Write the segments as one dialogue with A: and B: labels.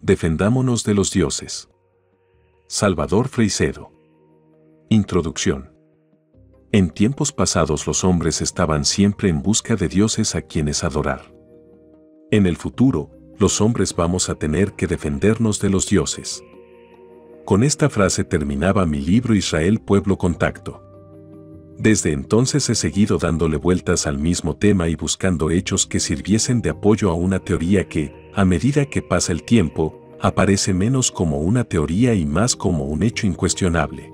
A: Defendámonos de los dioses. Salvador Freicedo. Introducción. En tiempos pasados los hombres estaban siempre en busca de dioses a quienes adorar. En el futuro, los hombres vamos a tener que defendernos de los dioses. Con esta frase terminaba mi libro Israel Pueblo Contacto. Desde entonces he seguido dándole vueltas al mismo tema y buscando hechos que sirviesen de apoyo a una teoría que, a medida que pasa el tiempo, aparece menos como una teoría y más como un hecho incuestionable.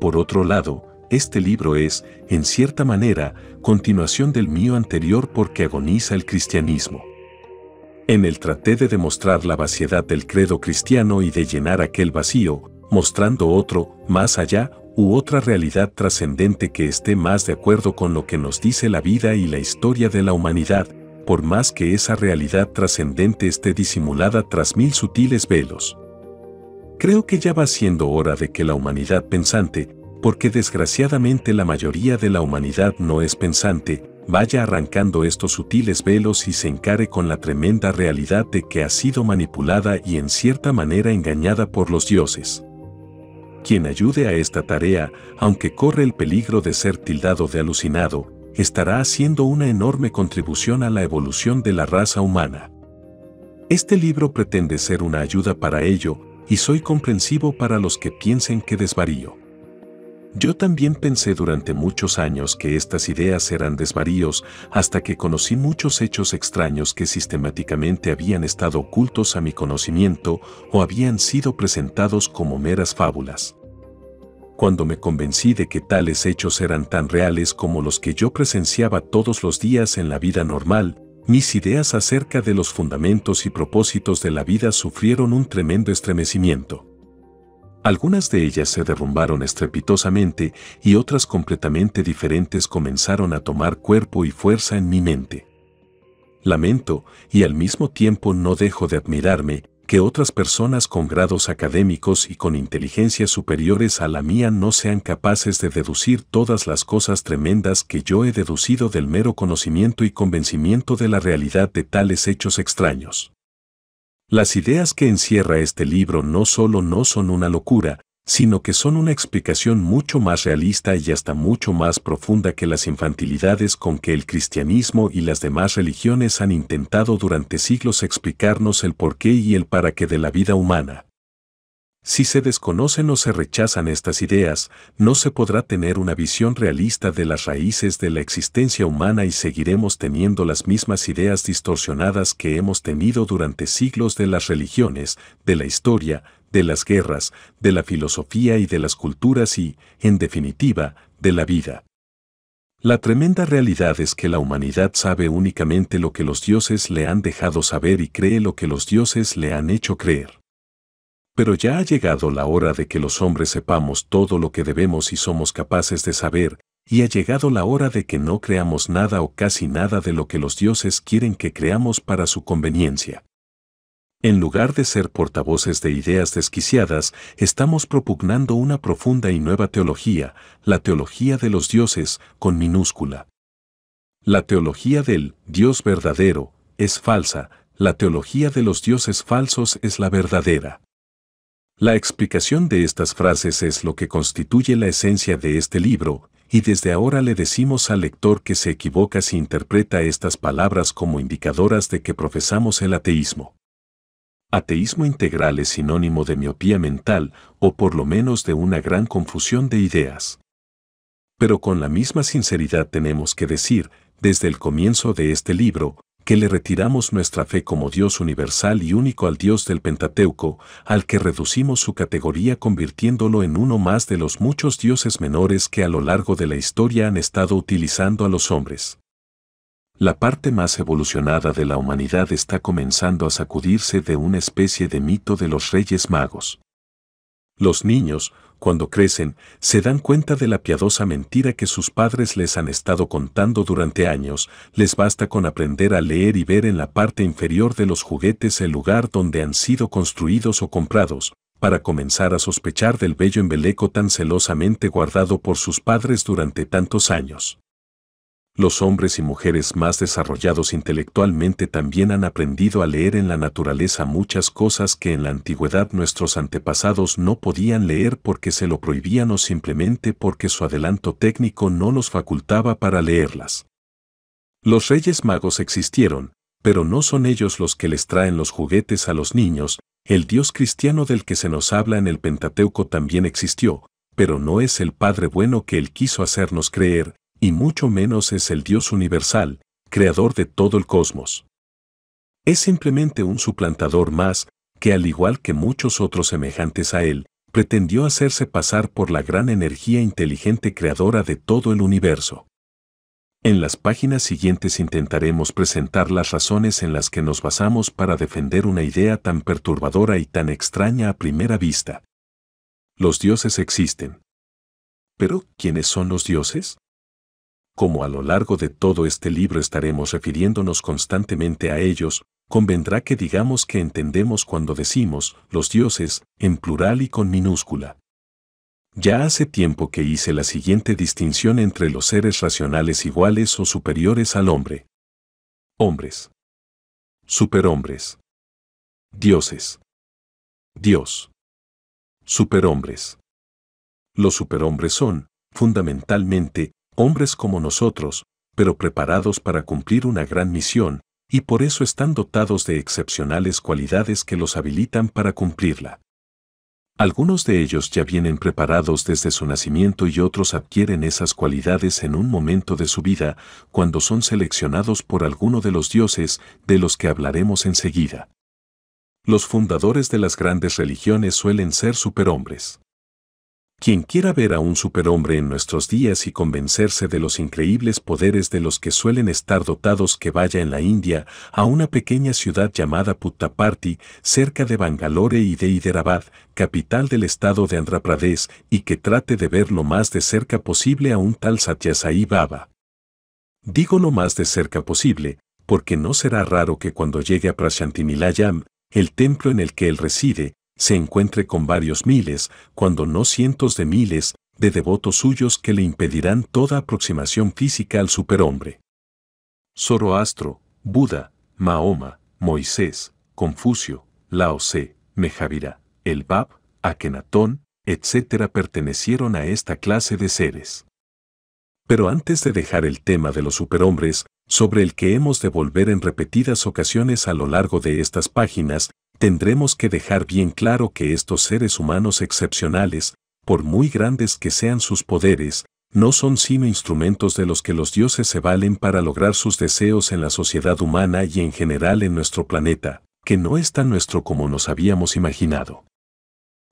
A: Por otro lado, este libro es, en cierta manera, continuación del mío anterior porque agoniza el cristianismo. En él traté de demostrar la vaciedad del credo cristiano y de llenar aquel vacío, mostrando otro, más allá, u otra realidad trascendente que esté más de acuerdo con lo que nos dice la vida y la historia de la humanidad, por más que esa realidad trascendente esté disimulada tras mil sutiles velos. Creo que ya va siendo hora de que la humanidad pensante, porque desgraciadamente la mayoría de la humanidad no es pensante, vaya arrancando estos sutiles velos y se encare con la tremenda realidad de que ha sido manipulada y en cierta manera engañada por los dioses. Quien ayude a esta tarea, aunque corre el peligro de ser tildado de alucinado, estará haciendo una enorme contribución a la evolución de la raza humana. Este libro pretende ser una ayuda para ello, y soy comprensivo para los que piensen que desvarío. Yo también pensé durante muchos años que estas ideas eran desvaríos hasta que conocí muchos hechos extraños que sistemáticamente habían estado ocultos a mi conocimiento o habían sido presentados como meras fábulas cuando me convencí de que tales hechos eran tan reales como los que yo presenciaba todos los días en la vida normal, mis ideas acerca de los fundamentos y propósitos de la vida sufrieron un tremendo estremecimiento. Algunas de ellas se derrumbaron estrepitosamente y otras completamente diferentes comenzaron a tomar cuerpo y fuerza en mi mente. Lamento, y al mismo tiempo no dejo de admirarme, que otras personas con grados académicos y con inteligencias superiores a la mía no sean capaces de deducir todas las cosas tremendas que yo he deducido del mero conocimiento y convencimiento de la realidad de tales hechos extraños. Las ideas que encierra este libro no solo no son una locura, sino que son una explicación mucho más realista y hasta mucho más profunda que las infantilidades con que el cristianismo y las demás religiones han intentado durante siglos explicarnos el porqué y el para qué de la vida humana. Si se desconocen o se rechazan estas ideas, no se podrá tener una visión realista de las raíces de la existencia humana y seguiremos teniendo las mismas ideas distorsionadas que hemos tenido durante siglos de las religiones, de la historia, de las guerras, de la filosofía y de las culturas y, en definitiva, de la vida. La tremenda realidad es que la humanidad sabe únicamente lo que los dioses le han dejado saber y cree lo que los dioses le han hecho creer. Pero ya ha llegado la hora de que los hombres sepamos todo lo que debemos y somos capaces de saber, y ha llegado la hora de que no creamos nada o casi nada de lo que los dioses quieren que creamos para su conveniencia. En lugar de ser portavoces de ideas desquiciadas, estamos propugnando una profunda y nueva teología, la teología de los dioses, con minúscula. La teología del Dios verdadero es falsa, la teología de los dioses falsos es la verdadera. La explicación de estas frases es lo que constituye la esencia de este libro, y desde ahora le decimos al lector que se equivoca si interpreta estas palabras como indicadoras de que profesamos el ateísmo. Ateísmo integral es sinónimo de miopía mental o por lo menos de una gran confusión de ideas. Pero con la misma sinceridad tenemos que decir, desde el comienzo de este libro, que le retiramos nuestra fe como Dios universal y único al Dios del Pentateuco, al que reducimos su categoría convirtiéndolo en uno más de los muchos dioses menores que a lo largo de la historia han estado utilizando a los hombres. La parte más evolucionada de la humanidad está comenzando a sacudirse de una especie de mito de los reyes magos. Los niños, cuando crecen, se dan cuenta de la piadosa mentira que sus padres les han estado contando durante años, les basta con aprender a leer y ver en la parte inferior de los juguetes el lugar donde han sido construidos o comprados, para comenzar a sospechar del bello embeleco tan celosamente guardado por sus padres durante tantos años los hombres y mujeres más desarrollados intelectualmente también han aprendido a leer en la naturaleza muchas cosas que en la antigüedad nuestros antepasados no podían leer porque se lo prohibían o simplemente porque su adelanto técnico no los facultaba para leerlas. Los reyes magos existieron, pero no son ellos los que les traen los juguetes a los niños, el Dios cristiano del que se nos habla en el Pentateuco también existió, pero no es el Padre bueno que él quiso hacernos creer, y mucho menos es el Dios universal, creador de todo el cosmos. Es simplemente un suplantador más, que al igual que muchos otros semejantes a él, pretendió hacerse pasar por la gran energía inteligente creadora de todo el universo. En las páginas siguientes intentaremos presentar las razones en las que nos basamos para defender una idea tan perturbadora y tan extraña a primera vista. Los dioses existen. Pero, ¿quiénes son los dioses? como a lo largo de todo este libro estaremos refiriéndonos constantemente a ellos, convendrá que digamos que entendemos cuando decimos los dioses, en plural y con minúscula. Ya hace tiempo que hice la siguiente distinción entre los seres racionales iguales o superiores al hombre. Hombres. Superhombres. Dioses. Dios. Superhombres. Los superhombres son, fundamentalmente, hombres como nosotros, pero preparados para cumplir una gran misión, y por eso están dotados de excepcionales cualidades que los habilitan para cumplirla. Algunos de ellos ya vienen preparados desde su nacimiento y otros adquieren esas cualidades en un momento de su vida cuando son seleccionados por alguno de los dioses de los que hablaremos enseguida. Los fundadores de las grandes religiones suelen ser superhombres. Quien quiera ver a un superhombre en nuestros días y convencerse de los increíbles poderes de los que suelen estar dotados que vaya en la India a una pequeña ciudad llamada Puttaparthi, cerca de Bangalore y de Hyderabad, capital del estado de Andhra Pradesh, y que trate de ver lo más de cerca posible a un tal Satyasai Baba. Digo lo más de cerca posible, porque no será raro que cuando llegue a Prashantinilayam, el templo en el que él reside, se encuentre con varios miles, cuando no cientos de miles, de devotos suyos que le impedirán toda aproximación física al superhombre. Zoroastro, Buda, Mahoma, Moisés, Confucio, Lao Tse, Mejavira, el Bab, Akenatón, etc. pertenecieron a esta clase de seres. Pero antes de dejar el tema de los superhombres, sobre el que hemos de volver en repetidas ocasiones a lo largo de estas páginas, tendremos que dejar bien claro que estos seres humanos excepcionales, por muy grandes que sean sus poderes, no son sino instrumentos de los que los dioses se valen para lograr sus deseos en la sociedad humana y en general en nuestro planeta, que no es tan nuestro como nos habíamos imaginado.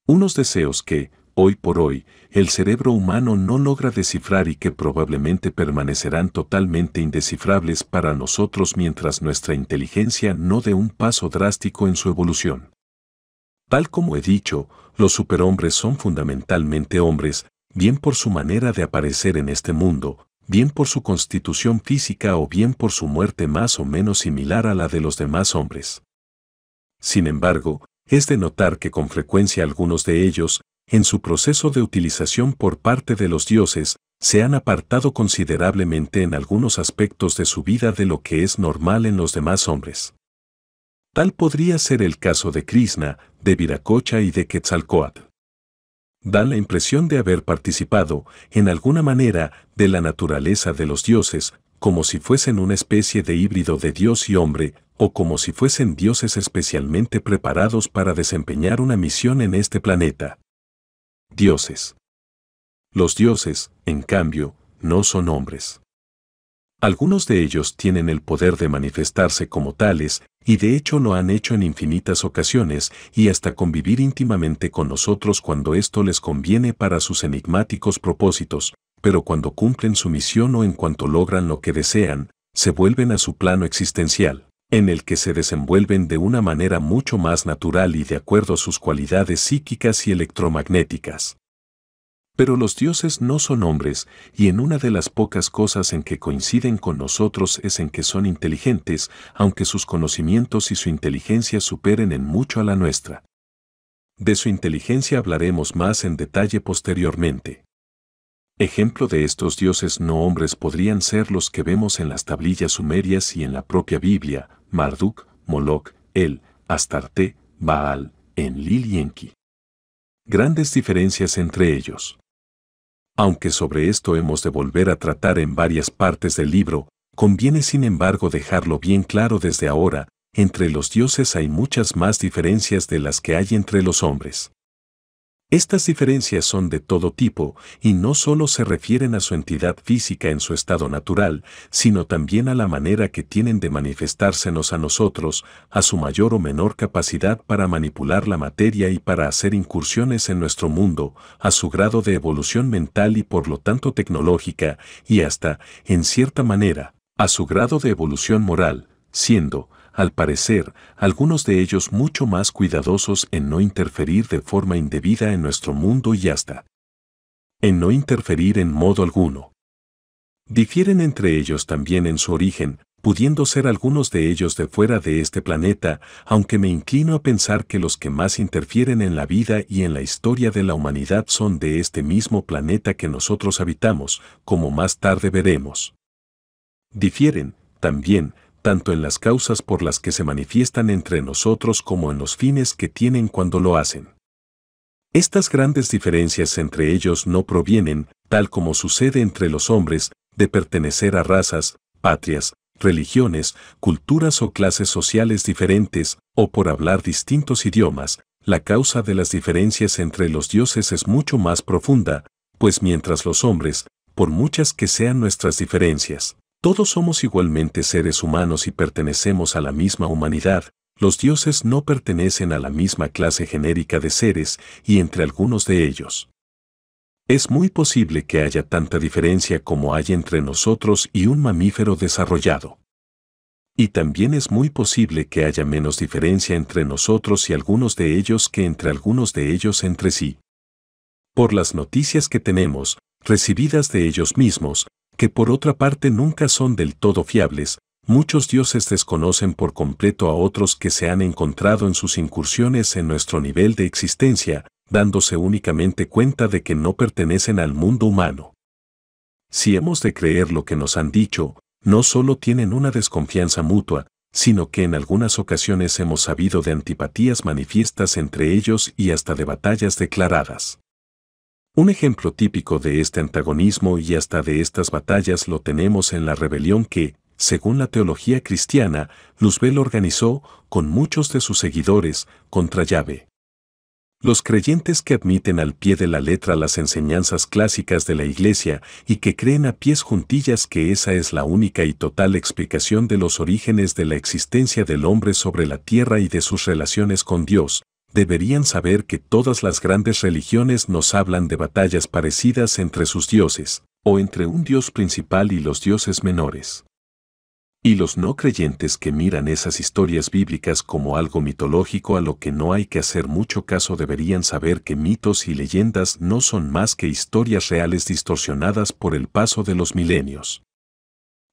A: Unos deseos que, hoy por hoy, el cerebro humano no logra descifrar y que probablemente permanecerán totalmente indescifrables para nosotros mientras nuestra inteligencia no dé un paso drástico en su evolución. Tal como he dicho, los superhombres son fundamentalmente hombres, bien por su manera de aparecer en este mundo, bien por su constitución física o bien por su muerte más o menos similar a la de los demás hombres. Sin embargo, es de notar que con frecuencia algunos de ellos, en su proceso de utilización por parte de los dioses, se han apartado considerablemente en algunos aspectos de su vida de lo que es normal en los demás hombres. Tal podría ser el caso de Krishna, de Viracocha y de Quetzalcoatl. Dan la impresión de haber participado, en alguna manera, de la naturaleza de los dioses, como si fuesen una especie de híbrido de dios y hombre, o como si fuesen dioses especialmente preparados para desempeñar una misión en este planeta dioses. Los dioses, en cambio, no son hombres. Algunos de ellos tienen el poder de manifestarse como tales, y de hecho lo han hecho en infinitas ocasiones, y hasta convivir íntimamente con nosotros cuando esto les conviene para sus enigmáticos propósitos, pero cuando cumplen su misión o en cuanto logran lo que desean, se vuelven a su plano existencial en el que se desenvuelven de una manera mucho más natural y de acuerdo a sus cualidades psíquicas y electromagnéticas. Pero los dioses no son hombres, y en una de las pocas cosas en que coinciden con nosotros es en que son inteligentes, aunque sus conocimientos y su inteligencia superen en mucho a la nuestra. De su inteligencia hablaremos más en detalle posteriormente. Ejemplo de estos dioses no hombres podrían ser los que vemos en las tablillas sumerias y en la propia Biblia, Marduk, Moloch, El, Astarte, Baal, Enlil y Enki. Grandes diferencias entre ellos. Aunque sobre esto hemos de volver a tratar en varias partes del libro, conviene sin embargo dejarlo bien claro desde ahora, entre los dioses hay muchas más diferencias de las que hay entre los hombres. Estas diferencias son de todo tipo y no solo se refieren a su entidad física en su estado natural, sino también a la manera que tienen de manifestársenos a nosotros, a su mayor o menor capacidad para manipular la materia y para hacer incursiones en nuestro mundo, a su grado de evolución mental y por lo tanto tecnológica, y hasta, en cierta manera, a su grado de evolución moral, siendo, al parecer, algunos de ellos mucho más cuidadosos en no interferir de forma indebida en nuestro mundo y hasta en no interferir en modo alguno. Difieren entre ellos también en su origen, pudiendo ser algunos de ellos de fuera de este planeta, aunque me inclino a pensar que los que más interfieren en la vida y en la historia de la humanidad son de este mismo planeta que nosotros habitamos, como más tarde veremos. Difieren, también, tanto en las causas por las que se manifiestan entre nosotros como en los fines que tienen cuando lo hacen. Estas grandes diferencias entre ellos no provienen, tal como sucede entre los hombres, de pertenecer a razas, patrias, religiones, culturas o clases sociales diferentes, o por hablar distintos idiomas, la causa de las diferencias entre los dioses es mucho más profunda, pues mientras los hombres, por muchas que sean nuestras diferencias, todos somos igualmente seres humanos y pertenecemos a la misma humanidad, los dioses no pertenecen a la misma clase genérica de seres y entre algunos de ellos. Es muy posible que haya tanta diferencia como hay entre nosotros y un mamífero desarrollado. Y también es muy posible que haya menos diferencia entre nosotros y algunos de ellos que entre algunos de ellos entre sí. Por las noticias que tenemos, recibidas de ellos mismos, que por otra parte nunca son del todo fiables, muchos dioses desconocen por completo a otros que se han encontrado en sus incursiones en nuestro nivel de existencia, dándose únicamente cuenta de que no pertenecen al mundo humano. Si hemos de creer lo que nos han dicho, no solo tienen una desconfianza mutua, sino que en algunas ocasiones hemos sabido de antipatías manifiestas entre ellos y hasta de batallas declaradas. Un ejemplo típico de este antagonismo y hasta de estas batallas lo tenemos en la rebelión que, según la teología cristiana, Luzbel organizó con muchos de sus seguidores contra Llave. Los creyentes que admiten al pie de la letra las enseñanzas clásicas de la Iglesia y que creen a pies juntillas que esa es la única y total explicación de los orígenes de la existencia del hombre sobre la tierra y de sus relaciones con Dios, deberían saber que todas las grandes religiones nos hablan de batallas parecidas entre sus dioses, o entre un dios principal y los dioses menores. Y los no creyentes que miran esas historias bíblicas como algo mitológico a lo que no hay que hacer mucho caso deberían saber que mitos y leyendas no son más que historias reales distorsionadas por el paso de los milenios.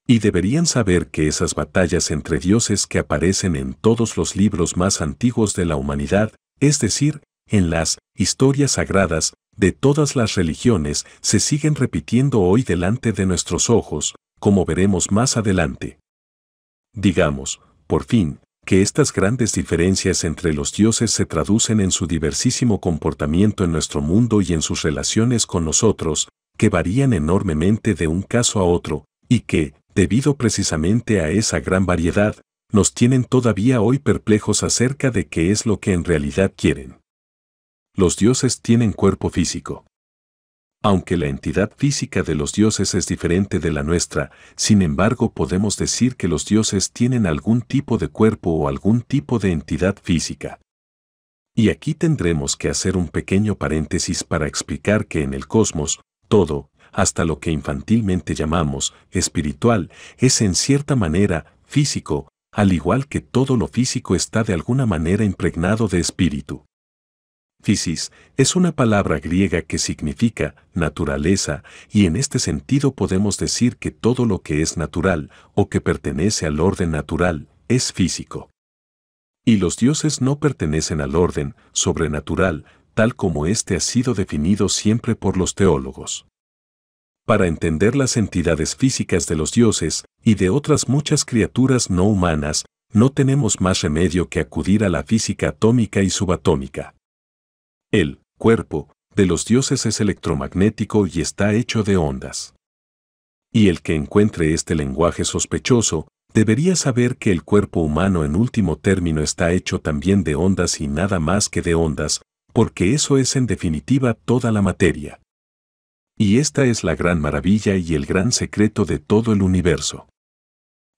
A: Y deberían saber que esas batallas entre dioses que aparecen en todos los libros más antiguos de la humanidad es decir, en las historias sagradas de todas las religiones se siguen repitiendo hoy delante de nuestros ojos, como veremos más adelante. Digamos, por fin, que estas grandes diferencias entre los dioses se traducen en su diversísimo comportamiento en nuestro mundo y en sus relaciones con nosotros, que varían enormemente de un caso a otro, y que, debido precisamente a esa gran variedad, nos tienen todavía hoy perplejos acerca de qué es lo que en realidad quieren. Los dioses tienen cuerpo físico. Aunque la entidad física de los dioses es diferente de la nuestra, sin embargo podemos decir que los dioses tienen algún tipo de cuerpo o algún tipo de entidad física. Y aquí tendremos que hacer un pequeño paréntesis para explicar que en el cosmos, todo, hasta lo que infantilmente llamamos espiritual, es en cierta manera físico, al igual que todo lo físico está de alguna manera impregnado de espíritu. Fisis es una palabra griega que significa naturaleza y en este sentido podemos decir que todo lo que es natural o que pertenece al orden natural es físico. Y los dioses no pertenecen al orden sobrenatural, tal como éste ha sido definido siempre por los teólogos. Para entender las entidades físicas de los dioses, y de otras muchas criaturas no humanas, no tenemos más remedio que acudir a la física atómica y subatómica. El cuerpo de los dioses es electromagnético y está hecho de ondas. Y el que encuentre este lenguaje sospechoso, debería saber que el cuerpo humano en último término está hecho también de ondas y nada más que de ondas, porque eso es en definitiva toda la materia. Y esta es la gran maravilla y el gran secreto de todo el universo.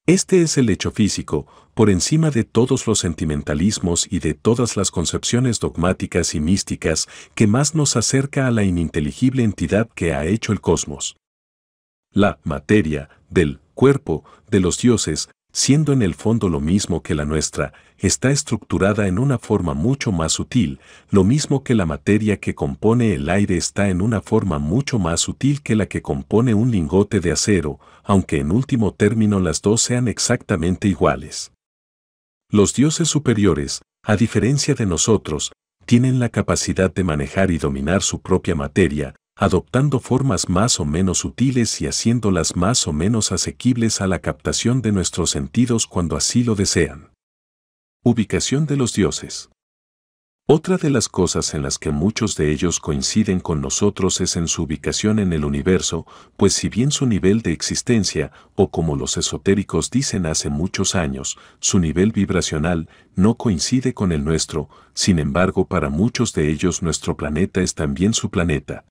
A: Este es el hecho físico, por encima de todos los sentimentalismos y de todas las concepciones dogmáticas y místicas que más nos acerca a la ininteligible entidad que ha hecho el cosmos. La materia del cuerpo de los dioses, siendo en el fondo lo mismo que la nuestra, está estructurada en una forma mucho más sutil, lo mismo que la materia que compone el aire está en una forma mucho más sutil que la que compone un lingote de acero, aunque en último término las dos sean exactamente iguales. Los dioses superiores, a diferencia de nosotros, tienen la capacidad de manejar y dominar su propia materia, adoptando formas más o menos sutiles y haciéndolas más o menos asequibles a la captación de nuestros sentidos cuando así lo desean. Ubicación de los dioses. Otra de las cosas en las que muchos de ellos coinciden con nosotros es en su ubicación en el universo, pues si bien su nivel de existencia, o como los esotéricos dicen hace muchos años, su nivel vibracional, no coincide con el nuestro, sin embargo para muchos de ellos nuestro planeta es también su planeta.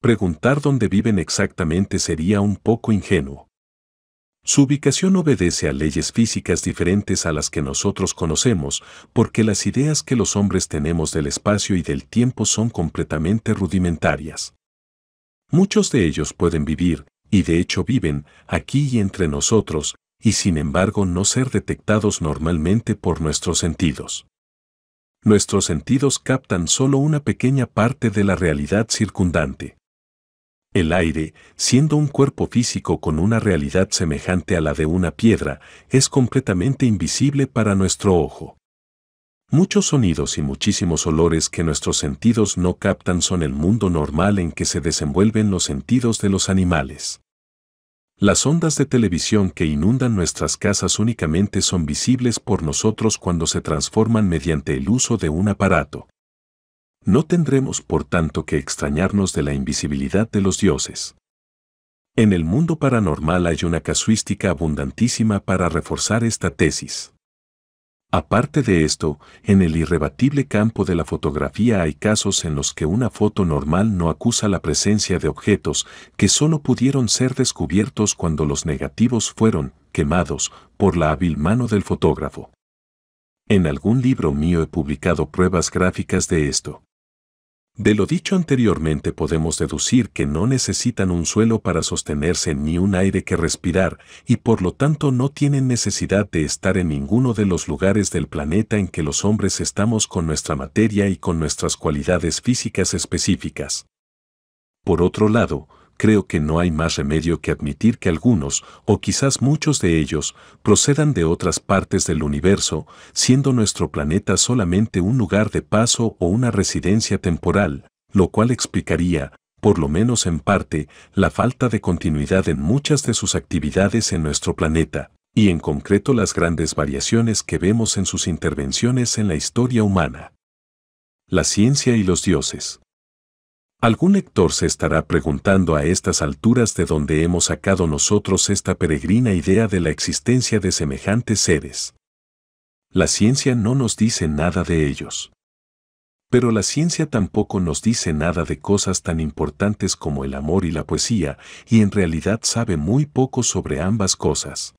A: Preguntar dónde viven exactamente sería un poco ingenuo. Su ubicación obedece a leyes físicas diferentes a las que nosotros conocemos, porque las ideas que los hombres tenemos del espacio y del tiempo son completamente rudimentarias. Muchos de ellos pueden vivir, y de hecho viven, aquí y entre nosotros, y sin embargo no ser detectados normalmente por nuestros sentidos. Nuestros sentidos captan solo una pequeña parte de la realidad circundante. El aire, siendo un cuerpo físico con una realidad semejante a la de una piedra, es completamente invisible para nuestro ojo. Muchos sonidos y muchísimos olores que nuestros sentidos no captan son el mundo normal en que se desenvuelven los sentidos de los animales. Las ondas de televisión que inundan nuestras casas únicamente son visibles por nosotros cuando se transforman mediante el uso de un aparato. No tendremos por tanto que extrañarnos de la invisibilidad de los dioses. En el mundo paranormal hay una casuística abundantísima para reforzar esta tesis. Aparte de esto, en el irrebatible campo de la fotografía hay casos en los que una foto normal no acusa la presencia de objetos que solo pudieron ser descubiertos cuando los negativos fueron quemados por la hábil mano del fotógrafo. En algún libro mío he publicado pruebas gráficas de esto. De lo dicho anteriormente podemos deducir que no necesitan un suelo para sostenerse ni un aire que respirar y por lo tanto no tienen necesidad de estar en ninguno de los lugares del planeta en que los hombres estamos con nuestra materia y con nuestras cualidades físicas específicas. Por otro lado, creo que no hay más remedio que admitir que algunos, o quizás muchos de ellos, procedan de otras partes del universo, siendo nuestro planeta solamente un lugar de paso o una residencia temporal, lo cual explicaría, por lo menos en parte, la falta de continuidad en muchas de sus actividades en nuestro planeta, y en concreto las grandes variaciones que vemos en sus intervenciones en la historia humana. La ciencia y los dioses. Algún lector se estará preguntando a estas alturas de dónde hemos sacado nosotros esta peregrina idea de la existencia de semejantes seres. La ciencia no nos dice nada de ellos. Pero la ciencia tampoco nos dice nada de cosas tan importantes como el amor y la poesía, y en realidad sabe muy poco sobre ambas cosas.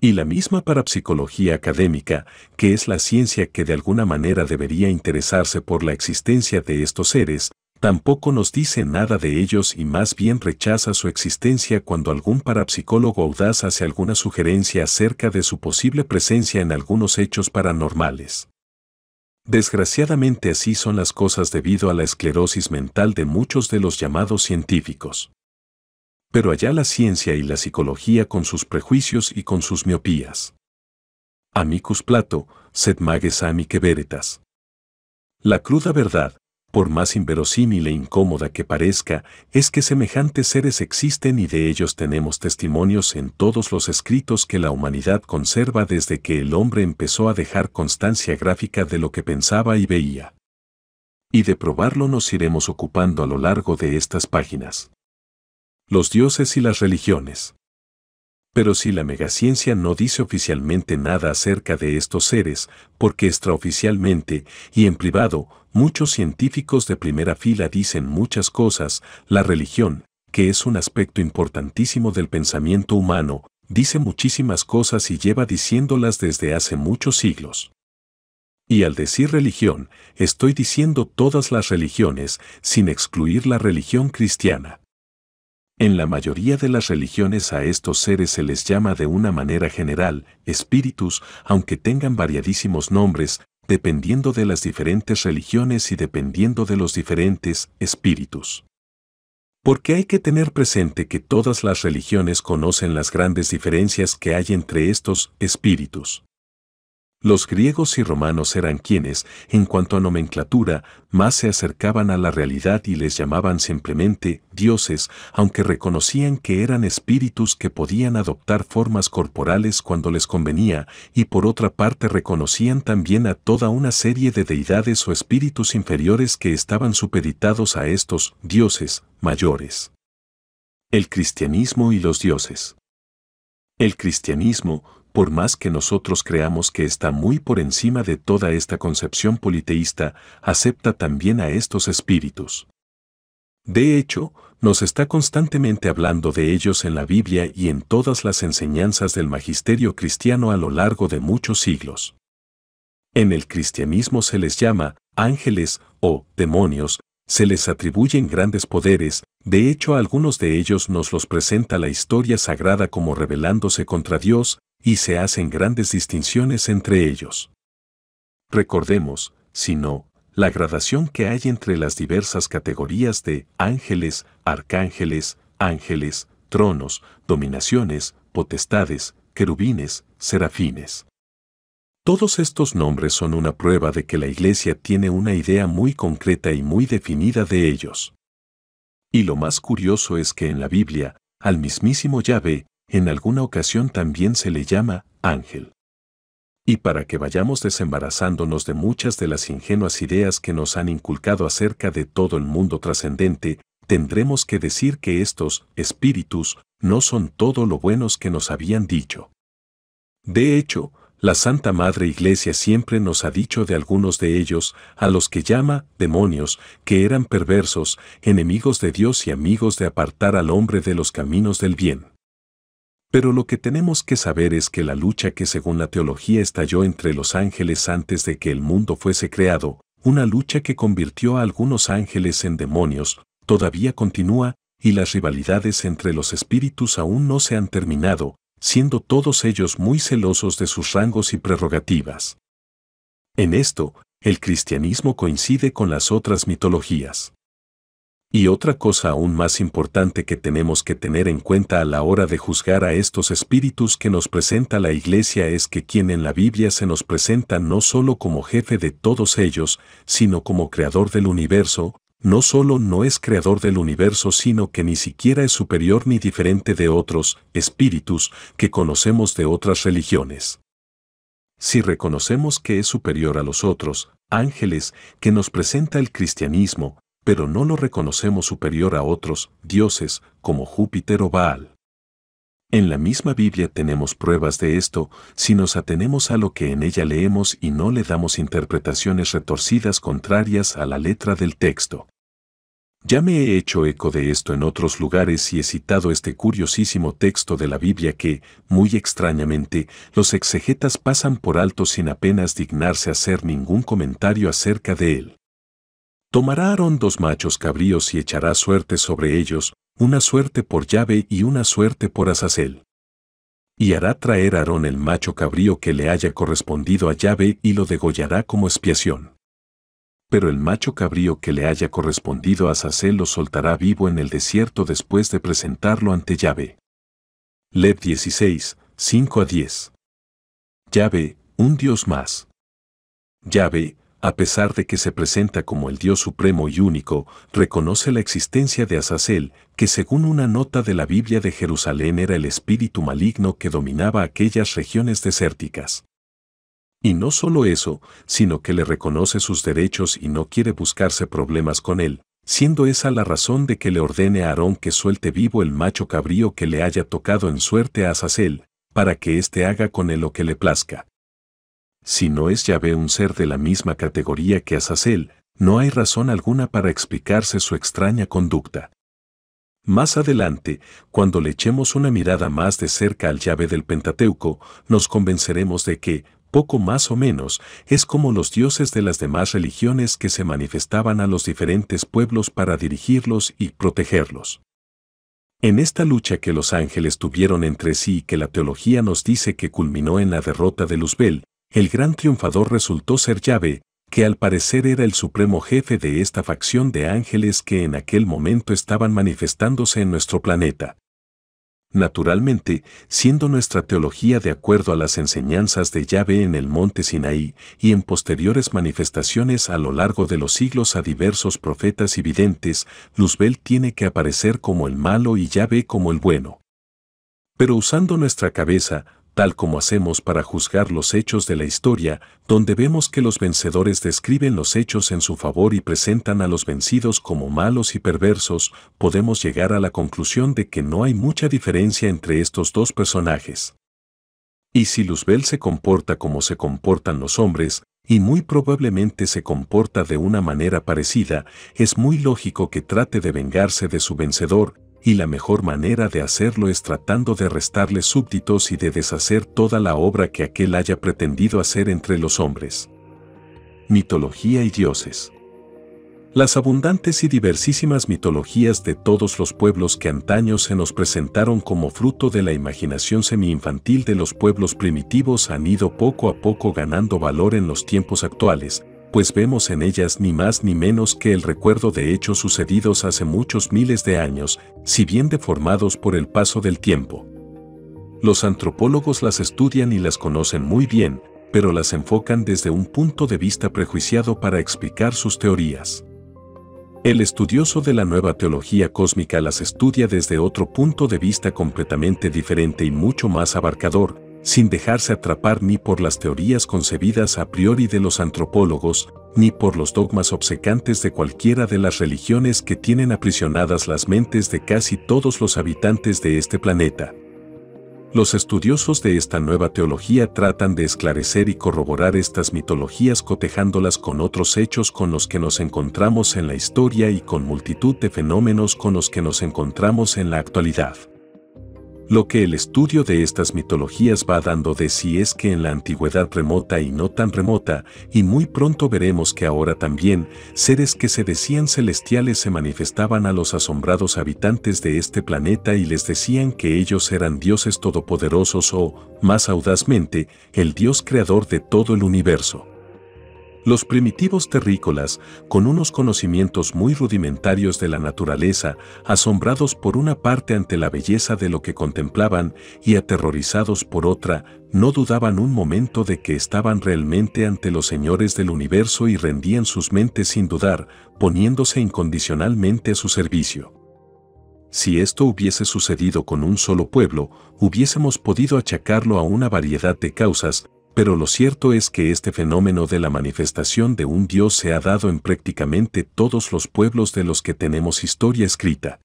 A: Y la misma parapsicología académica, que es la ciencia que de alguna manera debería interesarse por la existencia de estos seres, tampoco nos dice nada de ellos y más bien rechaza su existencia cuando algún parapsicólogo audaz hace alguna sugerencia acerca de su posible presencia en algunos hechos paranormales. Desgraciadamente así son las cosas debido a la esclerosis mental de muchos de los llamados científicos. Pero allá la ciencia y la psicología con sus prejuicios y con sus miopías. Amicus Plato, sed mages amique veritas. La cruda verdad, por más inverosímil e incómoda que parezca, es que semejantes seres existen y de ellos tenemos testimonios en todos los escritos que la humanidad conserva desde que el hombre empezó a dejar constancia gráfica de lo que pensaba y veía. Y de probarlo nos iremos ocupando a lo largo de estas páginas. Los dioses y las religiones. Pero si la megaciencia no dice oficialmente nada acerca de estos seres, porque extraoficialmente y en privado muchos científicos de primera fila dicen muchas cosas, la religión, que es un aspecto importantísimo del pensamiento humano, dice muchísimas cosas y lleva diciéndolas desde hace muchos siglos. Y al decir religión, estoy diciendo todas las religiones, sin excluir la religión cristiana. En la mayoría de las religiones a estos seres se les llama de una manera general espíritus, aunque tengan variadísimos nombres, dependiendo de las diferentes religiones y dependiendo de los diferentes espíritus. Porque hay que tener presente que todas las religiones conocen las grandes diferencias que hay entre estos espíritus. Los griegos y romanos eran quienes, en cuanto a nomenclatura, más se acercaban a la realidad y les llamaban simplemente dioses, aunque reconocían que eran espíritus que podían adoptar formas corporales cuando les convenía, y por otra parte reconocían también a toda una serie de deidades o espíritus inferiores que estaban supeditados a estos dioses mayores. El cristianismo y los dioses. El cristianismo, por más que nosotros creamos que está muy por encima de toda esta concepción politeísta, acepta también a estos espíritus. De hecho, nos está constantemente hablando de ellos en la Biblia y en todas las enseñanzas del magisterio cristiano a lo largo de muchos siglos. En el cristianismo se les llama ángeles o demonios, se les atribuyen grandes poderes, de hecho a algunos de ellos nos los presenta la historia sagrada como rebelándose contra Dios, y se hacen grandes distinciones entre ellos. Recordemos, si no, la gradación que hay entre las diversas categorías de ángeles, arcángeles, ángeles, tronos, dominaciones, potestades, querubines, serafines. Todos estos nombres son una prueba de que la Iglesia tiene una idea muy concreta y muy definida de ellos. Y lo más curioso es que en la Biblia, al mismísimo Yahvé, en alguna ocasión también se le llama ángel. Y para que vayamos desembarazándonos de muchas de las ingenuas ideas que nos han inculcado acerca de todo el mundo trascendente, tendremos que decir que estos espíritus no son todo lo buenos que nos habían dicho. De hecho, la Santa Madre Iglesia siempre nos ha dicho de algunos de ellos, a los que llama demonios, que eran perversos, enemigos de Dios y amigos de apartar al hombre de los caminos del bien. Pero lo que tenemos que saber es que la lucha que según la teología estalló entre los ángeles antes de que el mundo fuese creado, una lucha que convirtió a algunos ángeles en demonios, todavía continúa, y las rivalidades entre los espíritus aún no se han terminado, siendo todos ellos muy celosos de sus rangos y prerrogativas. En esto, el cristianismo coincide con las otras mitologías. Y otra cosa aún más importante que tenemos que tener en cuenta a la hora de juzgar a estos espíritus que nos presenta la Iglesia es que quien en la Biblia se nos presenta no solo como jefe de todos ellos, sino como creador del universo, no solo no es creador del universo, sino que ni siquiera es superior ni diferente de otros espíritus que conocemos de otras religiones. Si reconocemos que es superior a los otros ángeles que nos presenta el cristianismo, pero no lo reconocemos superior a otros dioses como Júpiter o Baal. En la misma Biblia tenemos pruebas de esto si nos atenemos a lo que en ella leemos y no le damos interpretaciones retorcidas contrarias a la letra del texto. Ya me he hecho eco de esto en otros lugares y he citado este curiosísimo texto de la Biblia que, muy extrañamente, los exegetas pasan por alto sin apenas dignarse hacer ningún comentario acerca de él. Tomará Aarón dos machos cabríos y echará suerte sobre ellos, una suerte por llave y una suerte por Azazel. Y hará traer Aarón el macho cabrío que le haya correspondido a llave y lo degollará como expiación. Pero el macho cabrío que le haya correspondido a Azazel lo soltará vivo en el desierto después de presentarlo ante llave. Lev 16, 5 a 10. Llave, un dios más. Llave, a pesar de que se presenta como el Dios supremo y único, reconoce la existencia de Azazel, que según una nota de la Biblia de Jerusalén era el espíritu maligno que dominaba aquellas regiones desérticas. Y no solo eso, sino que le reconoce sus derechos y no quiere buscarse problemas con él, siendo esa la razón de que le ordene a Aarón que suelte vivo el macho cabrío que le haya tocado en suerte a Azazel, para que éste haga con él lo que le plazca si no es llave un ser de la misma categoría que Azazel, no hay razón alguna para explicarse su extraña conducta. Más adelante, cuando le echemos una mirada más de cerca al llave del Pentateuco, nos convenceremos de que, poco más o menos, es como los dioses de las demás religiones que se manifestaban a los diferentes pueblos para dirigirlos y protegerlos. En esta lucha que los ángeles tuvieron entre sí y que la teología nos dice que culminó en la derrota de Luzbel, el gran triunfador resultó ser Yahvé, que al parecer era el supremo jefe de esta facción de ángeles que en aquel momento estaban manifestándose en nuestro planeta. Naturalmente, siendo nuestra teología de acuerdo a las enseñanzas de Yahvé en el monte Sinaí y en posteriores manifestaciones a lo largo de los siglos a diversos profetas y videntes, Luzbel tiene que aparecer como el malo y Yahvé como el bueno. Pero usando nuestra cabeza, tal como hacemos para juzgar los hechos de la historia, donde vemos que los vencedores describen los hechos en su favor y presentan a los vencidos como malos y perversos, podemos llegar a la conclusión de que no hay mucha diferencia entre estos dos personajes. Y si Luzbel se comporta como se comportan los hombres, y muy probablemente se comporta de una manera parecida, es muy lógico que trate de vengarse de su vencedor, y la mejor manera de hacerlo es tratando de restarle súbditos y de deshacer toda la obra que aquel haya pretendido hacer entre los hombres. Mitología y dioses. Las abundantes y diversísimas mitologías de todos los pueblos que antaño se nos presentaron como fruto de la imaginación semi-infantil de los pueblos primitivos han ido poco a poco ganando valor en los tiempos actuales, pues vemos en ellas ni más ni menos que el recuerdo de hechos sucedidos hace muchos miles de años, si bien deformados por el paso del tiempo. Los antropólogos las estudian y las conocen muy bien, pero las enfocan desde un punto de vista prejuiciado para explicar sus teorías. El estudioso de la nueva teología cósmica las estudia desde otro punto de vista completamente diferente y mucho más abarcador, sin dejarse atrapar ni por las teorías concebidas a priori de los antropólogos, ni por los dogmas obsecantes de cualquiera de las religiones que tienen aprisionadas las mentes de casi todos los habitantes de este planeta. Los estudiosos de esta nueva teología tratan de esclarecer y corroborar estas mitologías cotejándolas con otros hechos con los que nos encontramos en la historia y con multitud de fenómenos con los que nos encontramos en la actualidad. Lo que el estudio de estas mitologías va dando de sí es que en la antigüedad remota y no tan remota, y muy pronto veremos que ahora también, seres que se decían celestiales se manifestaban a los asombrados habitantes de este planeta y les decían que ellos eran dioses todopoderosos o, más audazmente, el dios creador de todo el universo. Los primitivos terrícolas, con unos conocimientos muy rudimentarios de la naturaleza, asombrados por una parte ante la belleza de lo que contemplaban y aterrorizados por otra, no dudaban un momento de que estaban realmente ante los señores del universo y rendían sus mentes sin dudar, poniéndose incondicionalmente a su servicio. Si esto hubiese sucedido con un solo pueblo, hubiésemos podido achacarlo a una variedad de causas, pero lo cierto es que este fenómeno de la manifestación de un Dios se ha dado en prácticamente todos los pueblos de los que tenemos historia escrita.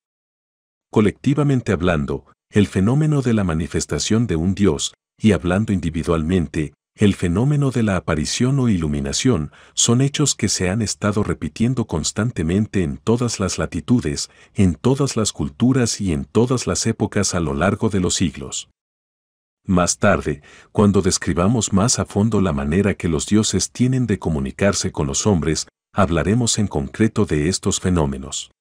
A: Colectivamente hablando, el fenómeno de la manifestación de un Dios, y hablando individualmente, el fenómeno de la aparición o iluminación son hechos que se han estado repitiendo constantemente en todas las latitudes, en todas las culturas y en todas las épocas a lo largo de los siglos. Más tarde, cuando describamos más a fondo la manera que los dioses tienen de comunicarse con los hombres, hablaremos en concreto de estos fenómenos.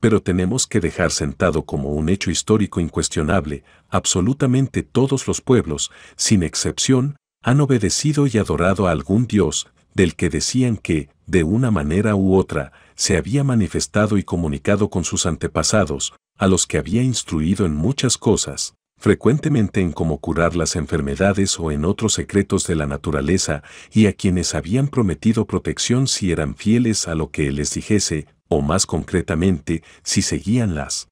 A: Pero tenemos que dejar sentado como un hecho histórico incuestionable, absolutamente todos los pueblos, sin excepción, han obedecido y adorado a algún dios, del que decían que, de una manera u otra, se había manifestado y comunicado con sus antepasados, a los que había instruido en muchas cosas, frecuentemente en cómo curar las enfermedades o en otros secretos de la naturaleza, y a quienes habían prometido protección si eran fieles a lo que él les dijese, o más concretamente, si seguían las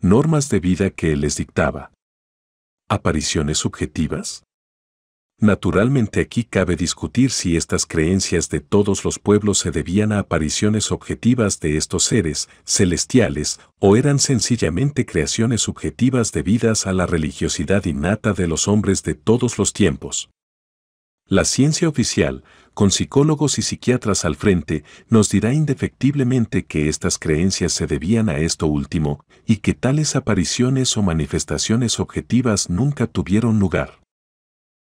A: normas de vida que él les dictaba. ¿Apariciones subjetivas? Naturalmente aquí cabe discutir si estas creencias de todos los pueblos se debían a apariciones objetivas de estos seres celestiales o eran sencillamente creaciones subjetivas debidas a la religiosidad innata de los hombres de todos los tiempos. La ciencia oficial, con psicólogos y psiquiatras al frente, nos dirá indefectiblemente que estas creencias se debían a esto último y que tales apariciones o manifestaciones objetivas nunca tuvieron lugar.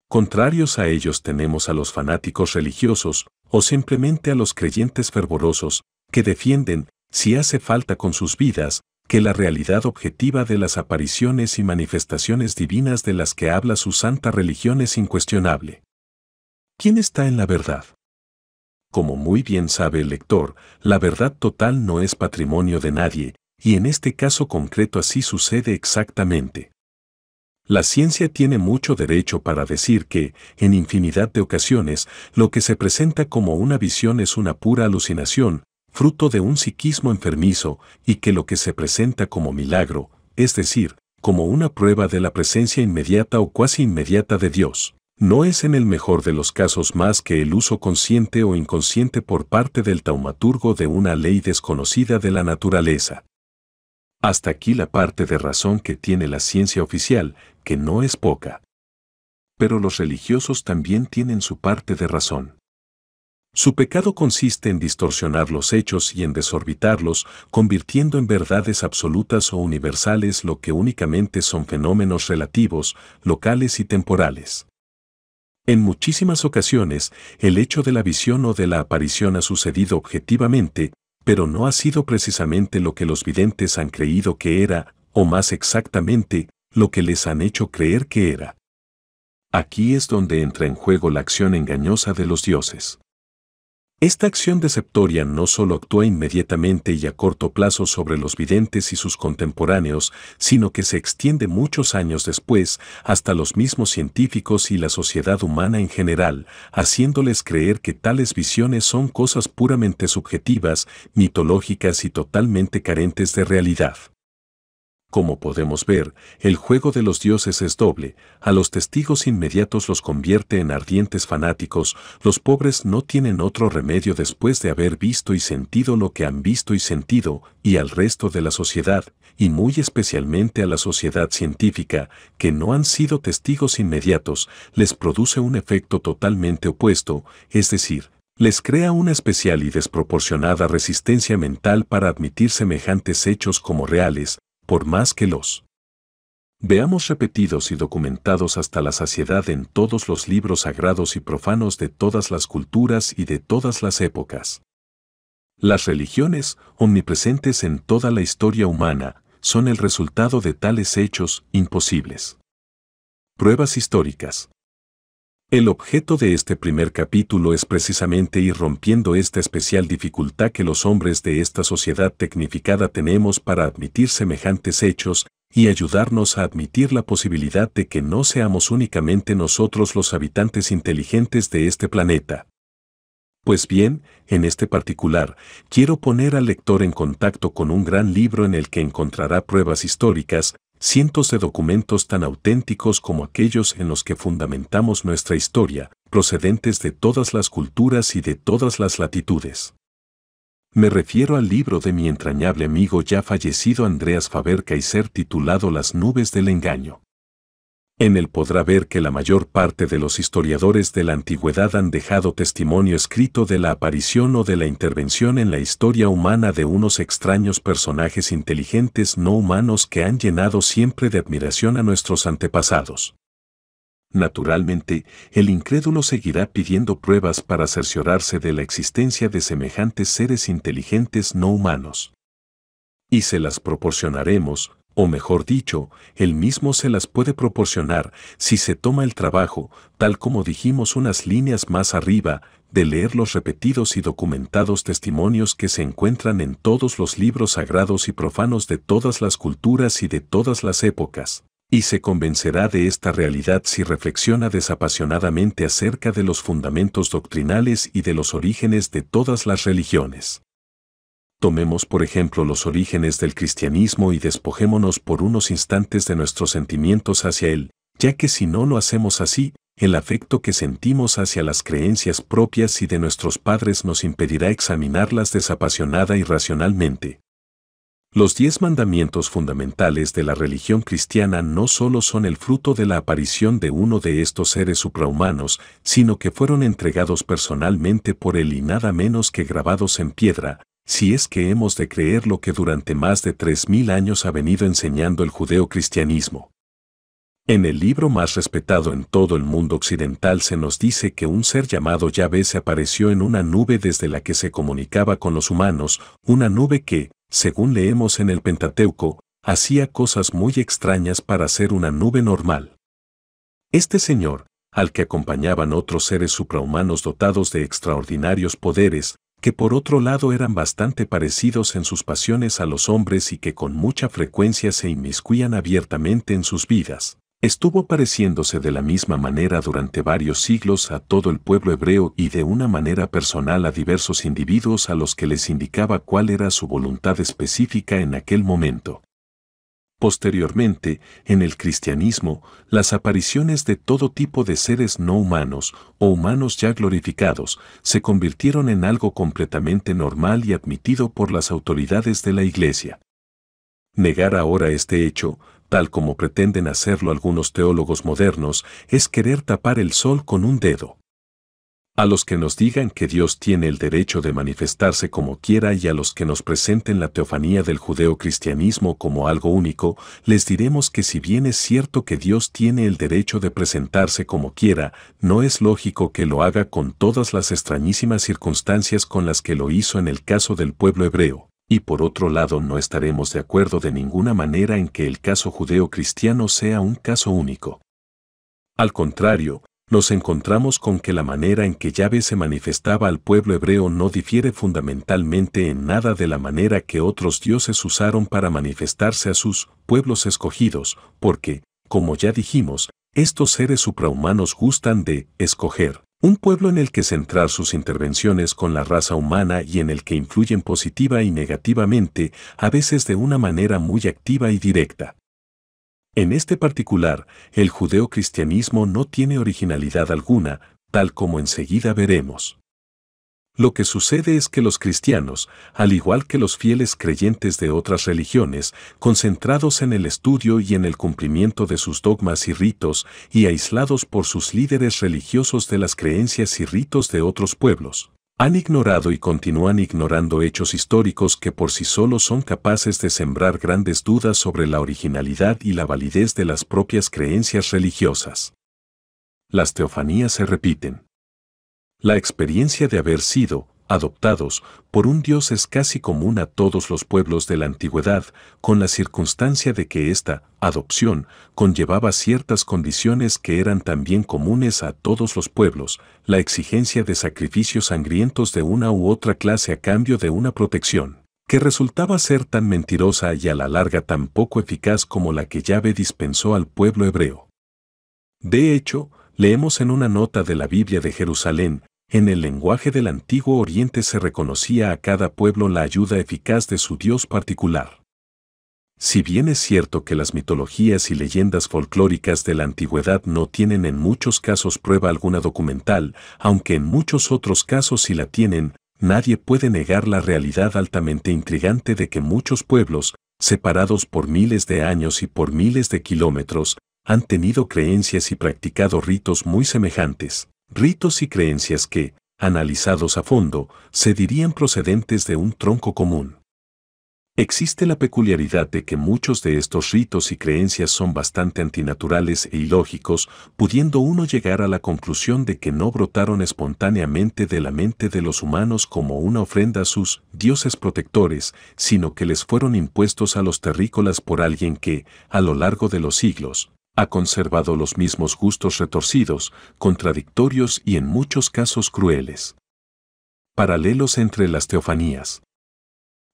A: Contrarios a ellos tenemos a los fanáticos religiosos o simplemente a los creyentes fervorosos que defienden, si hace falta con sus vidas, que la realidad objetiva de las apariciones y manifestaciones divinas de las que habla su santa religión es incuestionable. ¿Quién está en la verdad? Como muy bien sabe el lector, la verdad total no es patrimonio de nadie, y en este caso concreto así sucede exactamente. La ciencia tiene mucho derecho para decir que, en infinidad de ocasiones, lo que se presenta como una visión es una pura alucinación, fruto de un psiquismo enfermizo, y que lo que se presenta como milagro, es decir, como una prueba de la presencia inmediata o cuasi inmediata de Dios, no es en el mejor de los casos más que el uso consciente o inconsciente por parte del taumaturgo de una ley desconocida de la naturaleza. Hasta aquí la parte de razón que tiene la ciencia oficial, que no es poca. Pero los religiosos también tienen su parte de razón. Su pecado consiste en distorsionar los hechos y en desorbitarlos, convirtiendo en verdades absolutas o universales lo que únicamente son fenómenos relativos, locales y temporales. En muchísimas ocasiones, el hecho de la visión o de la aparición ha sucedido objetivamente, pero no ha sido precisamente lo que los videntes han creído que era, o más exactamente, lo que les han hecho creer que era. Aquí es donde entra en juego la acción engañosa de los dioses. Esta acción deceptoria no solo actúa inmediatamente y a corto plazo sobre los videntes y sus contemporáneos, sino que se extiende muchos años después hasta los mismos científicos y la sociedad humana en general, haciéndoles creer que tales visiones son cosas puramente subjetivas, mitológicas y totalmente carentes de realidad. Como podemos ver, el juego de los dioses es doble, a los testigos inmediatos los convierte en ardientes fanáticos, los pobres no tienen otro remedio después de haber visto y sentido lo que han visto y sentido, y al resto de la sociedad, y muy especialmente a la sociedad científica, que no han sido testigos inmediatos, les produce un efecto totalmente opuesto, es decir, les crea una especial y desproporcionada resistencia mental para admitir semejantes hechos como reales, por más que los veamos repetidos y documentados hasta la saciedad en todos los libros sagrados y profanos de todas las culturas y de todas las épocas. Las religiones, omnipresentes en toda la historia humana, son el resultado de tales hechos imposibles. Pruebas históricas. El objeto de este primer capítulo es precisamente ir rompiendo esta especial dificultad que los hombres de esta sociedad tecnificada tenemos para admitir semejantes hechos y ayudarnos a admitir la posibilidad de que no seamos únicamente nosotros los habitantes inteligentes de este planeta. Pues bien, en este particular, quiero poner al lector en contacto con un gran libro en el que encontrará pruebas históricas, Cientos de documentos tan auténticos como aquellos en los que fundamentamos nuestra historia, procedentes de todas las culturas y de todas las latitudes. Me refiero al libro de mi entrañable amigo ya fallecido Andreas Faber Kaiser titulado Las nubes del engaño. En él podrá ver que la mayor parte de los historiadores de la antigüedad han dejado testimonio escrito de la aparición o de la intervención en la historia humana de unos extraños personajes inteligentes no humanos que han llenado siempre de admiración a nuestros antepasados. Naturalmente, el incrédulo seguirá pidiendo pruebas para cerciorarse de la existencia de semejantes seres inteligentes no humanos. Y se las proporcionaremos, o mejor dicho, él mismo se las puede proporcionar si se toma el trabajo, tal como dijimos unas líneas más arriba, de leer los repetidos y documentados testimonios que se encuentran en todos los libros sagrados y profanos de todas las culturas y de todas las épocas, y se convencerá de esta realidad si reflexiona desapasionadamente acerca de los fundamentos doctrinales y de los orígenes de todas las religiones. Tomemos por ejemplo los orígenes del cristianismo y despojémonos por unos instantes de nuestros sentimientos hacia él, ya que si no lo hacemos así, el afecto que sentimos hacia las creencias propias y de nuestros padres nos impedirá examinarlas desapasionada y racionalmente. Los diez mandamientos fundamentales de la religión cristiana no solo son el fruto de la aparición de uno de estos seres suprahumanos, sino que fueron entregados personalmente por él y nada menos que grabados en piedra, si es que hemos de creer lo que durante más de 3.000 años ha venido enseñando el judeocristianismo. En el libro más respetado en todo el mundo occidental se nos dice que un ser llamado Yahvé se apareció en una nube desde la que se comunicaba con los humanos, una nube que, según leemos en el Pentateuco, hacía cosas muy extrañas para ser una nube normal. Este señor, al que acompañaban otros seres suprahumanos dotados de extraordinarios poderes, que por otro lado eran bastante parecidos en sus pasiones a los hombres y que con mucha frecuencia se inmiscuían abiertamente en sus vidas. Estuvo pareciéndose de la misma manera durante varios siglos a todo el pueblo hebreo y de una manera personal a diversos individuos a los que les indicaba cuál era su voluntad específica en aquel momento. Posteriormente, en el cristianismo, las apariciones de todo tipo de seres no humanos o humanos ya glorificados se convirtieron en algo completamente normal y admitido por las autoridades de la Iglesia. Negar ahora este hecho, tal como pretenden hacerlo algunos teólogos modernos, es querer tapar el sol con un dedo a los que nos digan que Dios tiene el derecho de manifestarse como quiera y a los que nos presenten la teofanía del judeocristianismo como algo único, les diremos que si bien es cierto que Dios tiene el derecho de presentarse como quiera, no es lógico que lo haga con todas las extrañísimas circunstancias con las que lo hizo en el caso del pueblo hebreo. Y por otro lado no estaremos de acuerdo de ninguna manera en que el caso judeocristiano sea un caso único. Al contrario, nos encontramos con que la manera en que Yahvé se manifestaba al pueblo hebreo no difiere fundamentalmente en nada de la manera que otros dioses usaron para manifestarse a sus pueblos escogidos, porque, como ya dijimos, estos seres suprahumanos gustan de escoger un pueblo en el que centrar sus intervenciones con la raza humana y en el que influyen positiva y negativamente, a veces de una manera muy activa y directa. En este particular, el judeocristianismo no tiene originalidad alguna, tal como enseguida veremos. Lo que sucede es que los cristianos, al igual que los fieles creyentes de otras religiones, concentrados en el estudio y en el cumplimiento de sus dogmas y ritos, y aislados por sus líderes religiosos de las creencias y ritos de otros pueblos, han ignorado y continúan ignorando hechos históricos que por sí solos son capaces de sembrar grandes dudas sobre la originalidad y la validez de las propias creencias religiosas. Las teofanías se repiten. La experiencia de haber sido, adoptados por un Dios es casi común a todos los pueblos de la antigüedad, con la circunstancia de que esta adopción conllevaba ciertas condiciones que eran también comunes a todos los pueblos, la exigencia de sacrificios sangrientos de una u otra clase a cambio de una protección, que resultaba ser tan mentirosa y a la larga tan poco eficaz como la que llave dispensó al pueblo hebreo. De hecho, leemos en una nota de la Biblia de Jerusalén en el lenguaje del antiguo Oriente se reconocía a cada pueblo la ayuda eficaz de su dios particular. Si bien es cierto que las mitologías y leyendas folclóricas de la antigüedad no tienen en muchos casos prueba alguna documental, aunque en muchos otros casos sí la tienen, nadie puede negar la realidad altamente intrigante de que muchos pueblos, separados por miles de años y por miles de kilómetros, han tenido creencias y practicado ritos muy semejantes ritos y creencias que, analizados a fondo, se dirían procedentes de un tronco común. Existe la peculiaridad de que muchos de estos ritos y creencias son bastante antinaturales e ilógicos, pudiendo uno llegar a la conclusión de que no brotaron espontáneamente de la mente de los humanos como una ofrenda a sus dioses protectores, sino que les fueron impuestos a los terrícolas por alguien que, a lo largo de los siglos, ha conservado los mismos gustos retorcidos, contradictorios y en muchos casos crueles. Paralelos entre las teofanías.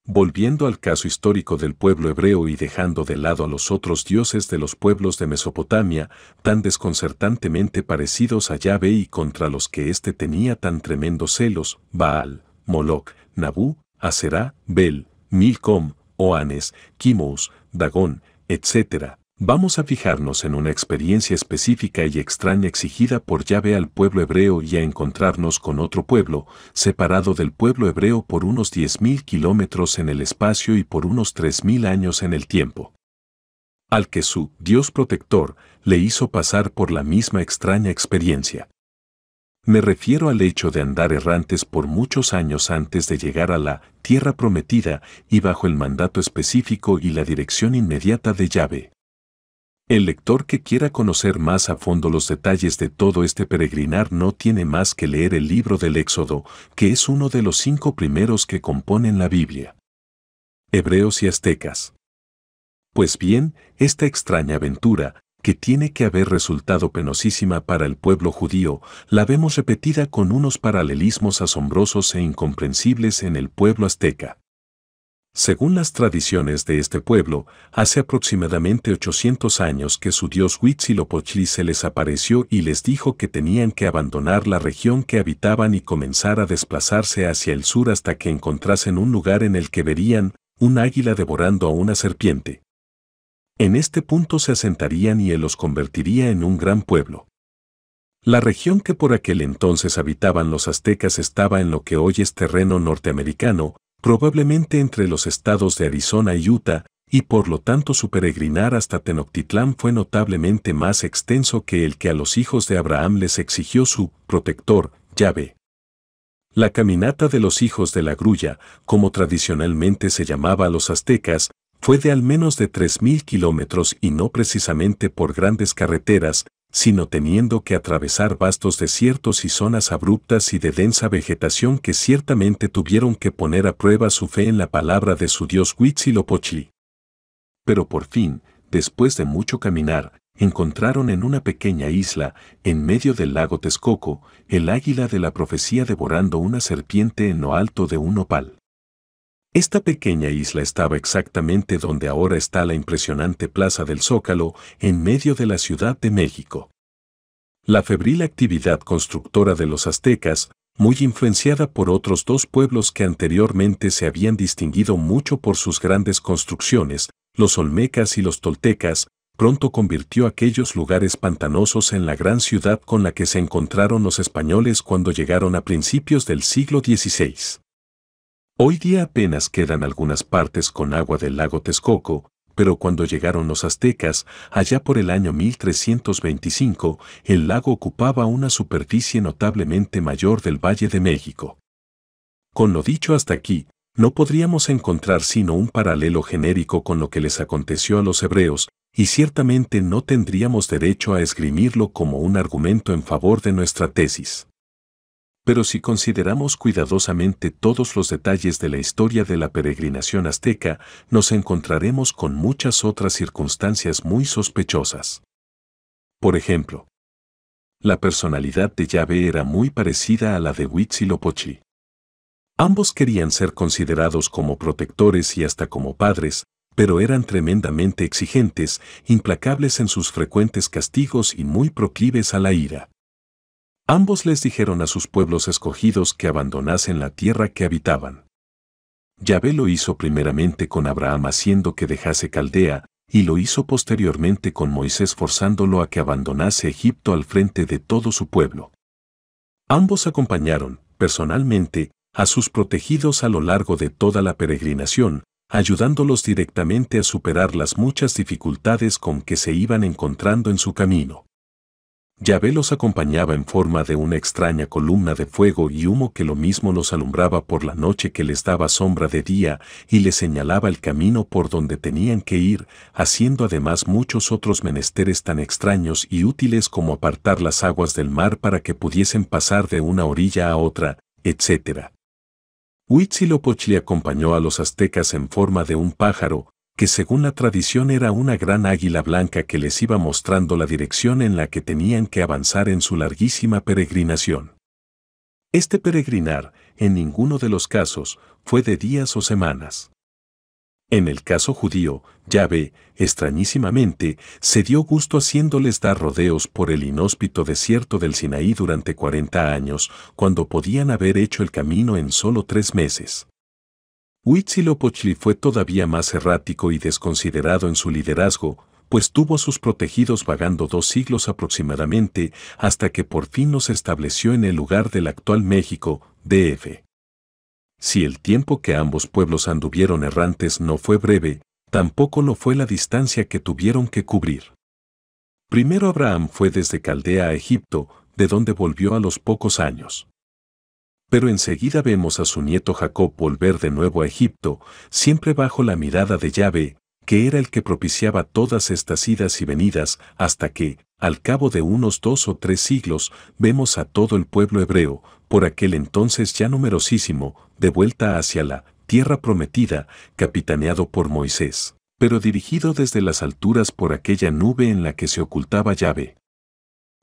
A: Volviendo al caso histórico del pueblo hebreo y dejando de lado a los otros dioses de los pueblos de Mesopotamia, tan desconcertantemente parecidos a Yahvé y contra los que éste tenía tan tremendos celos, Baal, Moloch, Nabú, Aserá, Bel, Milcom, Oanes, Kimous, Dagón, etc., Vamos a fijarnos en una experiencia específica y extraña exigida por Yahvé al pueblo hebreo y a encontrarnos con otro pueblo, separado del pueblo hebreo por unos 10.000 kilómetros en el espacio y por unos 3.000 años en el tiempo. Al que su Dios protector le hizo pasar por la misma extraña experiencia. Me refiero al hecho de andar errantes por muchos años antes de llegar a la tierra prometida y bajo el mandato específico y la dirección inmediata de Yahvé. El lector que quiera conocer más a fondo los detalles de todo este peregrinar no tiene más que leer el libro del Éxodo, que es uno de los cinco primeros que componen la Biblia. Hebreos y aztecas. Pues bien, esta extraña aventura, que tiene que haber resultado penosísima para el pueblo judío, la vemos repetida con unos paralelismos asombrosos e incomprensibles en el pueblo azteca. Según las tradiciones de este pueblo, hace aproximadamente 800 años que su dios Huitzilopochtli se les apareció y les dijo que tenían que abandonar la región que habitaban y comenzar a desplazarse hacia el sur hasta que encontrasen un lugar en el que verían un águila devorando a una serpiente. En este punto se asentarían y él los convertiría en un gran pueblo. La región que por aquel entonces habitaban los aztecas estaba en lo que hoy es terreno norteamericano, probablemente entre los estados de Arizona y Utah, y por lo tanto su peregrinar hasta Tenochtitlán fue notablemente más extenso que el que a los hijos de Abraham les exigió su protector, llave. La caminata de los hijos de la grulla, como tradicionalmente se llamaba a los aztecas, fue de al menos de 3.000 kilómetros y no precisamente por grandes carreteras, sino teniendo que atravesar vastos desiertos y zonas abruptas y de densa vegetación que ciertamente tuvieron que poner a prueba su fe en la palabra de su dios Huitzilopochtli. Pero por fin, después de mucho caminar, encontraron en una pequeña isla, en medio del lago Texcoco, el águila de la profecía devorando una serpiente en lo alto de un opal. Esta pequeña isla estaba exactamente donde ahora está la impresionante Plaza del Zócalo, en medio de la Ciudad de México. La febril actividad constructora de los aztecas, muy influenciada por otros dos pueblos que anteriormente se habían distinguido mucho por sus grandes construcciones, los olmecas y los toltecas, pronto convirtió aquellos lugares pantanosos en la gran ciudad con la que se encontraron los españoles cuando llegaron a principios del siglo XVI. Hoy día apenas quedan algunas partes con agua del lago Texcoco, pero cuando llegaron los aztecas, allá por el año 1325, el lago ocupaba una superficie notablemente mayor del Valle de México. Con lo dicho hasta aquí, no podríamos encontrar sino un paralelo genérico con lo que les aconteció a los hebreos, y ciertamente no tendríamos derecho a esgrimirlo como un argumento en favor de nuestra tesis. Pero si consideramos cuidadosamente todos los detalles de la historia de la peregrinación azteca, nos encontraremos con muchas otras circunstancias muy sospechosas. Por ejemplo, la personalidad de llave era muy parecida a la de Huitzilopochtli. Ambos querían ser considerados como protectores y hasta como padres, pero eran tremendamente exigentes, implacables en sus frecuentes castigos y muy proclives a la ira. Ambos les dijeron a sus pueblos escogidos que abandonasen la tierra que habitaban. Yahvé lo hizo primeramente con Abraham haciendo que dejase Caldea, y lo hizo posteriormente con Moisés forzándolo a que abandonase Egipto al frente de todo su pueblo. Ambos acompañaron, personalmente, a sus protegidos a lo largo de toda la peregrinación, ayudándolos directamente a superar las muchas dificultades con que se iban encontrando en su camino. Yahvé los acompañaba en forma de una extraña columna de fuego y humo que lo mismo los alumbraba por la noche que les daba sombra de día y les señalaba el camino por donde tenían que ir, haciendo además muchos otros menesteres tan extraños y útiles como apartar las aguas del mar para que pudiesen pasar de una orilla a otra, etc. Huitzilopochtli acompañó a los aztecas en forma de un pájaro, que según la tradición era una gran águila blanca que les iba mostrando la dirección en la que tenían que avanzar en su larguísima peregrinación. Este peregrinar, en ninguno de los casos, fue de días o semanas. En el caso judío, ve, extrañísimamente, se dio gusto haciéndoles dar rodeos por el inhóspito desierto del Sinaí durante 40 años, cuando podían haber hecho el camino en solo tres meses. Huitzilopochtli fue todavía más errático y desconsiderado en su liderazgo, pues tuvo a sus protegidos vagando dos siglos aproximadamente hasta que por fin los estableció en el lugar del actual México, DF. Si el tiempo que ambos pueblos anduvieron errantes no fue breve, tampoco lo fue la distancia que tuvieron que cubrir. Primero Abraham fue desde Caldea a Egipto, de donde volvió a los pocos años pero enseguida vemos a su nieto Jacob volver de nuevo a Egipto, siempre bajo la mirada de Yahvé, que era el que propiciaba todas estas idas y venidas, hasta que, al cabo de unos dos o tres siglos, vemos a todo el pueblo hebreo, por aquel entonces ya numerosísimo, de vuelta hacia la tierra prometida, capitaneado por Moisés, pero dirigido desde las alturas por aquella nube en la que se ocultaba Yahvé.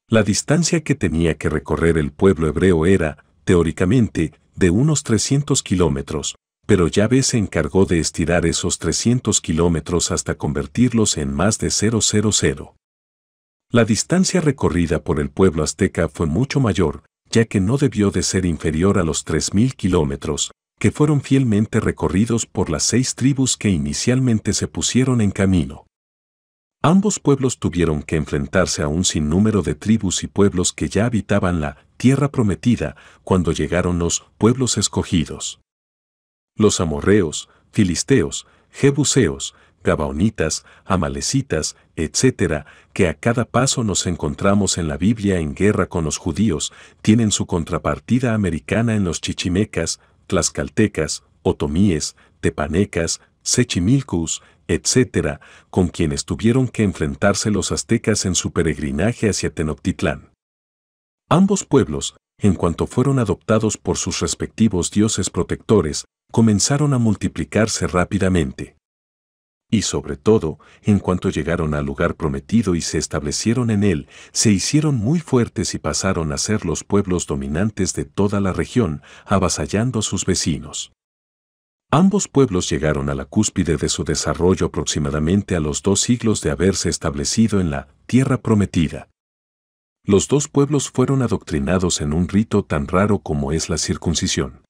A: La distancia que tenía que recorrer el pueblo hebreo era, teóricamente, de unos 300 kilómetros, pero Yahvé se encargó de estirar esos 300 kilómetros hasta convertirlos en más de 000. La distancia recorrida por el pueblo azteca fue mucho mayor, ya que no debió de ser inferior a los 3.000 kilómetros, que fueron fielmente recorridos por las seis tribus que inicialmente se pusieron en camino. Ambos pueblos tuvieron que enfrentarse a un sinnúmero de tribus y pueblos que ya habitaban la tierra prometida cuando llegaron los pueblos escogidos. Los amorreos, filisteos, jebuseos, gabaonitas, amalecitas, etcétera, que a cada paso nos encontramos en la Biblia en guerra con los judíos, tienen su contrapartida americana en los chichimecas, tlaxcaltecas, otomíes, tepanecas, sechimilcus, etcétera, con quienes tuvieron que enfrentarse los aztecas en su peregrinaje hacia Tenochtitlán. Ambos pueblos, en cuanto fueron adoptados por sus respectivos dioses protectores, comenzaron a multiplicarse rápidamente. Y sobre todo, en cuanto llegaron al lugar prometido y se establecieron en él, se hicieron muy fuertes y pasaron a ser los pueblos dominantes de toda la región, avasallando a sus vecinos. Ambos pueblos llegaron a la cúspide de su desarrollo aproximadamente a los dos siglos de haberse establecido en la tierra prometida. Los dos pueblos fueron adoctrinados en un rito tan raro como es la circuncisión.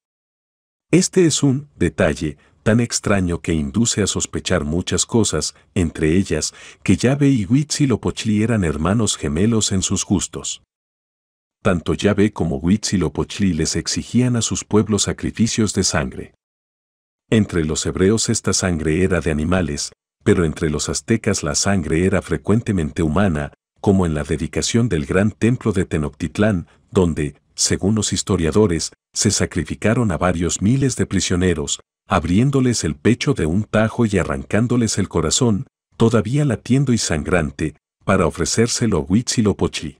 A: Este es un detalle tan extraño que induce a sospechar muchas cosas, entre ellas que Yahvé y Huitzilopochtli eran hermanos gemelos en sus gustos. Tanto Yahvé como Huitzilopochtli les exigían a sus pueblos sacrificios de sangre. Entre los hebreos esta sangre era de animales, pero entre los aztecas la sangre era frecuentemente humana, como en la dedicación del gran templo de Tenochtitlán, donde, según los historiadores, se sacrificaron a varios miles de prisioneros, abriéndoles el pecho de un tajo y arrancándoles el corazón, todavía latiendo y sangrante, para ofrecérselo a Huitzilopochtli.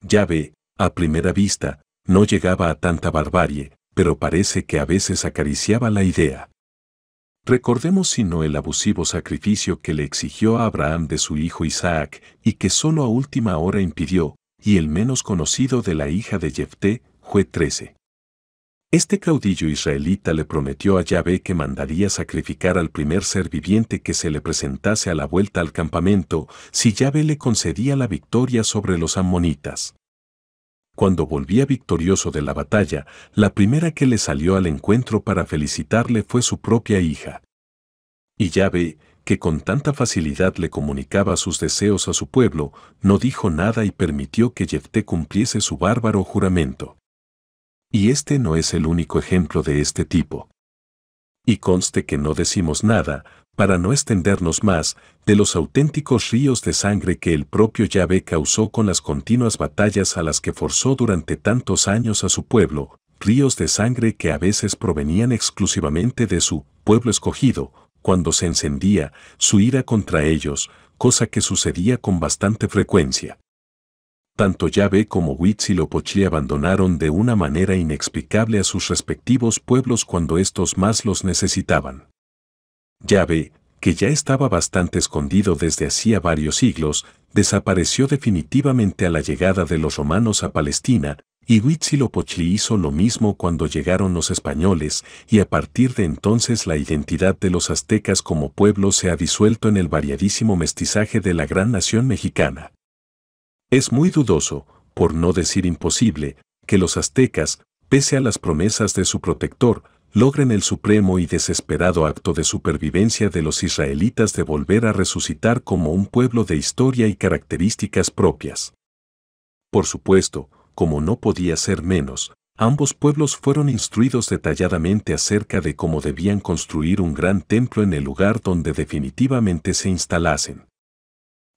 A: Ya ve, a primera vista, no llegaba a tanta barbarie, pero parece que a veces acariciaba la idea. Recordemos sino el abusivo sacrificio que le exigió a Abraham de su hijo Isaac y que solo a última hora impidió, y el menos conocido de la hija de Jefté, fue 13. Este caudillo israelita le prometió a Yahvé que mandaría sacrificar al primer ser viviente que se le presentase a la vuelta al campamento si Yahvé le concedía la victoria sobre los ammonitas. Cuando volvía victorioso de la batalla, la primera que le salió al encuentro para felicitarle fue su propia hija. Y ya ve que con tanta facilidad le comunicaba sus deseos a su pueblo, no dijo nada y permitió que Jefté cumpliese su bárbaro juramento. Y este no es el único ejemplo de este tipo. Y conste que no decimos nada, para no extendernos más, de los auténticos ríos de sangre que el propio Yahvé causó con las continuas batallas a las que forzó durante tantos años a su pueblo, ríos de sangre que a veces provenían exclusivamente de su pueblo escogido, cuando se encendía su ira contra ellos, cosa que sucedía con bastante frecuencia. Tanto Yahvé como Huitzilopochtli abandonaron de una manera inexplicable a sus respectivos pueblos cuando estos más los necesitaban llave, que ya estaba bastante escondido desde hacía varios siglos, desapareció definitivamente a la llegada de los romanos a Palestina, y Huitzilopochtli hizo lo mismo cuando llegaron los españoles, y a partir de entonces la identidad de los aztecas como pueblo se ha disuelto en el variadísimo mestizaje de la gran nación mexicana. Es muy dudoso, por no decir imposible, que los aztecas, pese a las promesas de su protector, logren el supremo y desesperado acto de supervivencia de los israelitas de volver a resucitar como un pueblo de historia y características propias. Por supuesto, como no podía ser menos, ambos pueblos fueron instruidos detalladamente acerca de cómo debían construir un gran templo en el lugar donde definitivamente se instalasen.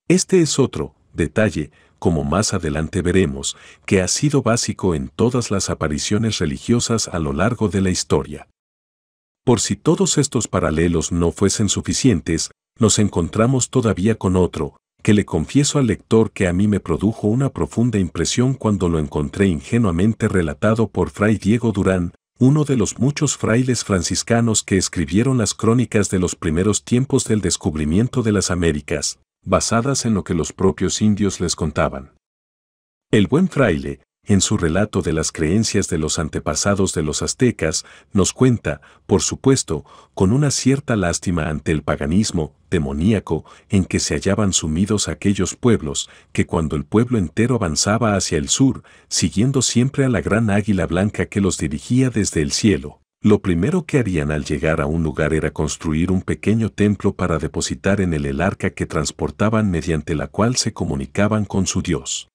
A: Este es otro detalle como más adelante veremos, que ha sido básico en todas las apariciones religiosas a lo largo de la historia. Por si todos estos paralelos no fuesen suficientes, nos encontramos todavía con otro, que le confieso al lector que a mí me produjo una profunda impresión cuando lo encontré ingenuamente relatado por Fray Diego Durán, uno de los muchos frailes franciscanos que escribieron las crónicas de los primeros tiempos del descubrimiento de las Américas, basadas en lo que los propios indios les contaban. El buen fraile, en su relato de las creencias de los antepasados de los aztecas, nos cuenta, por supuesto, con una cierta lástima ante el paganismo demoníaco en que se hallaban sumidos aquellos pueblos, que cuando el pueblo entero avanzaba hacia el sur, siguiendo siempre a la gran águila blanca que los dirigía desde el cielo, lo primero que harían al llegar a un lugar era construir un pequeño templo para depositar en él el arca que transportaban mediante la cual se comunicaban con su Dios.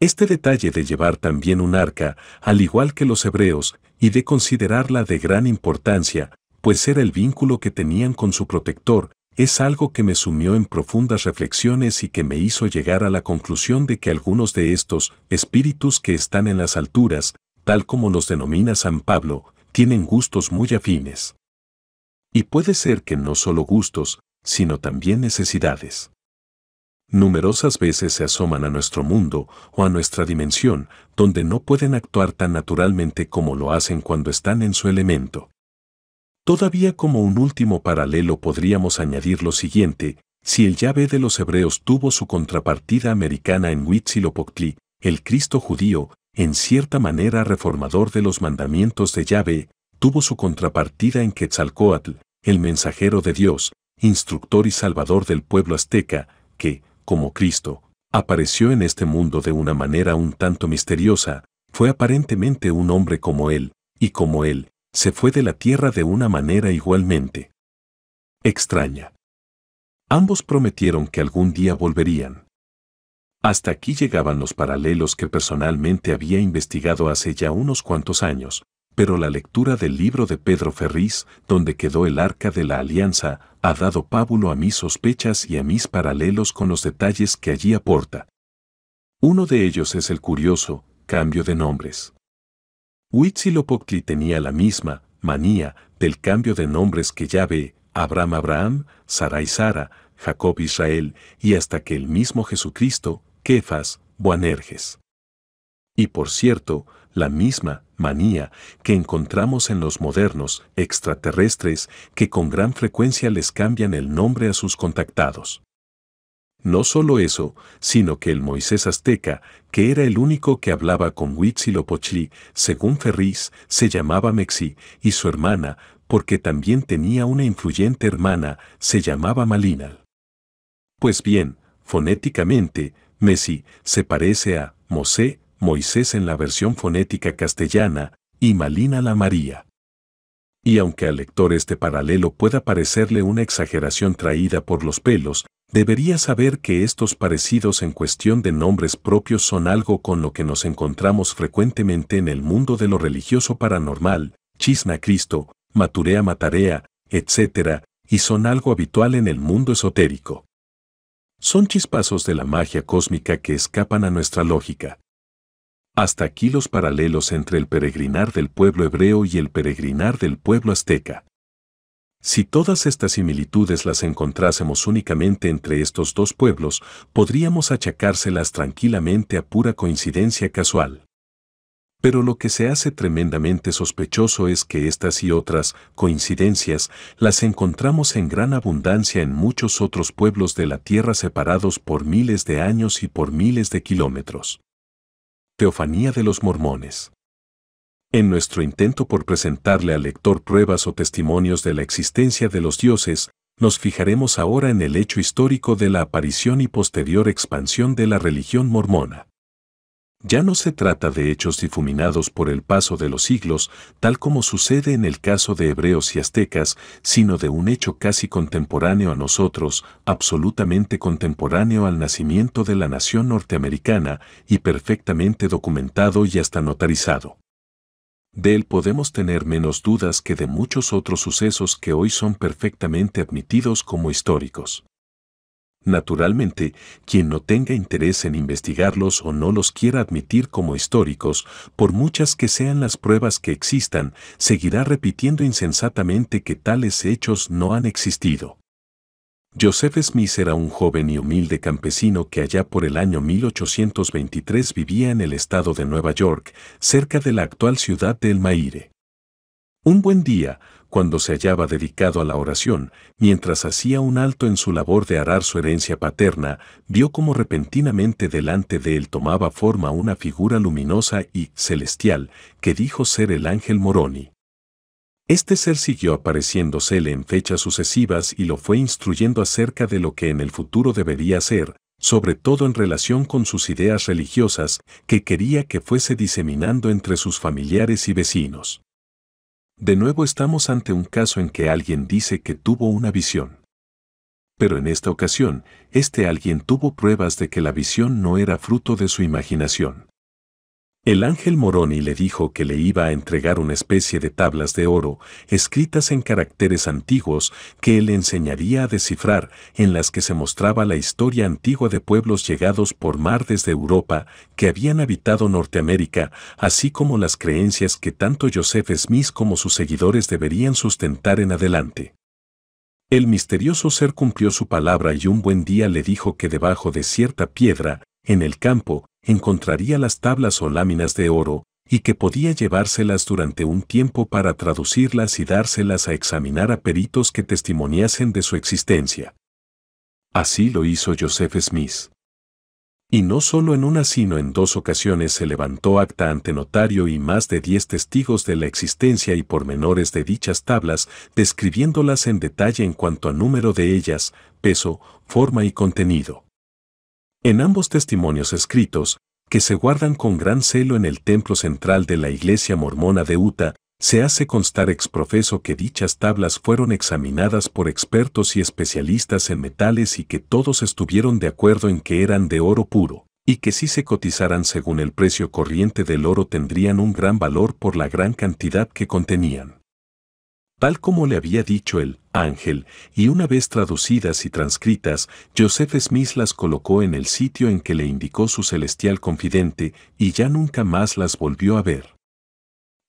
A: Este detalle de llevar también un arca, al igual que los hebreos, y de considerarla de gran importancia, pues era el vínculo que tenían con su protector, es algo que me sumió en profundas reflexiones y que me hizo llegar a la conclusión de que algunos de estos espíritus que están en las alturas, tal como los denomina San Pablo, tienen gustos muy afines. Y puede ser que no solo gustos, sino también necesidades. Numerosas veces se asoman a nuestro mundo o a nuestra dimensión, donde no pueden actuar tan naturalmente como lo hacen cuando están en su elemento. Todavía como un último paralelo podríamos añadir lo siguiente, si el llave de los hebreos tuvo su contrapartida americana en Huitzilopochtli, el Cristo judío, en cierta manera reformador de los mandamientos de Yahvé, tuvo su contrapartida en Quetzalcoatl, el mensajero de Dios, instructor y salvador del pueblo azteca, que, como Cristo, apareció en este mundo de una manera un tanto misteriosa, fue aparentemente un hombre como él, y como él, se fue de la tierra de una manera igualmente extraña. Ambos prometieron que algún día volverían. Hasta aquí llegaban los paralelos que personalmente había investigado hace ya unos cuantos años, pero la lectura del libro de Pedro Ferriz, donde quedó el arca de la alianza, ha dado pábulo a mis sospechas y a mis paralelos con los detalles que allí aporta. Uno de ellos es el curioso cambio de nombres. Huitzilopochtli tenía la misma manía del cambio de nombres que ya ve Abraham Abraham, Sara y Sara, Jacob Israel, y hasta que el mismo Jesucristo Quefas, Boanerges. Y por cierto, la misma manía que encontramos en los modernos extraterrestres que con gran frecuencia les cambian el nombre a sus contactados. No solo eso, sino que el Moisés azteca, que era el único que hablaba con Huitzilopochtli, según Ferris, se llamaba Mexi, y su hermana, porque también tenía una influyente hermana, se llamaba Malinal. Pues bien, fonéticamente, Messi, se parece a Mosé, Moisés en la versión fonética castellana, y Malina la María. Y aunque al lector este paralelo pueda parecerle una exageración traída por los pelos, debería saber que estos parecidos en cuestión de nombres propios son algo con lo que nos encontramos frecuentemente en el mundo de lo religioso paranormal, chisna Cristo, maturea matarea, etc., y son algo habitual en el mundo esotérico son chispazos de la magia cósmica que escapan a nuestra lógica. Hasta aquí los paralelos entre el peregrinar del pueblo hebreo y el peregrinar del pueblo azteca. Si todas estas similitudes las encontrásemos únicamente entre estos dos pueblos, podríamos achacárselas tranquilamente a pura coincidencia casual. Pero lo que se hace tremendamente sospechoso es que estas y otras coincidencias las encontramos en gran abundancia en muchos otros pueblos de la Tierra separados por miles de años y por miles de kilómetros. Teofanía de los Mormones. En nuestro intento por presentarle al lector pruebas o testimonios de la existencia de los dioses, nos fijaremos ahora en el hecho histórico de la aparición y posterior expansión de la religión mormona. Ya no se trata de hechos difuminados por el paso de los siglos, tal como sucede en el caso de hebreos y aztecas, sino de un hecho casi contemporáneo a nosotros, absolutamente contemporáneo al nacimiento de la nación norteamericana y perfectamente documentado y hasta notarizado. De él podemos tener menos dudas que de muchos otros sucesos que hoy son perfectamente admitidos como históricos. Naturalmente, quien no tenga interés en investigarlos o no los quiera admitir como históricos, por muchas que sean las pruebas que existan, seguirá repitiendo insensatamente que tales hechos no han existido. Joseph Smith era un joven y humilde campesino que allá por el año 1823 vivía en el estado de Nueva York, cerca de la actual ciudad de El Maire. Un buen día, cuando se hallaba dedicado a la oración, mientras hacía un alto en su labor de arar su herencia paterna, vio como repentinamente delante de él tomaba forma una figura luminosa y celestial que dijo ser el ángel Moroni. Este ser siguió apareciéndosele en fechas sucesivas y lo fue instruyendo acerca de lo que en el futuro debería ser, sobre todo en relación con sus ideas religiosas que quería que fuese diseminando entre sus familiares y vecinos. De nuevo estamos ante un caso en que alguien dice que tuvo una visión. Pero en esta ocasión, este alguien tuvo pruebas de que la visión no era fruto de su imaginación. El ángel Moroni le dijo que le iba a entregar una especie de tablas de oro, escritas en caracteres antiguos, que él enseñaría a descifrar, en las que se mostraba la historia antigua de pueblos llegados por mar desde Europa, que habían habitado Norteamérica, así como las creencias que tanto Joseph Smith como sus seguidores deberían sustentar en adelante. El misterioso ser cumplió su palabra y un buen día le dijo que debajo de cierta piedra en el campo, encontraría las tablas o láminas de oro, y que podía llevárselas durante un tiempo para traducirlas y dárselas a examinar a peritos que testimoniasen de su existencia. Así lo hizo Joseph Smith. Y no solo en una sino en dos ocasiones se levantó acta ante notario y más de diez testigos de la existencia y pormenores de dichas tablas, describiéndolas en detalle en cuanto a número de ellas, peso, forma y contenido. En ambos testimonios escritos, que se guardan con gran celo en el templo central de la iglesia mormona de Utah, se hace constar exprofeso que dichas tablas fueron examinadas por expertos y especialistas en metales y que todos estuvieron de acuerdo en que eran de oro puro, y que si se cotizaran según el precio corriente del oro tendrían un gran valor por la gran cantidad que contenían. Tal como le había dicho el Ángel, y una vez traducidas y transcritas, Joseph Smith las colocó en el sitio en que le indicó su celestial confidente y ya nunca más las volvió a ver.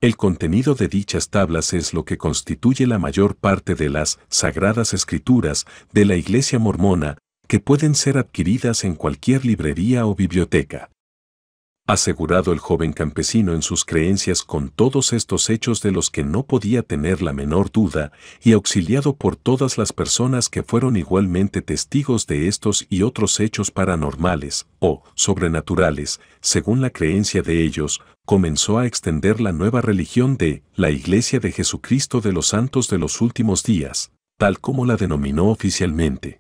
A: El contenido de dichas tablas es lo que constituye la mayor parte de las sagradas escrituras de la Iglesia mormona, que pueden ser adquiridas en cualquier librería o biblioteca asegurado el joven campesino en sus creencias con todos estos hechos de los que no podía tener la menor duda, y auxiliado por todas las personas que fueron igualmente testigos de estos y otros hechos paranormales o sobrenaturales, según la creencia de ellos, comenzó a extender la nueva religión de la Iglesia de Jesucristo de los Santos de los Últimos Días, tal como la denominó oficialmente.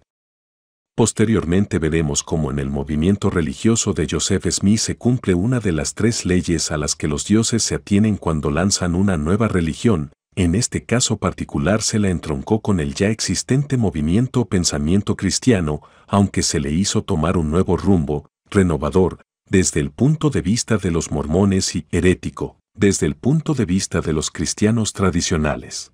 A: Posteriormente veremos cómo en el movimiento religioso de Joseph Smith se cumple una de las tres leyes a las que los dioses se atienen cuando lanzan una nueva religión, en este caso particular se la entroncó con el ya existente movimiento o pensamiento cristiano, aunque se le hizo tomar un nuevo rumbo, renovador, desde el punto de vista de los mormones y herético, desde el punto de vista de los cristianos tradicionales.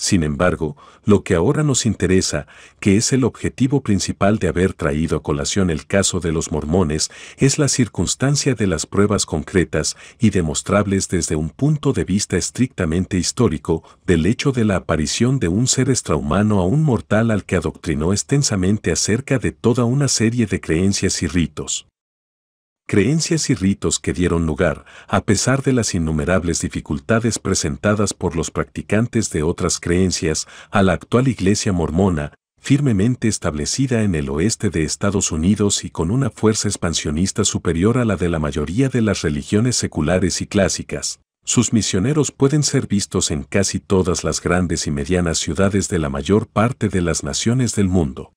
A: Sin embargo, lo que ahora nos interesa, que es el objetivo principal de haber traído a colación el caso de los mormones, es la circunstancia de las pruebas concretas y demostrables desde un punto de vista estrictamente histórico del hecho de la aparición de un ser extrahumano a un mortal al que adoctrinó extensamente acerca de toda una serie de creencias y ritos creencias y ritos que dieron lugar, a pesar de las innumerables dificultades presentadas por los practicantes de otras creencias, a la actual iglesia mormona, firmemente establecida en el oeste de Estados Unidos y con una fuerza expansionista superior a la de la mayoría de las religiones seculares y clásicas. Sus misioneros pueden ser vistos en casi todas las grandes y medianas ciudades de la mayor parte de las naciones del mundo.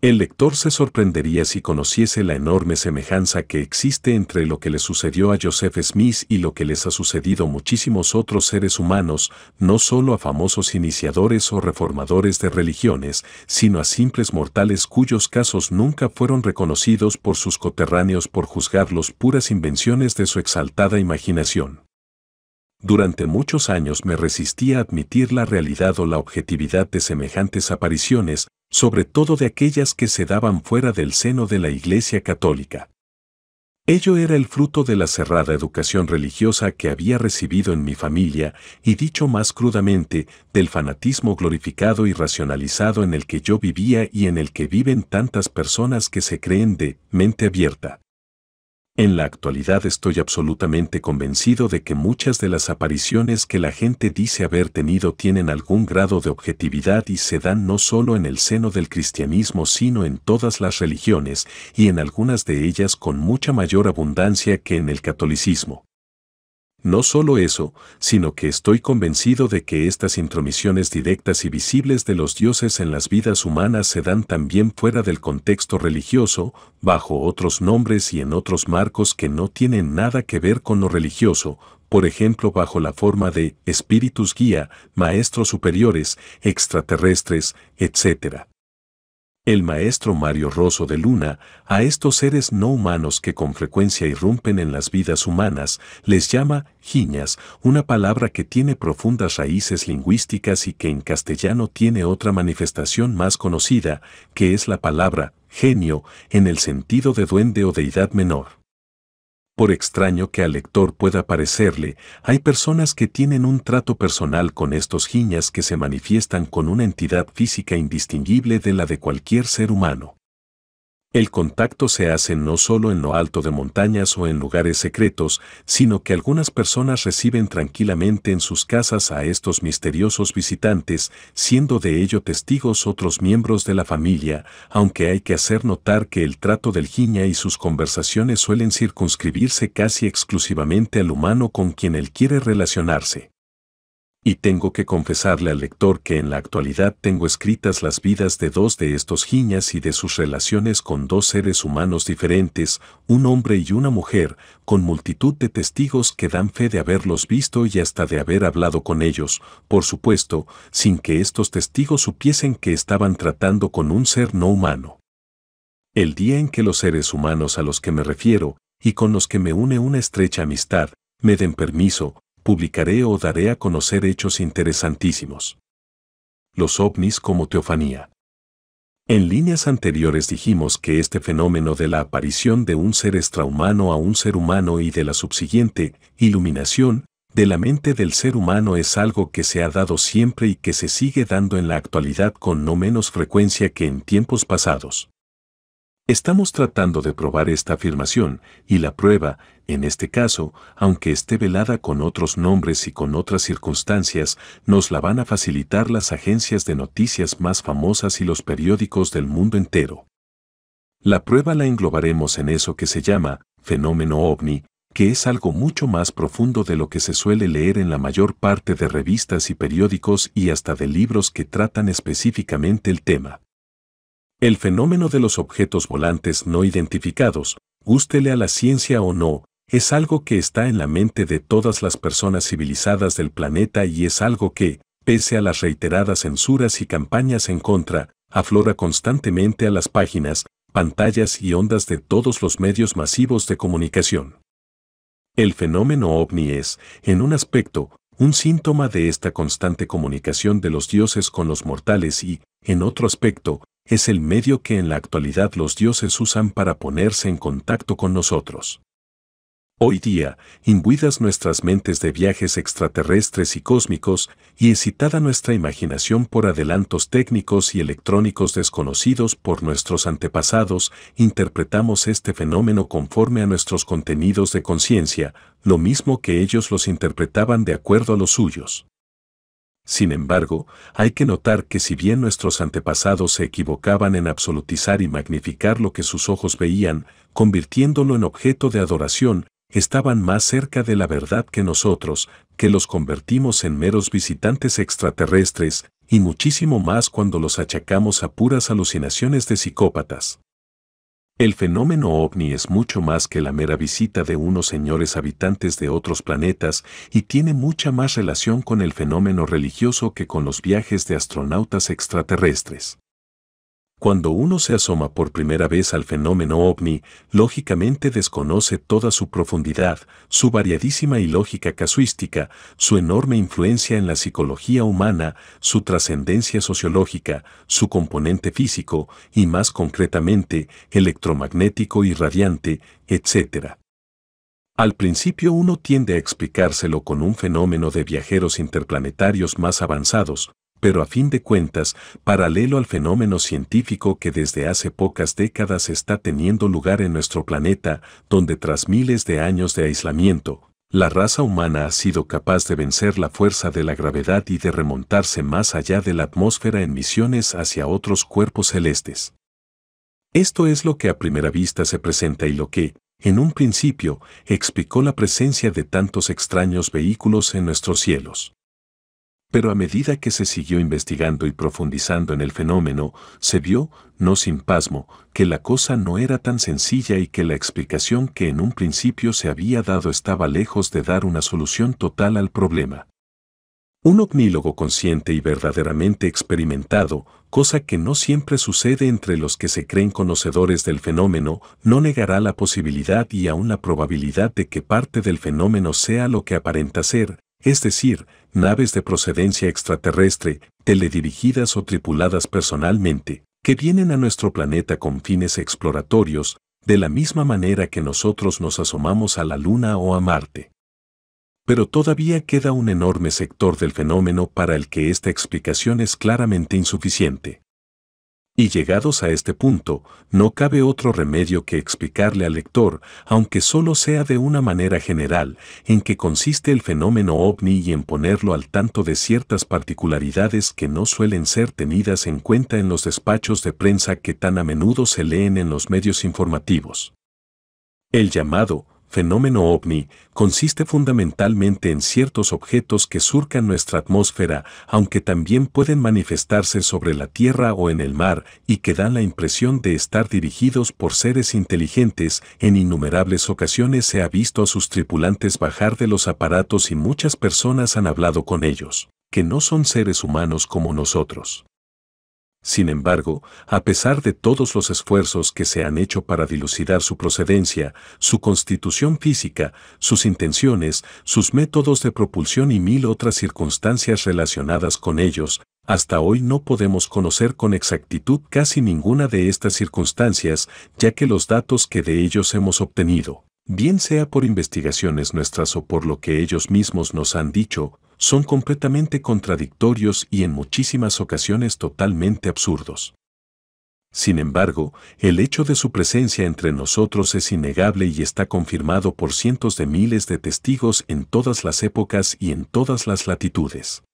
A: El lector se sorprendería si conociese la enorme semejanza que existe entre lo que le sucedió a Joseph Smith y lo que les ha sucedido muchísimos otros seres humanos, no solo a famosos iniciadores o reformadores de religiones, sino a simples mortales cuyos casos nunca fueron reconocidos por sus coterráneos por juzgarlos puras invenciones de su exaltada imaginación. Durante muchos años me resistí a admitir la realidad o la objetividad de semejantes apariciones, sobre todo de aquellas que se daban fuera del seno de la Iglesia católica. Ello era el fruto de la cerrada educación religiosa que había recibido en mi familia y dicho más crudamente, del fanatismo glorificado y racionalizado en el que yo vivía y en el que viven tantas personas que se creen de mente abierta. En la actualidad estoy absolutamente convencido de que muchas de las apariciones que la gente dice haber tenido tienen algún grado de objetividad y se dan no solo en el seno del cristianismo sino en todas las religiones y en algunas de ellas con mucha mayor abundancia que en el catolicismo. No solo eso, sino que estoy convencido de que estas intromisiones directas y visibles de los dioses en las vidas humanas se dan también fuera del contexto religioso, bajo otros nombres y en otros marcos que no tienen nada que ver con lo religioso, por ejemplo bajo la forma de espíritus guía, maestros superiores, extraterrestres, etc. El maestro Mario Rosso de Luna, a estos seres no humanos que con frecuencia irrumpen en las vidas humanas, les llama giñas, una palabra que tiene profundas raíces lingüísticas y que en castellano tiene otra manifestación más conocida, que es la palabra genio en el sentido de duende o deidad menor. Por extraño que al lector pueda parecerle, hay personas que tienen un trato personal con estos giñas que se manifiestan con una entidad física indistinguible de la de cualquier ser humano. El contacto se hace no solo en lo alto de montañas o en lugares secretos, sino que algunas personas reciben tranquilamente en sus casas a estos misteriosos visitantes, siendo de ello testigos otros miembros de la familia, aunque hay que hacer notar que el trato del jiña y sus conversaciones suelen circunscribirse casi exclusivamente al humano con quien él quiere relacionarse y tengo que confesarle al lector que en la actualidad tengo escritas las vidas de dos de estos giñas y de sus relaciones con dos seres humanos diferentes, un hombre y una mujer, con multitud de testigos que dan fe de haberlos visto y hasta de haber hablado con ellos, por supuesto, sin que estos testigos supiesen que estaban tratando con un ser no humano. El día en que los seres humanos a los que me refiero, y con los que me une una estrecha amistad, me den permiso, publicaré o daré a conocer hechos interesantísimos. Los ovnis como teofanía. En líneas anteriores dijimos que este fenómeno de la aparición de un ser extrahumano a un ser humano y de la subsiguiente iluminación de la mente del ser humano es algo que se ha dado siempre y que se sigue dando en la actualidad con no menos frecuencia que en tiempos pasados. Estamos tratando de probar esta afirmación, y la prueba en este caso, aunque esté velada con otros nombres y con otras circunstancias, nos la van a facilitar las agencias de noticias más famosas y los periódicos del mundo entero. La prueba la englobaremos en eso que se llama fenómeno ovni, que es algo mucho más profundo de lo que se suele leer en la mayor parte de revistas y periódicos y hasta de libros que tratan específicamente el tema. El fenómeno de los objetos volantes no identificados, gústele a la ciencia o no, es algo que está en la mente de todas las personas civilizadas del planeta y es algo que, pese a las reiteradas censuras y campañas en contra, aflora constantemente a las páginas, pantallas y ondas de todos los medios masivos de comunicación. El fenómeno ovni es, en un aspecto, un síntoma de esta constante comunicación de los dioses con los mortales y, en otro aspecto, es el medio que en la actualidad los dioses usan para ponerse en contacto con nosotros. Hoy día, imbuidas nuestras mentes de viajes extraterrestres y cósmicos, y excitada nuestra imaginación por adelantos técnicos y electrónicos desconocidos por nuestros antepasados, interpretamos este fenómeno conforme a nuestros contenidos de conciencia, lo mismo que ellos los interpretaban de acuerdo a los suyos. Sin embargo, hay que notar que si bien nuestros antepasados se equivocaban en absolutizar y magnificar lo que sus ojos veían, convirtiéndolo en objeto de adoración, estaban más cerca de la verdad que nosotros, que los convertimos en meros visitantes extraterrestres, y muchísimo más cuando los achacamos a puras alucinaciones de psicópatas. El fenómeno ovni es mucho más que la mera visita de unos señores habitantes de otros planetas y tiene mucha más relación con el fenómeno religioso que con los viajes de astronautas extraterrestres. Cuando uno se asoma por primera vez al fenómeno ovni, lógicamente desconoce toda su profundidad, su variadísima y lógica casuística, su enorme influencia en la psicología humana, su trascendencia sociológica, su componente físico y más concretamente electromagnético y radiante, etc. Al principio uno tiende a explicárselo con un fenómeno de viajeros interplanetarios más avanzados, pero a fin de cuentas, paralelo al fenómeno científico que desde hace pocas décadas está teniendo lugar en nuestro planeta, donde tras miles de años de aislamiento, la raza humana ha sido capaz de vencer la fuerza de la gravedad y de remontarse más allá de la atmósfera en misiones hacia otros cuerpos celestes. Esto es lo que a primera vista se presenta y lo que, en un principio, explicó la presencia de tantos extraños vehículos en nuestros cielos pero a medida que se siguió investigando y profundizando en el fenómeno, se vio, no sin pasmo, que la cosa no era tan sencilla y que la explicación que en un principio se había dado estaba lejos de dar una solución total al problema. Un omnílogo consciente y verdaderamente experimentado, cosa que no siempre sucede entre los que se creen conocedores del fenómeno, no negará la posibilidad y aún la probabilidad de que parte del fenómeno sea lo que aparenta ser, es decir, naves de procedencia extraterrestre, teledirigidas o tripuladas personalmente, que vienen a nuestro planeta con fines exploratorios, de la misma manera que nosotros nos asomamos a la Luna o a Marte. Pero todavía queda un enorme sector del fenómeno para el que esta explicación es claramente insuficiente. Y llegados a este punto, no cabe otro remedio que explicarle al lector, aunque solo sea de una manera general, en qué consiste el fenómeno ovni y en ponerlo al tanto de ciertas particularidades que no suelen ser tenidas en cuenta en los despachos de prensa que tan a menudo se leen en los medios informativos. El llamado fenómeno ovni consiste fundamentalmente en ciertos objetos que surcan nuestra atmósfera, aunque también pueden manifestarse sobre la Tierra o en el mar y que dan la impresión de estar dirigidos por seres inteligentes. En innumerables ocasiones se ha visto a sus tripulantes bajar de los aparatos y muchas personas han hablado con ellos, que no son seres humanos como nosotros. Sin embargo, a pesar de todos los esfuerzos que se han hecho para dilucidar su procedencia, su constitución física, sus intenciones, sus métodos de propulsión y mil otras circunstancias relacionadas con ellos, hasta hoy no podemos conocer con exactitud casi ninguna de estas circunstancias, ya que los datos que de ellos hemos obtenido, bien sea por investigaciones nuestras o por lo que ellos mismos nos han dicho, son completamente contradictorios y en muchísimas ocasiones totalmente absurdos. Sin embargo, el hecho de su presencia entre nosotros es innegable y está confirmado por cientos de miles de testigos en todas las épocas y en todas las latitudes.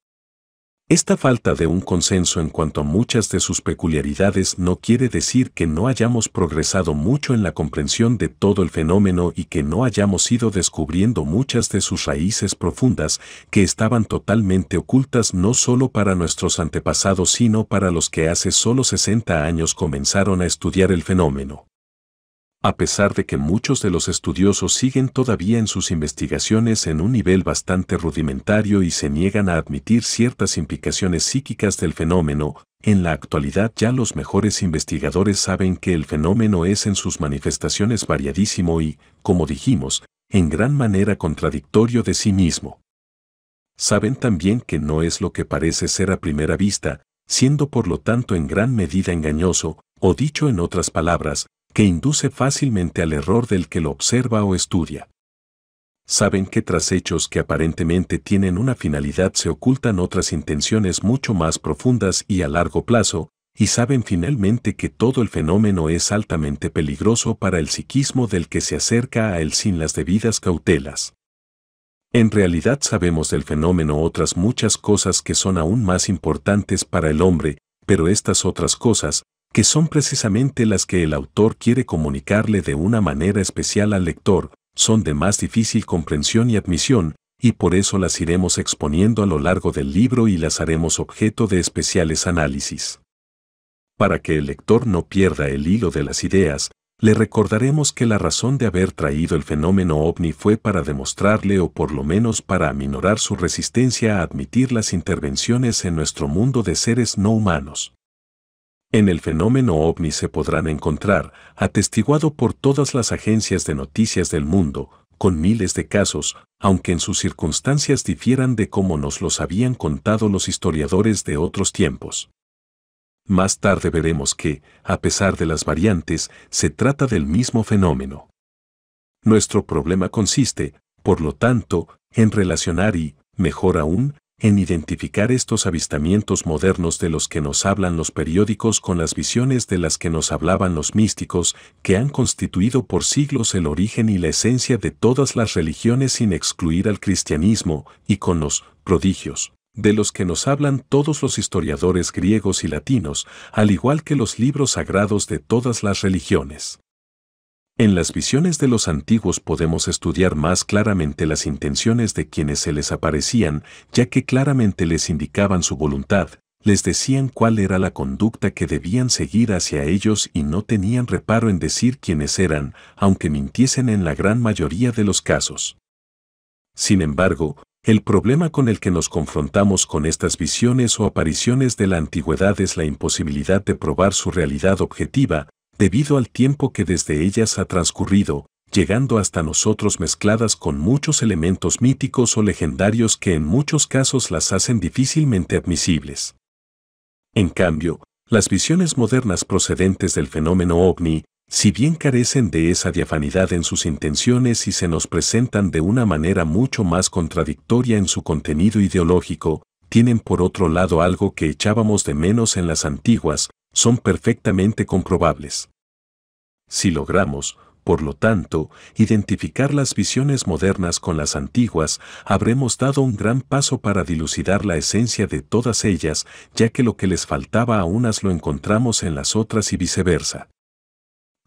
A: Esta falta de un consenso en cuanto a muchas de sus peculiaridades no quiere decir que no hayamos progresado mucho en la comprensión de todo el fenómeno y que no hayamos ido descubriendo muchas de sus raíces profundas que estaban totalmente ocultas no solo para nuestros antepasados sino para los que hace solo 60 años comenzaron a estudiar el fenómeno a pesar de que muchos de los estudiosos siguen todavía en sus investigaciones en un nivel bastante rudimentario y se niegan a admitir ciertas implicaciones psíquicas del fenómeno, en la actualidad ya los mejores investigadores saben que el fenómeno es en sus manifestaciones variadísimo y, como dijimos, en gran manera contradictorio de sí mismo. Saben también que no es lo que parece ser a primera vista, siendo por lo tanto en gran medida engañoso, o dicho en otras palabras, que induce fácilmente al error del que lo observa o estudia. Saben que tras hechos que aparentemente tienen una finalidad se ocultan otras intenciones mucho más profundas y a largo plazo, y saben finalmente que todo el fenómeno es altamente peligroso para el psiquismo del que se acerca a él sin las debidas cautelas. En realidad sabemos del fenómeno otras muchas cosas que son aún más importantes para el hombre, pero estas otras cosas, que son precisamente las que el autor quiere comunicarle de una manera especial al lector, son de más difícil comprensión y admisión, y por eso las iremos exponiendo a lo largo del libro y las haremos objeto de especiales análisis. Para que el lector no pierda el hilo de las ideas, le recordaremos que la razón de haber traído el fenómeno ovni fue para demostrarle o por lo menos para aminorar su resistencia a admitir las intervenciones en nuestro mundo de seres no humanos. En el fenómeno ovni se podrán encontrar, atestiguado por todas las agencias de noticias del mundo, con miles de casos, aunque en sus circunstancias difieran de cómo nos los habían contado los historiadores de otros tiempos. Más tarde veremos que, a pesar de las variantes, se trata del mismo fenómeno. Nuestro problema consiste, por lo tanto, en relacionar y, mejor aún, en identificar estos avistamientos modernos de los que nos hablan los periódicos con las visiones de las que nos hablaban los místicos, que han constituido por siglos el origen y la esencia de todas las religiones sin excluir al cristianismo, y con los prodigios de los que nos hablan todos los historiadores griegos y latinos, al igual que los libros sagrados de todas las religiones. En las visiones de los antiguos podemos estudiar más claramente las intenciones de quienes se les aparecían, ya que claramente les indicaban su voluntad, les decían cuál era la conducta que debían seguir hacia ellos y no tenían reparo en decir quiénes eran, aunque mintiesen en la gran mayoría de los casos. Sin embargo, el problema con el que nos confrontamos con estas visiones o apariciones de la antigüedad es la imposibilidad de probar su realidad objetiva, debido al tiempo que desde ellas ha transcurrido, llegando hasta nosotros mezcladas con muchos elementos míticos o legendarios que en muchos casos las hacen difícilmente admisibles. En cambio, las visiones modernas procedentes del fenómeno ovni, si bien carecen de esa diafanidad en sus intenciones y se nos presentan de una manera mucho más contradictoria en su contenido ideológico, tienen por otro lado algo que echábamos de menos en las antiguas, son perfectamente comprobables. Si logramos, por lo tanto, identificar las visiones modernas con las antiguas, habremos dado un gran paso para dilucidar la esencia de todas ellas, ya que lo que les faltaba a unas lo encontramos en las otras y viceversa.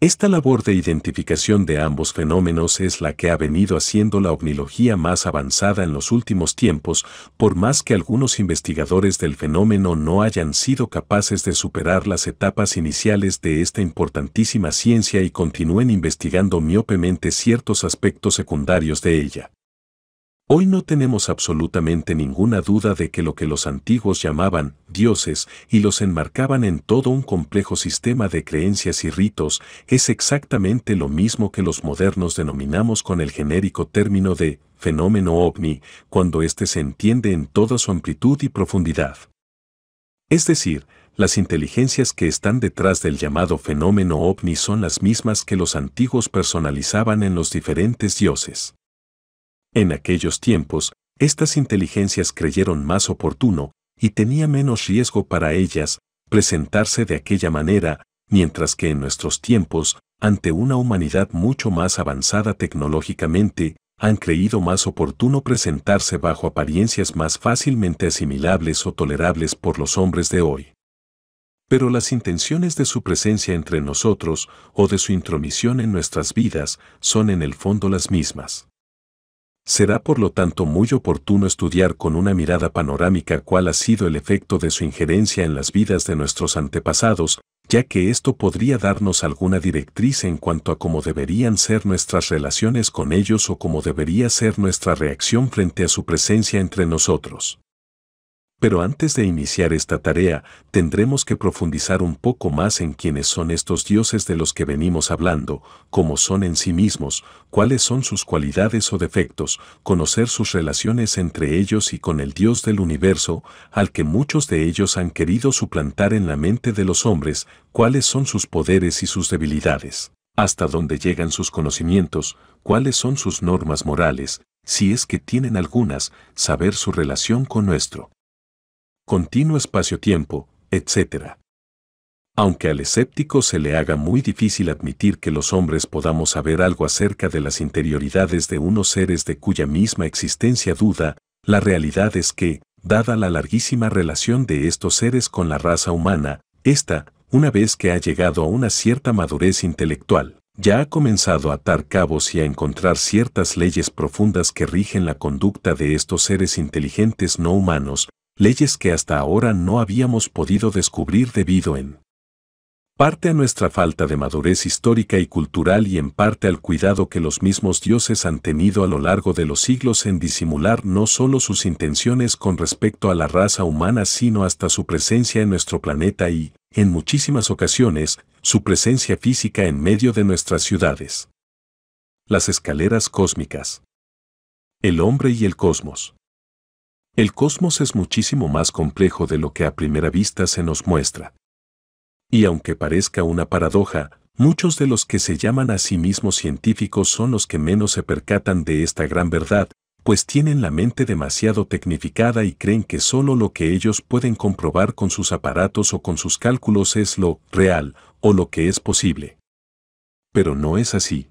A: Esta labor de identificación de ambos fenómenos es la que ha venido haciendo la ovnilogía más avanzada en los últimos tiempos, por más que algunos investigadores del fenómeno no hayan sido capaces de superar las etapas iniciales de esta importantísima ciencia y continúen investigando miopemente ciertos aspectos secundarios de ella. Hoy no tenemos absolutamente ninguna duda de que lo que los antiguos llamaban dioses y los enmarcaban en todo un complejo sistema de creencias y ritos es exactamente lo mismo que los modernos denominamos con el genérico término de fenómeno ovni, cuando éste se entiende en toda su amplitud y profundidad. Es decir, las inteligencias que están detrás del llamado fenómeno ovni son las mismas que los antiguos personalizaban en los diferentes dioses. En aquellos tiempos, estas inteligencias creyeron más oportuno, y tenía menos riesgo para ellas, presentarse de aquella manera, mientras que en nuestros tiempos, ante una humanidad mucho más avanzada tecnológicamente, han creído más oportuno presentarse bajo apariencias más fácilmente asimilables o tolerables por los hombres de hoy. Pero las intenciones de su presencia entre nosotros o de su intromisión en nuestras vidas son en el fondo las mismas. Será por lo tanto muy oportuno estudiar con una mirada panorámica cuál ha sido el efecto de su injerencia en las vidas de nuestros antepasados, ya que esto podría darnos alguna directriz en cuanto a cómo deberían ser nuestras relaciones con ellos o cómo debería ser nuestra reacción frente a su presencia entre nosotros. Pero antes de iniciar esta tarea, tendremos que profundizar un poco más en quiénes son estos dioses de los que venimos hablando, cómo son en sí mismos, cuáles son sus cualidades o defectos, conocer sus relaciones entre ellos y con el dios del universo, al que muchos de ellos han querido suplantar en la mente de los hombres, cuáles son sus poderes y sus debilidades, hasta dónde llegan sus conocimientos, cuáles son sus normas morales, si es que tienen algunas, saber su relación con nuestro continuo espacio-tiempo, etc. Aunque al escéptico se le haga muy difícil admitir que los hombres podamos saber algo acerca de las interioridades de unos seres de cuya misma existencia duda, la realidad es que, dada la larguísima relación de estos seres con la raza humana, esta, una vez que ha llegado a una cierta madurez intelectual, ya ha comenzado a atar cabos y a encontrar ciertas leyes profundas que rigen la conducta de estos seres inteligentes no humanos, leyes que hasta ahora no habíamos podido descubrir debido en parte a nuestra falta de madurez histórica y cultural y en parte al cuidado que los mismos dioses han tenido a lo largo de los siglos en disimular no solo sus intenciones con respecto a la raza humana, sino hasta su presencia en nuestro planeta y, en muchísimas ocasiones, su presencia física en medio de nuestras ciudades. Las escaleras cósmicas. El hombre y el cosmos. El cosmos es muchísimo más complejo de lo que a primera vista se nos muestra. Y aunque parezca una paradoja, muchos de los que se llaman a sí mismos científicos son los que menos se percatan de esta gran verdad, pues tienen la mente demasiado tecnificada y creen que solo lo que ellos pueden comprobar con sus aparatos o con sus cálculos es lo real o lo que es posible. Pero no es así.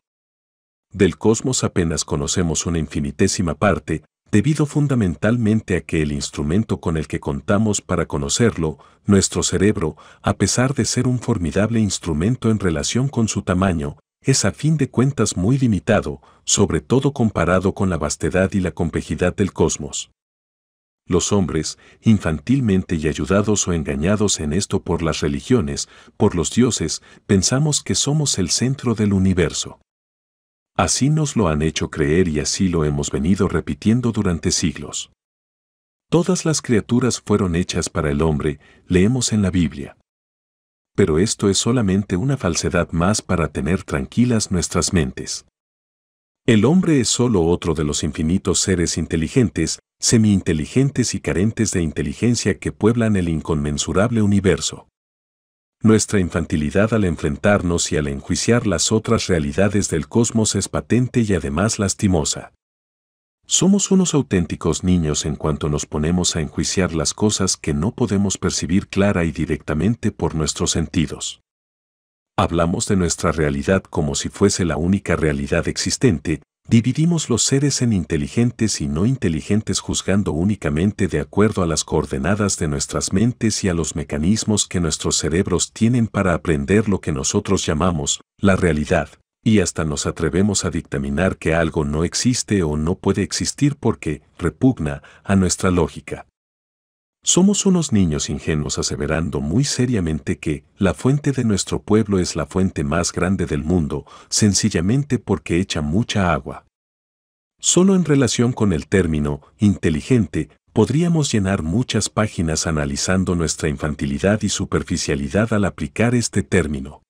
A: Del cosmos apenas conocemos una infinitésima parte, debido fundamentalmente a que el instrumento con el que contamos para conocerlo, nuestro cerebro, a pesar de ser un formidable instrumento en relación con su tamaño, es a fin de cuentas muy limitado, sobre todo comparado con la vastedad y la complejidad del cosmos. Los hombres, infantilmente y ayudados o engañados en esto por las religiones, por los dioses, pensamos que somos el centro del universo. Así nos lo han hecho creer y así lo hemos venido repitiendo durante siglos. Todas las criaturas fueron hechas para el hombre, leemos en la Biblia. Pero esto es solamente una falsedad más para tener tranquilas nuestras mentes. El hombre es solo otro de los infinitos seres inteligentes, semi-inteligentes y carentes de inteligencia que pueblan el inconmensurable universo. Nuestra infantilidad al enfrentarnos y al enjuiciar las otras realidades del cosmos es patente y además lastimosa. Somos unos auténticos niños en cuanto nos ponemos a enjuiciar las cosas que no podemos percibir clara y directamente por nuestros sentidos. Hablamos de nuestra realidad como si fuese la única realidad existente Dividimos los seres en inteligentes y no inteligentes juzgando únicamente de acuerdo a las coordenadas de nuestras mentes y a los mecanismos que nuestros cerebros tienen para aprender lo que nosotros llamamos la realidad, y hasta nos atrevemos a dictaminar que algo no existe o no puede existir porque repugna a nuestra lógica. Somos unos niños ingenuos aseverando muy seriamente que la fuente de nuestro pueblo es la fuente más grande del mundo, sencillamente porque echa mucha agua. Solo en relación con el término inteligente podríamos llenar muchas páginas analizando nuestra infantilidad y superficialidad al aplicar este término.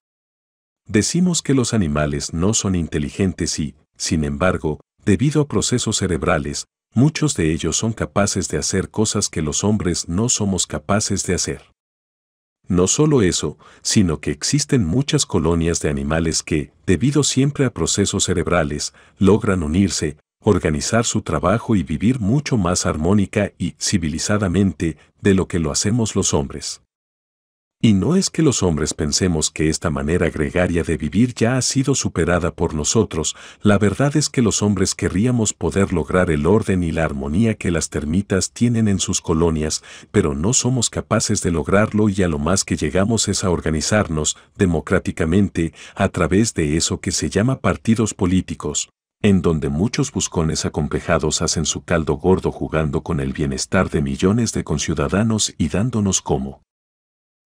A: Decimos que los animales no son inteligentes y, sin embargo, debido a procesos cerebrales, muchos de ellos son capaces de hacer cosas que los hombres no somos capaces de hacer. No solo eso, sino que existen muchas colonias de animales que, debido siempre a procesos cerebrales, logran unirse, organizar su trabajo y vivir mucho más armónica y civilizadamente de lo que lo hacemos los hombres. Y no es que los hombres pensemos que esta manera gregaria de vivir ya ha sido superada por nosotros, la verdad es que los hombres querríamos poder lograr el orden y la armonía que las termitas tienen en sus colonias, pero no somos capaces de lograrlo y a lo más que llegamos es a organizarnos, democráticamente, a través de eso que se llama partidos políticos en donde muchos buscones acompejados hacen su caldo gordo jugando con el bienestar de millones de conciudadanos y dándonos como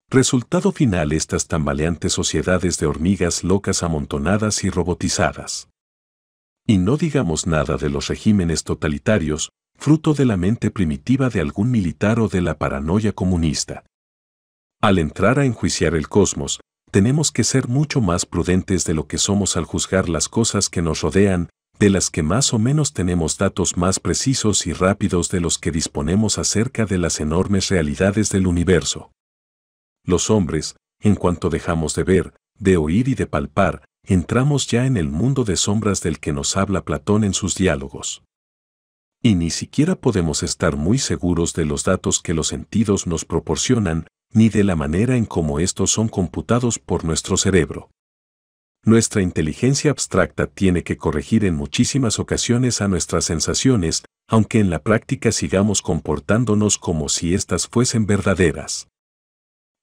A: Resultado final estas tambaleantes sociedades de hormigas locas amontonadas y robotizadas. Y no digamos nada de los regímenes totalitarios, fruto de la mente primitiva de algún militar o de la paranoia comunista. Al entrar a enjuiciar el cosmos, tenemos que ser mucho más prudentes de lo que somos al juzgar las cosas que nos rodean, de las que más o menos tenemos datos más precisos y rápidos de los que disponemos acerca de las enormes realidades del universo. Los hombres, en cuanto dejamos de ver, de oír y de palpar, entramos ya en el mundo de sombras del que nos habla Platón en sus diálogos. Y ni siquiera podemos estar muy seguros de los datos que los sentidos nos proporcionan, ni de la manera en cómo estos son computados por nuestro cerebro. Nuestra inteligencia abstracta tiene que corregir en muchísimas ocasiones a nuestras sensaciones, aunque en la práctica sigamos comportándonos como si éstas fuesen verdaderas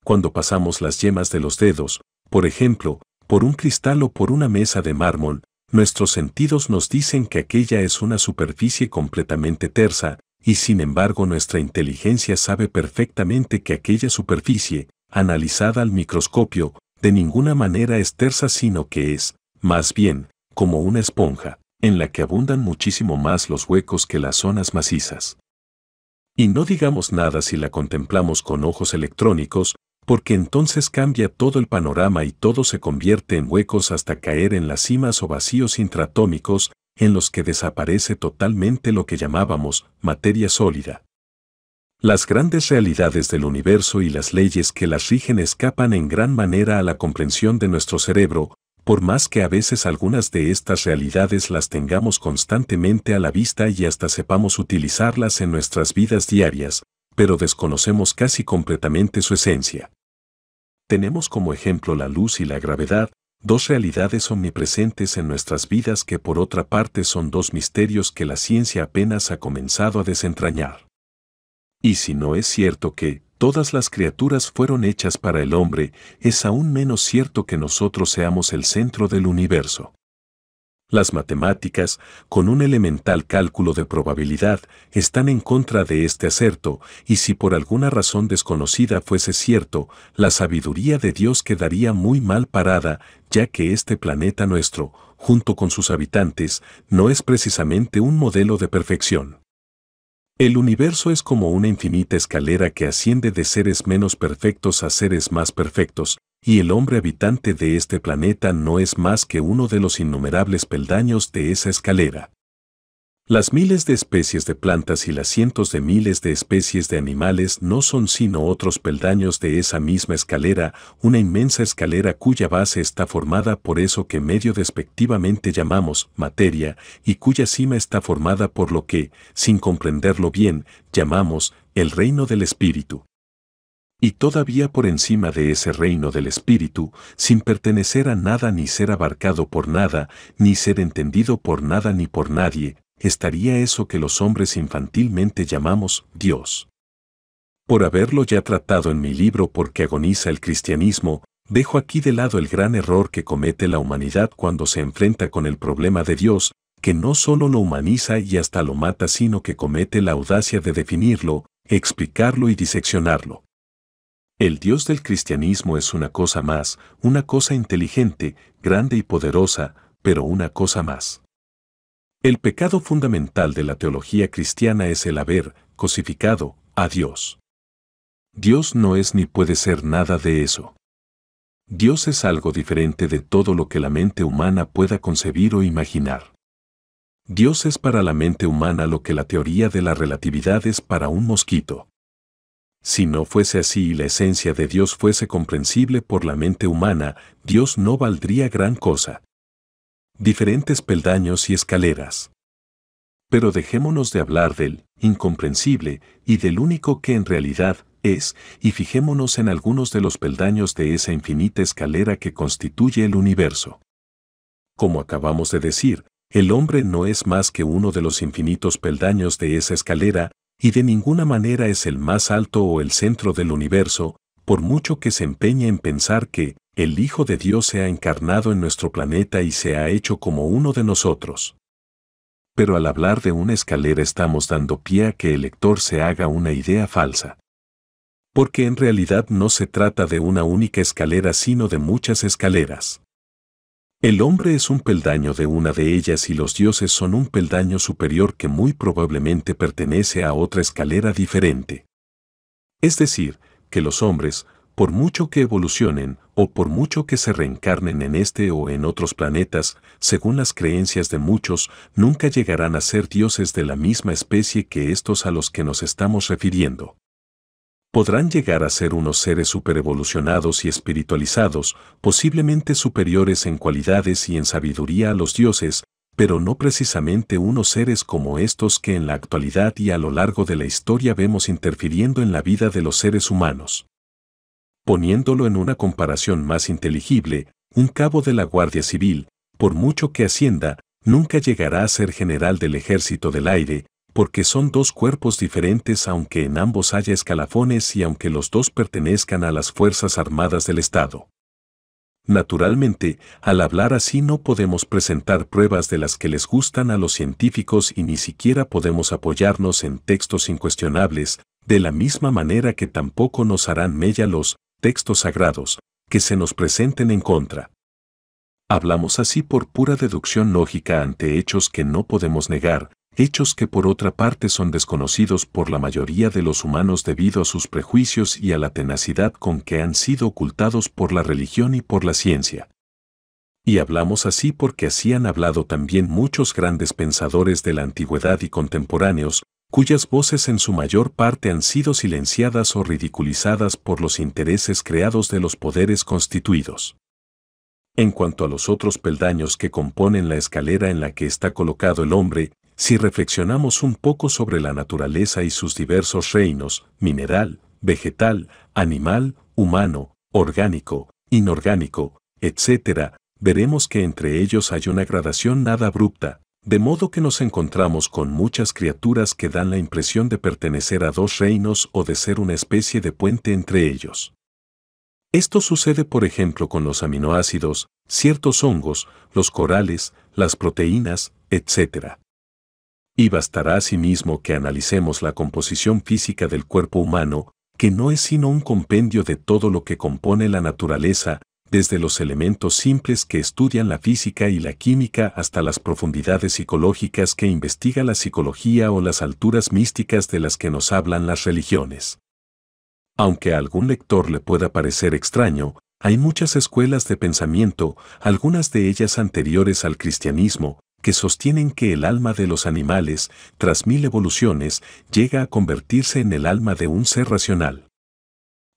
A: cuando pasamos las yemas de los dedos, por ejemplo, por un cristal o por una mesa de mármol, nuestros sentidos nos dicen que aquella es una superficie completamente tersa, y sin embargo nuestra inteligencia sabe perfectamente que aquella superficie, analizada al microscopio, de ninguna manera es tersa sino que es, más bien, como una esponja, en la que abundan muchísimo más los huecos que las zonas macizas. Y no digamos nada si la contemplamos con ojos electrónicos, porque entonces cambia todo el panorama y todo se convierte en huecos hasta caer en las cimas o vacíos intratómicos, en los que desaparece totalmente lo que llamábamos materia sólida. Las grandes realidades del universo y las leyes que las rigen escapan en gran manera a la comprensión de nuestro cerebro, por más que a veces algunas de estas realidades las tengamos constantemente a la vista y hasta sepamos utilizarlas en nuestras vidas diarias, pero desconocemos casi completamente su esencia. Tenemos como ejemplo la luz y la gravedad, dos realidades omnipresentes en nuestras vidas que por otra parte son dos misterios que la ciencia apenas ha comenzado a desentrañar. Y si no es cierto que todas las criaturas fueron hechas para el hombre, es aún menos cierto que nosotros seamos el centro del universo. Las matemáticas, con un elemental cálculo de probabilidad, están en contra de este acerto, y si por alguna razón desconocida fuese cierto, la sabiduría de Dios quedaría muy mal parada, ya que este planeta nuestro, junto con sus habitantes, no es precisamente un modelo de perfección. El universo es como una infinita escalera que asciende de seres menos perfectos a seres más perfectos, y el hombre habitante de este planeta no es más que uno de los innumerables peldaños de esa escalera. Las miles de especies de plantas y las cientos de miles de especies de animales no son sino otros peldaños de esa misma escalera, una inmensa escalera cuya base está formada por eso que medio despectivamente llamamos materia y cuya cima está formada por lo que, sin comprenderlo bien, llamamos el reino del espíritu y todavía por encima de ese reino del espíritu, sin pertenecer a nada ni ser abarcado por nada, ni ser entendido por nada ni por nadie, estaría eso que los hombres infantilmente llamamos Dios. Por haberlo ya tratado en mi libro porque agoniza el cristianismo, dejo aquí de lado el gran error que comete la humanidad cuando se enfrenta con el problema de Dios, que no solo lo humaniza y hasta lo mata, sino que comete la audacia de definirlo, explicarlo y diseccionarlo. El Dios del cristianismo es una cosa más, una cosa inteligente, grande y poderosa, pero una cosa más. El pecado fundamental de la teología cristiana es el haber cosificado a Dios. Dios no es ni puede ser nada de eso. Dios es algo diferente de todo lo que la mente humana pueda concebir o imaginar. Dios es para la mente humana lo que la teoría de la relatividad es para un mosquito. Si no fuese así y la esencia de Dios fuese comprensible por la mente humana, Dios no valdría gran cosa. Diferentes peldaños y escaleras. Pero dejémonos de hablar del incomprensible y del único que en realidad es, y fijémonos en algunos de los peldaños de esa infinita escalera que constituye el universo. Como acabamos de decir, el hombre no es más que uno de los infinitos peldaños de esa escalera, y de ninguna manera es el más alto o el centro del universo, por mucho que se empeñe en pensar que el Hijo de Dios se ha encarnado en nuestro planeta y se ha hecho como uno de nosotros. Pero al hablar de una escalera estamos dando pie a que el lector se haga una idea falsa. Porque en realidad no se trata de una única escalera sino de muchas escaleras. El hombre es un peldaño de una de ellas y los dioses son un peldaño superior que muy probablemente pertenece a otra escalera diferente. Es decir, que los hombres, por mucho que evolucionen o por mucho que se reencarnen en este o en otros planetas, según las creencias de muchos, nunca llegarán a ser dioses de la misma especie que estos a los que nos estamos refiriendo podrán llegar a ser unos seres superevolucionados y espiritualizados, posiblemente superiores en cualidades y en sabiduría a los dioses, pero no precisamente unos seres como estos que en la actualidad y a lo largo de la historia vemos interfiriendo en la vida de los seres humanos. Poniéndolo en una comparación más inteligible, un cabo de la Guardia Civil, por mucho que ascienda, nunca llegará a ser general del ejército del aire, porque son dos cuerpos diferentes aunque en ambos haya escalafones y aunque los dos pertenezcan a las Fuerzas Armadas del Estado. Naturalmente, al hablar así no podemos presentar pruebas de las que les gustan a los científicos y ni siquiera podemos apoyarnos en textos incuestionables, de la misma manera que tampoco nos harán mella los textos sagrados que se nos presenten en contra. Hablamos así por pura deducción lógica ante hechos que no podemos negar, hechos que por otra parte son desconocidos por la mayoría de los humanos debido a sus prejuicios y a la tenacidad con que han sido ocultados por la religión y por la ciencia. Y hablamos así porque así han hablado también muchos grandes pensadores de la antigüedad y contemporáneos, cuyas voces en su mayor parte han sido silenciadas o ridiculizadas por los intereses creados de los poderes constituidos. En cuanto a los otros peldaños que componen la escalera en la que está colocado el hombre, si reflexionamos un poco sobre la naturaleza y sus diversos reinos, mineral, vegetal, animal, humano, orgánico, inorgánico, etc., veremos que entre ellos hay una gradación nada abrupta, de modo que nos encontramos con muchas criaturas que dan la impresión de pertenecer a dos reinos o de ser una especie de puente entre ellos. Esto sucede por ejemplo con los aminoácidos, ciertos hongos, los corales, las proteínas, etc y bastará asimismo que analicemos la composición física del cuerpo humano, que no es sino un compendio de todo lo que compone la naturaleza, desde los elementos simples que estudian la física y la química hasta las profundidades psicológicas que investiga la psicología o las alturas místicas de las que nos hablan las religiones. Aunque a algún lector le pueda parecer extraño, hay muchas escuelas de pensamiento, algunas de ellas anteriores al cristianismo, que sostienen que el alma de los animales, tras mil evoluciones, llega a convertirse en el alma de un ser racional.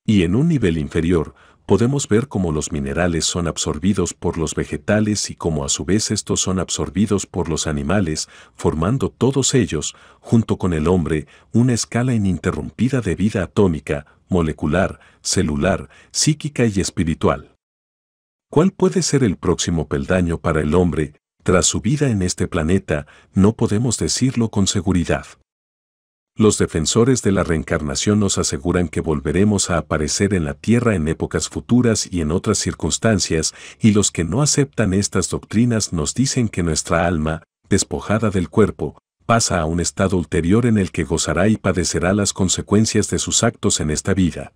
A: Y en un nivel inferior, podemos ver cómo los minerales son absorbidos por los vegetales y cómo a su vez estos son absorbidos por los animales, formando todos ellos, junto con el hombre, una escala ininterrumpida de vida atómica, molecular, celular, psíquica y espiritual. ¿Cuál puede ser el próximo peldaño para el hombre, tras su vida en este planeta, no podemos decirlo con seguridad. Los defensores de la reencarnación nos aseguran que volveremos a aparecer en la Tierra en épocas futuras y en otras circunstancias, y los que no aceptan estas doctrinas nos dicen que nuestra alma, despojada del cuerpo, pasa a un estado ulterior en el que gozará y padecerá las consecuencias de sus actos en esta vida.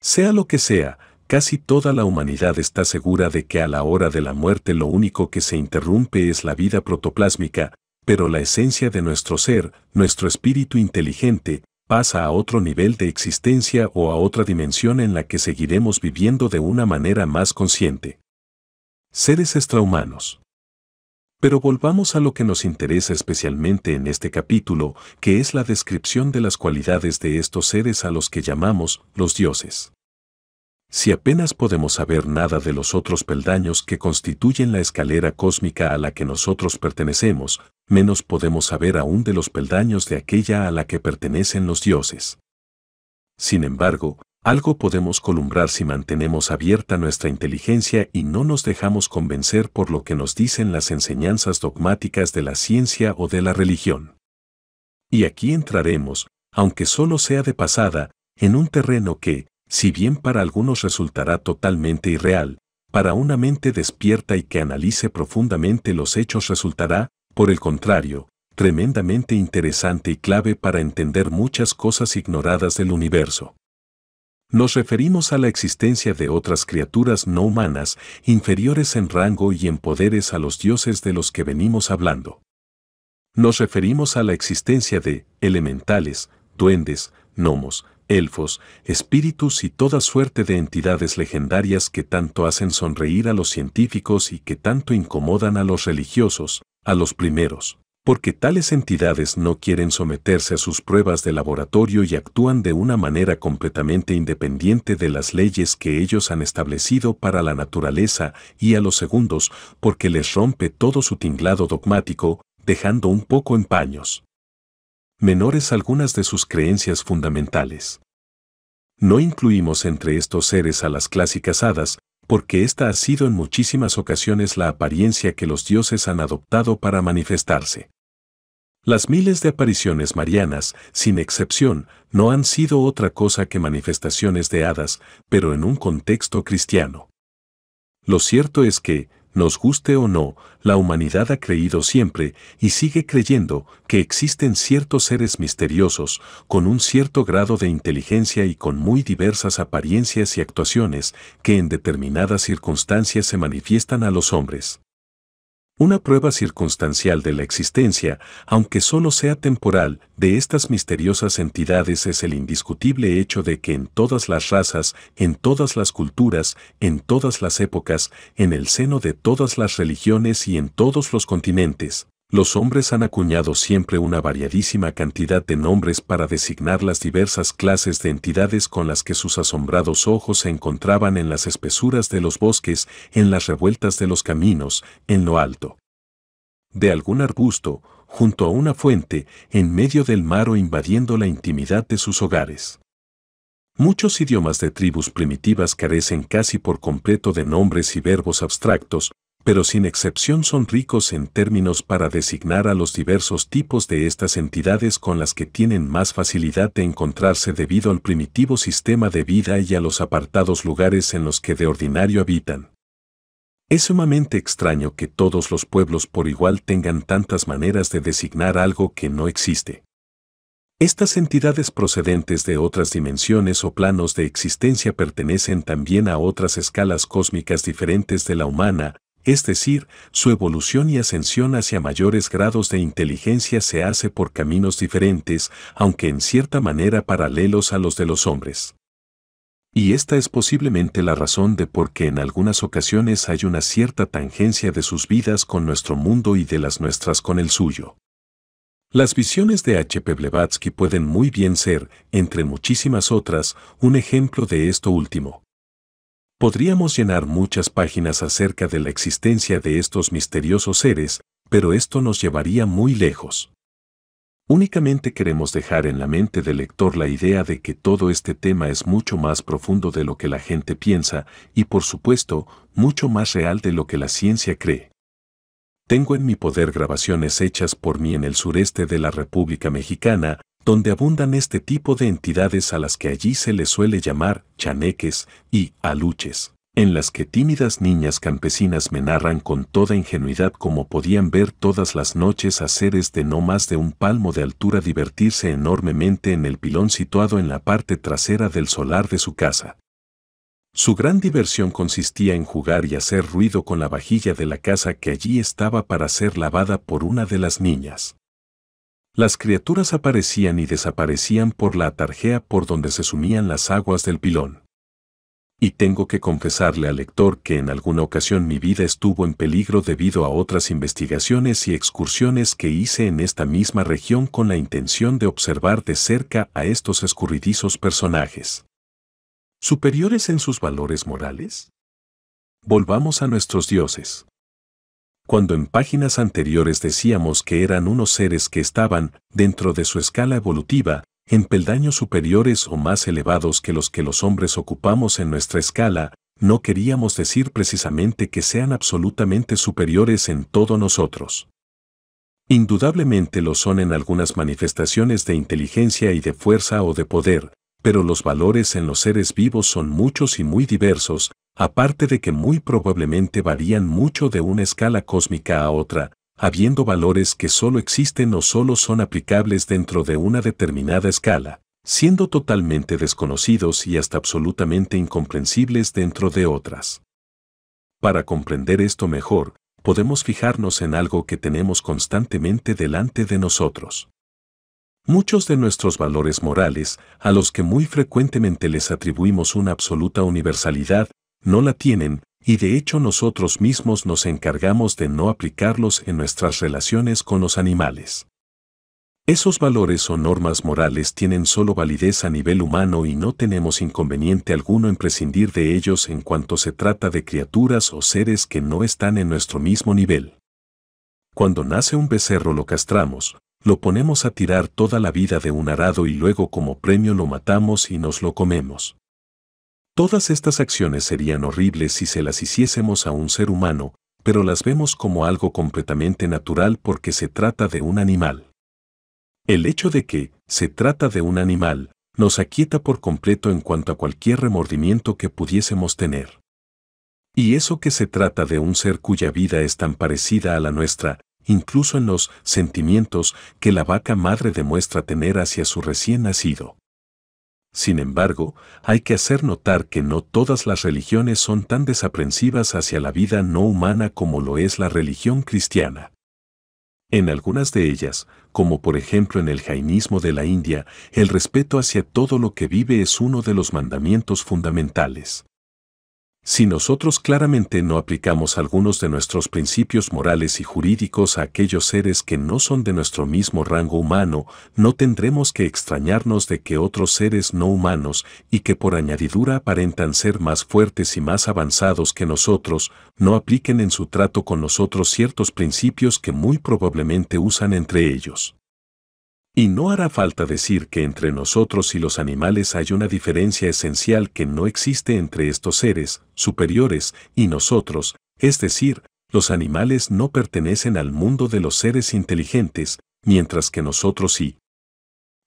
A: Sea lo que sea, Casi toda la humanidad está segura de que a la hora de la muerte lo único que se interrumpe es la vida protoplásmica, pero la esencia de nuestro ser, nuestro espíritu inteligente, pasa a otro nivel de existencia o a otra dimensión en la que seguiremos viviendo de una manera más consciente. Seres extrahumanos. Pero volvamos a lo que nos interesa especialmente en este capítulo, que es la descripción de las cualidades de estos seres a los que llamamos los dioses si apenas podemos saber nada de los otros peldaños que constituyen la escalera cósmica a la que nosotros pertenecemos, menos podemos saber aún de los peldaños de aquella a la que pertenecen los dioses. Sin embargo, algo podemos columbrar si mantenemos abierta nuestra inteligencia y no nos dejamos convencer por lo que nos dicen las enseñanzas dogmáticas de la ciencia o de la religión. Y aquí entraremos, aunque solo sea de pasada, en un terreno que, si bien para algunos resultará totalmente irreal, para una mente despierta y que analice profundamente los hechos resultará, por el contrario, tremendamente interesante y clave para entender muchas cosas ignoradas del universo. Nos referimos a la existencia de otras criaturas no humanas, inferiores en rango y en poderes a los dioses de los que venimos hablando. Nos referimos a la existencia de elementales, duendes, gnomos, elfos, espíritus y toda suerte de entidades legendarias que tanto hacen sonreír a los científicos y que tanto incomodan a los religiosos, a los primeros, porque tales entidades no quieren someterse a sus pruebas de laboratorio y actúan de una manera completamente independiente de las leyes que ellos han establecido para la naturaleza y a los segundos, porque les rompe todo su tinglado dogmático, dejando un poco en paños menores algunas de sus creencias fundamentales. No incluimos entre estos seres a las clásicas hadas, porque esta ha sido en muchísimas ocasiones la apariencia que los dioses han adoptado para manifestarse. Las miles de apariciones marianas, sin excepción, no han sido otra cosa que manifestaciones de hadas, pero en un contexto cristiano. Lo cierto es que, nos guste o no, la humanidad ha creído siempre y sigue creyendo que existen ciertos seres misteriosos, con un cierto grado de inteligencia y con muy diversas apariencias y actuaciones, que en determinadas circunstancias se manifiestan a los hombres una prueba circunstancial de la existencia, aunque solo sea temporal, de estas misteriosas entidades es el indiscutible hecho de que en todas las razas, en todas las culturas, en todas las épocas, en el seno de todas las religiones y en todos los continentes, los hombres han acuñado siempre una variadísima cantidad de nombres para designar las diversas clases de entidades con las que sus asombrados ojos se encontraban en las espesuras de los bosques, en las revueltas de los caminos, en lo alto. De algún arbusto, junto a una fuente, en medio del mar o invadiendo la intimidad de sus hogares. Muchos idiomas de tribus primitivas carecen casi por completo de nombres y verbos abstractos, pero sin excepción son ricos en términos para designar a los diversos tipos de estas entidades con las que tienen más facilidad de encontrarse debido al primitivo sistema de vida y a los apartados lugares en los que de ordinario habitan. Es sumamente extraño que todos los pueblos por igual tengan tantas maneras de designar algo que no existe. Estas entidades procedentes de otras dimensiones o planos de existencia pertenecen también a otras escalas cósmicas diferentes de la humana, es decir, su evolución y ascensión hacia mayores grados de inteligencia se hace por caminos diferentes, aunque en cierta manera paralelos a los de los hombres. Y esta es posiblemente la razón de por qué en algunas ocasiones hay una cierta tangencia de sus vidas con nuestro mundo y de las nuestras con el suyo. Las visiones de H.P. Blevatsky pueden muy bien ser, entre muchísimas otras, un ejemplo de esto último. Podríamos llenar muchas páginas acerca de la existencia de estos misteriosos seres, pero esto nos llevaría muy lejos. Únicamente queremos dejar en la mente del lector la idea de que todo este tema es mucho más profundo de lo que la gente piensa y por supuesto mucho más real de lo que la ciencia cree. Tengo en mi poder grabaciones hechas por mí en el sureste de la República Mexicana, donde abundan este tipo de entidades a las que allí se les suele llamar chaneques y aluches, en las que tímidas niñas campesinas me narran con toda ingenuidad como podían ver todas las noches a seres de no más de un palmo de altura divertirse enormemente en el pilón situado en la parte trasera del solar de su casa. Su gran diversión consistía en jugar y hacer ruido con la vajilla de la casa que allí estaba para ser lavada por una de las niñas. Las criaturas aparecían y desaparecían por la atarjea por donde se sumían las aguas del pilón. Y tengo que confesarle al lector que en alguna ocasión mi vida estuvo en peligro debido a otras investigaciones y excursiones que hice en esta misma región con la intención de observar de cerca a estos escurridizos personajes. ¿Superiores en sus valores morales? Volvamos a nuestros dioses cuando en páginas anteriores decíamos que eran unos seres que estaban, dentro de su escala evolutiva, en peldaños superiores o más elevados que los que los hombres ocupamos en nuestra escala, no queríamos decir precisamente que sean absolutamente superiores en todo nosotros. Indudablemente lo son en algunas manifestaciones de inteligencia y de fuerza o de poder, pero los valores en los seres vivos son muchos y muy diversos, aparte de que muy probablemente varían mucho de una escala cósmica a otra, habiendo valores que solo existen o solo son aplicables dentro de una determinada escala, siendo totalmente desconocidos y hasta absolutamente incomprensibles dentro de otras. Para comprender esto mejor, podemos fijarnos en algo que tenemos constantemente delante de nosotros. Muchos de nuestros valores morales, a los que muy frecuentemente les atribuimos una absoluta universalidad, no la tienen, y de hecho nosotros mismos nos encargamos de no aplicarlos en nuestras relaciones con los animales. Esos valores o normas morales tienen solo validez a nivel humano y no tenemos inconveniente alguno en prescindir de ellos en cuanto se trata de criaturas o seres que no están en nuestro mismo nivel. Cuando nace un becerro lo castramos, lo ponemos a tirar toda la vida de un arado y luego como premio lo matamos y nos lo comemos. Todas estas acciones serían horribles si se las hiciésemos a un ser humano, pero las vemos como algo completamente natural porque se trata de un animal. El hecho de que se trata de un animal nos aquieta por completo en cuanto a cualquier remordimiento que pudiésemos tener. Y eso que se trata de un ser cuya vida es tan parecida a la nuestra, incluso en los sentimientos que la vaca madre demuestra tener hacia su recién nacido. Sin embargo, hay que hacer notar que no todas las religiones son tan desaprensivas hacia la vida no humana como lo es la religión cristiana. En algunas de ellas, como por ejemplo en el jainismo de la India, el respeto hacia todo lo que vive es uno de los mandamientos fundamentales. Si nosotros claramente no aplicamos algunos de nuestros principios morales y jurídicos a aquellos seres que no son de nuestro mismo rango humano, no tendremos que extrañarnos de que otros seres no humanos, y que por añadidura aparentan ser más fuertes y más avanzados que nosotros, no apliquen en su trato con nosotros ciertos principios que muy probablemente usan entre ellos. Y no hará falta decir que entre nosotros y los animales hay una diferencia esencial que no existe entre estos seres superiores y nosotros, es decir, los animales no pertenecen al mundo de los seres inteligentes, mientras que nosotros sí.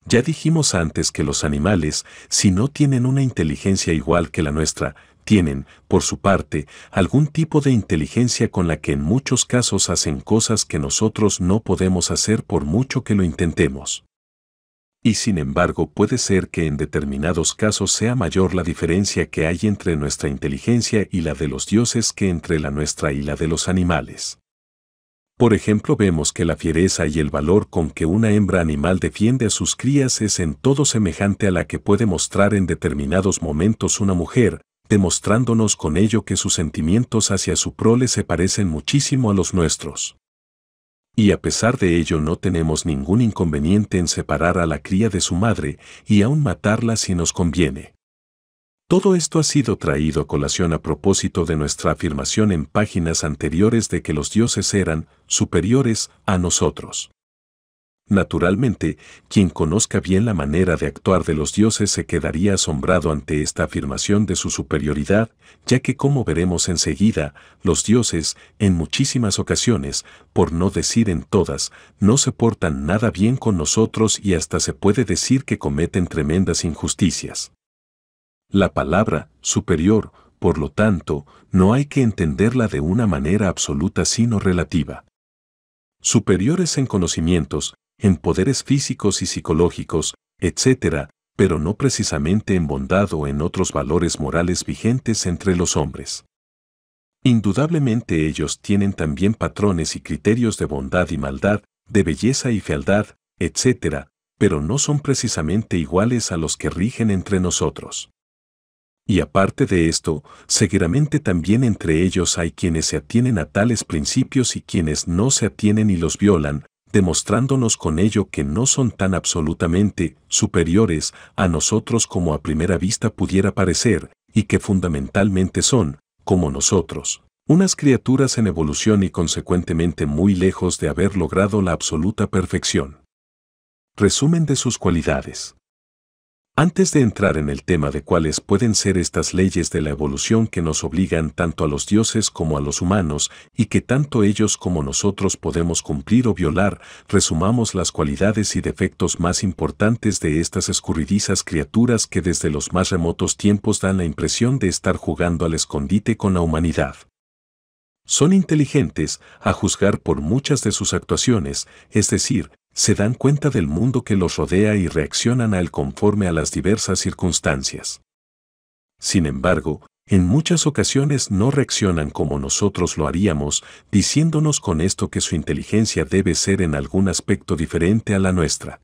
A: Ya dijimos antes que los animales, si no tienen una inteligencia igual que la nuestra, tienen, por su parte, algún tipo de inteligencia con la que en muchos casos hacen cosas que nosotros no podemos hacer por mucho que lo intentemos. Y sin embargo puede ser que en determinados casos sea mayor la diferencia que hay entre nuestra inteligencia y la de los dioses que entre la nuestra y la de los animales. Por ejemplo, vemos que la fiereza y el valor con que una hembra animal defiende a sus crías es en todo semejante a la que puede mostrar en determinados momentos una mujer, demostrándonos con ello que sus sentimientos hacia su prole se parecen muchísimo a los nuestros. Y a pesar de ello no tenemos ningún inconveniente en separar a la cría de su madre y aún matarla si nos conviene. Todo esto ha sido traído a colación a propósito de nuestra afirmación en páginas anteriores de que los dioses eran superiores a nosotros. Naturalmente, quien conozca bien la manera de actuar de los dioses se quedaría asombrado ante esta afirmación de su superioridad, ya que como veremos enseguida, los dioses, en muchísimas ocasiones, por no decir en todas, no se portan nada bien con nosotros y hasta se puede decir que cometen tremendas injusticias. La palabra superior, por lo tanto, no hay que entenderla de una manera absoluta sino relativa. Superiores en conocimientos, en poderes físicos y psicológicos, etc., pero no precisamente en bondad o en otros valores morales vigentes entre los hombres. Indudablemente ellos tienen también patrones y criterios de bondad y maldad, de belleza y fealdad, etc., pero no son precisamente iguales a los que rigen entre nosotros. Y aparte de esto, seguramente también entre ellos hay quienes se atienen a tales principios y quienes no se atienen y los violan, demostrándonos con ello que no son tan absolutamente superiores a nosotros como a primera vista pudiera parecer, y que fundamentalmente son, como nosotros, unas criaturas en evolución y consecuentemente muy lejos de haber logrado la absoluta perfección. Resumen de sus cualidades. Antes de entrar en el tema de cuáles pueden ser estas leyes de la evolución que nos obligan tanto a los dioses como a los humanos y que tanto ellos como nosotros podemos cumplir o violar, resumamos las cualidades y defectos más importantes de estas escurridizas criaturas que desde los más remotos tiempos dan la impresión de estar jugando al escondite con la humanidad. Son inteligentes, a juzgar por muchas de sus actuaciones, es decir, se dan cuenta del mundo que los rodea y reaccionan al conforme a las diversas circunstancias. Sin embargo, en muchas ocasiones no reaccionan como nosotros lo haríamos, diciéndonos con esto que su inteligencia debe ser en algún aspecto diferente a la nuestra.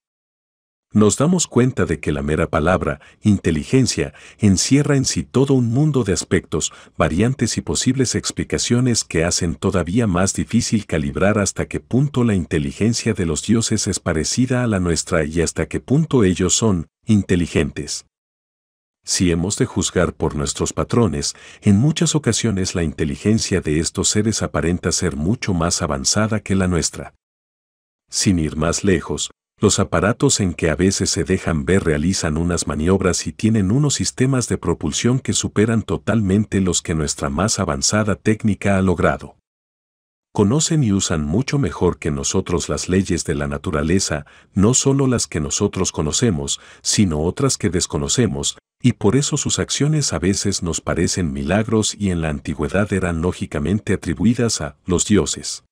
A: Nos damos cuenta de que la mera palabra, inteligencia, encierra en sí todo un mundo de aspectos, variantes y posibles explicaciones que hacen todavía más difícil calibrar hasta qué punto la inteligencia de los dioses es parecida a la nuestra y hasta qué punto ellos son inteligentes. Si hemos de juzgar por nuestros patrones, en muchas ocasiones la inteligencia de estos seres aparenta ser mucho más avanzada que la nuestra. Sin ir más lejos, los aparatos en que a veces se dejan ver realizan unas maniobras y tienen unos sistemas de propulsión que superan totalmente los que nuestra más avanzada técnica ha logrado. Conocen y usan mucho mejor que nosotros las leyes de la naturaleza, no solo las que nosotros conocemos, sino otras que desconocemos, y por eso sus acciones a veces nos parecen milagros y en la antigüedad eran lógicamente atribuidas a los dioses.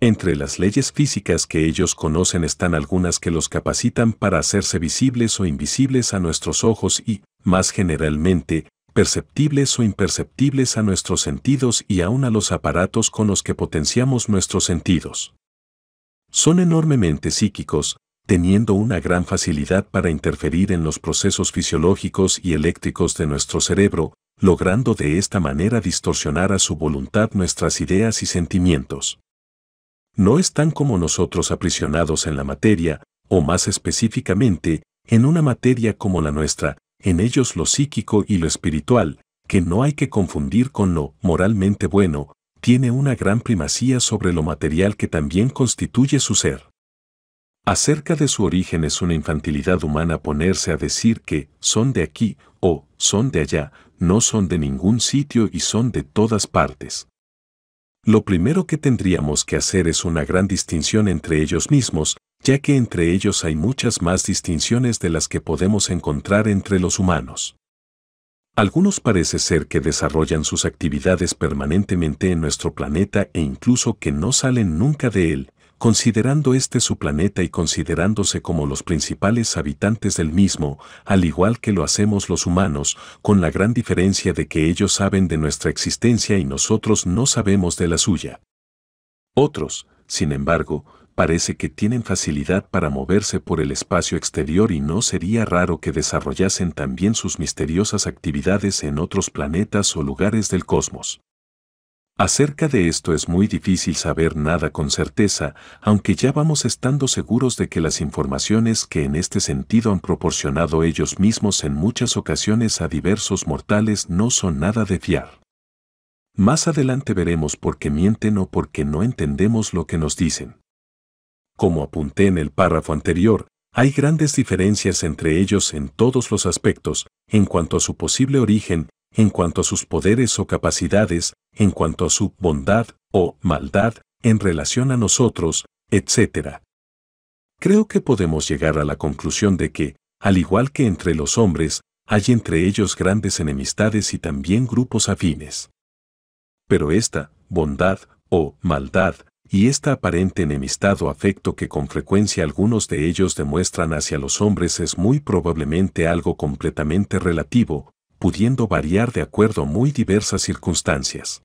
A: Entre las leyes físicas que ellos conocen están algunas que los capacitan para hacerse visibles o invisibles a nuestros ojos y, más generalmente, perceptibles o imperceptibles a nuestros sentidos y aún a los aparatos con los que potenciamos nuestros sentidos. Son enormemente psíquicos, teniendo una gran facilidad para interferir en los procesos fisiológicos y eléctricos de nuestro cerebro, logrando de esta manera distorsionar a su voluntad nuestras ideas y sentimientos no están como nosotros aprisionados en la materia, o más específicamente, en una materia como la nuestra, en ellos lo psíquico y lo espiritual, que no hay que confundir con lo moralmente bueno, tiene una gran primacía sobre lo material que también constituye su ser. Acerca de su origen es una infantilidad humana ponerse a decir que son de aquí o son de allá, no son de ningún sitio y son de todas partes lo primero que tendríamos que hacer es una gran distinción entre ellos mismos, ya que entre ellos hay muchas más distinciones de las que podemos encontrar entre los humanos. Algunos parece ser que desarrollan sus actividades permanentemente en nuestro planeta e incluso que no salen nunca de él, considerando este su planeta y considerándose como los principales habitantes del mismo, al igual que lo hacemos los humanos, con la gran diferencia de que ellos saben de nuestra existencia y nosotros no sabemos de la suya. Otros, sin embargo, parece que tienen facilidad para moverse por el espacio exterior y no sería raro que desarrollasen también sus misteriosas actividades en otros planetas o lugares del cosmos. Acerca de esto es muy difícil saber nada con certeza, aunque ya vamos estando seguros de que las informaciones que en este sentido han proporcionado ellos mismos en muchas ocasiones a diversos mortales no son nada de fiar. Más adelante veremos por qué mienten o por qué no entendemos lo que nos dicen. Como apunté en el párrafo anterior, hay grandes diferencias entre ellos en todos los aspectos, en cuanto a su posible origen, en cuanto a sus poderes o capacidades, en cuanto a su bondad o maldad en relación a nosotros, etc. Creo que podemos llegar a la conclusión de que, al igual que entre los hombres, hay entre ellos grandes enemistades y también grupos afines. Pero esta bondad o maldad y esta aparente enemistad o afecto que con frecuencia algunos de ellos demuestran hacia los hombres es muy probablemente algo completamente relativo, pudiendo variar de acuerdo a muy diversas circunstancias.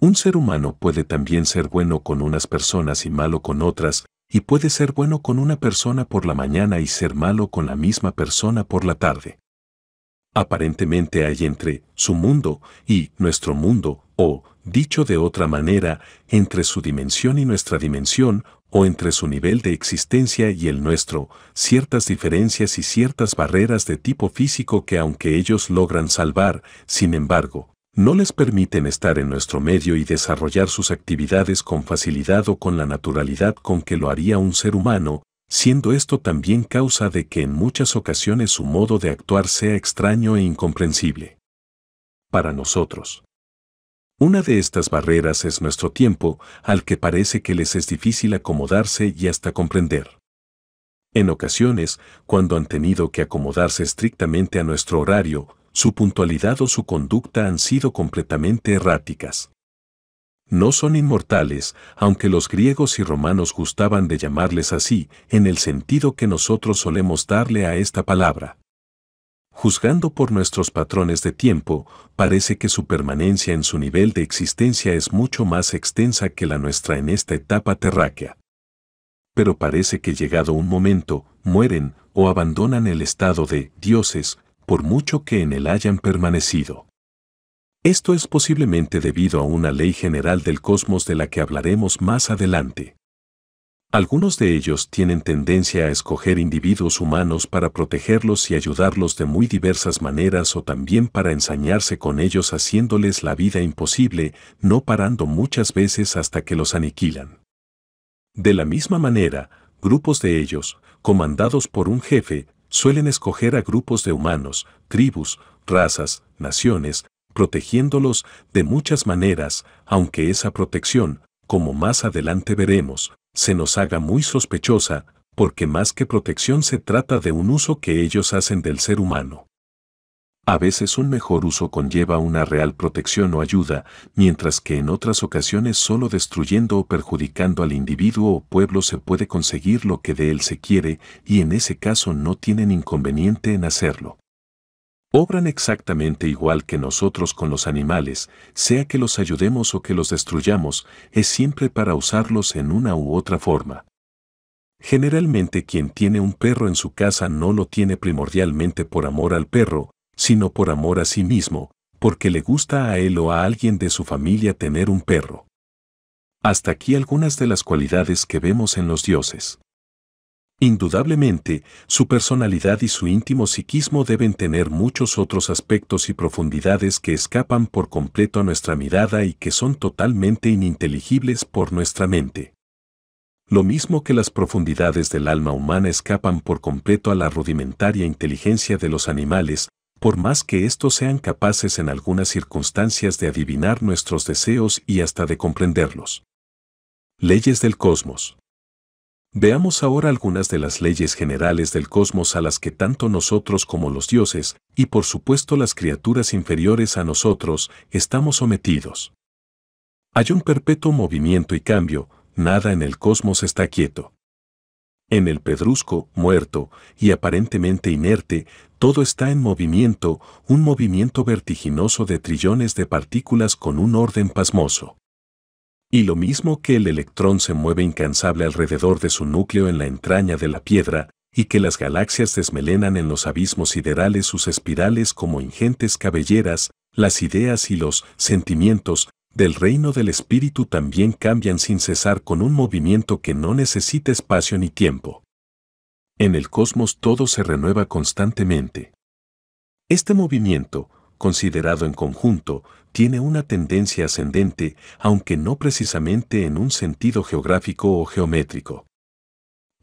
A: Un ser humano puede también ser bueno con unas personas y malo con otras, y puede ser bueno con una persona por la mañana y ser malo con la misma persona por la tarde. Aparentemente hay entre su mundo y nuestro mundo, o, dicho de otra manera, entre su dimensión y nuestra dimensión, o entre su nivel de existencia y el nuestro, ciertas diferencias y ciertas barreras de tipo físico que aunque ellos logran salvar, sin embargo, no les permiten estar en nuestro medio y desarrollar sus actividades con facilidad o con la naturalidad con que lo haría un ser humano, siendo esto también causa de que en muchas ocasiones su modo de actuar sea extraño e incomprensible. Para nosotros, una de estas barreras es nuestro tiempo, al que parece que les es difícil acomodarse y hasta comprender. En ocasiones, cuando han tenido que acomodarse estrictamente a nuestro horario, su puntualidad o su conducta han sido completamente erráticas. No son inmortales, aunque los griegos y romanos gustaban de llamarles así, en el sentido que nosotros solemos darle a esta palabra. Juzgando por nuestros patrones de tiempo, parece que su permanencia en su nivel de existencia es mucho más extensa que la nuestra en esta etapa terráquea. Pero parece que llegado un momento, mueren o abandonan el estado de dioses, por mucho que en él hayan permanecido. Esto es posiblemente debido a una ley general del cosmos de la que hablaremos más adelante. Algunos de ellos tienen tendencia a escoger individuos humanos para protegerlos y ayudarlos de muy diversas maneras o también para ensañarse con ellos haciéndoles la vida imposible, no parando muchas veces hasta que los aniquilan. De la misma manera, grupos de ellos, comandados por un jefe, suelen escoger a grupos de humanos, tribus, razas, naciones, protegiéndolos de muchas maneras, aunque esa protección, como más adelante veremos, se nos haga muy sospechosa, porque más que protección se trata de un uso que ellos hacen del ser humano. A veces un mejor uso conlleva una real protección o ayuda, mientras que en otras ocasiones solo destruyendo o perjudicando al individuo o pueblo se puede conseguir lo que de él se quiere, y en ese caso no tienen inconveniente en hacerlo obran exactamente igual que nosotros con los animales, sea que los ayudemos o que los destruyamos, es siempre para usarlos en una u otra forma. Generalmente quien tiene un perro en su casa no lo tiene primordialmente por amor al perro, sino por amor a sí mismo, porque le gusta a él o a alguien de su familia tener un perro. Hasta aquí algunas de las cualidades que vemos en los dioses. Indudablemente, su personalidad y su íntimo psiquismo deben tener muchos otros aspectos y profundidades que escapan por completo a nuestra mirada y que son totalmente ininteligibles por nuestra mente. Lo mismo que las profundidades del alma humana escapan por completo a la rudimentaria inteligencia de los animales, por más que estos sean capaces en algunas circunstancias de adivinar nuestros deseos y hasta de comprenderlos. Leyes del Cosmos Veamos ahora algunas de las leyes generales del cosmos a las que tanto nosotros como los dioses, y por supuesto las criaturas inferiores a nosotros, estamos sometidos. Hay un perpetuo movimiento y cambio, nada en el cosmos está quieto. En el pedrusco, muerto y aparentemente inerte, todo está en movimiento, un movimiento vertiginoso de trillones de partículas con un orden pasmoso. Y lo mismo que el electrón se mueve incansable alrededor de su núcleo en la entraña de la piedra, y que las galaxias desmelenan en los abismos siderales sus espirales como ingentes cabelleras, las ideas y los sentimientos del reino del espíritu también cambian sin cesar con un movimiento que no necesita espacio ni tiempo. En el cosmos todo se renueva constantemente. Este movimiento, considerado en conjunto, tiene una tendencia ascendente, aunque no precisamente en un sentido geográfico o geométrico.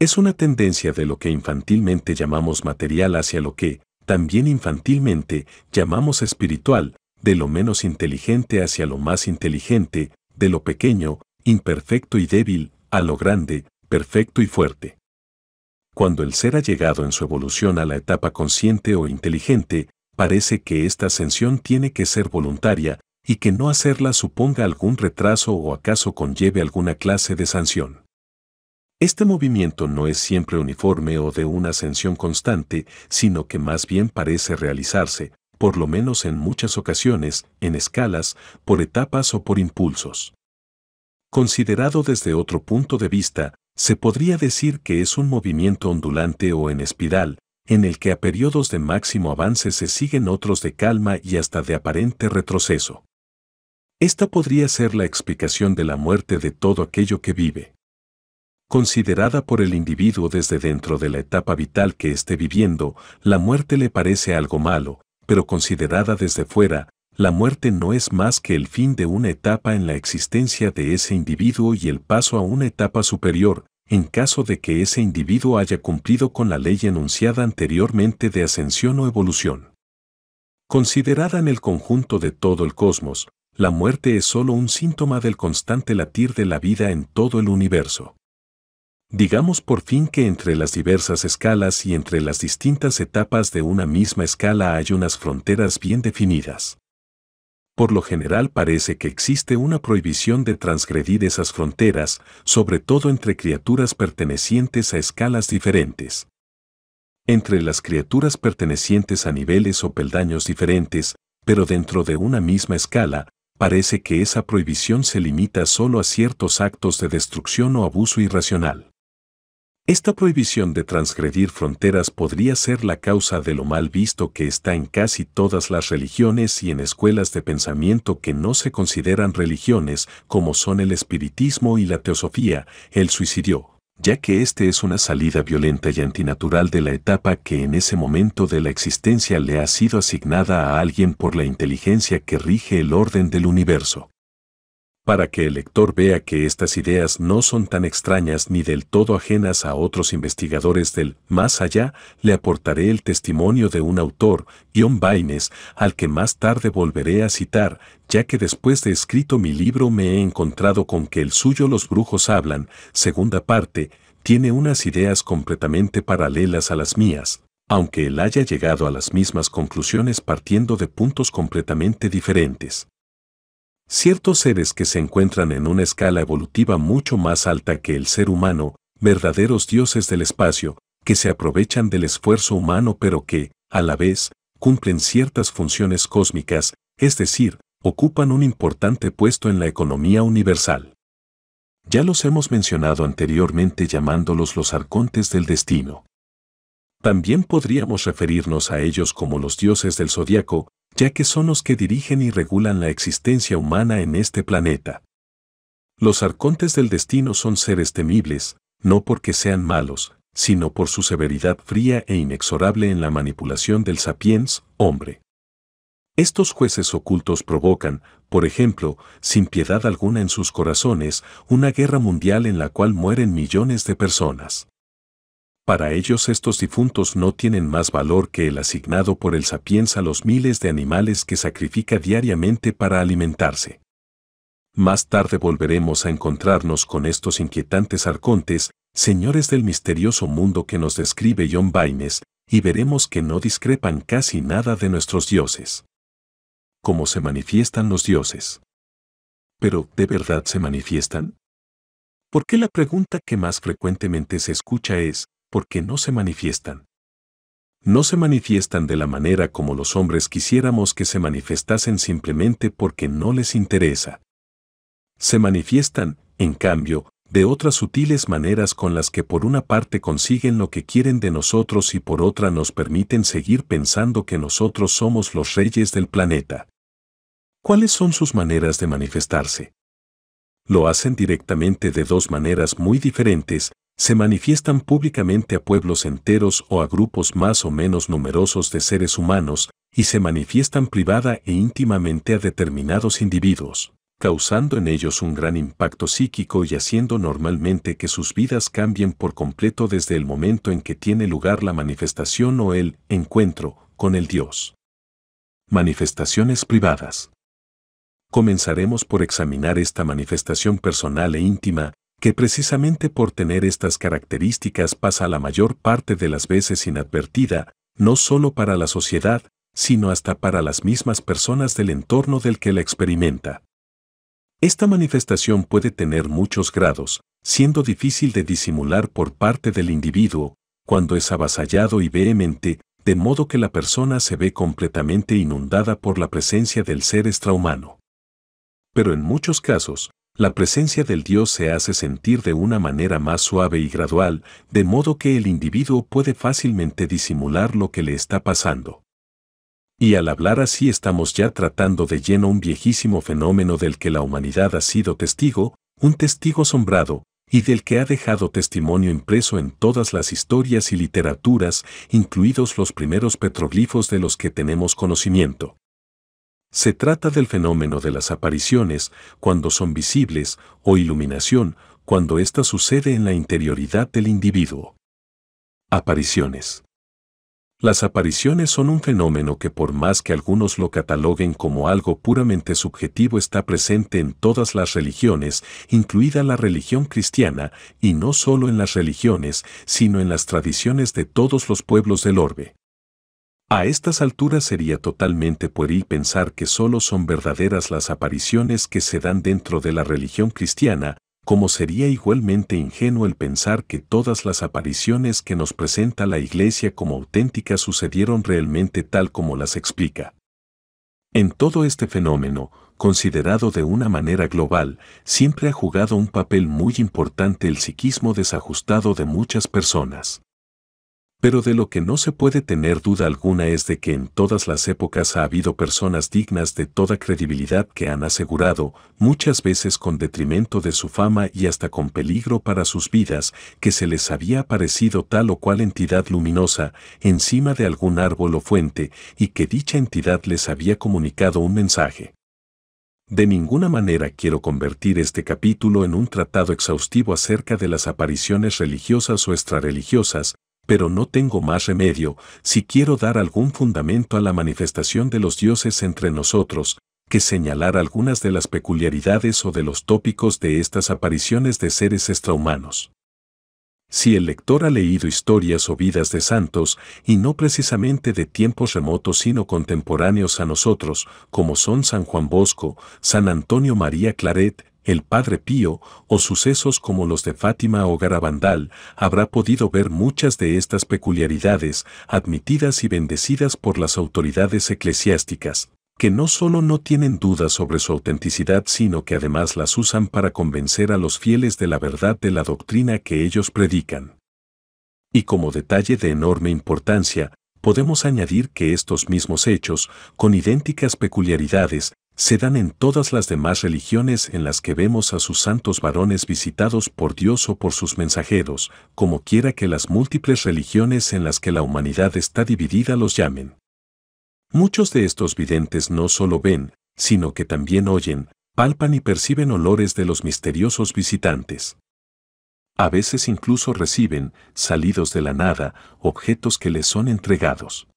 A: Es una tendencia de lo que infantilmente llamamos material hacia lo que, también infantilmente, llamamos espiritual, de lo menos inteligente hacia lo más inteligente, de lo pequeño, imperfecto y débil, a lo grande, perfecto y fuerte. Cuando el ser ha llegado en su evolución a la etapa consciente o inteligente, parece que esta ascensión tiene que ser voluntaria y que no hacerla suponga algún retraso o acaso conlleve alguna clase de sanción. Este movimiento no es siempre uniforme o de una ascensión constante, sino que más bien parece realizarse, por lo menos en muchas ocasiones, en escalas, por etapas o por impulsos. Considerado desde otro punto de vista, se podría decir que es un movimiento ondulante o en espiral, en el que a periodos de máximo avance se siguen otros de calma y hasta de aparente retroceso. Esta podría ser la explicación de la muerte de todo aquello que vive. Considerada por el individuo desde dentro de la etapa vital que esté viviendo, la muerte le parece algo malo, pero considerada desde fuera, la muerte no es más que el fin de una etapa en la existencia de ese individuo y el paso a una etapa superior, en caso de que ese individuo haya cumplido con la ley anunciada anteriormente de ascensión o evolución. Considerada en el conjunto de todo el cosmos, la muerte es sólo un síntoma del constante latir de la vida en todo el universo. Digamos por fin que entre las diversas escalas y entre las distintas etapas de una misma escala hay unas fronteras bien definidas por lo general parece que existe una prohibición de transgredir esas fronteras, sobre todo entre criaturas pertenecientes a escalas diferentes. Entre las criaturas pertenecientes a niveles o peldaños diferentes, pero dentro de una misma escala, parece que esa prohibición se limita solo a ciertos actos de destrucción o abuso irracional. Esta prohibición de transgredir fronteras podría ser la causa de lo mal visto que está en casi todas las religiones y en escuelas de pensamiento que no se consideran religiones, como son el espiritismo y la teosofía, el suicidio, ya que este es una salida violenta y antinatural de la etapa que en ese momento de la existencia le ha sido asignada a alguien por la inteligencia que rige el orden del universo para que el lector vea que estas ideas no son tan extrañas ni del todo ajenas a otros investigadores del más allá, le aportaré el testimonio de un autor, John Baines, al que más tarde volveré a citar, ya que después de escrito mi libro me he encontrado con que el suyo Los brujos hablan, segunda parte, tiene unas ideas completamente paralelas a las mías, aunque él haya llegado a las mismas conclusiones partiendo de puntos completamente diferentes. Ciertos seres que se encuentran en una escala evolutiva mucho más alta que el ser humano, verdaderos dioses del espacio, que se aprovechan del esfuerzo humano pero que, a la vez, cumplen ciertas funciones cósmicas, es decir, ocupan un importante puesto en la economía universal. Ya los hemos mencionado anteriormente llamándolos los arcontes del destino. También podríamos referirnos a ellos como los dioses del zodiaco, ya que son los que dirigen y regulan la existencia humana en este planeta. Los arcontes del destino son seres temibles, no porque sean malos, sino por su severidad fría e inexorable en la manipulación del sapiens, hombre. Estos jueces ocultos provocan, por ejemplo, sin piedad alguna en sus corazones, una guerra mundial en la cual mueren millones de personas. Para ellos estos difuntos no tienen más valor que el asignado por el sapiens a los miles de animales que sacrifica diariamente para alimentarse. Más tarde volveremos a encontrarnos con estos inquietantes arcontes, señores del misterioso mundo que nos describe John Baines, y veremos que no discrepan casi nada de nuestros dioses. ¿Cómo se manifiestan los dioses? Pero, ¿de verdad se manifiestan? Porque la pregunta que más frecuentemente se escucha es, porque no se manifiestan. No se manifiestan de la manera como los hombres quisiéramos que se manifestasen simplemente porque no les interesa. Se manifiestan, en cambio, de otras sutiles maneras con las que por una parte consiguen lo que quieren de nosotros y por otra nos permiten seguir pensando que nosotros somos los reyes del planeta. ¿Cuáles son sus maneras de manifestarse? Lo hacen directamente de dos maneras muy diferentes, se manifiestan públicamente a pueblos enteros o a grupos más o menos numerosos de seres humanos, y se manifiestan privada e íntimamente a determinados individuos, causando en ellos un gran impacto psíquico y haciendo normalmente que sus vidas cambien por completo desde el momento en que tiene lugar la manifestación o el encuentro con el Dios. Manifestaciones privadas. Comenzaremos por examinar esta manifestación personal e íntima, que precisamente por tener estas características pasa la mayor parte de las veces inadvertida, no solo para la sociedad, sino hasta para las mismas personas del entorno del que la experimenta. Esta manifestación puede tener muchos grados, siendo difícil de disimular por parte del individuo, cuando es avasallado y vehemente, de modo que la persona se ve completamente inundada por la presencia del ser extrahumano. Pero en muchos casos, la presencia del Dios se hace sentir de una manera más suave y gradual, de modo que el individuo puede fácilmente disimular lo que le está pasando. Y al hablar así estamos ya tratando de lleno un viejísimo fenómeno del que la humanidad ha sido testigo, un testigo asombrado, y del que ha dejado testimonio impreso en todas las historias y literaturas, incluidos los primeros petroglifos de los que tenemos conocimiento. Se trata del fenómeno de las apariciones cuando son visibles o iluminación cuando ésta sucede en la interioridad del individuo. Apariciones. Las apariciones son un fenómeno que por más que algunos lo cataloguen como algo puramente subjetivo está presente en todas las religiones, incluida la religión cristiana, y no solo en las religiones, sino en las tradiciones de todos los pueblos del orbe. A estas alturas sería totalmente pueril pensar que solo son verdaderas las apariciones que se dan dentro de la religión cristiana, como sería igualmente ingenuo el pensar que todas las apariciones que nos presenta la Iglesia como auténticas sucedieron realmente tal como las explica. En todo este fenómeno, considerado de una manera global, siempre ha jugado un papel muy importante el psiquismo desajustado de muchas personas pero de lo que no se puede tener duda alguna es de que en todas las épocas ha habido personas dignas de toda credibilidad que han asegurado, muchas veces con detrimento de su fama y hasta con peligro para sus vidas, que se les había aparecido tal o cual entidad luminosa encima de algún árbol o fuente y que dicha entidad les había comunicado un mensaje. De ninguna manera quiero convertir este capítulo en un tratado exhaustivo acerca de las apariciones religiosas o extrarreligiosas, pero no tengo más remedio si quiero dar algún fundamento a la manifestación de los dioses entre nosotros, que señalar algunas de las peculiaridades o de los tópicos de estas apariciones de seres extrahumanos. Si el lector ha leído historias o vidas de santos, y no precisamente de tiempos remotos sino contemporáneos a nosotros, como son San Juan Bosco, San Antonio María Claret, el Padre Pío o sucesos como los de Fátima o Garabandal, habrá podido ver muchas de estas peculiaridades admitidas y bendecidas por las autoridades eclesiásticas, que no solo no tienen dudas sobre su autenticidad, sino que además las usan para convencer a los fieles de la verdad de la doctrina que ellos predican. Y como detalle de enorme importancia, podemos añadir que estos mismos hechos, con idénticas peculiaridades, se dan en todas las demás religiones en las que vemos a sus santos varones visitados por Dios o por sus mensajeros, como quiera que las múltiples religiones en las que la humanidad está dividida los llamen. Muchos de estos videntes no solo ven, sino que también oyen, palpan y perciben olores de los misteriosos visitantes. A veces incluso reciben, salidos de la nada, objetos que les son entregados.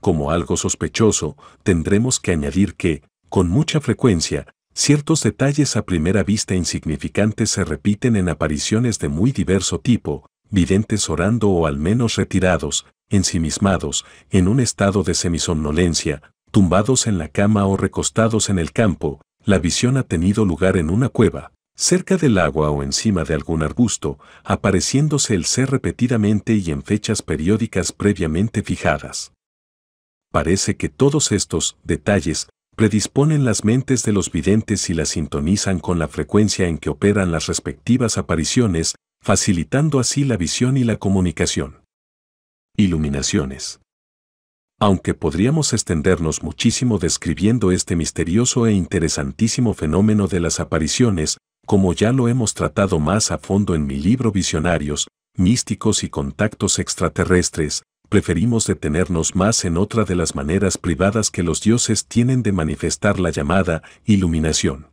A: Como algo sospechoso, tendremos que añadir que, con mucha frecuencia, ciertos detalles a primera vista insignificantes se repiten en apariciones de muy diverso tipo, videntes orando o al menos retirados, ensimismados, en un estado de semisomnolencia, tumbados en la cama o recostados en el campo, la visión ha tenido lugar en una cueva, cerca del agua o encima de algún arbusto, apareciéndose el ser repetidamente y en fechas periódicas previamente fijadas. Parece que todos estos detalles predisponen las mentes de los videntes y las sintonizan con la frecuencia en que operan las respectivas apariciones, facilitando así la visión y la comunicación. Iluminaciones. Aunque podríamos extendernos muchísimo describiendo este misterioso e interesantísimo fenómeno de las apariciones, como ya lo hemos tratado más a fondo en mi libro Visionarios, Místicos y Contactos Extraterrestres, preferimos detenernos más en otra de las maneras privadas que los dioses tienen de manifestar la llamada iluminación.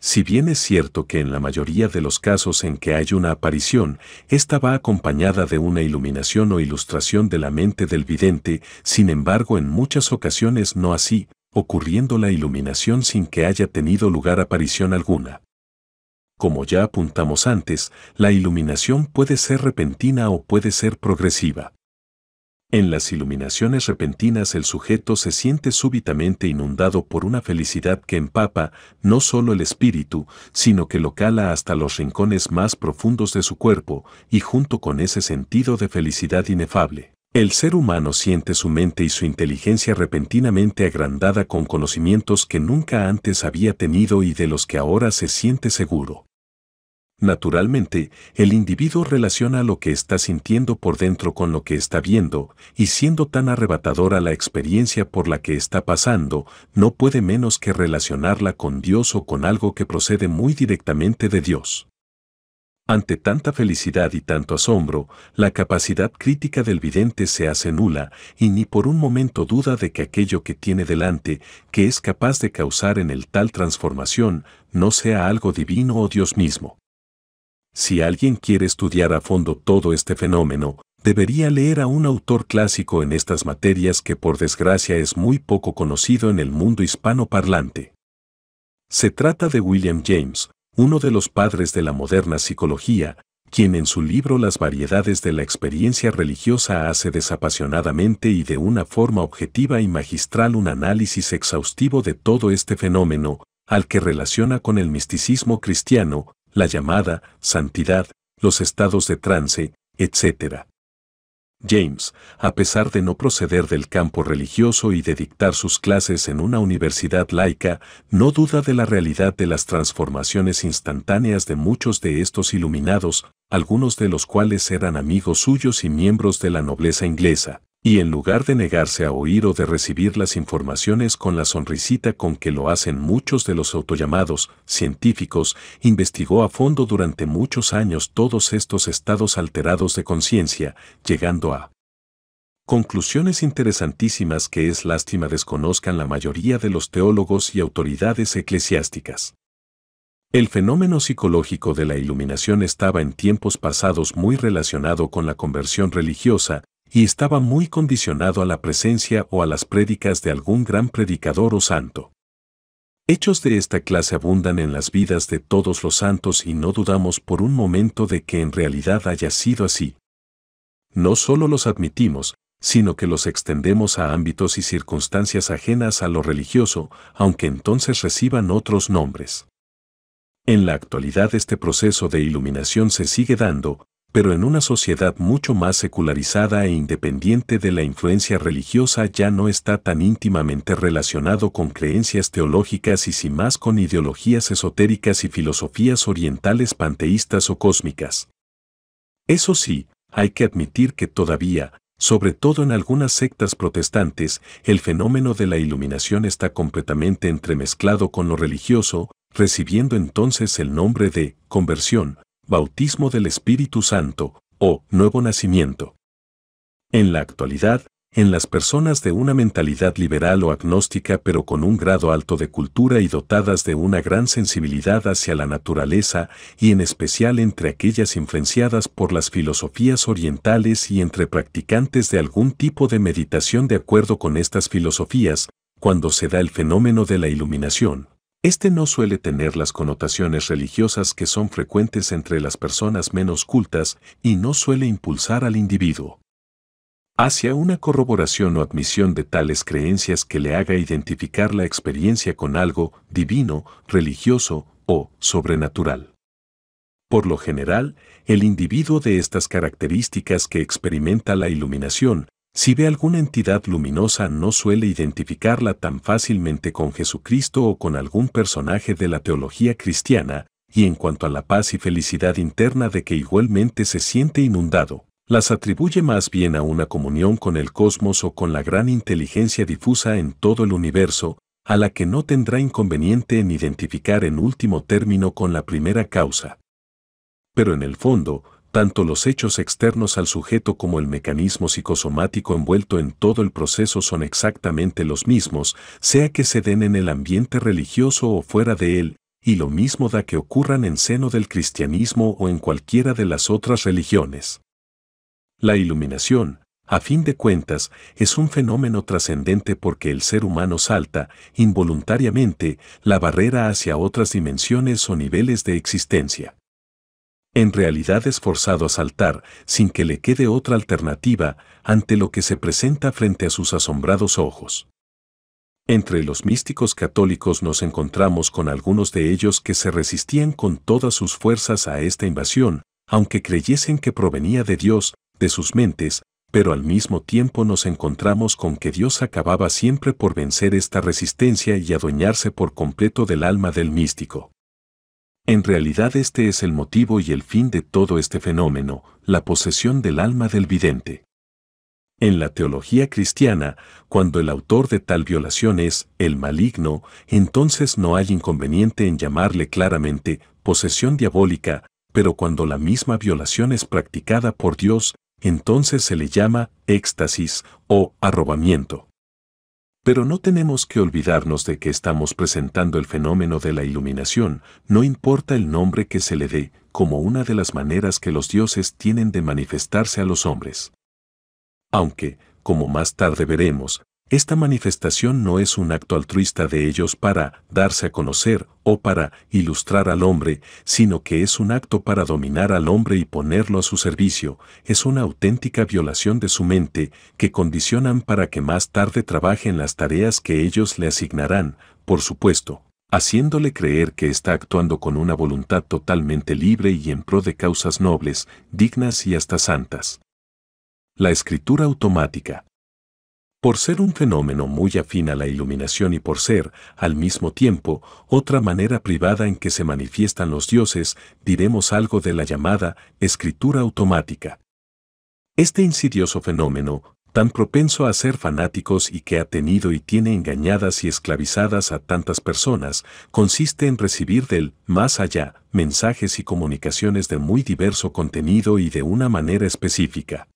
A: Si bien es cierto que en la mayoría de los casos en que hay una aparición, esta va acompañada de una iluminación o ilustración de la mente del vidente, sin embargo en muchas ocasiones no así, ocurriendo la iluminación sin que haya tenido lugar aparición alguna. Como ya apuntamos antes, la iluminación puede ser repentina o puede ser progresiva. En las iluminaciones repentinas el sujeto se siente súbitamente inundado por una felicidad que empapa no solo el espíritu, sino que lo cala hasta los rincones más profundos de su cuerpo, y junto con ese sentido de felicidad inefable, el ser humano siente su mente y su inteligencia repentinamente agrandada con conocimientos que nunca antes había tenido y de los que ahora se siente seguro. Naturalmente, el individuo relaciona lo que está sintiendo por dentro con lo que está viendo, y siendo tan arrebatadora la experiencia por la que está pasando, no puede menos que relacionarla con Dios o con algo que procede muy directamente de Dios. Ante tanta felicidad y tanto asombro, la capacidad crítica del vidente se hace nula y ni por un momento duda de que aquello que tiene delante, que es capaz de causar en él tal transformación, no sea algo divino o Dios mismo. Si alguien quiere estudiar a fondo todo este fenómeno, debería leer a un autor clásico en estas materias que por desgracia es muy poco conocido en el mundo hispano parlante. Se trata de William James, uno de los padres de la moderna psicología, quien en su libro Las variedades de la experiencia religiosa hace desapasionadamente y de una forma objetiva y magistral un análisis exhaustivo de todo este fenómeno, al que relaciona con el misticismo cristiano, la llamada santidad, los estados de trance, etc. James, a pesar de no proceder del campo religioso y de dictar sus clases en una universidad laica, no duda de la realidad de las transformaciones instantáneas de muchos de estos iluminados, algunos de los cuales eran amigos suyos y miembros de la nobleza inglesa. Y en lugar de negarse a oír o de recibir las informaciones con la sonrisita con que lo hacen muchos de los autollamados científicos, investigó a fondo durante muchos años todos estos estados alterados de conciencia, llegando a conclusiones interesantísimas que es lástima desconozcan la mayoría de los teólogos y autoridades eclesiásticas. El fenómeno psicológico de la iluminación estaba en tiempos pasados muy relacionado con la conversión religiosa, y estaba muy condicionado a la presencia o a las prédicas de algún gran predicador o santo. Hechos de esta clase abundan en las vidas de todos los santos y no dudamos por un momento de que en realidad haya sido así. No solo los admitimos, sino que los extendemos a ámbitos y circunstancias ajenas a lo religioso, aunque entonces reciban otros nombres. En la actualidad este proceso de iluminación se sigue dando, pero en una sociedad mucho más secularizada e independiente de la influencia religiosa ya no está tan íntimamente relacionado con creencias teológicas y si más con ideologías esotéricas y filosofías orientales panteístas o cósmicas. Eso sí, hay que admitir que todavía, sobre todo en algunas sectas protestantes, el fenómeno de la iluminación está completamente entremezclado con lo religioso, recibiendo entonces el nombre de conversión, bautismo del Espíritu Santo, o nuevo nacimiento. En la actualidad, en las personas de una mentalidad liberal o agnóstica pero con un grado alto de cultura y dotadas de una gran sensibilidad hacia la naturaleza y en especial entre aquellas influenciadas por las filosofías orientales y entre practicantes de algún tipo de meditación de acuerdo con estas filosofías, cuando se da el fenómeno de la iluminación, este no suele tener las connotaciones religiosas que son frecuentes entre las personas menos cultas y no suele impulsar al individuo hacia una corroboración o admisión de tales creencias que le haga identificar la experiencia con algo divino, religioso o sobrenatural. Por lo general, el individuo de estas características que experimenta la iluminación si ve alguna entidad luminosa no suele identificarla tan fácilmente con Jesucristo o con algún personaje de la teología cristiana, y en cuanto a la paz y felicidad interna de que igualmente se siente inundado, las atribuye más bien a una comunión con el cosmos o con la gran inteligencia difusa en todo el universo, a la que no tendrá inconveniente en identificar en último término con la primera causa. Pero en el fondo, tanto los hechos externos al sujeto como el mecanismo psicosomático envuelto en todo el proceso son exactamente los mismos, sea que se den en el ambiente religioso o fuera de él, y lo mismo da que ocurran en seno del cristianismo o en cualquiera de las otras religiones. La iluminación, a fin de cuentas, es un fenómeno trascendente porque el ser humano salta, involuntariamente, la barrera hacia otras dimensiones o niveles de existencia en realidad es forzado a saltar sin que le quede otra alternativa ante lo que se presenta frente a sus asombrados ojos. Entre los místicos católicos nos encontramos con algunos de ellos que se resistían con todas sus fuerzas a esta invasión, aunque creyesen que provenía de Dios, de sus mentes, pero al mismo tiempo nos encontramos con que Dios acababa siempre por vencer esta resistencia y adueñarse por completo del alma del místico. En realidad este es el motivo y el fin de todo este fenómeno, la posesión del alma del vidente. En la teología cristiana, cuando el autor de tal violación es el maligno, entonces no hay inconveniente en llamarle claramente posesión diabólica, pero cuando la misma violación es practicada por Dios, entonces se le llama éxtasis o arrobamiento. Pero no tenemos que olvidarnos de que estamos presentando el fenómeno de la iluminación, no importa el nombre que se le dé, como una de las maneras que los dioses tienen de manifestarse a los hombres. Aunque, como más tarde veremos, esta manifestación no es un acto altruista de ellos para darse a conocer o para ilustrar al hombre, sino que es un acto para dominar al hombre y ponerlo a su servicio, es una auténtica violación de su mente que condicionan para que más tarde trabaje en las tareas que ellos le asignarán, por supuesto, haciéndole creer que está actuando con una voluntad totalmente libre y en pro de causas nobles, dignas y hasta santas. La escritura automática por ser un fenómeno muy afín a la iluminación y por ser, al mismo tiempo, otra manera privada en que se manifiestan los dioses, diremos algo de la llamada escritura automática. Este insidioso fenómeno, tan propenso a ser fanáticos y que ha tenido y tiene engañadas y esclavizadas a tantas personas, consiste en recibir del más allá mensajes y comunicaciones de muy diverso contenido y de una manera específica.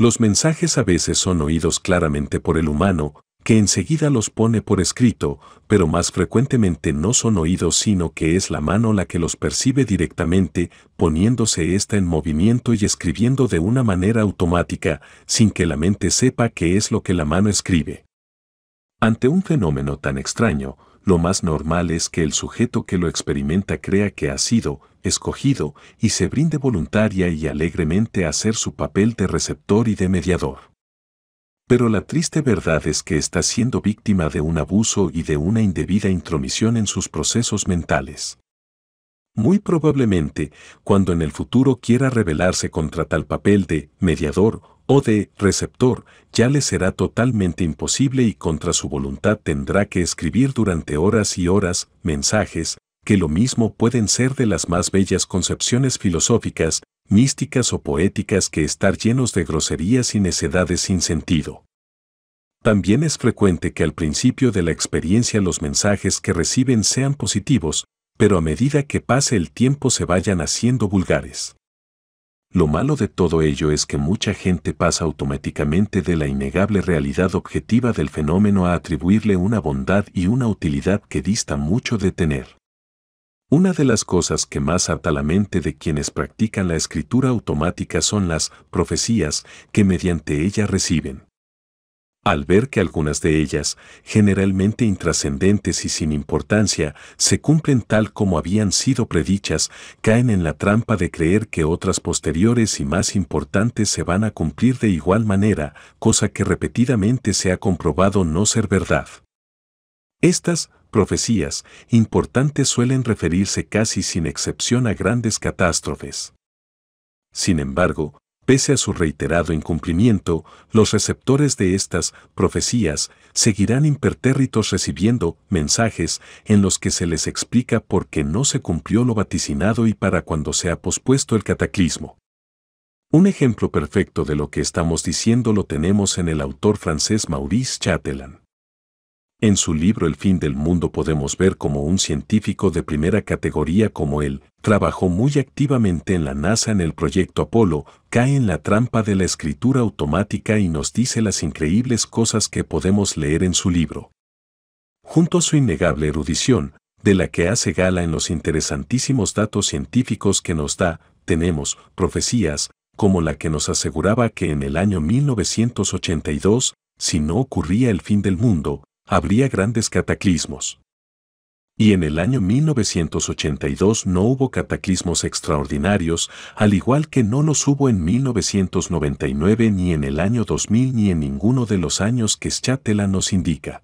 A: Los mensajes a veces son oídos claramente por el humano, que enseguida los pone por escrito, pero más frecuentemente no son oídos sino que es la mano la que los percibe directamente, poniéndose ésta en movimiento y escribiendo de una manera automática, sin que la mente sepa qué es lo que la mano escribe. Ante un fenómeno tan extraño, lo más normal es que el sujeto que lo experimenta crea que ha sido, escogido y se brinde voluntaria y alegremente a hacer su papel de receptor y de mediador. Pero la triste verdad es que está siendo víctima de un abuso y de una indebida intromisión en sus procesos mentales. Muy probablemente, cuando en el futuro quiera rebelarse contra tal papel de mediador o de receptor, ya le será totalmente imposible y contra su voluntad tendrá que escribir durante horas y horas mensajes, que lo mismo pueden ser de las más bellas concepciones filosóficas, místicas o poéticas que estar llenos de groserías y necedades sin sentido. También es frecuente que al principio de la experiencia los mensajes que reciben sean positivos, pero a medida que pase el tiempo se vayan haciendo vulgares. Lo malo de todo ello es que mucha gente pasa automáticamente de la innegable realidad objetiva del fenómeno a atribuirle una bondad y una utilidad que dista mucho de tener. Una de las cosas que más harta la mente de quienes practican la escritura automática son las profecías que mediante ella reciben. Al ver que algunas de ellas, generalmente intrascendentes y sin importancia, se cumplen tal como habían sido predichas, caen en la trampa de creer que otras posteriores y más importantes se van a cumplir de igual manera, cosa que repetidamente se ha comprobado no ser verdad. Estas profecías importantes suelen referirse casi sin excepción a grandes catástrofes. Sin embargo, pese a su reiterado incumplimiento, los receptores de estas profecías seguirán impertérritos recibiendo mensajes en los que se les explica por qué no se cumplió lo vaticinado y para cuándo se ha pospuesto el cataclismo. Un ejemplo perfecto de lo que estamos diciendo lo tenemos en el autor francés Maurice Chatelain. En su libro El fin del mundo podemos ver cómo un científico de primera categoría como él trabajó muy activamente en la NASA en el proyecto Apolo, cae en la trampa de la escritura automática y nos dice las increíbles cosas que podemos leer en su libro. Junto a su innegable erudición, de la que hace gala en los interesantísimos datos científicos que nos da, tenemos profecías, como la que nos aseguraba que en el año 1982, si no ocurría el fin del mundo, habría grandes cataclismos. Y en el año 1982 no hubo cataclismos extraordinarios, al igual que no los hubo en 1999 ni en el año 2000 ni en ninguno de los años que Schatela nos indica.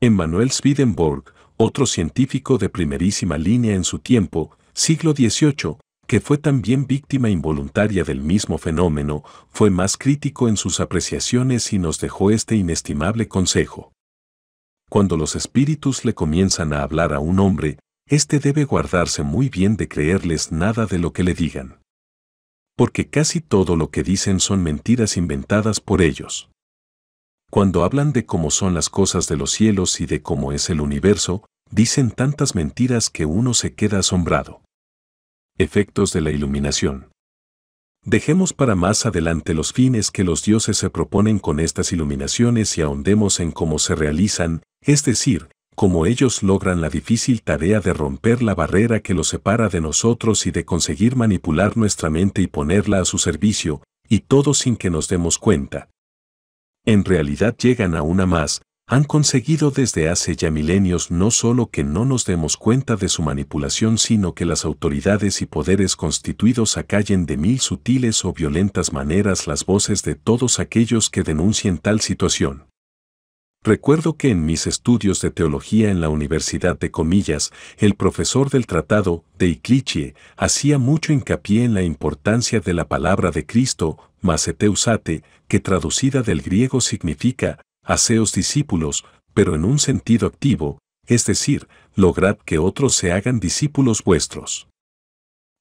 A: Emmanuel Swedenborg, otro científico de primerísima línea en su tiempo, siglo XVIII, que fue también víctima involuntaria del mismo fenómeno, fue más crítico en sus apreciaciones y nos dejó este inestimable consejo. Cuando los espíritus le comienzan a hablar a un hombre, éste debe guardarse muy bien de creerles nada de lo que le digan. Porque casi todo lo que dicen son mentiras inventadas por ellos. Cuando hablan de cómo son las cosas de los cielos y de cómo es el universo, dicen tantas mentiras que uno se queda asombrado. Efectos de la iluminación. Dejemos para más adelante los fines que los dioses se proponen con estas iluminaciones y ahondemos en cómo se realizan, es decir, como ellos logran la difícil tarea de romper la barrera que los separa de nosotros y de conseguir manipular nuestra mente y ponerla a su servicio, y todo sin que nos demos cuenta. En realidad llegan a una más, han conseguido desde hace ya milenios no solo que no nos demos cuenta de su manipulación, sino que las autoridades y poderes constituidos acallen de mil sutiles o violentas maneras las voces de todos aquellos que denuncien tal situación. Recuerdo que en mis estudios de teología en la Universidad de Comillas, el profesor del tratado, de Iclichie, hacía mucho hincapié en la importancia de la palabra de Cristo, maceteusate, que traducida del griego significa, haceos discípulos, pero en un sentido activo, es decir, lograd que otros se hagan discípulos vuestros.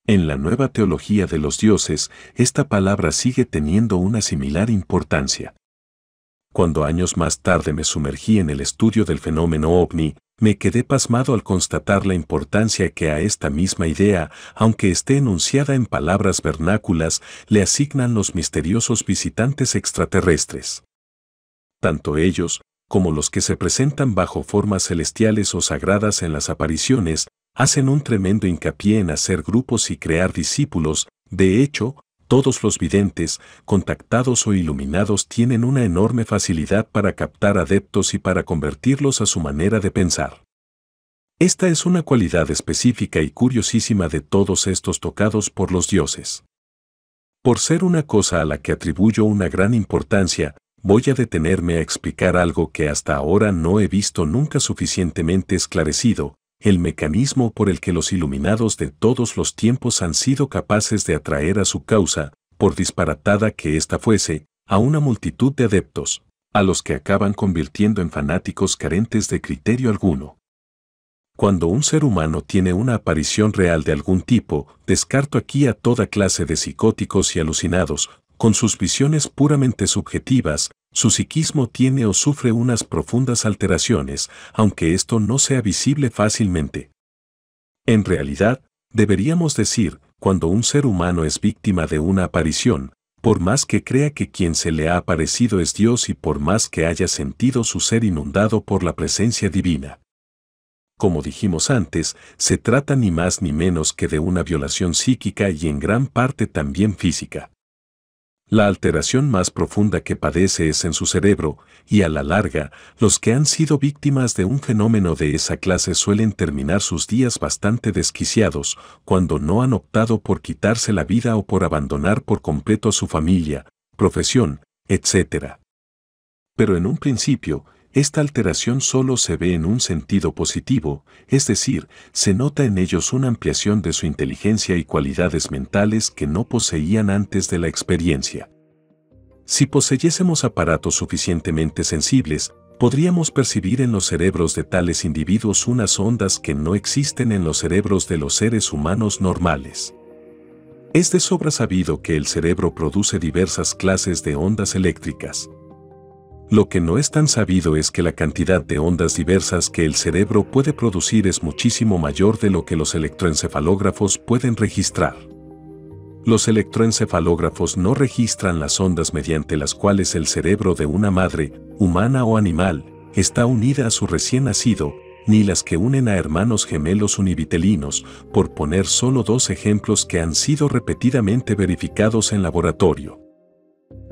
A: En la nueva teología de los dioses, esta palabra sigue teniendo una similar importancia. Cuando años más tarde me sumergí en el estudio del fenómeno ovni, me quedé pasmado al constatar la importancia que a esta misma idea, aunque esté enunciada en palabras vernáculas, le asignan los misteriosos visitantes extraterrestres. Tanto ellos, como los que se presentan bajo formas celestiales o sagradas en las apariciones, hacen un tremendo hincapié en hacer grupos y crear discípulos, de hecho, todos los videntes, contactados o iluminados tienen una enorme facilidad para captar adeptos y para convertirlos a su manera de pensar. Esta es una cualidad específica y curiosísima de todos estos tocados por los dioses. Por ser una cosa a la que atribuyo una gran importancia, voy a detenerme a explicar algo que hasta ahora no he visto nunca suficientemente esclarecido, el mecanismo por el que los iluminados de todos los tiempos han sido capaces de atraer a su causa, por disparatada que ésta fuese, a una multitud de adeptos, a los que acaban convirtiendo en fanáticos carentes de criterio alguno. Cuando un ser humano tiene una aparición real de algún tipo, descarto aquí a toda clase de psicóticos y alucinados, con sus visiones puramente subjetivas, su psiquismo tiene o sufre unas profundas alteraciones, aunque esto no sea visible fácilmente. En realidad, deberíamos decir, cuando un ser humano es víctima de una aparición, por más que crea que quien se le ha aparecido es Dios y por más que haya sentido su ser inundado por la presencia divina. Como dijimos antes, se trata ni más ni menos que de una violación psíquica y en gran parte también física. La alteración más profunda que padece es en su cerebro, y a la larga, los que han sido víctimas de un fenómeno de esa clase suelen terminar sus días bastante desquiciados cuando no han optado por quitarse la vida o por abandonar por completo su familia, profesión, etc. Pero en un principio, esta alteración solo se ve en un sentido positivo, es decir, se nota en ellos una ampliación de su inteligencia y cualidades mentales que no poseían antes de la experiencia. Si poseyésemos aparatos suficientemente sensibles, podríamos percibir en los cerebros de tales individuos unas ondas que no existen en los cerebros de los seres humanos normales. Es de sobra sabido que el cerebro produce diversas clases de ondas eléctricas. Lo que no es tan sabido es que la cantidad de ondas diversas que el cerebro puede producir es muchísimo mayor de lo que los electroencefalógrafos pueden registrar. Los electroencefalógrafos no registran las ondas mediante las cuales el cerebro de una madre, humana o animal, está unida a su recién nacido, ni las que unen a hermanos gemelos univitelinos, por poner solo dos ejemplos que han sido repetidamente verificados en laboratorio.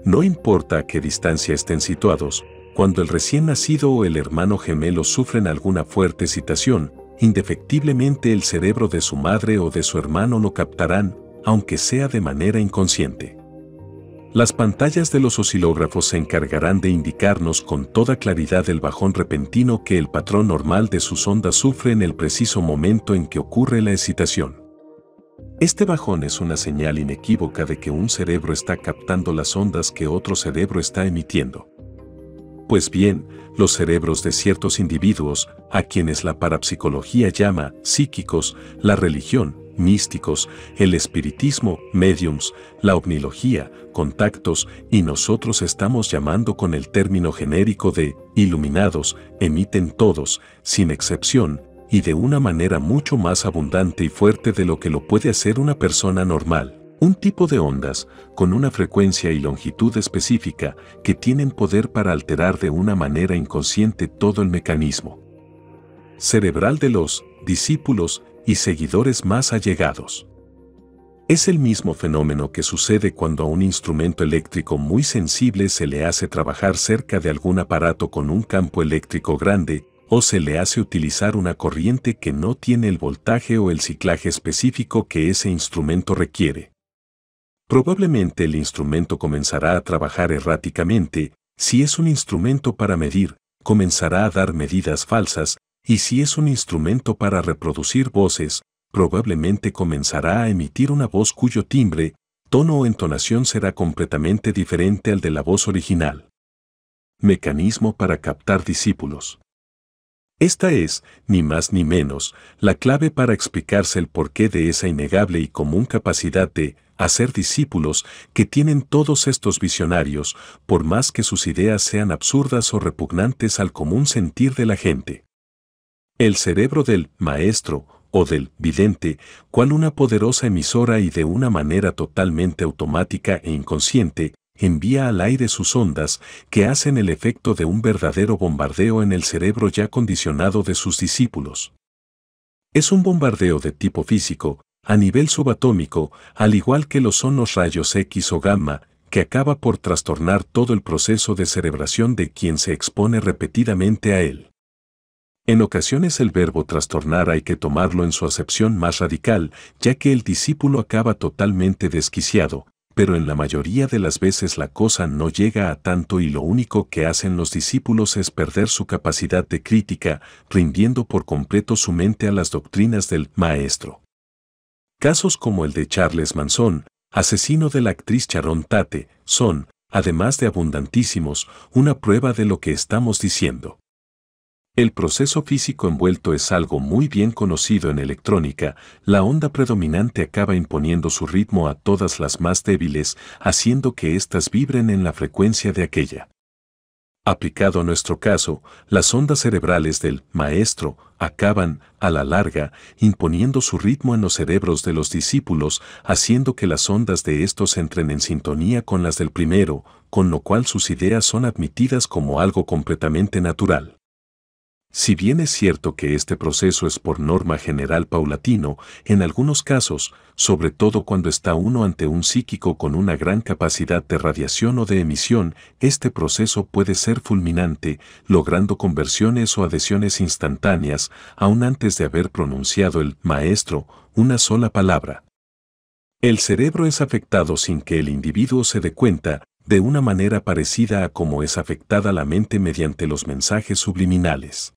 A: No importa a qué distancia estén situados, cuando el recién nacido o el hermano gemelo sufren alguna fuerte excitación, indefectiblemente el cerebro de su madre o de su hermano lo captarán, aunque sea de manera inconsciente. Las pantallas de los oscilógrafos se encargarán de indicarnos con toda claridad el bajón repentino que el patrón normal de sus ondas sufre en el preciso momento en que ocurre la excitación. Este bajón es una señal inequívoca de que un cerebro está captando las ondas que otro cerebro está emitiendo. Pues bien, los cerebros de ciertos individuos, a quienes la parapsicología llama psíquicos, la religión, místicos, el espiritismo, mediums, la omnilogía, contactos, y nosotros estamos llamando con el término genérico de iluminados, emiten todos, sin excepción, y de una manera mucho más abundante y fuerte de lo que lo puede hacer una persona normal. Un tipo de ondas, con una frecuencia y longitud específica, que tienen poder para alterar de una manera inconsciente todo el mecanismo cerebral de los discípulos y seguidores más allegados. Es el mismo fenómeno que sucede cuando a un instrumento eléctrico muy sensible se le hace trabajar cerca de algún aparato con un campo eléctrico grande o se le hace utilizar una corriente que no tiene el voltaje o el ciclaje específico que ese instrumento requiere. Probablemente el instrumento comenzará a trabajar erráticamente, si es un instrumento para medir, comenzará a dar medidas falsas, y si es un instrumento para reproducir voces, probablemente comenzará a emitir una voz cuyo timbre, tono o entonación será completamente diferente al de la voz original. Mecanismo para captar discípulos. Esta es, ni más ni menos, la clave para explicarse el porqué de esa innegable y común capacidad de hacer discípulos que tienen todos estos visionarios, por más que sus ideas sean absurdas o repugnantes al común sentir de la gente. El cerebro del maestro o del vidente, cual una poderosa emisora y de una manera totalmente automática e inconsciente, envía al aire sus ondas que hacen el efecto de un verdadero bombardeo en el cerebro ya condicionado de sus discípulos. Es un bombardeo de tipo físico, a nivel subatómico, al igual que lo son los rayos X o gamma, que acaba por trastornar todo el proceso de cerebración de quien se expone repetidamente a él. En ocasiones el verbo trastornar hay que tomarlo en su acepción más radical, ya que el discípulo acaba totalmente desquiciado, pero en la mayoría de las veces la cosa no llega a tanto y lo único que hacen los discípulos es perder su capacidad de crítica, rindiendo por completo su mente a las doctrinas del maestro. Casos como el de Charles Manson, asesino de la actriz Sharon Tate, son, además de abundantísimos, una prueba de lo que estamos diciendo. El proceso físico envuelto es algo muy bien conocido en electrónica, la onda predominante acaba imponiendo su ritmo a todas las más débiles, haciendo que éstas vibren en la frecuencia de aquella. Aplicado a nuestro caso, las ondas cerebrales del maestro acaban, a la larga, imponiendo su ritmo en los cerebros de los discípulos, haciendo que las ondas de estos entren en sintonía con las del primero, con lo cual sus ideas son admitidas como algo completamente natural. Si bien es cierto que este proceso es por norma general paulatino, en algunos casos, sobre todo cuando está uno ante un psíquico con una gran capacidad de radiación o de emisión, este proceso puede ser fulminante, logrando conversiones o adhesiones instantáneas, aun antes de haber pronunciado el maestro una sola palabra. El cerebro es afectado sin que el individuo se dé cuenta, de una manera parecida a como es afectada la mente mediante los mensajes subliminales.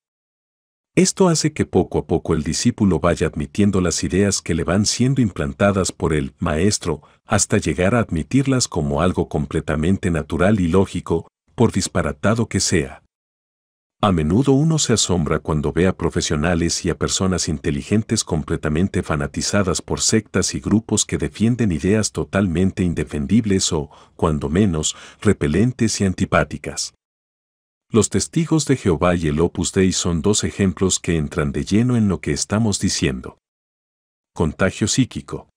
A: Esto hace que poco a poco el discípulo vaya admitiendo las ideas que le van siendo implantadas por el maestro hasta llegar a admitirlas como algo completamente natural y lógico, por disparatado que sea. A menudo uno se asombra cuando ve a profesionales y a personas inteligentes completamente fanatizadas por sectas y grupos que defienden ideas totalmente indefendibles o, cuando menos, repelentes y antipáticas. Los testigos de Jehová y el Opus Dei son dos ejemplos que entran de lleno en lo que estamos diciendo. Contagio psíquico.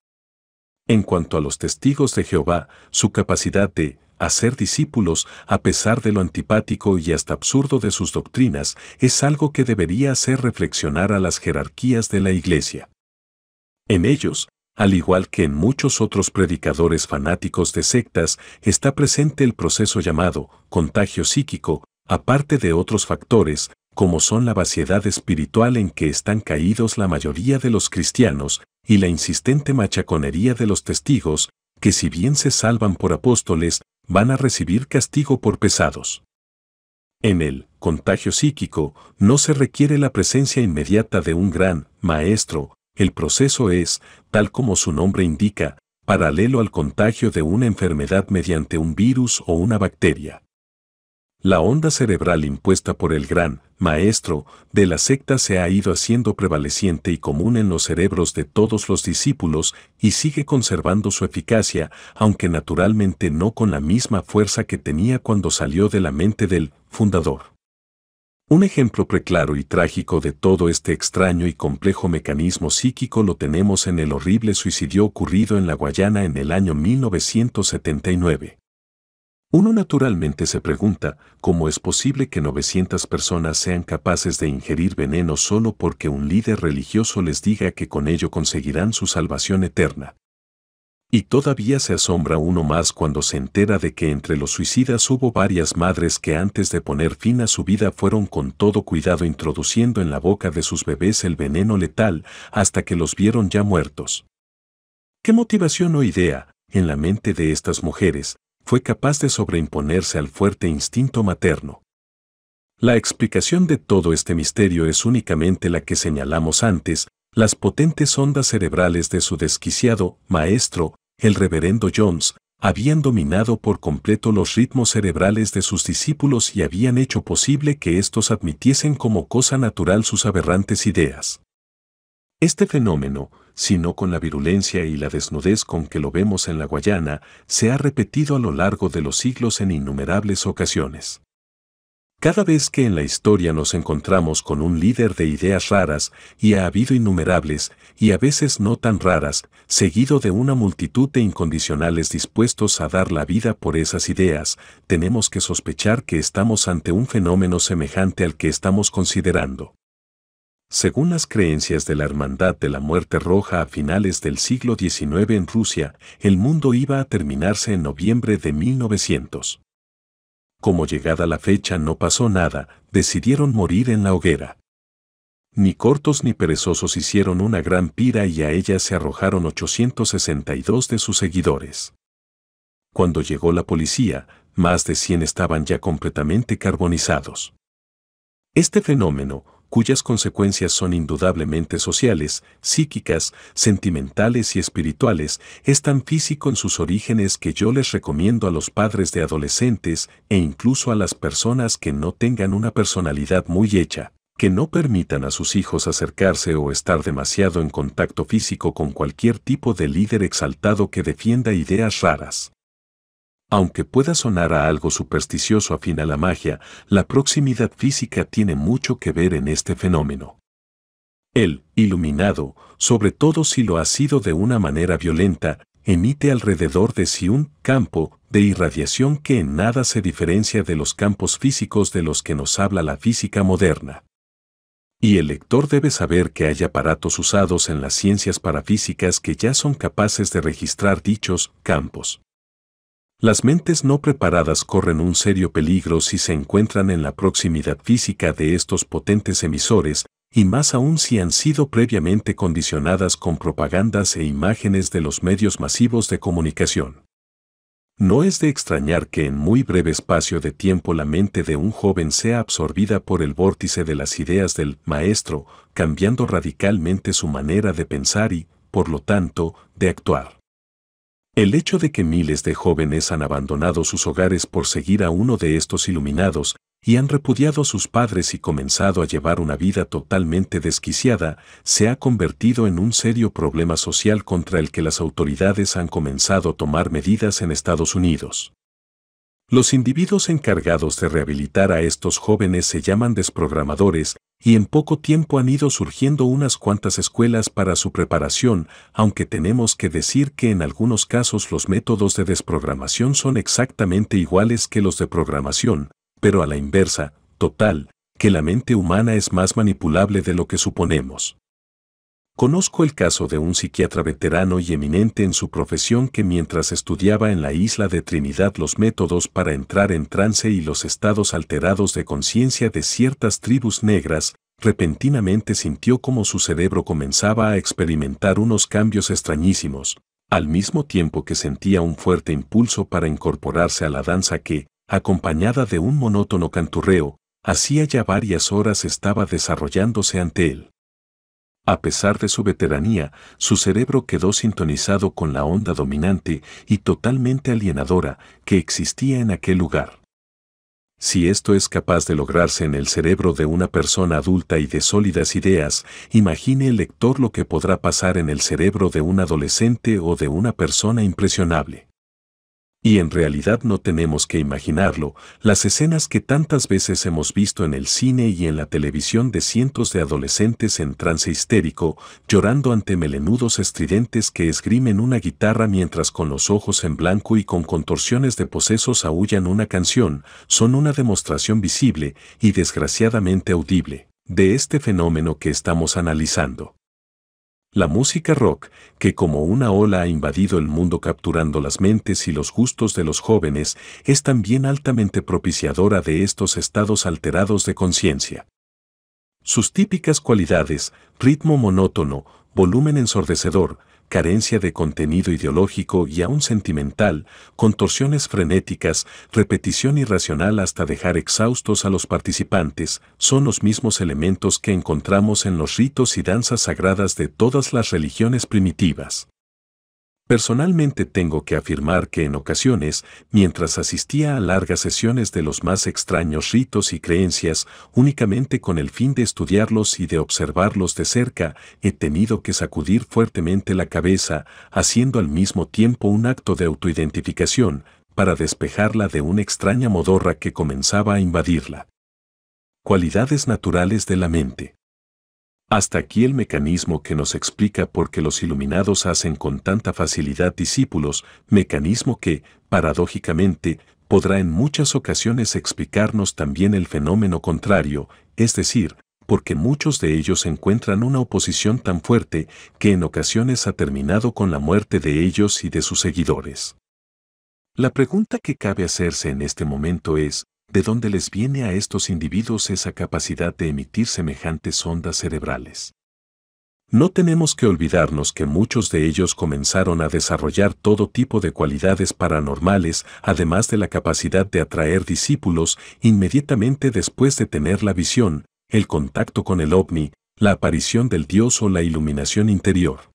A: En cuanto a los testigos de Jehová, su capacidad de hacer discípulos, a pesar de lo antipático y hasta absurdo de sus doctrinas, es algo que debería hacer reflexionar a las jerarquías de la Iglesia. En ellos, al igual que en muchos otros predicadores fanáticos de sectas, está presente el proceso llamado contagio psíquico, aparte de otros factores, como son la vaciedad espiritual en que están caídos la mayoría de los cristianos y la insistente machaconería de los testigos, que si bien se salvan por apóstoles, van a recibir castigo por pesados. En el contagio psíquico no se requiere la presencia inmediata de un gran maestro, el proceso es, tal como su nombre indica, paralelo al contagio de una enfermedad mediante un virus o una bacteria la onda cerebral impuesta por el gran maestro de la secta se ha ido haciendo prevaleciente y común en los cerebros de todos los discípulos y sigue conservando su eficacia, aunque naturalmente no con la misma fuerza que tenía cuando salió de la mente del fundador. Un ejemplo preclaro y trágico de todo este extraño y complejo mecanismo psíquico lo tenemos en el horrible suicidio ocurrido en la Guayana en el año 1979. Uno naturalmente se pregunta cómo es posible que 900 personas sean capaces de ingerir veneno solo porque un líder religioso les diga que con ello conseguirán su salvación eterna. Y todavía se asombra uno más cuando se entera de que entre los suicidas hubo varias madres que antes de poner fin a su vida fueron con todo cuidado introduciendo en la boca de sus bebés el veneno letal hasta que los vieron ya muertos. ¿Qué motivación o idea, en la mente de estas mujeres, fue capaz de sobreimponerse al fuerte instinto materno. La explicación de todo este misterio es únicamente la que señalamos antes, las potentes ondas cerebrales de su desquiciado maestro, el reverendo Jones, habían dominado por completo los ritmos cerebrales de sus discípulos y habían hecho posible que éstos admitiesen como cosa natural sus aberrantes ideas. Este fenómeno, sino con la virulencia y la desnudez con que lo vemos en la Guayana, se ha repetido a lo largo de los siglos en innumerables ocasiones. Cada vez que en la historia nos encontramos con un líder de ideas raras, y ha habido innumerables, y a veces no tan raras, seguido de una multitud de incondicionales dispuestos a dar la vida por esas ideas, tenemos que sospechar que estamos ante un fenómeno semejante al que estamos considerando. Según las creencias de la Hermandad de la Muerte Roja a finales del siglo XIX en Rusia, el mundo iba a terminarse en noviembre de 1900. Como llegada la fecha no pasó nada, decidieron morir en la hoguera. Ni cortos ni perezosos hicieron una gran pira y a ella se arrojaron 862 de sus seguidores. Cuando llegó la policía, más de 100 estaban ya completamente carbonizados. Este fenómeno, cuyas consecuencias son indudablemente sociales, psíquicas, sentimentales y espirituales, es tan físico en sus orígenes que yo les recomiendo a los padres de adolescentes e incluso a las personas que no tengan una personalidad muy hecha, que no permitan a sus hijos acercarse o estar demasiado en contacto físico con cualquier tipo de líder exaltado que defienda ideas raras. Aunque pueda sonar a algo supersticioso afín a la magia, la proximidad física tiene mucho que ver en este fenómeno. El iluminado, sobre todo si lo ha sido de una manera violenta, emite alrededor de sí un campo de irradiación que en nada se diferencia de los campos físicos de los que nos habla la física moderna. Y el lector debe saber que hay aparatos usados en las ciencias parafísicas que ya son capaces de registrar dichos campos. Las mentes no preparadas corren un serio peligro si se encuentran en la proximidad física de estos potentes emisores, y más aún si han sido previamente condicionadas con propagandas e imágenes de los medios masivos de comunicación. No es de extrañar que en muy breve espacio de tiempo la mente de un joven sea absorbida por el vórtice de las ideas del maestro, cambiando radicalmente su manera de pensar y, por lo tanto, de actuar. El hecho de que miles de jóvenes han abandonado sus hogares por seguir a uno de estos iluminados y han repudiado a sus padres y comenzado a llevar una vida totalmente desquiciada, se ha convertido en un serio problema social contra el que las autoridades han comenzado a tomar medidas en Estados Unidos. Los individuos encargados de rehabilitar a estos jóvenes se llaman desprogramadores y en poco tiempo han ido surgiendo unas cuantas escuelas para su preparación, aunque tenemos que decir que en algunos casos los métodos de desprogramación son exactamente iguales que los de programación, pero a la inversa, total, que la mente humana es más manipulable de lo que suponemos. Conozco el caso de un psiquiatra veterano y eminente en su profesión que mientras estudiaba en la isla de Trinidad los métodos para entrar en trance y los estados alterados de conciencia de ciertas tribus negras, repentinamente sintió como su cerebro comenzaba a experimentar unos cambios extrañísimos, al mismo tiempo que sentía un fuerte impulso para incorporarse a la danza que, acompañada de un monótono canturreo, hacía ya varias horas estaba desarrollándose ante él. A pesar de su veteranía, su cerebro quedó sintonizado con la onda dominante y totalmente alienadora que existía en aquel lugar. Si esto es capaz de lograrse en el cerebro de una persona adulta y de sólidas ideas, imagine el lector lo que podrá pasar en el cerebro de un adolescente o de una persona impresionable y en realidad no tenemos que imaginarlo, las escenas que tantas veces hemos visto en el cine y en la televisión de cientos de adolescentes en trance histérico, llorando ante melenudos estridentes que esgrimen una guitarra mientras con los ojos en blanco y con contorsiones de posesos aullan una canción, son una demostración visible y desgraciadamente audible de este fenómeno que estamos analizando. La música rock, que como una ola ha invadido el mundo capturando las mentes y los gustos de los jóvenes, es también altamente propiciadora de estos estados alterados de conciencia. Sus típicas cualidades, ritmo monótono, volumen ensordecedor, carencia de contenido ideológico y aún sentimental, contorsiones frenéticas, repetición irracional hasta dejar exhaustos a los participantes, son los mismos elementos que encontramos en los ritos y danzas sagradas de todas las religiones primitivas. Personalmente tengo que afirmar que en ocasiones, mientras asistía a largas sesiones de los más extraños ritos y creencias, únicamente con el fin de estudiarlos y de observarlos de cerca, he tenido que sacudir fuertemente la cabeza, haciendo al mismo tiempo un acto de autoidentificación, para despejarla de una extraña modorra que comenzaba a invadirla. Cualidades naturales de la mente. Hasta aquí el mecanismo que nos explica por qué los iluminados hacen con tanta facilidad discípulos, mecanismo que, paradójicamente, podrá en muchas ocasiones explicarnos también el fenómeno contrario, es decir, porque muchos de ellos encuentran una oposición tan fuerte que en ocasiones ha terminado con la muerte de ellos y de sus seguidores. La pregunta que cabe hacerse en este momento es, de dónde les viene a estos individuos esa capacidad de emitir semejantes ondas cerebrales. No tenemos que olvidarnos que muchos de ellos comenzaron a desarrollar todo tipo de cualidades paranormales, además de la capacidad de atraer discípulos inmediatamente después de tener la visión, el contacto con el ovni, la aparición del Dios o la iluminación interior.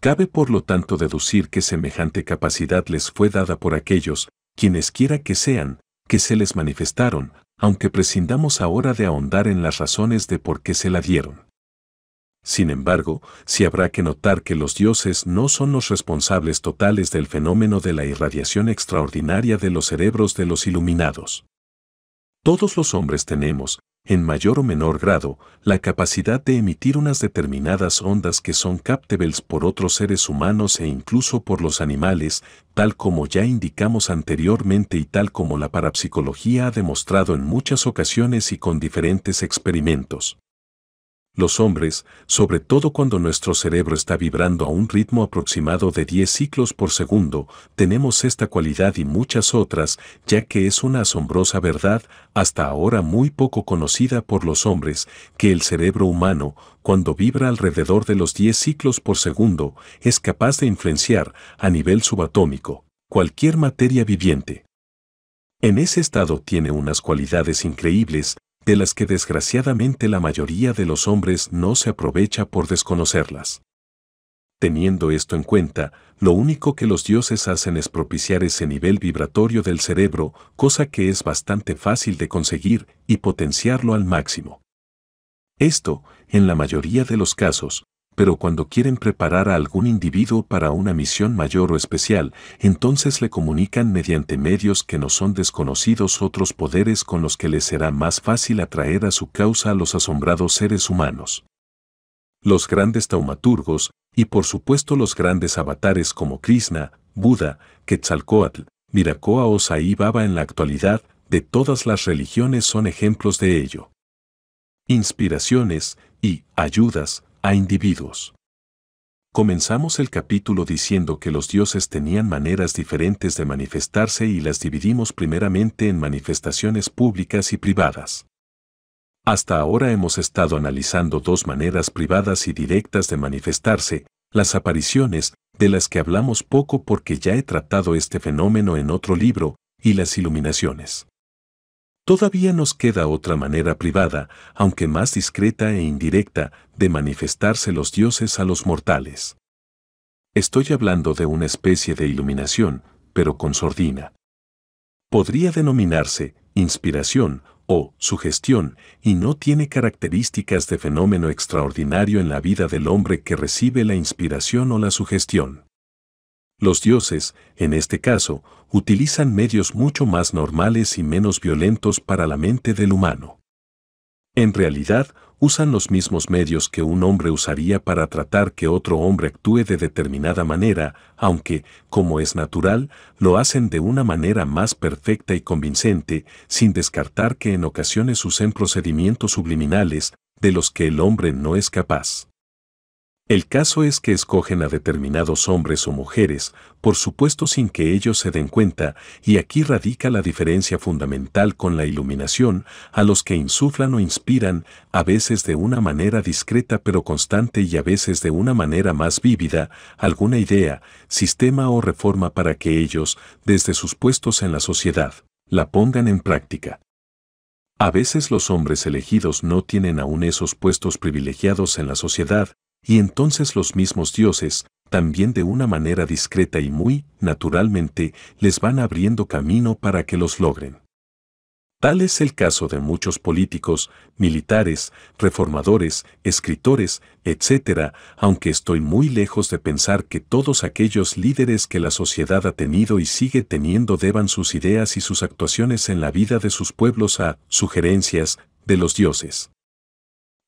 A: Cabe por lo tanto deducir que semejante capacidad les fue dada por aquellos, quienes quiera que sean, que se les manifestaron, aunque prescindamos ahora de ahondar en las razones de por qué se la dieron. Sin embargo, si habrá que notar que los dioses no son los responsables totales del fenómeno de la irradiación extraordinaria de los cerebros de los iluminados. Todos los hombres tenemos, en mayor o menor grado, la capacidad de emitir unas determinadas ondas que son captables por otros seres humanos e incluso por los animales, tal como ya indicamos anteriormente y tal como la parapsicología ha demostrado en muchas ocasiones y con diferentes experimentos. Los hombres, sobre todo cuando nuestro cerebro está vibrando a un ritmo aproximado de 10 ciclos por segundo, tenemos esta cualidad y muchas otras, ya que es una asombrosa verdad, hasta ahora muy poco conocida por los hombres, que el cerebro humano, cuando vibra alrededor de los 10 ciclos por segundo, es capaz de influenciar, a nivel subatómico, cualquier materia viviente. En ese estado tiene unas cualidades increíbles, de las que desgraciadamente la mayoría de los hombres no se aprovecha por desconocerlas. Teniendo esto en cuenta, lo único que los dioses hacen es propiciar ese nivel vibratorio del cerebro, cosa que es bastante fácil de conseguir y potenciarlo al máximo. Esto, en la mayoría de los casos, pero cuando quieren preparar a algún individuo para una misión mayor o especial, entonces le comunican mediante medios que no son desconocidos otros poderes con los que les será más fácil atraer a su causa a los asombrados seres humanos. Los grandes taumaturgos, y por supuesto los grandes avatares como Krishna, Buda, Quetzalcoatl, Miracoa o Sai Baba en la actualidad, de todas las religiones son ejemplos de ello. Inspiraciones y ayudas a individuos. Comenzamos el capítulo diciendo que los dioses tenían maneras diferentes de manifestarse y las dividimos primeramente en manifestaciones públicas y privadas. Hasta ahora hemos estado analizando dos maneras privadas y directas de manifestarse, las apariciones, de las que hablamos poco porque ya he tratado este fenómeno en otro libro, y las iluminaciones. Todavía nos queda otra manera privada, aunque más discreta e indirecta, de manifestarse los dioses a los mortales. Estoy hablando de una especie de iluminación, pero con sordina. Podría denominarse inspiración o sugestión y no tiene características de fenómeno extraordinario en la vida del hombre que recibe la inspiración o la sugestión. Los dioses, en este caso, utilizan medios mucho más normales y menos violentos para la mente del humano. En realidad, usan los mismos medios que un hombre usaría para tratar que otro hombre actúe de determinada manera, aunque, como es natural, lo hacen de una manera más perfecta y convincente, sin descartar que en ocasiones usen procedimientos subliminales de los que el hombre no es capaz. El caso es que escogen a determinados hombres o mujeres, por supuesto sin que ellos se den cuenta, y aquí radica la diferencia fundamental con la iluminación, a los que insuflan o inspiran, a veces de una manera discreta pero constante y a veces de una manera más vívida, alguna idea, sistema o reforma para que ellos, desde sus puestos en la sociedad, la pongan en práctica. A veces los hombres elegidos no tienen aún esos puestos privilegiados en la sociedad, y entonces los mismos dioses, también de una manera discreta y muy, naturalmente, les van abriendo camino para que los logren. Tal es el caso de muchos políticos, militares, reformadores, escritores, etc., aunque estoy muy lejos de pensar que todos aquellos líderes que la sociedad ha tenido y sigue teniendo deban sus ideas y sus actuaciones en la vida de sus pueblos a sugerencias de los dioses.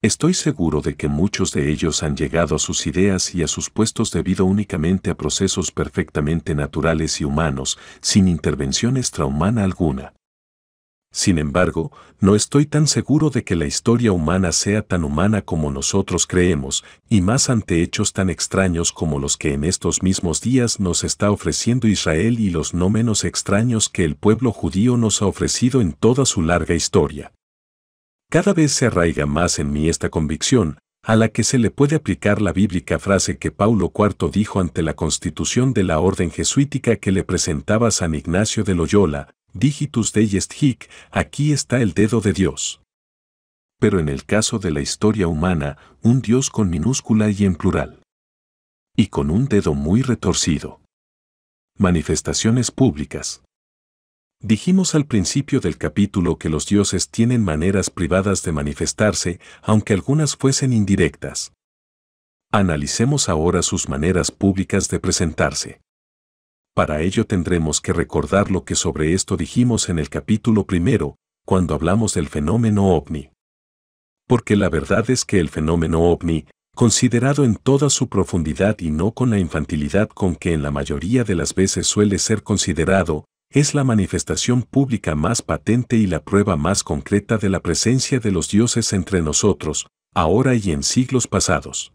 A: Estoy seguro de que muchos de ellos han llegado a sus ideas y a sus puestos debido únicamente a procesos perfectamente naturales y humanos, sin intervención extrahumana alguna. Sin embargo, no estoy tan seguro de que la historia humana sea tan humana como nosotros creemos, y más ante hechos tan extraños como los que en estos mismos días nos está ofreciendo Israel y los no menos extraños que el pueblo judío nos ha ofrecido en toda su larga historia. Cada vez se arraiga más en mí esta convicción, a la que se le puede aplicar la bíblica frase que Paulo IV dijo ante la constitución de la orden jesuítica que le presentaba San Ignacio de Loyola, Digitus Dei est hic, aquí está el dedo de Dios. Pero en el caso de la historia humana, un Dios con minúscula y en plural. Y con un dedo muy retorcido. Manifestaciones públicas. Dijimos al principio del capítulo que los dioses tienen maneras privadas de manifestarse, aunque algunas fuesen indirectas. Analicemos ahora sus maneras públicas de presentarse. Para ello tendremos que recordar lo que sobre esto dijimos en el capítulo primero, cuando hablamos del fenómeno ovni. Porque la verdad es que el fenómeno ovni, considerado en toda su profundidad y no con la infantilidad con que en la mayoría de las veces suele ser considerado, es la manifestación pública más patente y la prueba más concreta de la presencia de los dioses entre nosotros, ahora y en siglos pasados.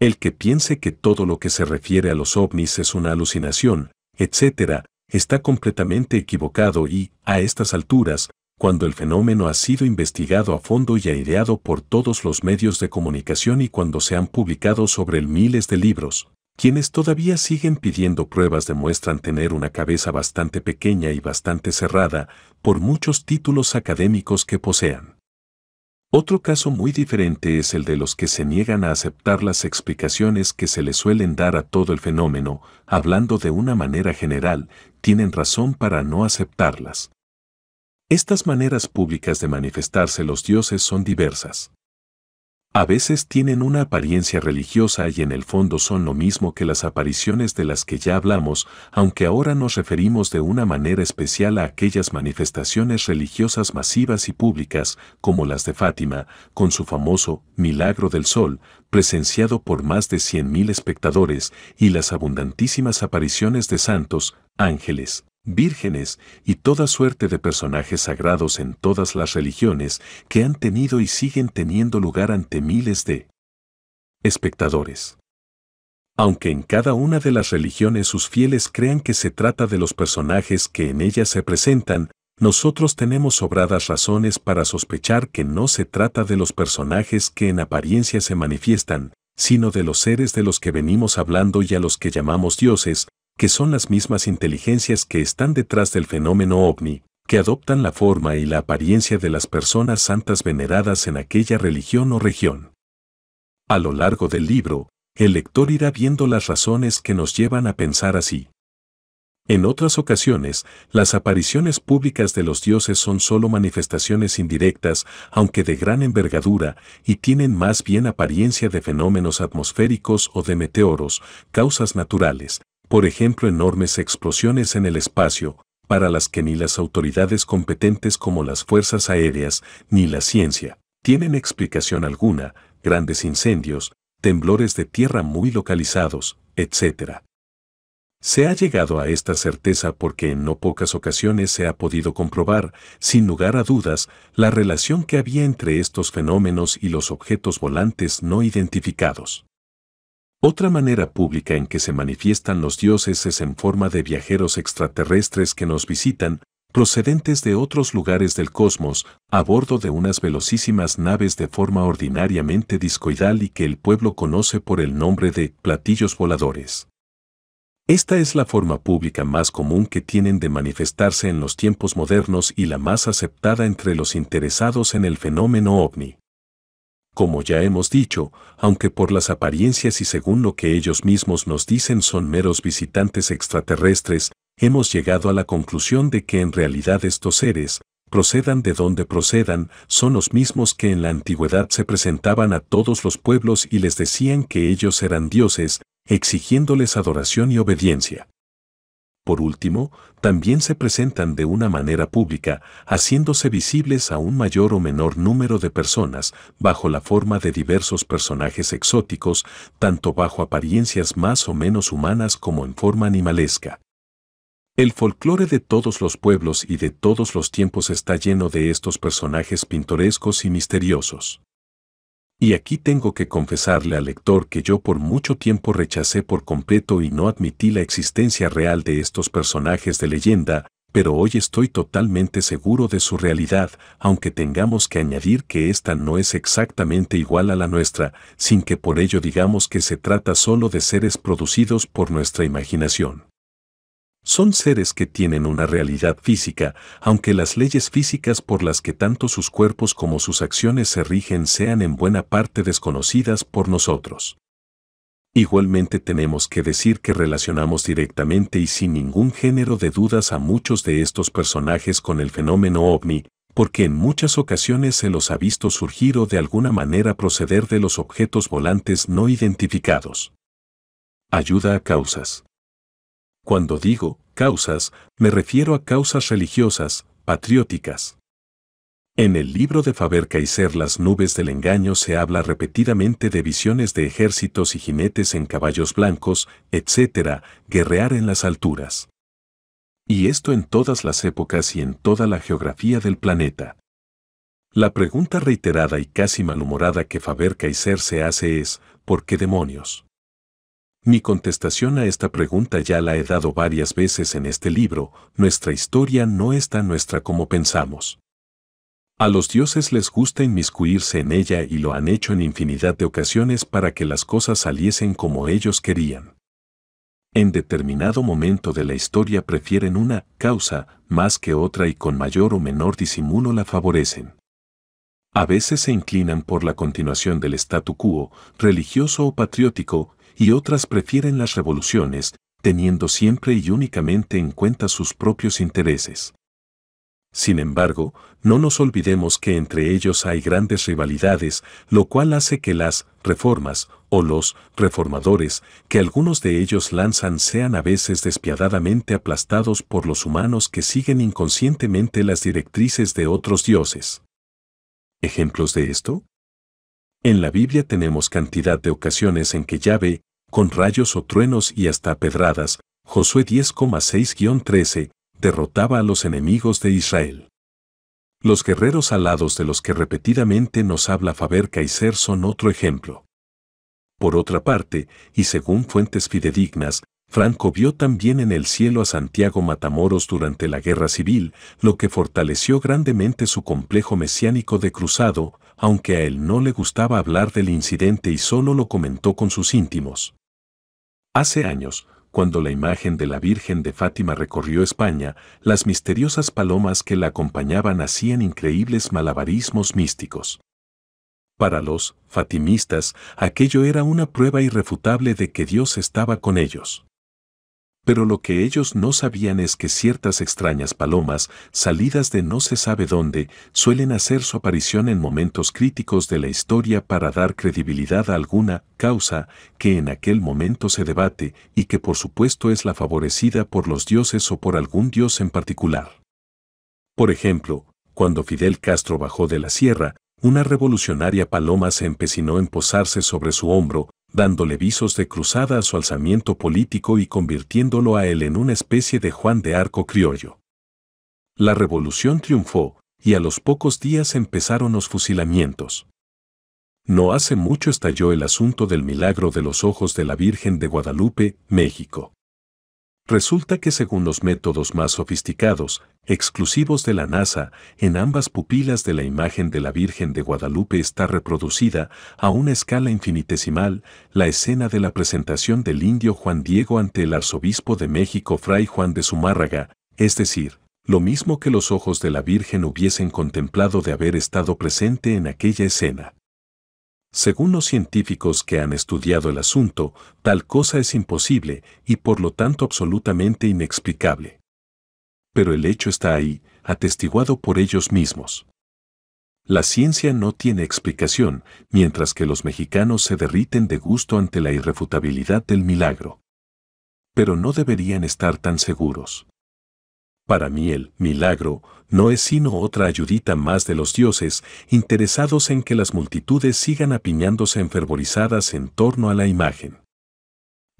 A: El que piense que todo lo que se refiere a los ovnis es una alucinación, etc., está completamente equivocado y, a estas alturas, cuando el fenómeno ha sido investigado a fondo y aireado por todos los medios de comunicación y cuando se han publicado sobre el miles de libros, quienes todavía siguen pidiendo pruebas demuestran tener una cabeza bastante pequeña y bastante cerrada por muchos títulos académicos que posean. Otro caso muy diferente es el de los que se niegan a aceptar las explicaciones que se les suelen dar a todo el fenómeno, hablando de una manera general, tienen razón para no aceptarlas. Estas maneras públicas de manifestarse los dioses son diversas a veces tienen una apariencia religiosa y en el fondo son lo mismo que las apariciones de las que ya hablamos, aunque ahora nos referimos de una manera especial a aquellas manifestaciones religiosas masivas y públicas, como las de Fátima, con su famoso Milagro del Sol, presenciado por más de 100.000 espectadores, y las abundantísimas apariciones de santos, ángeles, vírgenes y toda suerte de personajes sagrados en todas las religiones que han tenido y siguen teniendo lugar ante miles de espectadores. Aunque en cada una de las religiones sus fieles crean que se trata de los personajes que en ellas se presentan, nosotros tenemos sobradas razones para sospechar que no se trata de los personajes que en apariencia se manifiestan, sino de los seres de los que venimos hablando y a los que llamamos dioses, que son las mismas inteligencias que están detrás del fenómeno ovni, que adoptan la forma y la apariencia de las personas santas veneradas en aquella religión o región. A lo largo del libro, el lector irá viendo las razones que nos llevan a pensar así. En otras ocasiones, las apariciones públicas de los dioses son solo manifestaciones indirectas, aunque de gran envergadura, y tienen más bien apariencia de fenómenos atmosféricos o de meteoros, causas naturales, por ejemplo enormes explosiones en el espacio, para las que ni las autoridades competentes como las fuerzas aéreas ni la ciencia tienen explicación alguna, grandes incendios, temblores de tierra muy localizados, etc. Se ha llegado a esta certeza porque en no pocas ocasiones se ha podido comprobar, sin lugar a dudas, la relación que había entre estos fenómenos y los objetos volantes no identificados. Otra manera pública en que se manifiestan los dioses es en forma de viajeros extraterrestres que nos visitan, procedentes de otros lugares del cosmos, a bordo de unas velocísimas naves de forma ordinariamente discoidal y que el pueblo conoce por el nombre de platillos voladores. Esta es la forma pública más común que tienen de manifestarse en los tiempos modernos y la más aceptada entre los interesados en el fenómeno ovni como ya hemos dicho, aunque por las apariencias y según lo que ellos mismos nos dicen son meros visitantes extraterrestres, hemos llegado a la conclusión de que en realidad estos seres, procedan de donde procedan, son los mismos que en la antigüedad se presentaban a todos los pueblos y les decían que ellos eran dioses, exigiéndoles adoración y obediencia. Por último, también se presentan de una manera pública, haciéndose visibles a un mayor o menor número de personas bajo la forma de diversos personajes exóticos, tanto bajo apariencias más o menos humanas como en forma animalesca. El folclore de todos los pueblos y de todos los tiempos está lleno de estos personajes pintorescos y misteriosos. Y aquí tengo que confesarle al lector que yo por mucho tiempo rechacé por completo y no admití la existencia real de estos personajes de leyenda, pero hoy estoy totalmente seguro de su realidad, aunque tengamos que añadir que esta no es exactamente igual a la nuestra, sin que por ello digamos que se trata solo de seres producidos por nuestra imaginación. Son seres que tienen una realidad física, aunque las leyes físicas por las que tanto sus cuerpos como sus acciones se rigen sean en buena parte desconocidas por nosotros. Igualmente tenemos que decir que relacionamos directamente y sin ningún género de dudas a muchos de estos personajes con el fenómeno ovni, porque en muchas ocasiones se los ha visto surgir o de alguna manera proceder de los objetos volantes no identificados. Ayuda a causas. Cuando digo causas, me refiero a causas religiosas, patrióticas. En el libro de Faber kaiser Las nubes del engaño se habla repetidamente de visiones de ejércitos y jinetes en caballos blancos, etc., guerrear en las alturas. Y esto en todas las épocas y en toda la geografía del planeta. La pregunta reiterada y casi malhumorada que Faber kaiser se hace es, ¿por qué demonios? Mi contestación a esta pregunta ya la he dado varias veces en este libro, nuestra historia no es tan nuestra como pensamos. A los dioses les gusta inmiscuirse en ella y lo han hecho en infinidad de ocasiones para que las cosas saliesen como ellos querían. En determinado momento de la historia prefieren una causa más que otra y con mayor o menor disimulo la favorecen. A veces se inclinan por la continuación del statu quo, religioso o patriótico, y otras prefieren las revoluciones, teniendo siempre y únicamente en cuenta sus propios intereses. Sin embargo, no nos olvidemos que entre ellos hay grandes rivalidades, lo cual hace que las reformas o los reformadores que algunos de ellos lanzan sean a veces despiadadamente aplastados por los humanos que siguen inconscientemente las directrices de otros dioses. ¿Ejemplos de esto? En la Biblia tenemos cantidad de ocasiones en que ve con rayos o truenos y hasta pedradas, Josué 10,6-13, derrotaba a los enemigos de Israel. Los guerreros alados de los que repetidamente nos habla Faber Kaiser son otro ejemplo. Por otra parte, y según fuentes fidedignas, Franco vio también en el cielo a Santiago Matamoros durante la Guerra Civil, lo que fortaleció grandemente su complejo mesiánico de cruzado, aunque a él no le gustaba hablar del incidente y solo lo comentó con sus íntimos. Hace años, cuando la imagen de la Virgen de Fátima recorrió España, las misteriosas palomas que la acompañaban hacían increíbles malabarismos místicos. Para los fatimistas, aquello era una prueba irrefutable de que Dios estaba con ellos pero lo que ellos no sabían es que ciertas extrañas palomas, salidas de no se sabe dónde, suelen hacer su aparición en momentos críticos de la historia para dar credibilidad a alguna causa que en aquel momento se debate y que por supuesto es la favorecida por los dioses o por algún dios en particular. Por ejemplo, cuando Fidel Castro bajó de la sierra, una revolucionaria paloma se empecinó en posarse sobre su hombro, dándole visos de cruzada a su alzamiento político y convirtiéndolo a él en una especie de Juan de Arco criollo. La revolución triunfó, y a los pocos días empezaron los fusilamientos. No hace mucho estalló el asunto del milagro de los ojos de la Virgen de Guadalupe, México. Resulta que según los métodos más sofisticados, exclusivos de la NASA, en ambas pupilas de la imagen de la Virgen de Guadalupe está reproducida, a una escala infinitesimal, la escena de la presentación del indio Juan Diego ante el arzobispo de México Fray Juan de Zumárraga, es decir, lo mismo que los ojos de la Virgen hubiesen contemplado de haber estado presente en aquella escena. Según los científicos que han estudiado el asunto, tal cosa es imposible y por lo tanto absolutamente inexplicable. Pero el hecho está ahí, atestiguado por ellos mismos. La ciencia no tiene explicación, mientras que los mexicanos se derriten de gusto ante la irrefutabilidad del milagro. Pero no deberían estar tan seguros. Para mí el milagro no es sino otra ayudita más de los dioses interesados en que las multitudes sigan apiñándose enfervorizadas en torno a la imagen.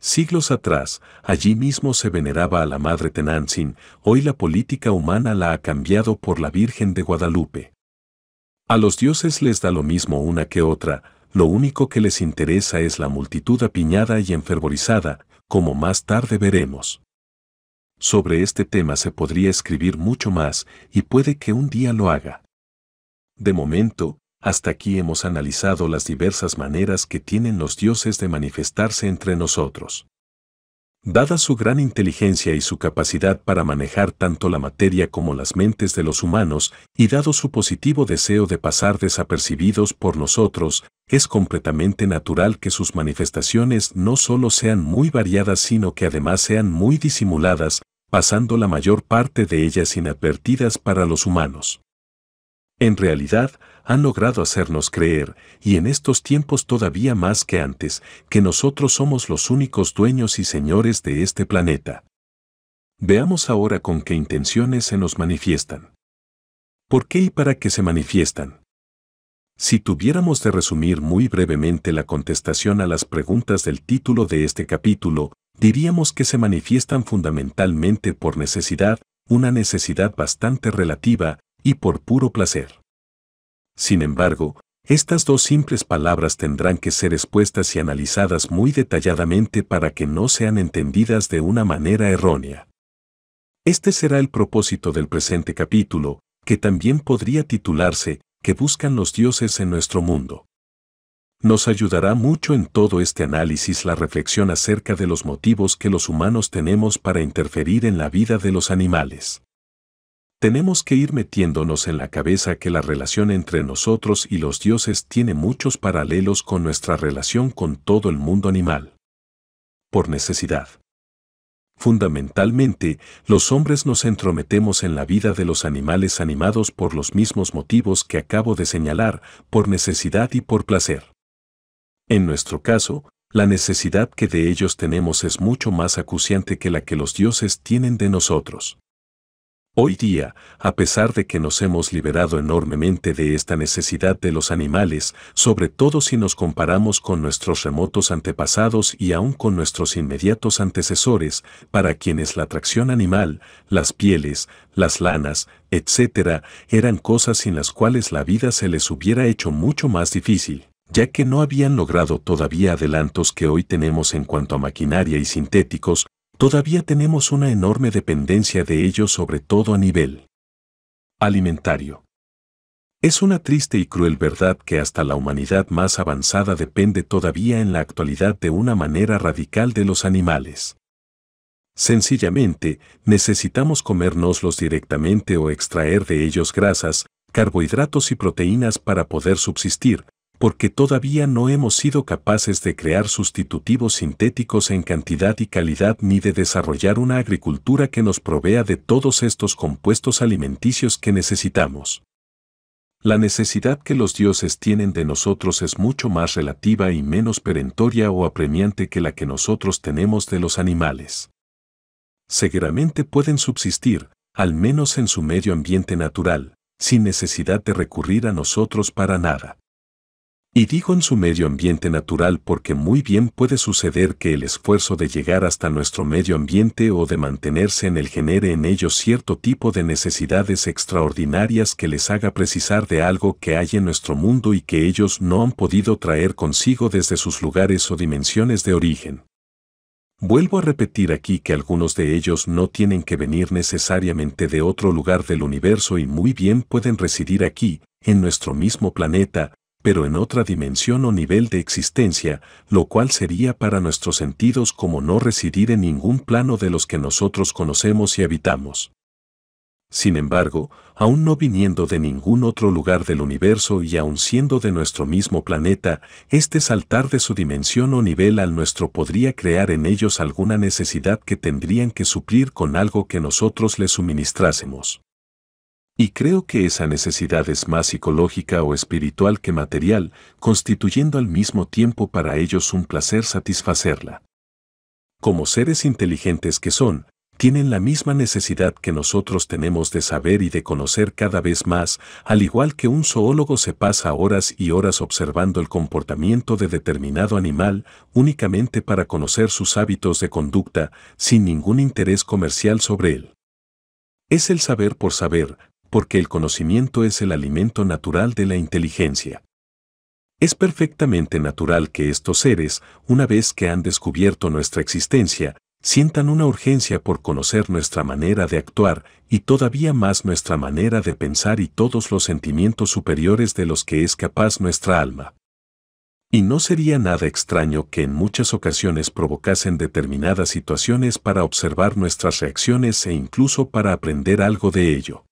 A: Siglos atrás, allí mismo se veneraba a la Madre Tenantzin, hoy la política humana la ha cambiado por la Virgen de Guadalupe. A los dioses les da lo mismo una que otra, lo único que les interesa es la multitud apiñada y enfervorizada, como más tarde veremos. Sobre este tema se podría escribir mucho más y puede que un día lo haga. De momento, hasta aquí hemos analizado las diversas maneras que tienen los dioses de manifestarse entre nosotros. Dada su gran inteligencia y su capacidad para manejar tanto la materia como las mentes de los humanos, y dado su positivo deseo de pasar desapercibidos por nosotros, es completamente natural que sus manifestaciones no solo sean muy variadas, sino que además sean muy disimuladas, pasando la mayor parte de ellas inadvertidas para los humanos. En realidad, han logrado hacernos creer, y en estos tiempos todavía más que antes, que nosotros somos los únicos dueños y señores de este planeta. Veamos ahora con qué intenciones se nos manifiestan. ¿Por qué y para qué se manifiestan? Si tuviéramos de resumir muy brevemente la contestación a las preguntas del título de este capítulo, diríamos que se manifiestan fundamentalmente por necesidad, una necesidad bastante relativa, y por puro placer. Sin embargo, estas dos simples palabras tendrán que ser expuestas y analizadas muy detalladamente para que no sean entendidas de una manera errónea. Este será el propósito del presente capítulo, que también podría titularse, que buscan los dioses en nuestro mundo. Nos ayudará mucho en todo este análisis la reflexión acerca de los motivos que los humanos tenemos para interferir en la vida de los animales. Tenemos que ir metiéndonos en la cabeza que la relación entre nosotros y los dioses tiene muchos paralelos con nuestra relación con todo el mundo animal. Por necesidad. Fundamentalmente, los hombres nos entrometemos en la vida de los animales animados por los mismos motivos que acabo de señalar, por necesidad y por placer. En nuestro caso, la necesidad que de ellos tenemos es mucho más acuciante que la que los dioses tienen de nosotros. Hoy día, a pesar de que nos hemos liberado enormemente de esta necesidad de los animales, sobre todo si nos comparamos con nuestros remotos antepasados y aún con nuestros inmediatos antecesores, para quienes la atracción animal, las pieles, las lanas, etc., eran cosas sin las cuales la vida se les hubiera hecho mucho más difícil ya que no habían logrado todavía adelantos que hoy tenemos en cuanto a maquinaria y sintéticos, todavía tenemos una enorme dependencia de ellos sobre todo a nivel alimentario. Es una triste y cruel verdad que hasta la humanidad más avanzada depende todavía en la actualidad de una manera radical de los animales. Sencillamente, necesitamos comérnoslos directamente o extraer de ellos grasas, carbohidratos y proteínas para poder subsistir, porque todavía no hemos sido capaces de crear sustitutivos sintéticos en cantidad y calidad ni de desarrollar una agricultura que nos provea de todos estos compuestos alimenticios que necesitamos. La necesidad que los dioses tienen de nosotros es mucho más relativa y menos perentoria o apremiante que la que nosotros tenemos de los animales. Seguramente pueden subsistir, al menos en su medio ambiente natural, sin necesidad de recurrir a nosotros para nada. Y digo en su medio ambiente natural porque muy bien puede suceder que el esfuerzo de llegar hasta nuestro medio ambiente o de mantenerse en él genere en ellos cierto tipo de necesidades extraordinarias que les haga precisar de algo que hay en nuestro mundo y que ellos no han podido traer consigo desde sus lugares o dimensiones de origen. Vuelvo a repetir aquí que algunos de ellos no tienen que venir necesariamente de otro lugar del universo y muy bien pueden residir aquí, en nuestro mismo planeta, pero en otra dimensión o nivel de existencia, lo cual sería para nuestros sentidos como no residir en ningún plano de los que nosotros conocemos y habitamos. Sin embargo, aún no viniendo de ningún otro lugar del universo y aún siendo de nuestro mismo planeta, este saltar de su dimensión o nivel al nuestro podría crear en ellos alguna necesidad que tendrían que suplir con algo que nosotros les suministrásemos. Y creo que esa necesidad es más psicológica o espiritual que material, constituyendo al mismo tiempo para ellos un placer satisfacerla. Como seres inteligentes que son, tienen la misma necesidad que nosotros tenemos de saber y de conocer cada vez más, al igual que un zoólogo se pasa horas y horas observando el comportamiento de determinado animal únicamente para conocer sus hábitos de conducta, sin ningún interés comercial sobre él. Es el saber por saber, porque el conocimiento es el alimento natural de la inteligencia. Es perfectamente natural que estos seres, una vez que han descubierto nuestra existencia, sientan una urgencia por conocer nuestra manera de actuar y todavía más nuestra manera de pensar y todos los sentimientos superiores de los que es capaz nuestra alma. Y no sería nada extraño que en muchas ocasiones provocasen determinadas situaciones para observar nuestras reacciones e incluso para aprender algo de ello.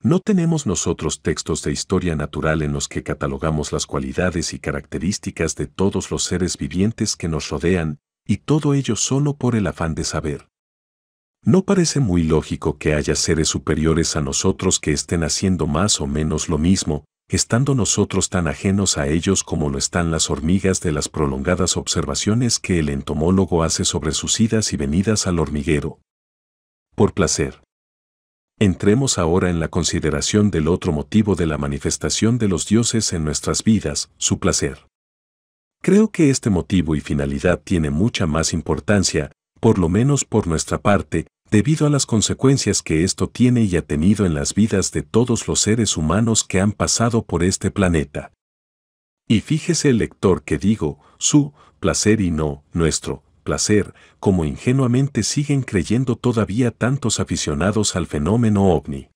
A: No tenemos nosotros textos de historia natural en los que catalogamos las cualidades y características de todos los seres vivientes que nos rodean, y todo ello solo por el afán de saber. No parece muy lógico que haya seres superiores a nosotros que estén haciendo más o menos lo mismo, estando nosotros tan ajenos a ellos como lo están las hormigas de las prolongadas observaciones que el entomólogo hace sobre sus idas y venidas al hormiguero. Por placer. Entremos ahora en la consideración del otro motivo de la manifestación de los dioses en nuestras vidas, su placer. Creo que este motivo y finalidad tiene mucha más importancia, por lo menos por nuestra parte, debido a las consecuencias que esto tiene y ha tenido en las vidas de todos los seres humanos que han pasado por este planeta. Y fíjese el lector que digo, su placer y no, nuestro, placer, como ingenuamente siguen creyendo todavía tantos aficionados al fenómeno ovni.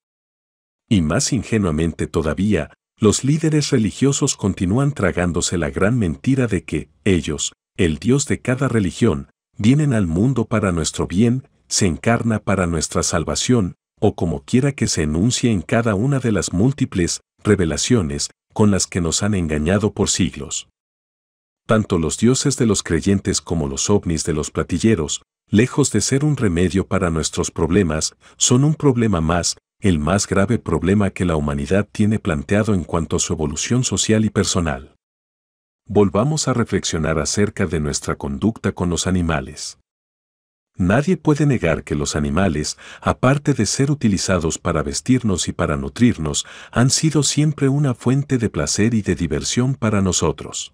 A: Y más ingenuamente todavía, los líderes religiosos continúan tragándose la gran mentira de que, ellos, el Dios de cada religión, vienen al mundo para nuestro bien, se encarna para nuestra salvación, o como quiera que se enuncie en cada una de las múltiples revelaciones con las que nos han engañado por siglos tanto los dioses de los creyentes como los ovnis de los platilleros, lejos de ser un remedio para nuestros problemas, son un problema más, el más grave problema que la humanidad tiene planteado en cuanto a su evolución social y personal. Volvamos a reflexionar acerca de nuestra conducta con los animales. Nadie puede negar que los animales, aparte de ser utilizados para vestirnos y para nutrirnos, han sido siempre una fuente de placer y de diversión para nosotros.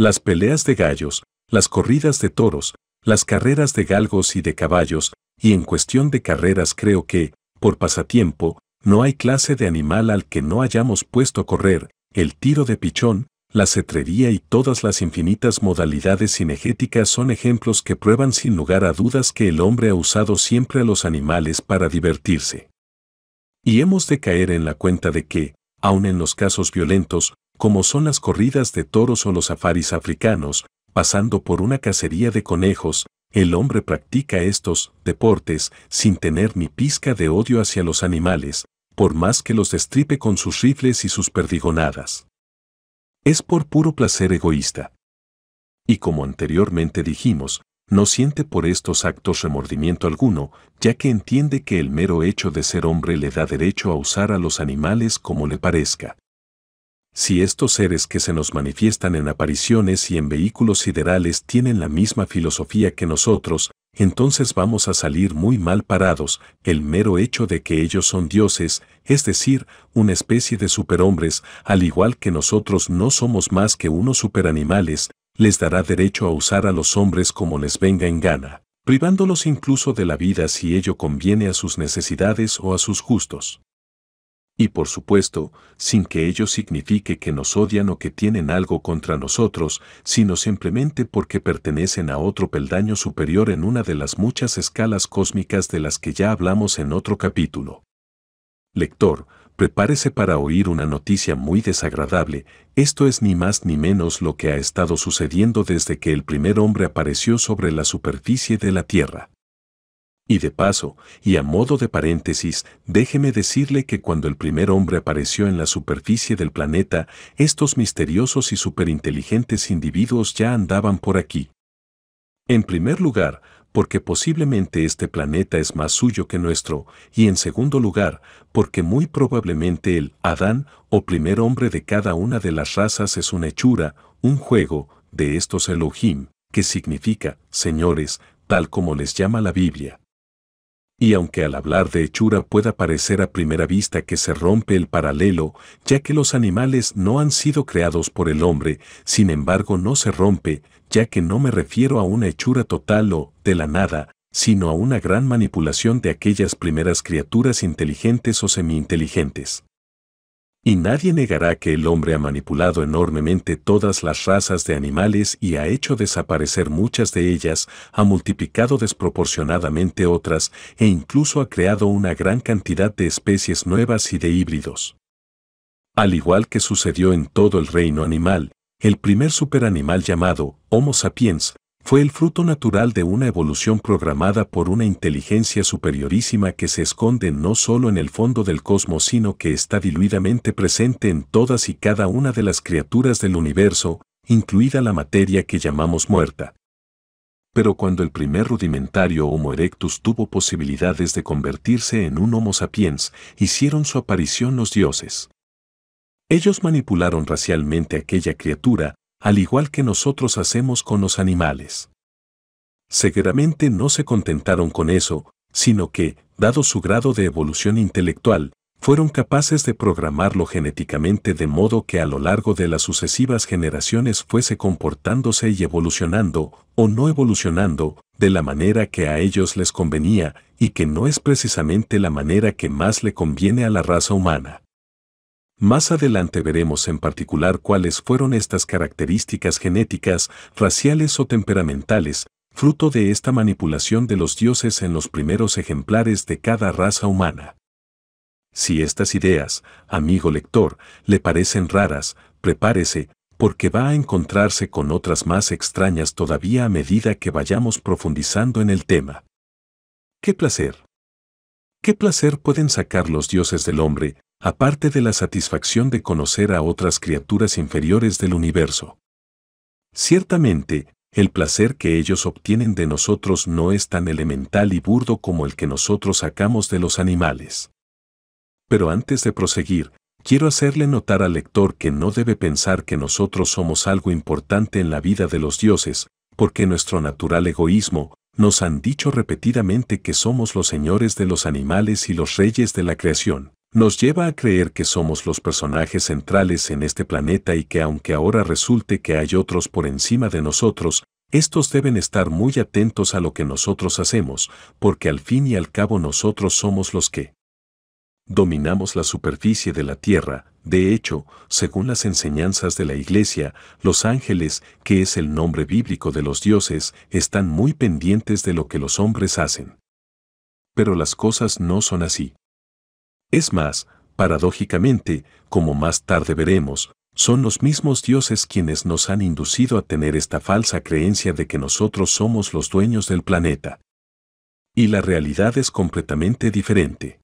A: Las peleas de gallos, las corridas de toros, las carreras de galgos y de caballos, y en cuestión de carreras creo que, por pasatiempo, no hay clase de animal al que no hayamos puesto a correr, el tiro de pichón, la cetrería y todas las infinitas modalidades cinegéticas son ejemplos que prueban sin lugar a dudas que el hombre ha usado siempre a los animales para divertirse. Y hemos de caer en la cuenta de que, aun en los casos violentos, como son las corridas de toros o los safaris africanos, pasando por una cacería de conejos, el hombre practica estos deportes sin tener ni pizca de odio hacia los animales, por más que los destripe con sus rifles y sus perdigonadas. Es por puro placer egoísta. Y como anteriormente dijimos, no siente por estos actos remordimiento alguno, ya que entiende que el mero hecho de ser hombre le da derecho a usar a los animales como le parezca si estos seres que se nos manifiestan en apariciones y en vehículos siderales tienen la misma filosofía que nosotros, entonces vamos a salir muy mal parados, el mero hecho de que ellos son dioses, es decir, una especie de superhombres, al igual que nosotros no somos más que unos superanimales, les dará derecho a usar a los hombres como les venga en gana, privándolos incluso de la vida si ello conviene a sus necesidades o a sus gustos y por supuesto, sin que ello signifique que nos odian o que tienen algo contra nosotros, sino simplemente porque pertenecen a otro peldaño superior en una de las muchas escalas cósmicas de las que ya hablamos en otro capítulo. Lector, prepárese para oír una noticia muy desagradable, esto es ni más ni menos lo que ha estado sucediendo desde que el primer hombre apareció sobre la superficie de la Tierra. Y de paso, y a modo de paréntesis, déjeme decirle que cuando el primer hombre apareció en la superficie del planeta, estos misteriosos y superinteligentes individuos ya andaban por aquí. En primer lugar, porque posiblemente este planeta es más suyo que nuestro, y en segundo lugar, porque muy probablemente el Adán o primer hombre de cada una de las razas es una hechura, un juego, de estos Elohim, que significa, señores, tal como les llama la Biblia. Y aunque al hablar de hechura pueda parecer a primera vista que se rompe el paralelo, ya que los animales no han sido creados por el hombre, sin embargo no se rompe, ya que no me refiero a una hechura total o de la nada, sino a una gran manipulación de aquellas primeras criaturas inteligentes o semi y nadie negará que el hombre ha manipulado enormemente todas las razas de animales y ha hecho desaparecer muchas de ellas, ha multiplicado desproporcionadamente otras e incluso ha creado una gran cantidad de especies nuevas y de híbridos. Al igual que sucedió en todo el reino animal, el primer superanimal llamado Homo sapiens fue el fruto natural de una evolución programada por una inteligencia superiorísima que se esconde no solo en el fondo del cosmos, sino que está diluidamente presente en todas y cada una de las criaturas del universo, incluida la materia que llamamos muerta. Pero cuando el primer rudimentario Homo erectus tuvo posibilidades de convertirse en un Homo sapiens, hicieron su aparición los dioses. Ellos manipularon racialmente aquella criatura, al igual que nosotros hacemos con los animales. Seguramente no se contentaron con eso, sino que, dado su grado de evolución intelectual, fueron capaces de programarlo genéticamente de modo que a lo largo de las sucesivas generaciones fuese comportándose y evolucionando, o no evolucionando, de la manera que a ellos les convenía, y que no es precisamente la manera que más le conviene a la raza humana. Más adelante veremos en particular cuáles fueron estas características genéticas, raciales o temperamentales, fruto de esta manipulación de los dioses en los primeros ejemplares de cada raza humana. Si estas ideas, amigo lector, le parecen raras, prepárese, porque va a encontrarse con otras más extrañas todavía a medida que vayamos profundizando en el tema. ¡Qué placer! ¿Qué placer pueden sacar los dioses del hombre, aparte de la satisfacción de conocer a otras criaturas inferiores del universo. Ciertamente, el placer que ellos obtienen de nosotros no es tan elemental y burdo como el que nosotros sacamos de los animales. Pero antes de proseguir, quiero hacerle notar al lector que no debe pensar que nosotros somos algo importante en la vida de los dioses, porque nuestro natural egoísmo nos han dicho repetidamente que somos los señores de los animales y los reyes de la creación nos lleva a creer que somos los personajes centrales en este planeta y que aunque ahora resulte que hay otros por encima de nosotros, estos deben estar muy atentos a lo que nosotros hacemos, porque al fin y al cabo nosotros somos los que dominamos la superficie de la Tierra. De hecho, según las enseñanzas de la Iglesia, los ángeles, que es el nombre bíblico de los dioses, están muy pendientes de lo que los hombres hacen. Pero las cosas no son así. Es más, paradójicamente, como más tarde veremos, son los mismos dioses quienes nos han inducido a tener esta falsa creencia de que nosotros somos los dueños del planeta. Y la realidad es completamente diferente.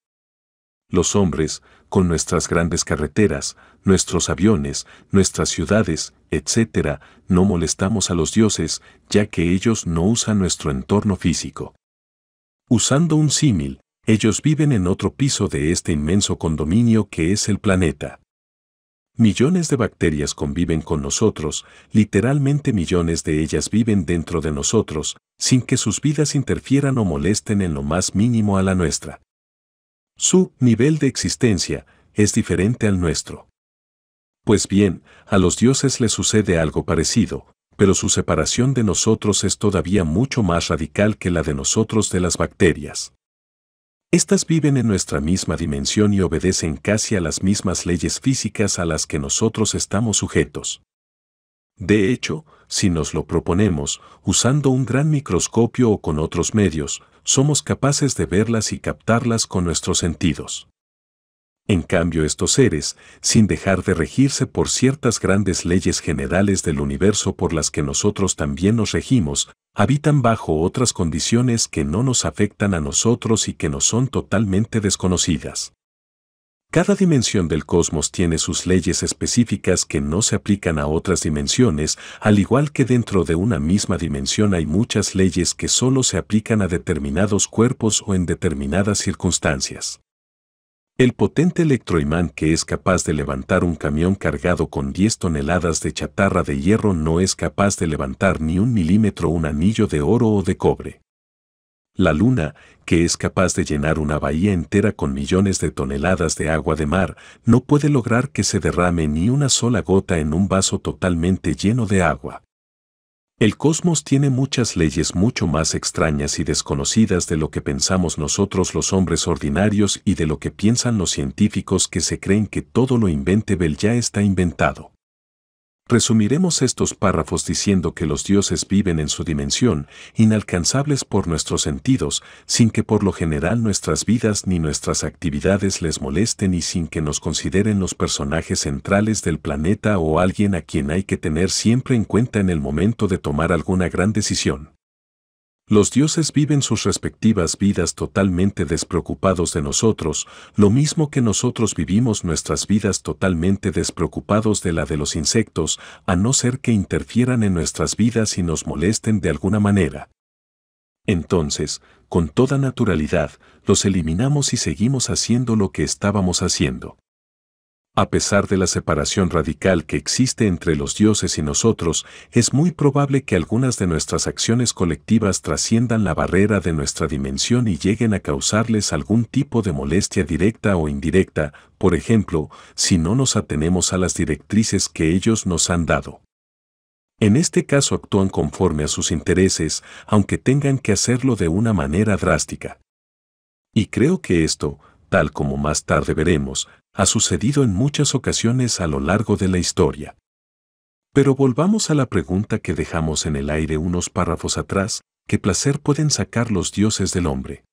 A: Los hombres, con nuestras grandes carreteras, nuestros aviones, nuestras ciudades, etc., no molestamos a los dioses, ya que ellos no usan nuestro entorno físico. Usando un símil, ellos viven en otro piso de este inmenso condominio que es el planeta. Millones de bacterias conviven con nosotros, literalmente millones de ellas viven dentro de nosotros, sin que sus vidas interfieran o molesten en lo más mínimo a la nuestra. Su nivel de existencia es diferente al nuestro. Pues bien, a los dioses les sucede algo parecido, pero su separación de nosotros es todavía mucho más radical que la de nosotros de las bacterias. Estas viven en nuestra misma dimensión y obedecen casi a las mismas leyes físicas a las que nosotros estamos sujetos. De hecho, si nos lo proponemos, usando un gran microscopio o con otros medios, somos capaces de verlas y captarlas con nuestros sentidos. En cambio estos seres, sin dejar de regirse por ciertas grandes leyes generales del universo por las que nosotros también nos regimos, habitan bajo otras condiciones que no nos afectan a nosotros y que nos son totalmente desconocidas. Cada dimensión del cosmos tiene sus leyes específicas que no se aplican a otras dimensiones, al igual que dentro de una misma dimensión hay muchas leyes que solo se aplican a determinados cuerpos o en determinadas circunstancias. El potente electroimán que es capaz de levantar un camión cargado con 10 toneladas de chatarra de hierro no es capaz de levantar ni un milímetro un anillo de oro o de cobre. La luna, que es capaz de llenar una bahía entera con millones de toneladas de agua de mar, no puede lograr que se derrame ni una sola gota en un vaso totalmente lleno de agua. El cosmos tiene muchas leyes mucho más extrañas y desconocidas de lo que pensamos nosotros los hombres ordinarios y de lo que piensan los científicos que se creen que todo lo invente Bell ya está inventado. Resumiremos estos párrafos diciendo que los dioses viven en su dimensión, inalcanzables por nuestros sentidos, sin que por lo general nuestras vidas ni nuestras actividades les molesten y sin que nos consideren los personajes centrales del planeta o alguien a quien hay que tener siempre en cuenta en el momento de tomar alguna gran decisión. Los dioses viven sus respectivas vidas totalmente despreocupados de nosotros, lo mismo que nosotros vivimos nuestras vidas totalmente despreocupados de la de los insectos, a no ser que interfieran en nuestras vidas y nos molesten de alguna manera. Entonces, con toda naturalidad, los eliminamos y seguimos haciendo lo que estábamos haciendo. A pesar de la separación radical que existe entre los dioses y nosotros, es muy probable que algunas de nuestras acciones colectivas trasciendan la barrera de nuestra dimensión y lleguen a causarles algún tipo de molestia directa o indirecta, por ejemplo, si no nos atenemos a las directrices que ellos nos han dado. En este caso actúan conforme a sus intereses, aunque tengan que hacerlo de una manera drástica. Y creo que esto, tal como más tarde veremos, ha sucedido en muchas ocasiones a lo largo de la historia. Pero volvamos a la pregunta que dejamos en el aire unos párrafos atrás, ¿qué placer pueden sacar los dioses del hombre?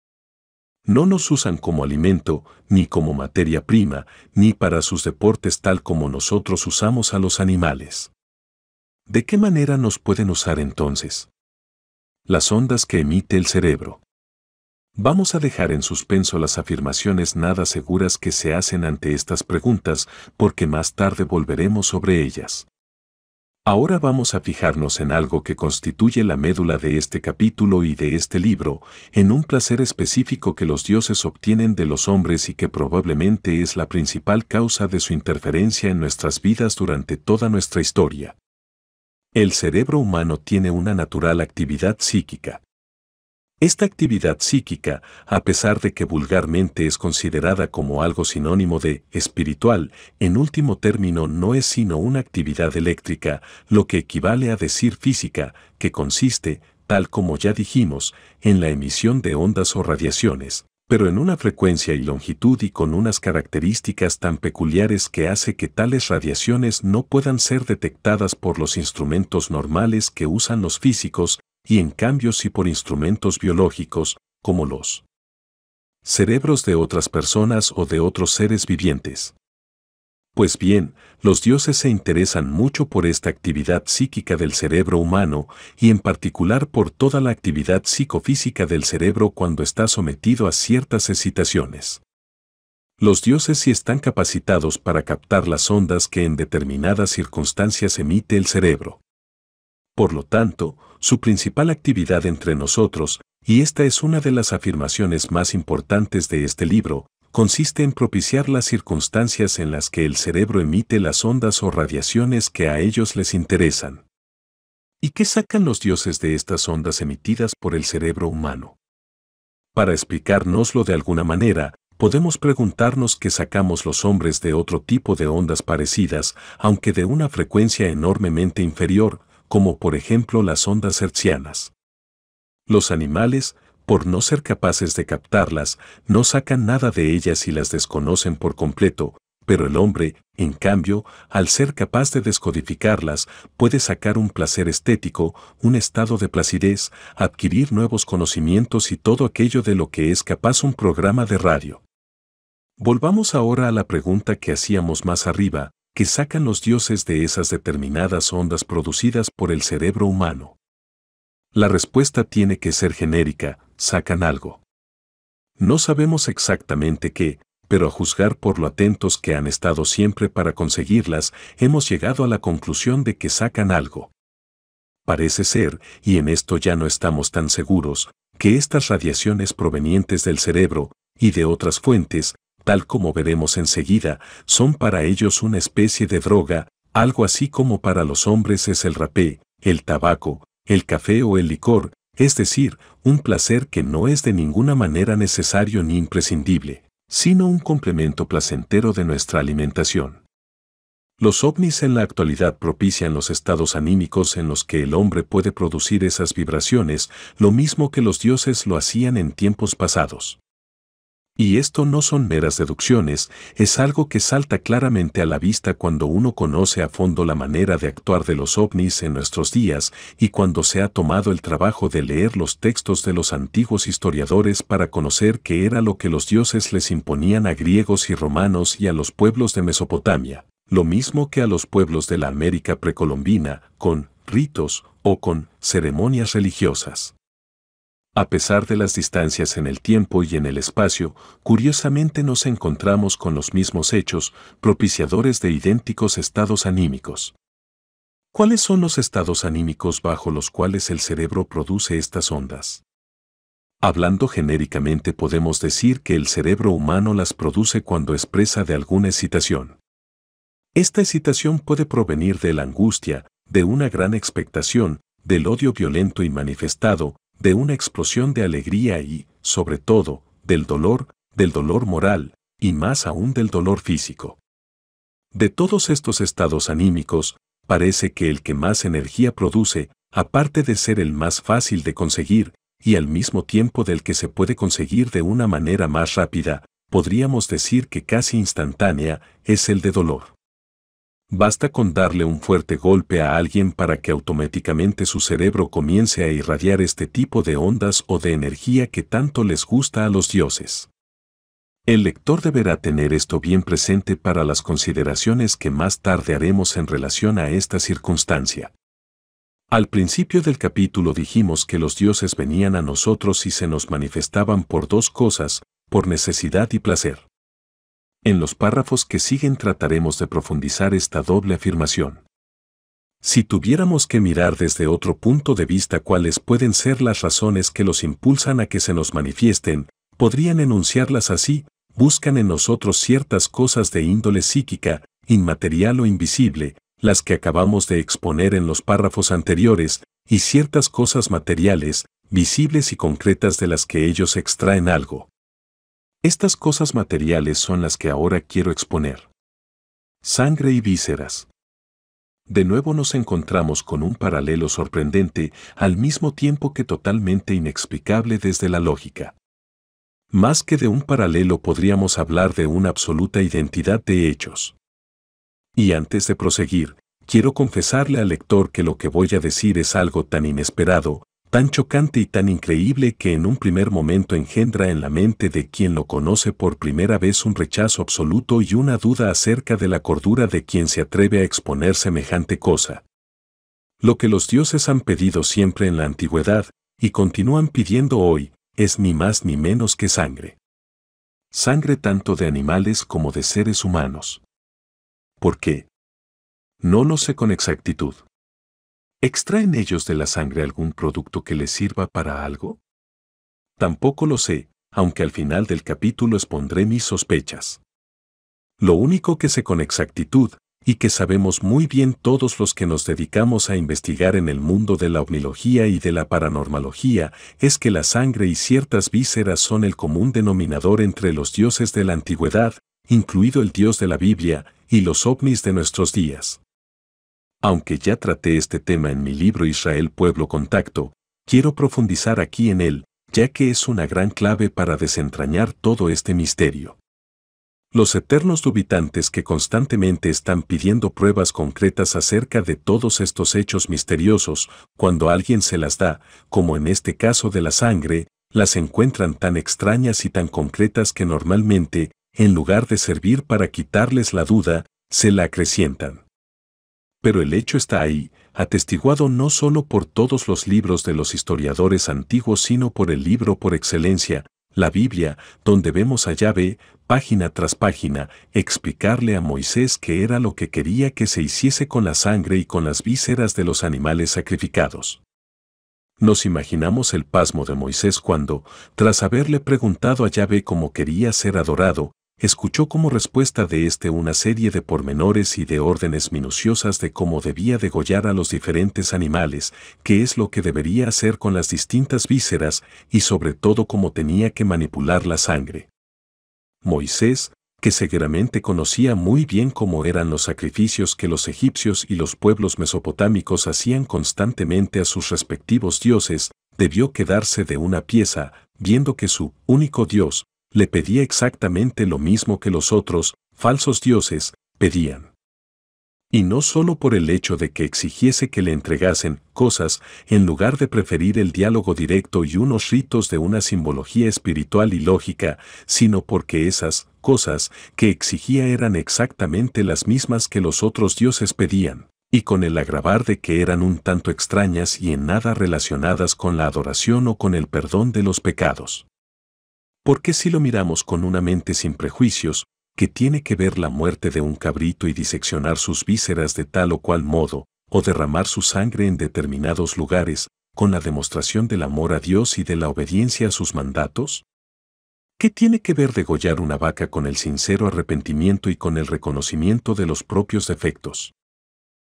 A: No nos usan como alimento, ni como materia prima, ni para sus deportes tal como nosotros usamos a los animales. ¿De qué manera nos pueden usar entonces? Las ondas que emite el cerebro. Vamos a dejar en suspenso las afirmaciones nada seguras que se hacen ante estas preguntas porque más tarde volveremos sobre ellas. Ahora vamos a fijarnos en algo que constituye la médula de este capítulo y de este libro, en un placer específico que los dioses obtienen de los hombres y que probablemente es la principal causa de su interferencia en nuestras vidas durante toda nuestra historia. El cerebro humano tiene una natural actividad psíquica. Esta actividad psíquica, a pesar de que vulgarmente es considerada como algo sinónimo de espiritual, en último término no es sino una actividad eléctrica, lo que equivale a decir física, que consiste, tal como ya dijimos, en la emisión de ondas o radiaciones, pero en una frecuencia y longitud y con unas características tan peculiares que hace que tales radiaciones no puedan ser detectadas por los instrumentos normales que usan los físicos y en cambio si por instrumentos biológicos, como los cerebros de otras personas o de otros seres vivientes. Pues bien, los dioses se interesan mucho por esta actividad psíquica del cerebro humano y en particular por toda la actividad psicofísica del cerebro cuando está sometido a ciertas excitaciones. Los dioses sí están capacitados para captar las ondas que en determinadas circunstancias emite el cerebro. Por lo tanto, su principal actividad entre nosotros, y esta es una de las afirmaciones más importantes de este libro, consiste en propiciar las circunstancias en las que el cerebro emite las ondas o radiaciones que a ellos les interesan. ¿Y qué sacan los dioses de estas ondas emitidas por el cerebro humano? Para explicárnoslo de alguna manera, podemos preguntarnos qué sacamos los hombres de otro tipo de ondas parecidas, aunque de una frecuencia enormemente inferior, como por ejemplo las ondas hercianas. Los animales, por no ser capaces de captarlas, no sacan nada de ellas y las desconocen por completo, pero el hombre, en cambio, al ser capaz de descodificarlas, puede sacar un placer estético, un estado de placidez, adquirir nuevos conocimientos y todo aquello de lo que es capaz un programa de radio. Volvamos ahora a la pregunta que hacíamos más arriba, que sacan los dioses de esas determinadas ondas producidas por el cerebro humano. La respuesta tiene que ser genérica, sacan algo. No sabemos exactamente qué, pero a juzgar por lo atentos que han estado siempre para conseguirlas, hemos llegado a la conclusión de que sacan algo. Parece ser, y en esto ya no estamos tan seguros, que estas radiaciones provenientes del cerebro, y de otras fuentes, tal como veremos enseguida, son para ellos una especie de droga, algo así como para los hombres es el rapé, el tabaco, el café o el licor, es decir, un placer que no es de ninguna manera necesario ni imprescindible, sino un complemento placentero de nuestra alimentación. Los ovnis en la actualidad propician los estados anímicos en los que el hombre puede producir esas vibraciones, lo mismo que los dioses lo hacían en tiempos pasados. Y esto no son meras deducciones, es algo que salta claramente a la vista cuando uno conoce a fondo la manera de actuar de los ovnis en nuestros días y cuando se ha tomado el trabajo de leer los textos de los antiguos historiadores para conocer qué era lo que los dioses les imponían a griegos y romanos y a los pueblos de Mesopotamia, lo mismo que a los pueblos de la América precolombina, con ritos o con ceremonias religiosas. A pesar de las distancias en el tiempo y en el espacio, curiosamente nos encontramos con los mismos hechos, propiciadores de idénticos estados anímicos. ¿Cuáles son los estados anímicos bajo los cuales el cerebro produce estas ondas? Hablando genéricamente podemos decir que el cerebro humano las produce cuando expresa de alguna excitación. Esta excitación puede provenir de la angustia, de una gran expectación, del odio violento y manifestado, de una explosión de alegría y, sobre todo, del dolor, del dolor moral, y más aún del dolor físico. De todos estos estados anímicos, parece que el que más energía produce, aparte de ser el más fácil de conseguir, y al mismo tiempo del que se puede conseguir de una manera más rápida, podríamos decir que casi instantánea, es el de dolor. Basta con darle un fuerte golpe a alguien para que automáticamente su cerebro comience a irradiar este tipo de ondas o de energía que tanto les gusta a los dioses. El lector deberá tener esto bien presente para las consideraciones que más tarde haremos en relación a esta circunstancia. Al principio del capítulo dijimos que los dioses venían a nosotros y se nos manifestaban por dos cosas, por necesidad y placer. En los párrafos que siguen trataremos de profundizar esta doble afirmación. Si tuviéramos que mirar desde otro punto de vista cuáles pueden ser las razones que los impulsan a que se nos manifiesten, podrían enunciarlas así, buscan en nosotros ciertas cosas de índole psíquica, inmaterial o invisible, las que acabamos de exponer en los párrafos anteriores, y ciertas cosas materiales, visibles y concretas de las que ellos extraen algo. Estas cosas materiales son las que ahora quiero exponer. Sangre y vísceras. De nuevo nos encontramos con un paralelo sorprendente al mismo tiempo que totalmente inexplicable desde la lógica. Más que de un paralelo podríamos hablar de una absoluta identidad de hechos. Y antes de proseguir, quiero confesarle al lector que lo que voy a decir es algo tan inesperado, tan chocante y tan increíble que en un primer momento engendra en la mente de quien lo conoce por primera vez un rechazo absoluto y una duda acerca de la cordura de quien se atreve a exponer semejante cosa. Lo que los dioses han pedido siempre en la antigüedad, y continúan pidiendo hoy, es ni más ni menos que sangre. Sangre tanto de animales como de seres humanos. ¿Por qué? No lo sé con exactitud. ¿Extraen ellos de la sangre algún producto que les sirva para algo? Tampoco lo sé, aunque al final del capítulo expondré mis sospechas. Lo único que sé con exactitud, y que sabemos muy bien todos los que nos dedicamos a investigar en el mundo de la omnilogía y de la paranormalogía, es que la sangre y ciertas vísceras son el común denominador entre los dioses de la antigüedad, incluido el dios de la Biblia, y los ovnis de nuestros días. Aunque ya traté este tema en mi libro Israel Pueblo Contacto, quiero profundizar aquí en él, ya que es una gran clave para desentrañar todo este misterio. Los eternos dubitantes que constantemente están pidiendo pruebas concretas acerca de todos estos hechos misteriosos, cuando alguien se las da, como en este caso de la sangre, las encuentran tan extrañas y tan concretas que normalmente, en lugar de servir para quitarles la duda, se la acrecientan pero el hecho está ahí, atestiguado no solo por todos los libros de los historiadores antiguos, sino por el libro por excelencia, la Biblia, donde vemos a Yahvé, página tras página, explicarle a Moisés qué era lo que quería que se hiciese con la sangre y con las vísceras de los animales sacrificados. Nos imaginamos el pasmo de Moisés cuando, tras haberle preguntado a Yahvé cómo quería ser adorado, escuchó como respuesta de este una serie de pormenores y de órdenes minuciosas de cómo debía degollar a los diferentes animales, qué es lo que debería hacer con las distintas vísceras y sobre todo cómo tenía que manipular la sangre. Moisés, que seguramente conocía muy bien cómo eran los sacrificios que los egipcios y los pueblos mesopotámicos hacían constantemente a sus respectivos dioses, debió quedarse de una pieza, viendo que su único dios, le pedía exactamente lo mismo que los otros, falsos dioses, pedían. Y no solo por el hecho de que exigiese que le entregasen cosas, en lugar de preferir el diálogo directo y unos ritos de una simbología espiritual y lógica, sino porque esas cosas que exigía eran exactamente las mismas que los otros dioses pedían, y con el agravar de que eran un tanto extrañas y en nada relacionadas con la adoración o con el perdón de los pecados. Porque si lo miramos con una mente sin prejuicios, que tiene que ver la muerte de un cabrito y diseccionar sus vísceras de tal o cual modo, o derramar su sangre en determinados lugares, con la demostración del amor a Dios y de la obediencia a sus mandatos? ¿Qué tiene que ver degollar una vaca con el sincero arrepentimiento y con el reconocimiento de los propios defectos?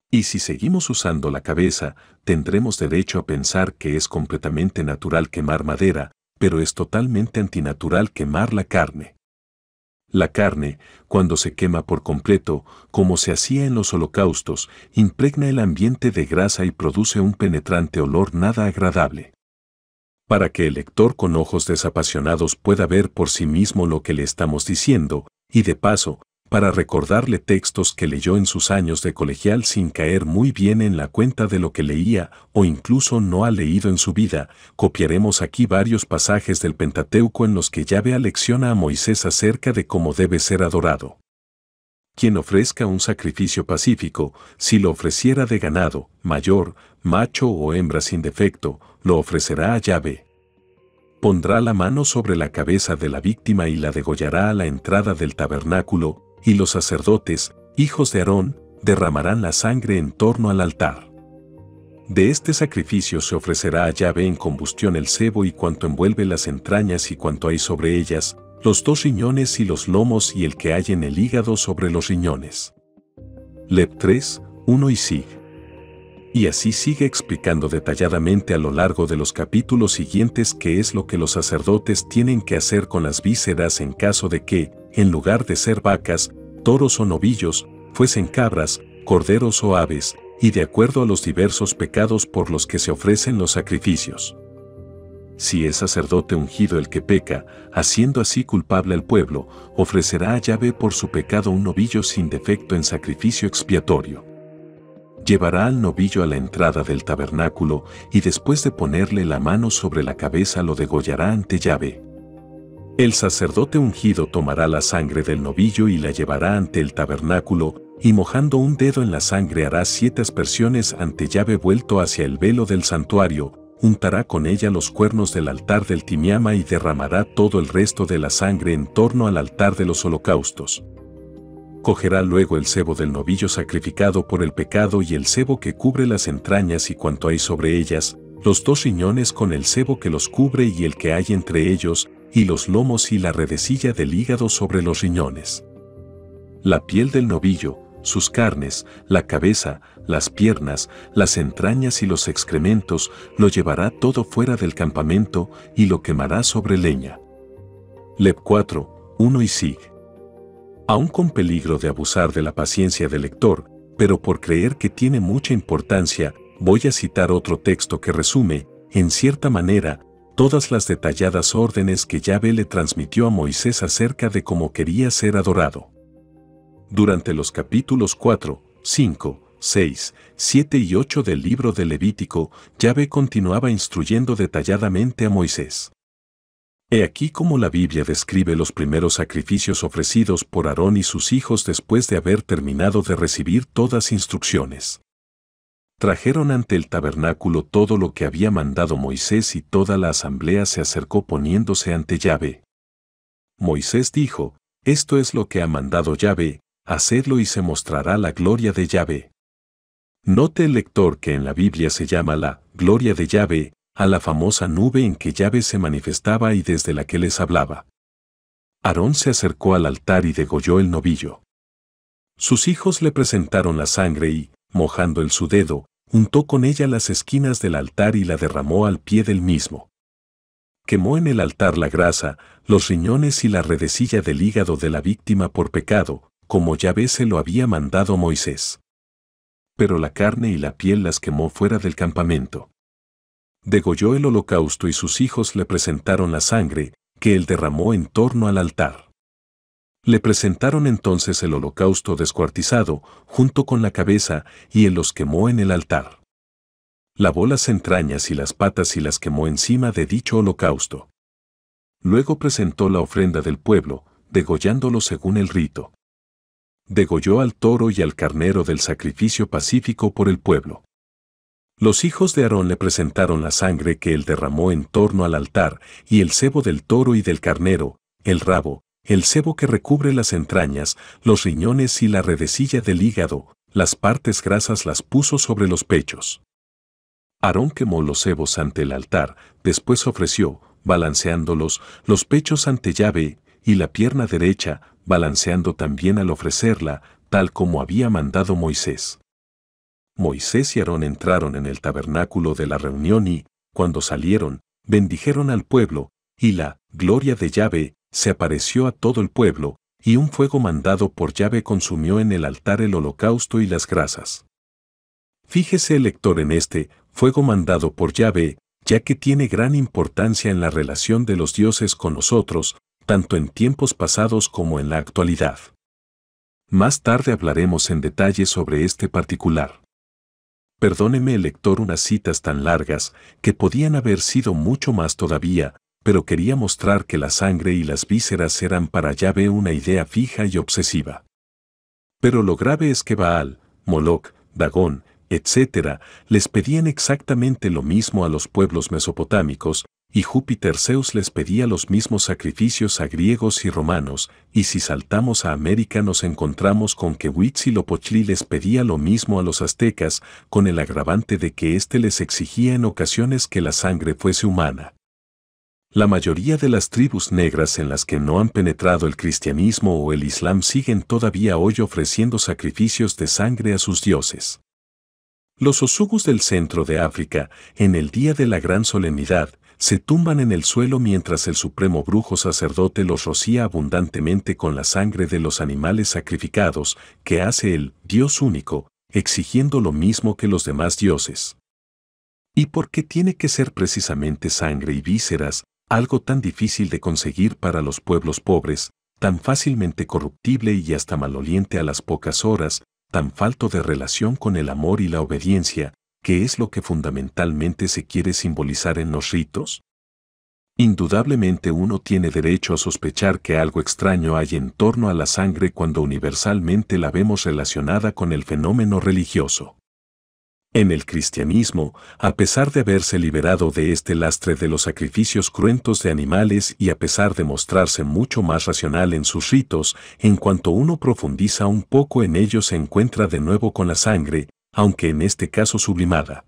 A: Y si seguimos usando la cabeza, tendremos derecho a pensar que es completamente natural quemar madera, pero es totalmente antinatural quemar la carne. La carne, cuando se quema por completo, como se hacía en los holocaustos, impregna el ambiente de grasa y produce un penetrante olor nada agradable. Para que el lector con ojos desapasionados pueda ver por sí mismo lo que le estamos diciendo, y de paso, para recordarle textos que leyó en sus años de colegial sin caer muy bien en la cuenta de lo que leía o incluso no ha leído en su vida, copiaremos aquí varios pasajes del Pentateuco en los que Yahvé alecciona a Moisés acerca de cómo debe ser adorado. Quien ofrezca un sacrificio pacífico, si lo ofreciera de ganado, mayor, macho o hembra sin defecto, lo ofrecerá a Yahvé pondrá la mano sobre la cabeza de la víctima y la degollará a la entrada del tabernáculo, y los sacerdotes, hijos de Aarón, derramarán la sangre en torno al altar. De este sacrificio se ofrecerá a llave en combustión el cebo y cuanto envuelve las entrañas y cuanto hay sobre ellas, los dos riñones y los lomos y el que hay en el hígado sobre los riñones. Lep 3, 1 y sig. Y así sigue explicando detalladamente a lo largo de los capítulos siguientes qué es lo que los sacerdotes tienen que hacer con las vísceras en caso de que, en lugar de ser vacas, toros o novillos, fuesen cabras, corderos o aves, y de acuerdo a los diversos pecados por los que se ofrecen los sacrificios. Si es sacerdote ungido el que peca, haciendo así culpable al pueblo, ofrecerá a llave por su pecado un novillo sin defecto en sacrificio expiatorio. Llevará al novillo a la entrada del tabernáculo y después de ponerle la mano sobre la cabeza lo degollará ante Yahvé. El sacerdote ungido tomará la sangre del novillo y la llevará ante el tabernáculo, y mojando un dedo en la sangre hará siete aspersiones ante llave vuelto hacia el velo del santuario, untará con ella los cuernos del altar del timiama y derramará todo el resto de la sangre en torno al altar de los holocaustos. Cogerá luego el cebo del novillo sacrificado por el pecado y el cebo que cubre las entrañas y cuanto hay sobre ellas, los dos riñones con el cebo que los cubre y el que hay entre ellos, y los lomos y la redecilla del hígado sobre los riñones. La piel del novillo, sus carnes, la cabeza, las piernas, las entrañas y los excrementos, lo llevará todo fuera del campamento y lo quemará sobre leña. Lep 4, 1 y Sig. Aún con peligro de abusar de la paciencia del lector, pero por creer que tiene mucha importancia, voy a citar otro texto que resume, en cierta manera, todas las detalladas órdenes que Yahvé le transmitió a Moisés acerca de cómo quería ser adorado. Durante los capítulos 4, 5, 6, 7 y 8 del libro de Levítico, Yahvé continuaba instruyendo detalladamente a Moisés. He aquí cómo la Biblia describe los primeros sacrificios ofrecidos por Aarón y sus hijos después de haber terminado de recibir todas instrucciones trajeron ante el tabernáculo todo lo que había mandado Moisés y toda la asamblea se acercó poniéndose ante Yahvé. Moisés dijo, Esto es lo que ha mandado Yahvé, hacedlo y se mostrará la gloria de Yahvé. Note el lector que en la Biblia se llama la gloria de Yahvé, a la famosa nube en que Yahvé se manifestaba y desde la que les hablaba. Aarón se acercó al altar y degolló el novillo. Sus hijos le presentaron la sangre y, mojando el su dedo, Untó con ella las esquinas del altar y la derramó al pie del mismo. Quemó en el altar la grasa, los riñones y la redecilla del hígado de la víctima por pecado, como Yahvé se lo había mandado Moisés. Pero la carne y la piel las quemó fuera del campamento. Degolló el holocausto y sus hijos le presentaron la sangre, que él derramó en torno al altar. Le presentaron entonces el holocausto descuartizado, junto con la cabeza, y él los quemó en el altar. Lavó las entrañas y las patas y las quemó encima de dicho holocausto. Luego presentó la ofrenda del pueblo, degollándolo según el rito. Degolló al toro y al carnero del sacrificio pacífico por el pueblo. Los hijos de Aarón le presentaron la sangre que él derramó en torno al altar, y el cebo del toro y del carnero, el rabo, el sebo que recubre las entrañas, los riñones y la redecilla del hígado, las partes grasas las puso sobre los pechos. Aarón quemó los cebos ante el altar, después ofreció, balanceándolos, los pechos ante llave, y la pierna derecha, balanceando también al ofrecerla, tal como había mandado Moisés. Moisés y Aarón entraron en el tabernáculo de la reunión y, cuando salieron, bendijeron al pueblo, y la gloria de llave se apareció a todo el pueblo, y un fuego mandado por llave consumió en el altar el holocausto y las grasas. Fíjese el lector en este, fuego mandado por llave, ya que tiene gran importancia en la relación de los dioses con nosotros, tanto en tiempos pasados como en la actualidad. Más tarde hablaremos en detalle sobre este particular. Perdóneme el lector unas citas tan largas, que podían haber sido mucho más todavía, pero quería mostrar que la sangre y las vísceras eran para Yahvé una idea fija y obsesiva. Pero lo grave es que Baal, Moloch, Dagón, etc., les pedían exactamente lo mismo a los pueblos mesopotámicos, y Júpiter Zeus les pedía los mismos sacrificios a griegos y romanos, y si saltamos a América nos encontramos con que Huitzilopochtli les pedía lo mismo a los aztecas, con el agravante de que éste les exigía en ocasiones que la sangre fuese humana. La mayoría de las tribus negras en las que no han penetrado el cristianismo o el islam siguen todavía hoy ofreciendo sacrificios de sangre a sus dioses. Los osugus del centro de África, en el día de la gran solemnidad, se tumban en el suelo mientras el supremo brujo sacerdote los rocía abundantemente con la sangre de los animales sacrificados, que hace el Dios único, exigiendo lo mismo que los demás dioses. ¿Y por qué tiene que ser precisamente sangre y vísceras, algo tan difícil de conseguir para los pueblos pobres, tan fácilmente corruptible y hasta maloliente a las pocas horas, tan falto de relación con el amor y la obediencia, que es lo que fundamentalmente se quiere simbolizar en los ritos? Indudablemente uno tiene derecho a sospechar que algo extraño hay en torno a la sangre cuando universalmente la vemos relacionada con el fenómeno religioso. En el cristianismo, a pesar de haberse liberado de este lastre de los sacrificios cruentos de animales y a pesar de mostrarse mucho más racional en sus ritos, en cuanto uno profundiza un poco en ellos se encuentra de nuevo con la sangre, aunque en este caso sublimada.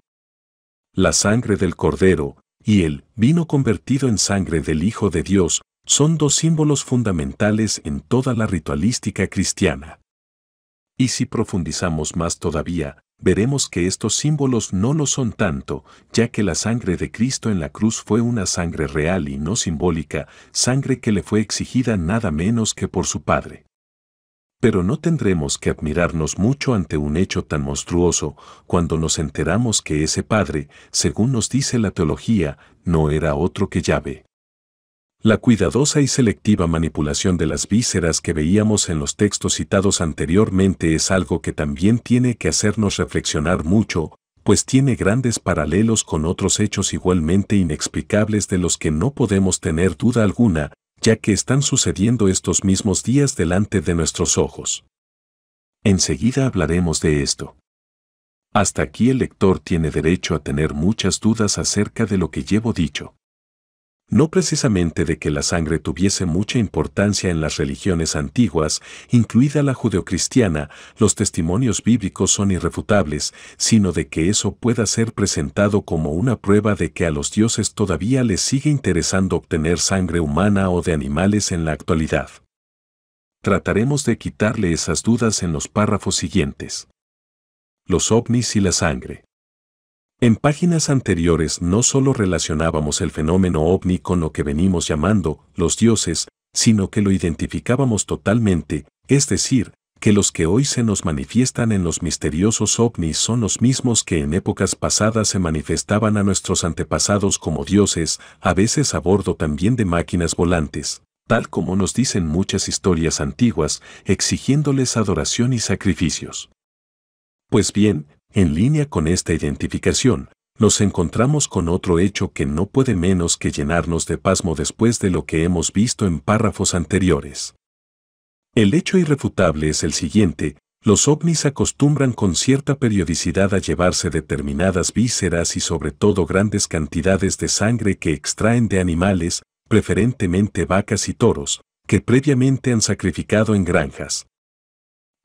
A: La sangre del cordero y el vino convertido en sangre del Hijo de Dios son dos símbolos fundamentales en toda la ritualística cristiana. Y si profundizamos más todavía, veremos que estos símbolos no lo son tanto, ya que la sangre de Cristo en la cruz fue una sangre real y no simbólica, sangre que le fue exigida nada menos que por su Padre. Pero no tendremos que admirarnos mucho ante un hecho tan monstruoso cuando nos enteramos que ese Padre, según nos dice la teología, no era otro que llave. La cuidadosa y selectiva manipulación de las vísceras que veíamos en los textos citados anteriormente es algo que también tiene que hacernos reflexionar mucho, pues tiene grandes paralelos con otros hechos igualmente inexplicables de los que no podemos tener duda alguna, ya que están sucediendo estos mismos días delante de nuestros ojos. Enseguida hablaremos de esto. Hasta aquí el lector tiene derecho a tener muchas dudas acerca de lo que llevo dicho. No precisamente de que la sangre tuviese mucha importancia en las religiones antiguas, incluida la judeocristiana, los testimonios bíblicos son irrefutables, sino de que eso pueda ser presentado como una prueba de que a los dioses todavía les sigue interesando obtener sangre humana o de animales en la actualidad. Trataremos de quitarle esas dudas en los párrafos siguientes. Los ovnis y la sangre. En páginas anteriores no solo relacionábamos el fenómeno ovni con lo que venimos llamando los dioses, sino que lo identificábamos totalmente, es decir, que los que hoy se nos manifiestan en los misteriosos ovnis son los mismos que en épocas pasadas se manifestaban a nuestros antepasados como dioses, a veces a bordo también de máquinas volantes, tal como nos dicen muchas historias antiguas, exigiéndoles adoración y sacrificios. Pues bien, en línea con esta identificación, nos encontramos con otro hecho que no puede menos que llenarnos de pasmo después de lo que hemos visto en párrafos anteriores. El hecho irrefutable es el siguiente, los ovnis acostumbran con cierta periodicidad a llevarse determinadas vísceras y sobre todo grandes cantidades de sangre que extraen de animales, preferentemente vacas y toros, que previamente han sacrificado en granjas.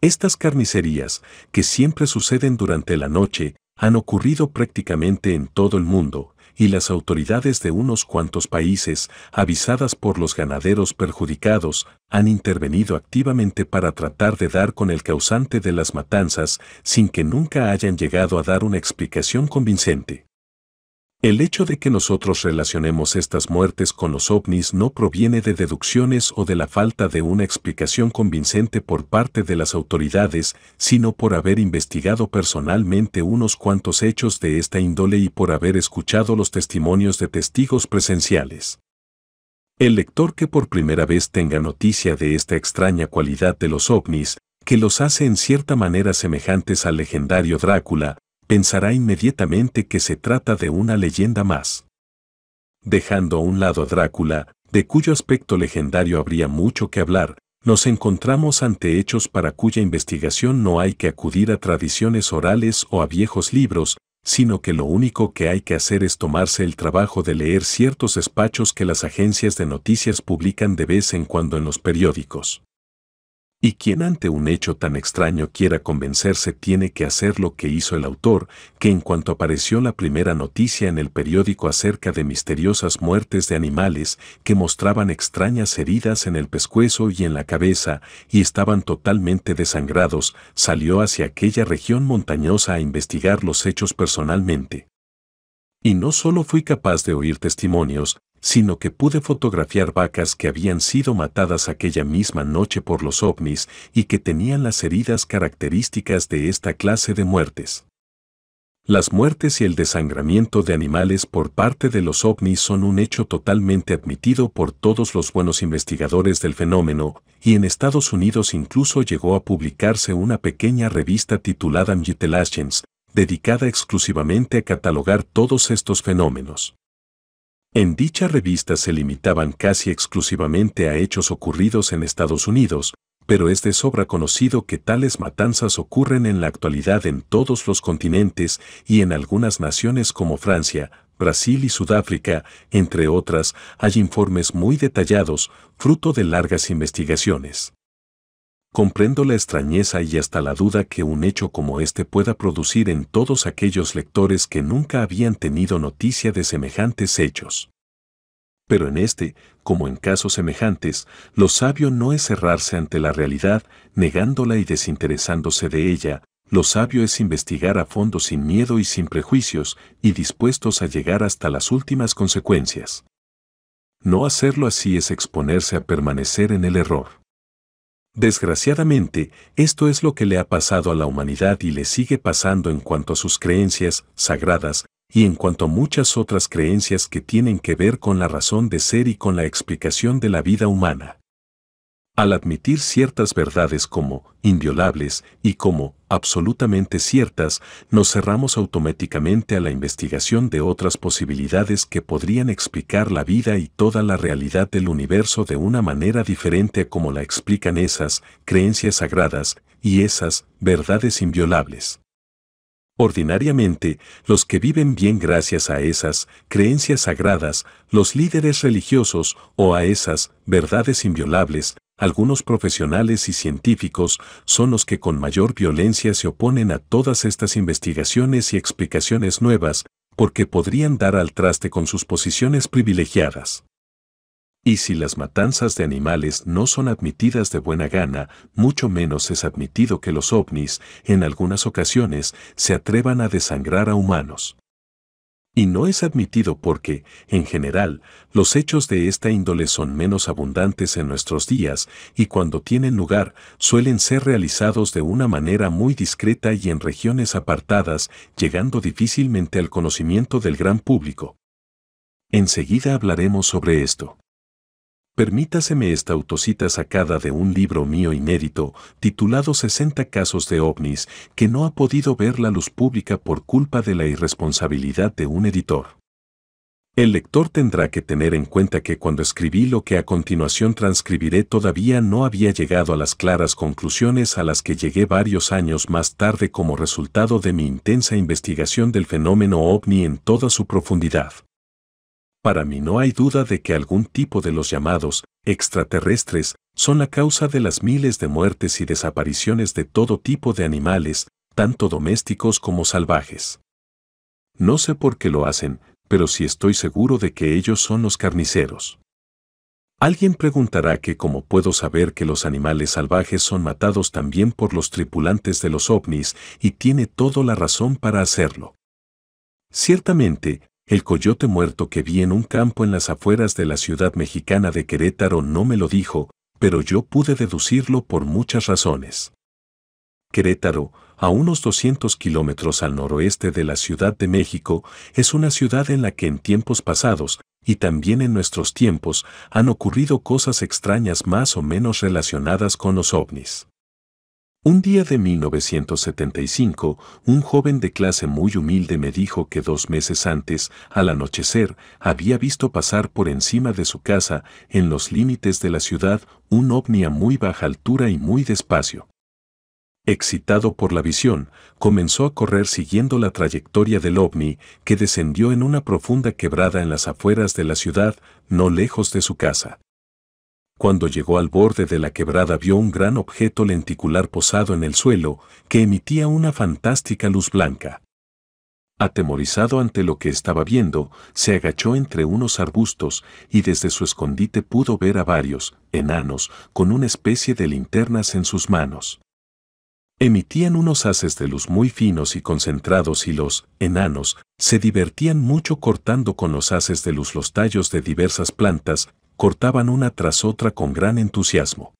A: Estas carnicerías, que siempre suceden durante la noche, han ocurrido prácticamente en todo el mundo, y las autoridades de unos cuantos países, avisadas por los ganaderos perjudicados, han intervenido activamente para tratar de dar con el causante de las matanzas sin que nunca hayan llegado a dar una explicación convincente. El hecho de que nosotros relacionemos estas muertes con los ovnis no proviene de deducciones o de la falta de una explicación convincente por parte de las autoridades, sino por haber investigado personalmente unos cuantos hechos de esta índole y por haber escuchado los testimonios de testigos presenciales. El lector que por primera vez tenga noticia de esta extraña cualidad de los ovnis, que los hace en cierta manera semejantes al legendario Drácula, pensará inmediatamente que se trata de una leyenda más. Dejando a un lado a Drácula, de cuyo aspecto legendario habría mucho que hablar, nos encontramos ante hechos para cuya investigación no hay que acudir a tradiciones orales o a viejos libros, sino que lo único que hay que hacer es tomarse el trabajo de leer ciertos despachos que las agencias de noticias publican de vez en cuando en los periódicos. Y quien ante un hecho tan extraño quiera convencerse tiene que hacer lo que hizo el autor, que en cuanto apareció la primera noticia en el periódico acerca de misteriosas muertes de animales que mostraban extrañas heridas en el pescuezo y en la cabeza y estaban totalmente desangrados, salió hacia aquella región montañosa a investigar los hechos personalmente. Y no solo fui capaz de oír testimonios, sino que pude fotografiar vacas que habían sido matadas aquella misma noche por los ovnis y que tenían las heridas características de esta clase de muertes. Las muertes y el desangramiento de animales por parte de los ovnis son un hecho totalmente admitido por todos los buenos investigadores del fenómeno, y en Estados Unidos incluso llegó a publicarse una pequeña revista titulada Mutilations, dedicada exclusivamente a catalogar todos estos fenómenos. En dicha revista se limitaban casi exclusivamente a hechos ocurridos en Estados Unidos, pero es de sobra conocido que tales matanzas ocurren en la actualidad en todos los continentes y en algunas naciones como Francia, Brasil y Sudáfrica, entre otras, hay informes muy detallados, fruto de largas investigaciones. Comprendo la extrañeza y hasta la duda que un hecho como este pueda producir en todos aquellos lectores que nunca habían tenido noticia de semejantes hechos. Pero en este, como en casos semejantes, lo sabio no es cerrarse ante la realidad, negándola y desinteresándose de ella, lo sabio es investigar a fondo sin miedo y sin prejuicios, y dispuestos a llegar hasta las últimas consecuencias. No hacerlo así es exponerse a permanecer en el error. Desgraciadamente, esto es lo que le ha pasado a la humanidad y le sigue pasando en cuanto a sus creencias sagradas y en cuanto a muchas otras creencias que tienen que ver con la razón de ser y con la explicación de la vida humana al admitir ciertas verdades como inviolables y como absolutamente ciertas, nos cerramos automáticamente a la investigación de otras posibilidades que podrían explicar la vida y toda la realidad del universo de una manera diferente a como la explican esas creencias sagradas y esas verdades inviolables. Ordinariamente, los que viven bien gracias a esas creencias sagradas, los líderes religiosos o a esas verdades inviolables, algunos profesionales y científicos son los que con mayor violencia se oponen a todas estas investigaciones y explicaciones nuevas, porque podrían dar al traste con sus posiciones privilegiadas. Y si las matanzas de animales no son admitidas de buena gana, mucho menos es admitido que los ovnis, en algunas ocasiones, se atrevan a desangrar a humanos y no es admitido porque, en general, los hechos de esta índole son menos abundantes en nuestros días y cuando tienen lugar suelen ser realizados de una manera muy discreta y en regiones apartadas, llegando difícilmente al conocimiento del gran público. Enseguida hablaremos sobre esto. Permítaseme esta autocita sacada de un libro mío inédito titulado 60 casos de ovnis que no ha podido ver la luz pública por culpa de la irresponsabilidad de un editor. El lector tendrá que tener en cuenta que cuando escribí lo que a continuación transcribiré todavía no había llegado a las claras conclusiones a las que llegué varios años más tarde como resultado de mi intensa investigación del fenómeno ovni en toda su profundidad. Para mí no hay duda de que algún tipo de los llamados extraterrestres son la causa de las miles de muertes y desapariciones de todo tipo de animales, tanto domésticos como salvajes. No sé por qué lo hacen, pero sí estoy seguro de que ellos son los carniceros. Alguien preguntará que cómo puedo saber que los animales salvajes son matados también por los tripulantes de los ovnis y tiene toda la razón para hacerlo. Ciertamente, el coyote muerto que vi en un campo en las afueras de la ciudad mexicana de Querétaro no me lo dijo, pero yo pude deducirlo por muchas razones. Querétaro, a unos 200 kilómetros al noroeste de la Ciudad de México, es una ciudad en la que en tiempos pasados, y también en nuestros tiempos, han ocurrido cosas extrañas más o menos relacionadas con los ovnis. Un día de 1975, un joven de clase muy humilde me dijo que dos meses antes, al anochecer, había visto pasar por encima de su casa, en los límites de la ciudad, un ovni a muy baja altura y muy despacio. Excitado por la visión, comenzó a correr siguiendo la trayectoria del ovni, que descendió en una profunda quebrada en las afueras de la ciudad, no lejos de su casa. Cuando llegó al borde de la quebrada vio un gran objeto lenticular posado en el suelo, que emitía una fantástica luz blanca. Atemorizado ante lo que estaba viendo, se agachó entre unos arbustos y desde su escondite pudo ver a varios, enanos, con una especie de linternas en sus manos. Emitían unos haces de luz muy finos y concentrados y los enanos se divertían mucho cortando con los haces de luz los tallos de diversas plantas cortaban una tras otra con gran entusiasmo.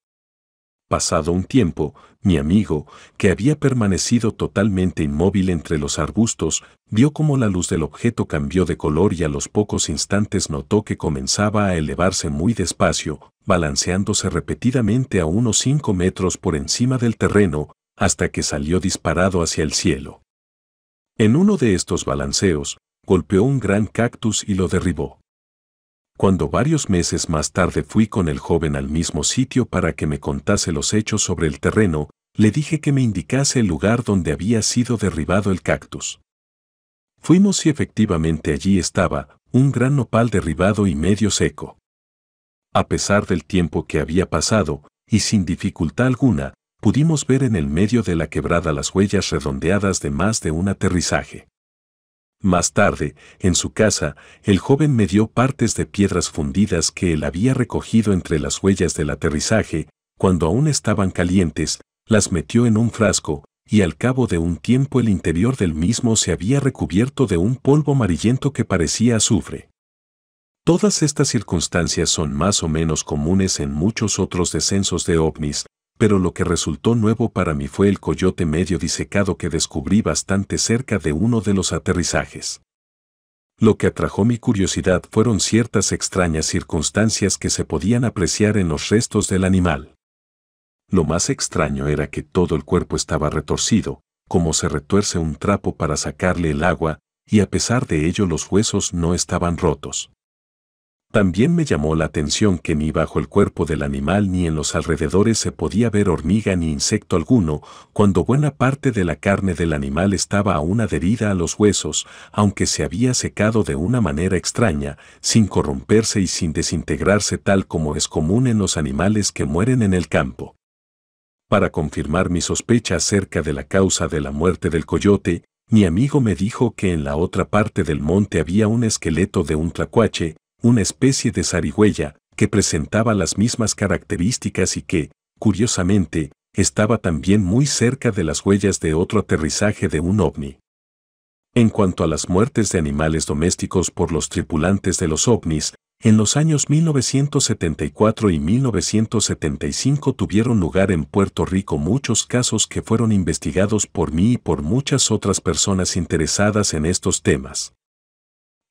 A: Pasado un tiempo, mi amigo, que había permanecido totalmente inmóvil entre los arbustos, vio cómo la luz del objeto cambió de color y a los pocos instantes notó que comenzaba a elevarse muy despacio, balanceándose repetidamente a unos cinco metros por encima del terreno, hasta que salió disparado hacia el cielo. En uno de estos balanceos, golpeó un gran cactus y lo derribó cuando varios meses más tarde fui con el joven al mismo sitio para que me contase los hechos sobre el terreno, le dije que me indicase el lugar donde había sido derribado el cactus. Fuimos y efectivamente allí estaba, un gran nopal derribado y medio seco. A pesar del tiempo que había pasado, y sin dificultad alguna, pudimos ver en el medio de la quebrada las huellas redondeadas de más de un aterrizaje. Más tarde, en su casa, el joven me dio partes de piedras fundidas que él había recogido entre las huellas del aterrizaje, cuando aún estaban calientes, las metió en un frasco, y al cabo de un tiempo el interior del mismo se había recubierto de un polvo amarillento que parecía azufre. Todas estas circunstancias son más o menos comunes en muchos otros descensos de ovnis, pero lo que resultó nuevo para mí fue el coyote medio disecado que descubrí bastante cerca de uno de los aterrizajes. Lo que atrajo mi curiosidad fueron ciertas extrañas circunstancias que se podían apreciar en los restos del animal. Lo más extraño era que todo el cuerpo estaba retorcido, como se retuerce un trapo para sacarle el agua, y a pesar de ello los huesos no estaban rotos. También me llamó la atención que ni bajo el cuerpo del animal ni en los alrededores se podía ver hormiga ni insecto alguno, cuando buena parte de la carne del animal estaba aún adherida a los huesos, aunque se había secado de una manera extraña, sin corromperse y sin desintegrarse tal como es común en los animales que mueren en el campo. Para confirmar mi sospecha acerca de la causa de la muerte del coyote, mi amigo me dijo que en la otra parte del monte había un esqueleto de un tlacuache, una especie de zarigüeya, que presentaba las mismas características y que, curiosamente, estaba también muy cerca de las huellas de otro aterrizaje de un ovni. En cuanto a las muertes de animales domésticos por los tripulantes de los ovnis, en los años 1974 y 1975 tuvieron lugar en Puerto Rico muchos casos que fueron investigados por mí y por muchas otras personas interesadas en estos temas.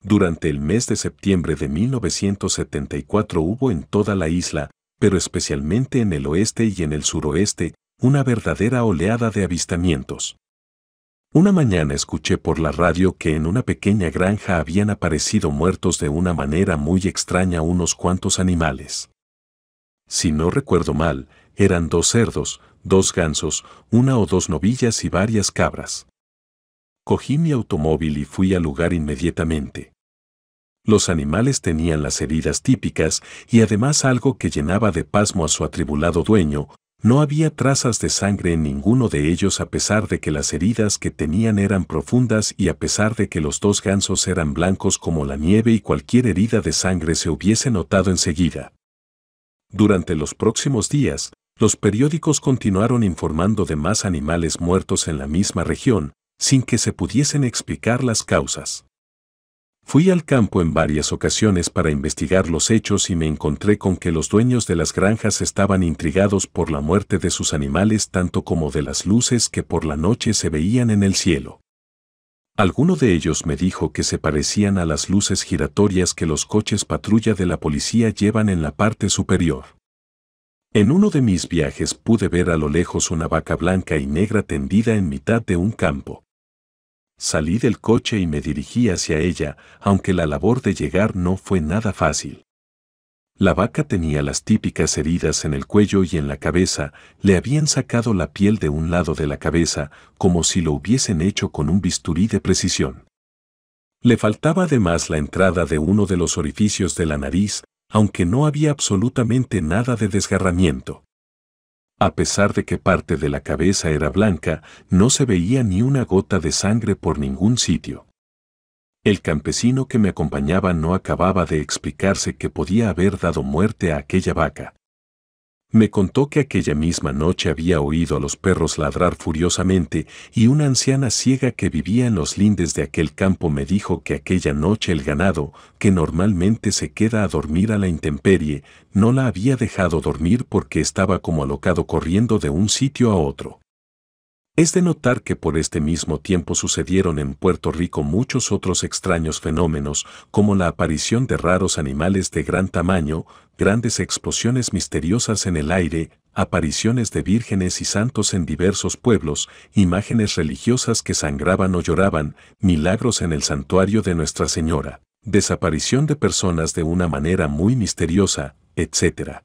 A: Durante el mes de septiembre de 1974 hubo en toda la isla, pero especialmente en el oeste y en el suroeste, una verdadera oleada de avistamientos. Una mañana escuché por la radio que en una pequeña granja habían aparecido muertos de una manera muy extraña unos cuantos animales. Si no recuerdo mal, eran dos cerdos, dos gansos, una o dos novillas y varias cabras. Cogí mi automóvil y fui al lugar inmediatamente. Los animales tenían las heridas típicas y además algo que llenaba de pasmo a su atribulado dueño, no había trazas de sangre en ninguno de ellos a pesar de que las heridas que tenían eran profundas y a pesar de que los dos gansos eran blancos como la nieve y cualquier herida de sangre se hubiese notado enseguida. Durante los próximos días, los periódicos continuaron informando de más animales muertos en la misma región, sin que se pudiesen explicar las causas. Fui al campo en varias ocasiones para investigar los hechos y me encontré con que los dueños de las granjas estaban intrigados por la muerte de sus animales tanto como de las luces que por la noche se veían en el cielo. Alguno de ellos me dijo que se parecían a las luces giratorias que los coches patrulla de la policía llevan en la parte superior. En uno de mis viajes pude ver a lo lejos una vaca blanca y negra tendida en mitad de un campo. Salí del coche y me dirigí hacia ella, aunque la labor de llegar no fue nada fácil. La vaca tenía las típicas heridas en el cuello y en la cabeza, le habían sacado la piel de un lado de la cabeza, como si lo hubiesen hecho con un bisturí de precisión. Le faltaba además la entrada de uno de los orificios de la nariz, aunque no había absolutamente nada de desgarramiento. A pesar de que parte de la cabeza era blanca, no se veía ni una gota de sangre por ningún sitio. El campesino que me acompañaba no acababa de explicarse que podía haber dado muerte a aquella vaca, me contó que aquella misma noche había oído a los perros ladrar furiosamente y una anciana ciega que vivía en los lindes de aquel campo me dijo que aquella noche el ganado, que normalmente se queda a dormir a la intemperie, no la había dejado dormir porque estaba como alocado corriendo de un sitio a otro. Es de notar que por este mismo tiempo sucedieron en Puerto Rico muchos otros extraños fenómenos, como la aparición de raros animales de gran tamaño, grandes explosiones misteriosas en el aire, apariciones de vírgenes y santos en diversos pueblos, imágenes religiosas que sangraban o lloraban, milagros en el santuario de Nuestra Señora, desaparición de personas de una manera muy misteriosa, etc.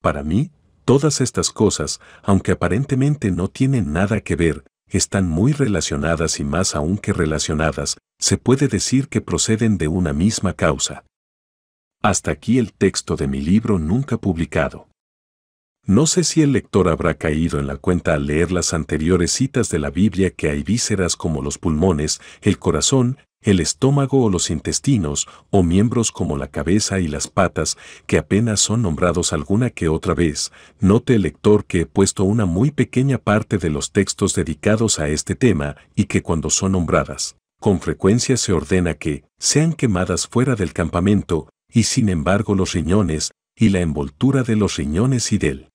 A: Para mí, Todas estas cosas, aunque aparentemente no tienen nada que ver, están muy relacionadas y más aún que relacionadas, se puede decir que proceden de una misma causa. Hasta aquí el texto de mi libro nunca publicado. No sé si el lector habrá caído en la cuenta al leer las anteriores citas de la Biblia que hay vísceras como los pulmones, el corazón, el estómago o los intestinos, o miembros como la cabeza y las patas, que apenas son nombrados alguna que otra vez. Note el lector que he puesto una muy pequeña parte de los textos dedicados a este tema y que cuando son nombradas, con frecuencia se ordena que sean quemadas fuera del campamento, y sin embargo los riñones, y la envoltura de los riñones y del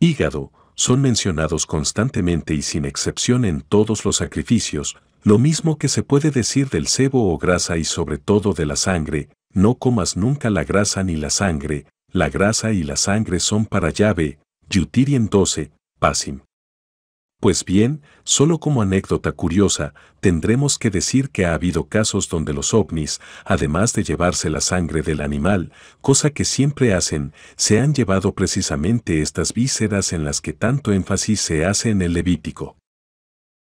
A: hígado, son mencionados constantemente y sin excepción en todos los sacrificios, lo mismo que se puede decir del sebo o grasa y sobre todo de la sangre, no comas nunca la grasa ni la sangre, la grasa y la sangre son para llave, Yutirien 12, Pasim. Pues bien, solo como anécdota curiosa, tendremos que decir que ha habido casos donde los ovnis, además de llevarse la sangre del animal, cosa que siempre hacen, se han llevado precisamente estas vísceras en las que tanto énfasis se hace en el Levítico.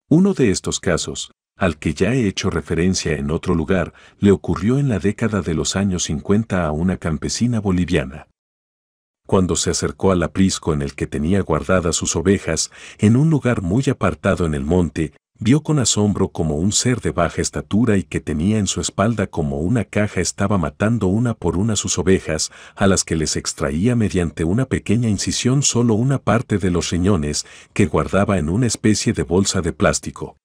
A: Uno de estos casos, al que ya he hecho referencia en otro lugar, le ocurrió en la década de los años 50 a una campesina boliviana. Cuando se acercó al aprisco en el que tenía guardadas sus ovejas, en un lugar muy apartado en el monte, vio con asombro como un ser de baja estatura y que tenía en su espalda como una caja estaba matando una por una sus ovejas, a las que les extraía mediante una pequeña incisión solo una parte de los riñones que guardaba en una especie de bolsa de plástico.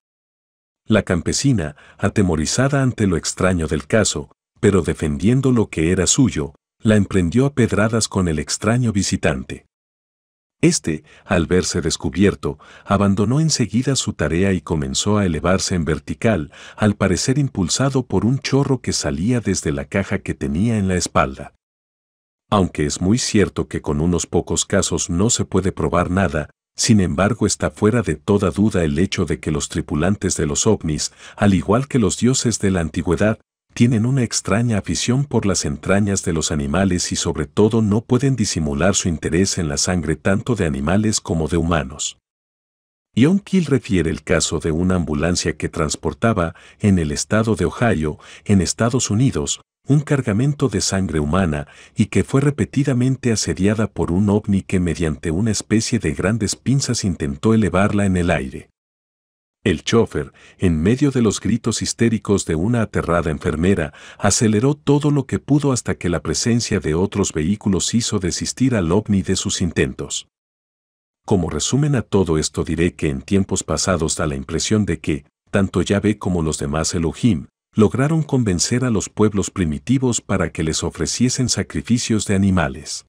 A: La campesina, atemorizada ante lo extraño del caso, pero defendiendo lo que era suyo, la emprendió a pedradas con el extraño visitante. Este, al verse descubierto, abandonó enseguida su tarea y comenzó a elevarse en vertical, al parecer impulsado por un chorro que salía desde la caja que tenía en la espalda. Aunque es muy cierto que con unos pocos casos no se puede probar nada, sin embargo, está fuera de toda duda el hecho de que los tripulantes de los ovnis, al igual que los dioses de la antigüedad, tienen una extraña afición por las entrañas de los animales y sobre todo no pueden disimular su interés en la sangre tanto de animales como de humanos. Ion Kill refiere el caso de una ambulancia que transportaba, en el estado de Ohio, en Estados Unidos, un cargamento de sangre humana y que fue repetidamente asediada por un ovni que mediante una especie de grandes pinzas intentó elevarla en el aire. El chofer, en medio de los gritos histéricos de una aterrada enfermera, aceleró todo lo que pudo hasta que la presencia de otros vehículos hizo desistir al ovni de sus intentos. Como resumen a todo esto diré que en tiempos pasados da la impresión de que, tanto ve como los demás Elohim, lograron convencer a los pueblos primitivos para que les ofreciesen sacrificios de animales.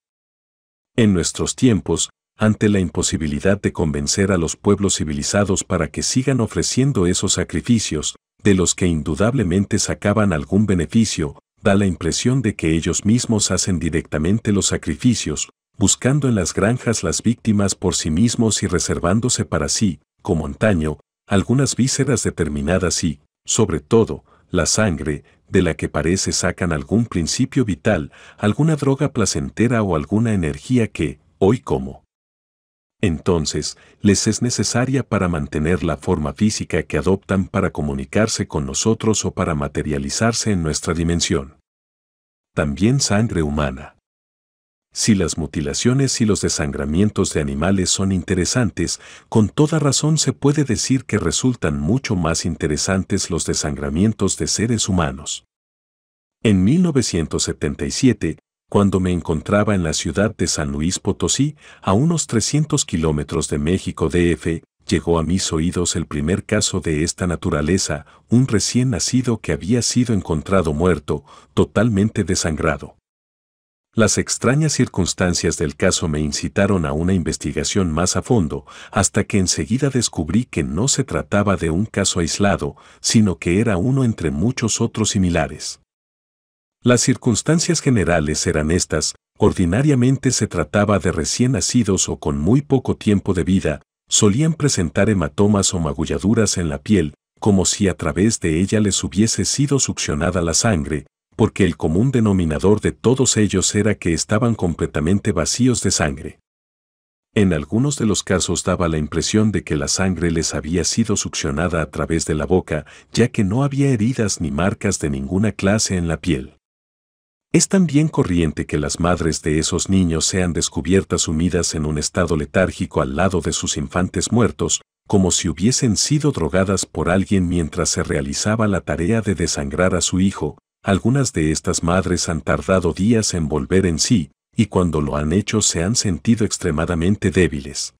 A: En nuestros tiempos, ante la imposibilidad de convencer a los pueblos civilizados para que sigan ofreciendo esos sacrificios, de los que indudablemente sacaban algún beneficio, da la impresión de que ellos mismos hacen directamente los sacrificios, buscando en las granjas las víctimas por sí mismos y reservándose para sí, como antaño, algunas vísceras determinadas y, sobre todo, la sangre, de la que parece sacan algún principio vital, alguna droga placentera o alguna energía que, hoy como. Entonces, les es necesaria para mantener la forma física que adoptan para comunicarse con nosotros o para materializarse en nuestra dimensión. También sangre humana. Si las mutilaciones y los desangramientos de animales son interesantes, con toda razón se puede decir que resultan mucho más interesantes los desangramientos de seres humanos. En 1977, cuando me encontraba en la ciudad de San Luis Potosí, a unos 300 kilómetros de México DF, llegó a mis oídos el primer caso de esta naturaleza, un recién nacido que había sido encontrado muerto, totalmente desangrado. Las extrañas circunstancias del caso me incitaron a una investigación más a fondo, hasta que enseguida descubrí que no se trataba de un caso aislado, sino que era uno entre muchos otros similares. Las circunstancias generales eran estas, ordinariamente se trataba de recién nacidos o con muy poco tiempo de vida, solían presentar hematomas o magulladuras en la piel, como si a través de ella les hubiese sido succionada la sangre, porque el común denominador de todos ellos era que estaban completamente vacíos de sangre. En algunos de los casos daba la impresión de que la sangre les había sido succionada a través de la boca, ya que no había heridas ni marcas de ninguna clase en la piel. Es también corriente que las madres de esos niños sean descubiertas sumidas en un estado letárgico al lado de sus infantes muertos, como si hubiesen sido drogadas por alguien mientras se realizaba la tarea de desangrar a su hijo, algunas de estas madres han tardado días en volver en sí, y cuando lo han hecho se han sentido extremadamente débiles.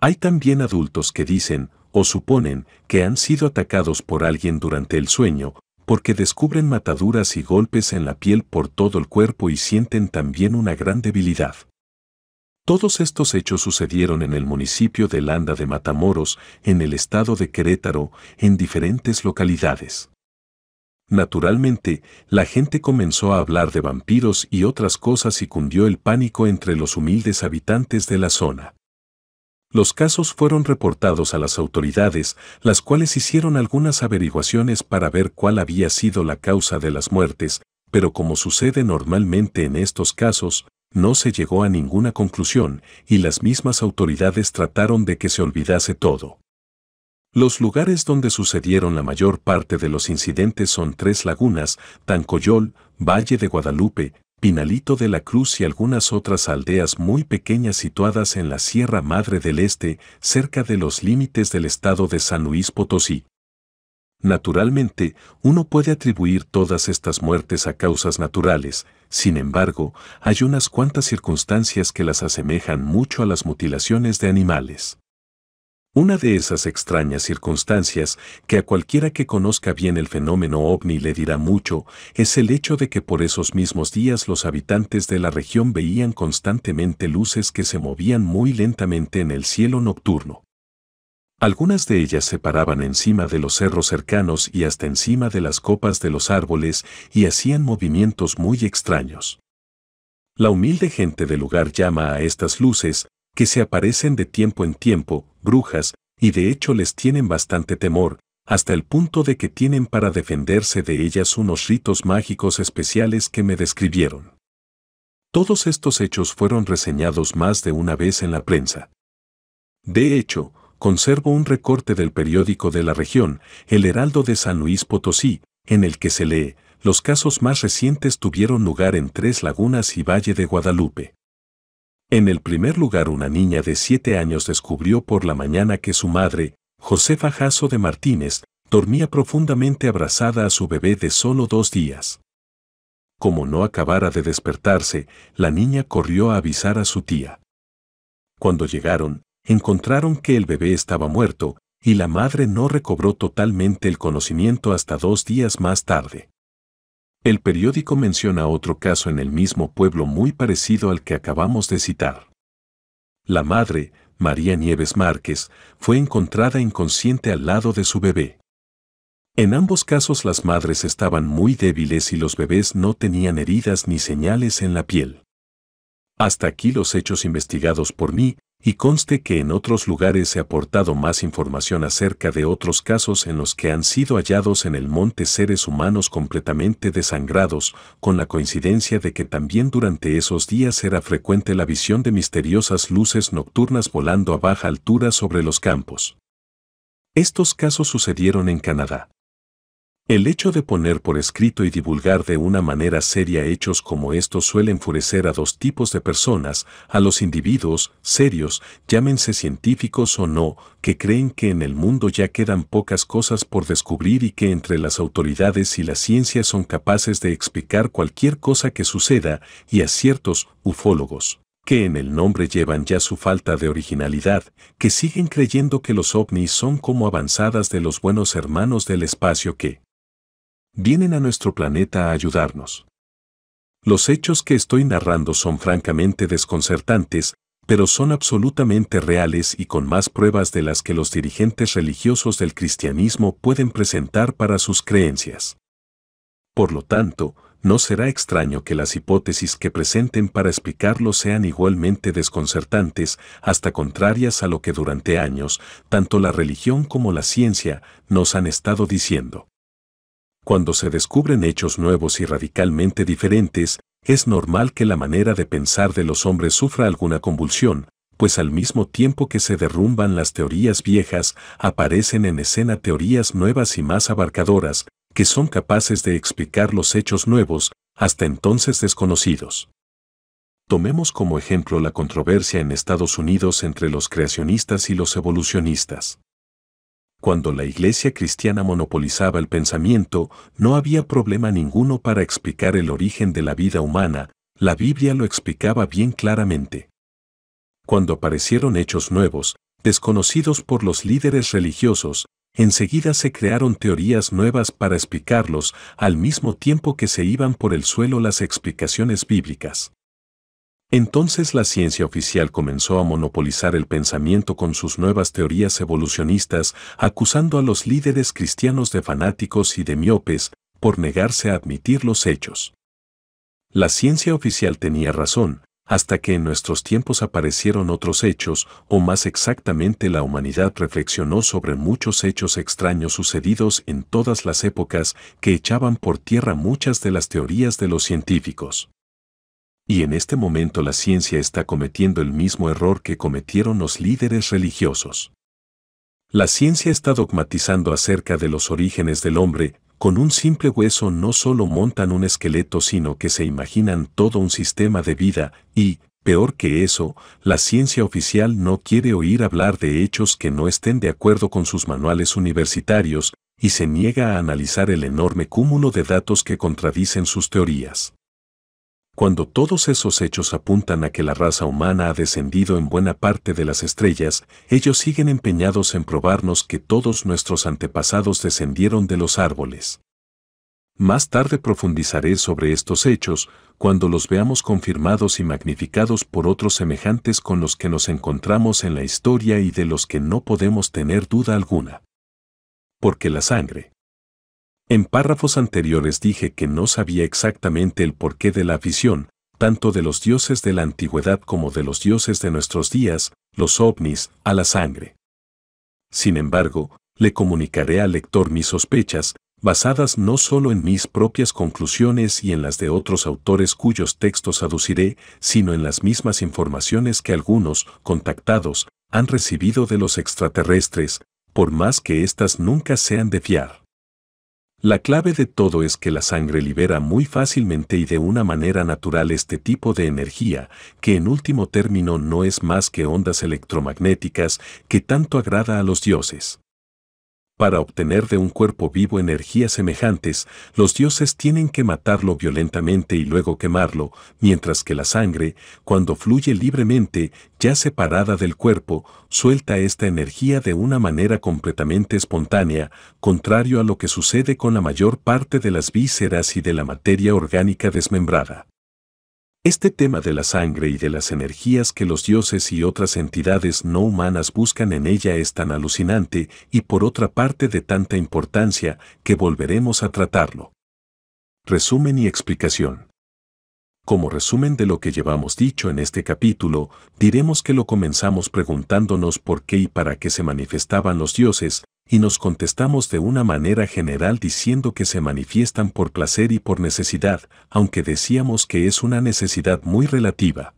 A: Hay también adultos que dicen, o suponen, que han sido atacados por alguien durante el sueño, porque descubren mataduras y golpes en la piel por todo el cuerpo y sienten también una gran debilidad. Todos estos hechos sucedieron en el municipio de Landa de Matamoros, en el estado de Querétaro, en diferentes localidades. Naturalmente, la gente comenzó a hablar de vampiros y otras cosas y cundió el pánico entre los humildes habitantes de la zona. Los casos fueron reportados a las autoridades, las cuales hicieron algunas averiguaciones para ver cuál había sido la causa de las muertes, pero como sucede normalmente en estos casos, no se llegó a ninguna conclusión y las mismas autoridades trataron de que se olvidase todo. Los lugares donde sucedieron la mayor parte de los incidentes son Tres Lagunas, Tancoyol, Valle de Guadalupe, Pinalito de la Cruz y algunas otras aldeas muy pequeñas situadas en la Sierra Madre del Este, cerca de los límites del estado de San Luis Potosí. Naturalmente, uno puede atribuir todas estas muertes a causas naturales, sin embargo, hay unas cuantas circunstancias que las asemejan mucho a las mutilaciones de animales. Una de esas extrañas circunstancias que a cualquiera que conozca bien el fenómeno ovni le dirá mucho es el hecho de que por esos mismos días los habitantes de la región veían constantemente luces que se movían muy lentamente en el cielo nocturno. Algunas de ellas se paraban encima de los cerros cercanos y hasta encima de las copas de los árboles y hacían movimientos muy extraños. La humilde gente del lugar llama a estas luces, que se aparecen de tiempo en tiempo, brujas, y de hecho les tienen bastante temor, hasta el punto de que tienen para defenderse de ellas unos ritos mágicos especiales que me describieron. Todos estos hechos fueron reseñados más de una vez en la prensa. De hecho, conservo un recorte del periódico de la región, El Heraldo de San Luis Potosí, en el que se lee, los casos más recientes tuvieron lugar en Tres Lagunas y Valle de Guadalupe. En el primer lugar, una niña de siete años descubrió por la mañana que su madre, Josefa Jasso de Martínez, dormía profundamente abrazada a su bebé de solo dos días. Como no acabara de despertarse, la niña corrió a avisar a su tía. Cuando llegaron, encontraron que el bebé estaba muerto, y la madre no recobró totalmente el conocimiento hasta dos días más tarde. El periódico menciona otro caso en el mismo pueblo muy parecido al que acabamos de citar. La madre, María Nieves Márquez, fue encontrada inconsciente al lado de su bebé. En ambos casos las madres estaban muy débiles y los bebés no tenían heridas ni señales en la piel. Hasta aquí los hechos investigados por mí y conste que en otros lugares se ha aportado más información acerca de otros casos en los que han sido hallados en el monte seres humanos completamente desangrados, con la coincidencia de que también durante esos días era frecuente la visión de misteriosas luces nocturnas volando a baja altura sobre los campos. Estos casos sucedieron en Canadá. El hecho de poner por escrito y divulgar de una manera seria hechos como estos suele enfurecer a dos tipos de personas, a los individuos, serios, llámense científicos o no, que creen que en el mundo ya quedan pocas cosas por descubrir y que entre las autoridades y la ciencia son capaces de explicar cualquier cosa que suceda, y a ciertos ufólogos que en el nombre llevan ya su falta de originalidad, que siguen creyendo que los ovnis son como avanzadas de los buenos hermanos del espacio que, vienen a nuestro planeta a ayudarnos. Los hechos que estoy narrando son francamente desconcertantes, pero son absolutamente reales y con más pruebas de las que los dirigentes religiosos del cristianismo pueden presentar para sus creencias. Por lo tanto, no será extraño que las hipótesis que presenten para explicarlo sean igualmente desconcertantes, hasta contrarias a lo que durante años, tanto la religión como la ciencia, nos han estado diciendo. Cuando se descubren hechos nuevos y radicalmente diferentes, es normal que la manera de pensar de los hombres sufra alguna convulsión, pues al mismo tiempo que se derrumban las teorías viejas, aparecen en escena teorías nuevas y más abarcadoras, que son capaces de explicar los hechos nuevos, hasta entonces desconocidos. Tomemos como ejemplo la controversia en Estados Unidos entre los creacionistas y los evolucionistas. Cuando la iglesia cristiana monopolizaba el pensamiento, no había problema ninguno para explicar el origen de la vida humana, la Biblia lo explicaba bien claramente. Cuando aparecieron hechos nuevos, desconocidos por los líderes religiosos, enseguida se crearon teorías nuevas para explicarlos al mismo tiempo que se iban por el suelo las explicaciones bíblicas. Entonces la ciencia oficial comenzó a monopolizar el pensamiento con sus nuevas teorías evolucionistas, acusando a los líderes cristianos de fanáticos y de miopes por negarse a admitir los hechos. La ciencia oficial tenía razón, hasta que en nuestros tiempos aparecieron otros hechos, o más exactamente la humanidad reflexionó sobre muchos hechos extraños sucedidos en todas las épocas que echaban por tierra muchas de las teorías de los científicos. Y en este momento la ciencia está cometiendo el mismo error que cometieron los líderes religiosos. La ciencia está dogmatizando acerca de los orígenes del hombre, con un simple hueso no solo montan un esqueleto sino que se imaginan todo un sistema de vida y, peor que eso, la ciencia oficial no quiere oír hablar de hechos que no estén de acuerdo con sus manuales universitarios y se niega a analizar el enorme cúmulo de datos que contradicen sus teorías cuando todos esos hechos apuntan a que la raza humana ha descendido en buena parte de las estrellas, ellos siguen empeñados en probarnos que todos nuestros antepasados descendieron de los árboles. Más tarde profundizaré sobre estos hechos cuando los veamos confirmados y magnificados por otros semejantes con los que nos encontramos en la historia y de los que no podemos tener duda alguna. Porque la sangre, en párrafos anteriores dije que no sabía exactamente el porqué de la afición, tanto de los dioses de la antigüedad como de los dioses de nuestros días, los ovnis, a la sangre. Sin embargo, le comunicaré al lector mis sospechas, basadas no solo en mis propias conclusiones y en las de otros autores cuyos textos aduciré, sino en las mismas informaciones que algunos, contactados, han recibido de los extraterrestres, por más que éstas nunca sean de fiar. La clave de todo es que la sangre libera muy fácilmente y de una manera natural este tipo de energía, que en último término no es más que ondas electromagnéticas que tanto agrada a los dioses. Para obtener de un cuerpo vivo energías semejantes, los dioses tienen que matarlo violentamente y luego quemarlo, mientras que la sangre, cuando fluye libremente, ya separada del cuerpo, suelta esta energía de una manera completamente espontánea, contrario a lo que sucede con la mayor parte de las vísceras y de la materia orgánica desmembrada. Este tema de la sangre y de las energías que los dioses y otras entidades no humanas buscan en ella es tan alucinante y por otra parte de tanta importancia que volveremos a tratarlo. Resumen y explicación. Como resumen de lo que llevamos dicho en este capítulo, diremos que lo comenzamos preguntándonos por qué y para qué se manifestaban los dioses, y nos contestamos de una manera general diciendo que se manifiestan por placer y por necesidad, aunque decíamos que es una necesidad muy relativa.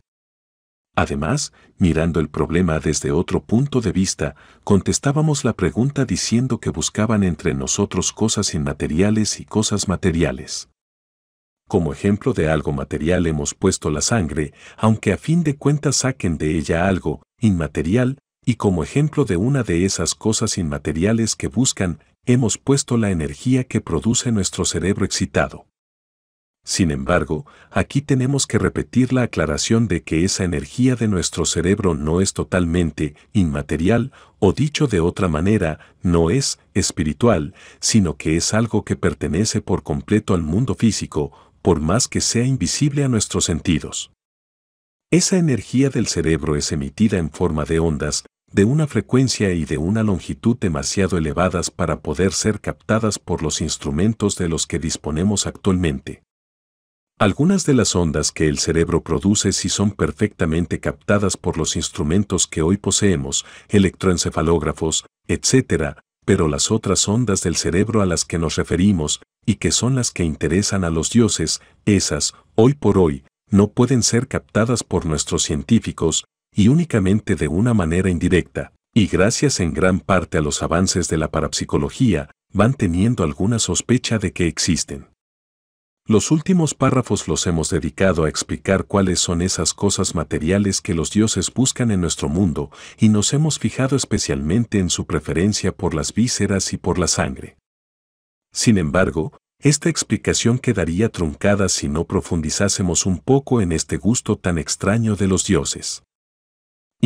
A: Además, mirando el problema desde otro punto de vista, contestábamos la pregunta diciendo que buscaban entre nosotros cosas inmateriales y cosas materiales. Como ejemplo de algo material hemos puesto la sangre, aunque a fin de cuentas saquen de ella algo inmaterial, y como ejemplo de una de esas cosas inmateriales que buscan, hemos puesto la energía que produce nuestro cerebro excitado. Sin embargo, aquí tenemos que repetir la aclaración de que esa energía de nuestro cerebro no es totalmente inmaterial, o dicho de otra manera, no es espiritual, sino que es algo que pertenece por completo al mundo físico, por más que sea invisible a nuestros sentidos. Esa energía del cerebro es emitida en forma de ondas, de una frecuencia y de una longitud demasiado elevadas para poder ser captadas por los instrumentos de los que disponemos actualmente. Algunas de las ondas que el cerebro produce si son perfectamente captadas por los instrumentos que hoy poseemos, electroencefalógrafos, etc., pero las otras ondas del cerebro a las que nos referimos, y que son las que interesan a los dioses, esas, hoy por hoy, no pueden ser captadas por nuestros científicos, y únicamente de una manera indirecta, y gracias en gran parte a los avances de la parapsicología, van teniendo alguna sospecha de que existen. Los últimos párrafos los hemos dedicado a explicar cuáles son esas cosas materiales que los dioses buscan en nuestro mundo y nos hemos fijado especialmente en su preferencia por las vísceras y por la sangre. Sin embargo, esta explicación quedaría truncada si no profundizásemos un poco en este gusto tan extraño de los dioses.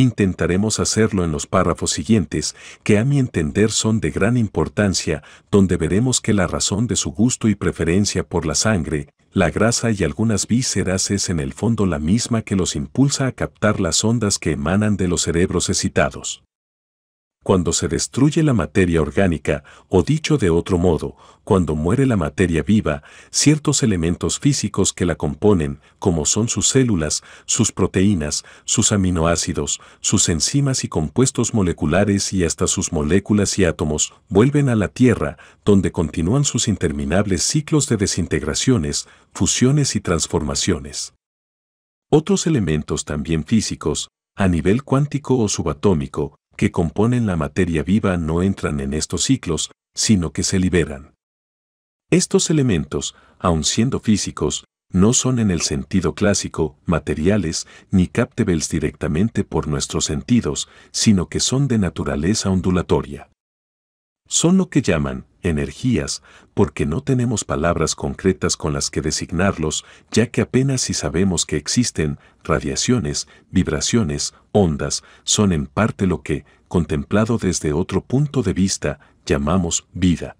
A: Intentaremos hacerlo en los párrafos siguientes, que a mi entender son de gran importancia, donde veremos que la razón de su gusto y preferencia por la sangre, la grasa y algunas vísceras es en el fondo la misma que los impulsa a captar las ondas que emanan de los cerebros excitados cuando se destruye la materia orgánica, o dicho de otro modo, cuando muere la materia viva, ciertos elementos físicos que la componen, como son sus células, sus proteínas, sus aminoácidos, sus enzimas y compuestos moleculares y hasta sus moléculas y átomos, vuelven a la Tierra, donde continúan sus interminables ciclos de desintegraciones, fusiones y transformaciones. Otros elementos también físicos, a nivel cuántico o subatómico, que componen la materia viva no entran en estos ciclos, sino que se liberan. Estos elementos, aun siendo físicos, no son en el sentido clásico materiales ni captables directamente por nuestros sentidos, sino que son de naturaleza ondulatoria. Son lo que llaman energías porque no tenemos palabras concretas con las que designarlos, ya que apenas si sabemos que existen, radiaciones, vibraciones, ondas, son en parte lo que, contemplado desde otro punto de vista, llamamos vida.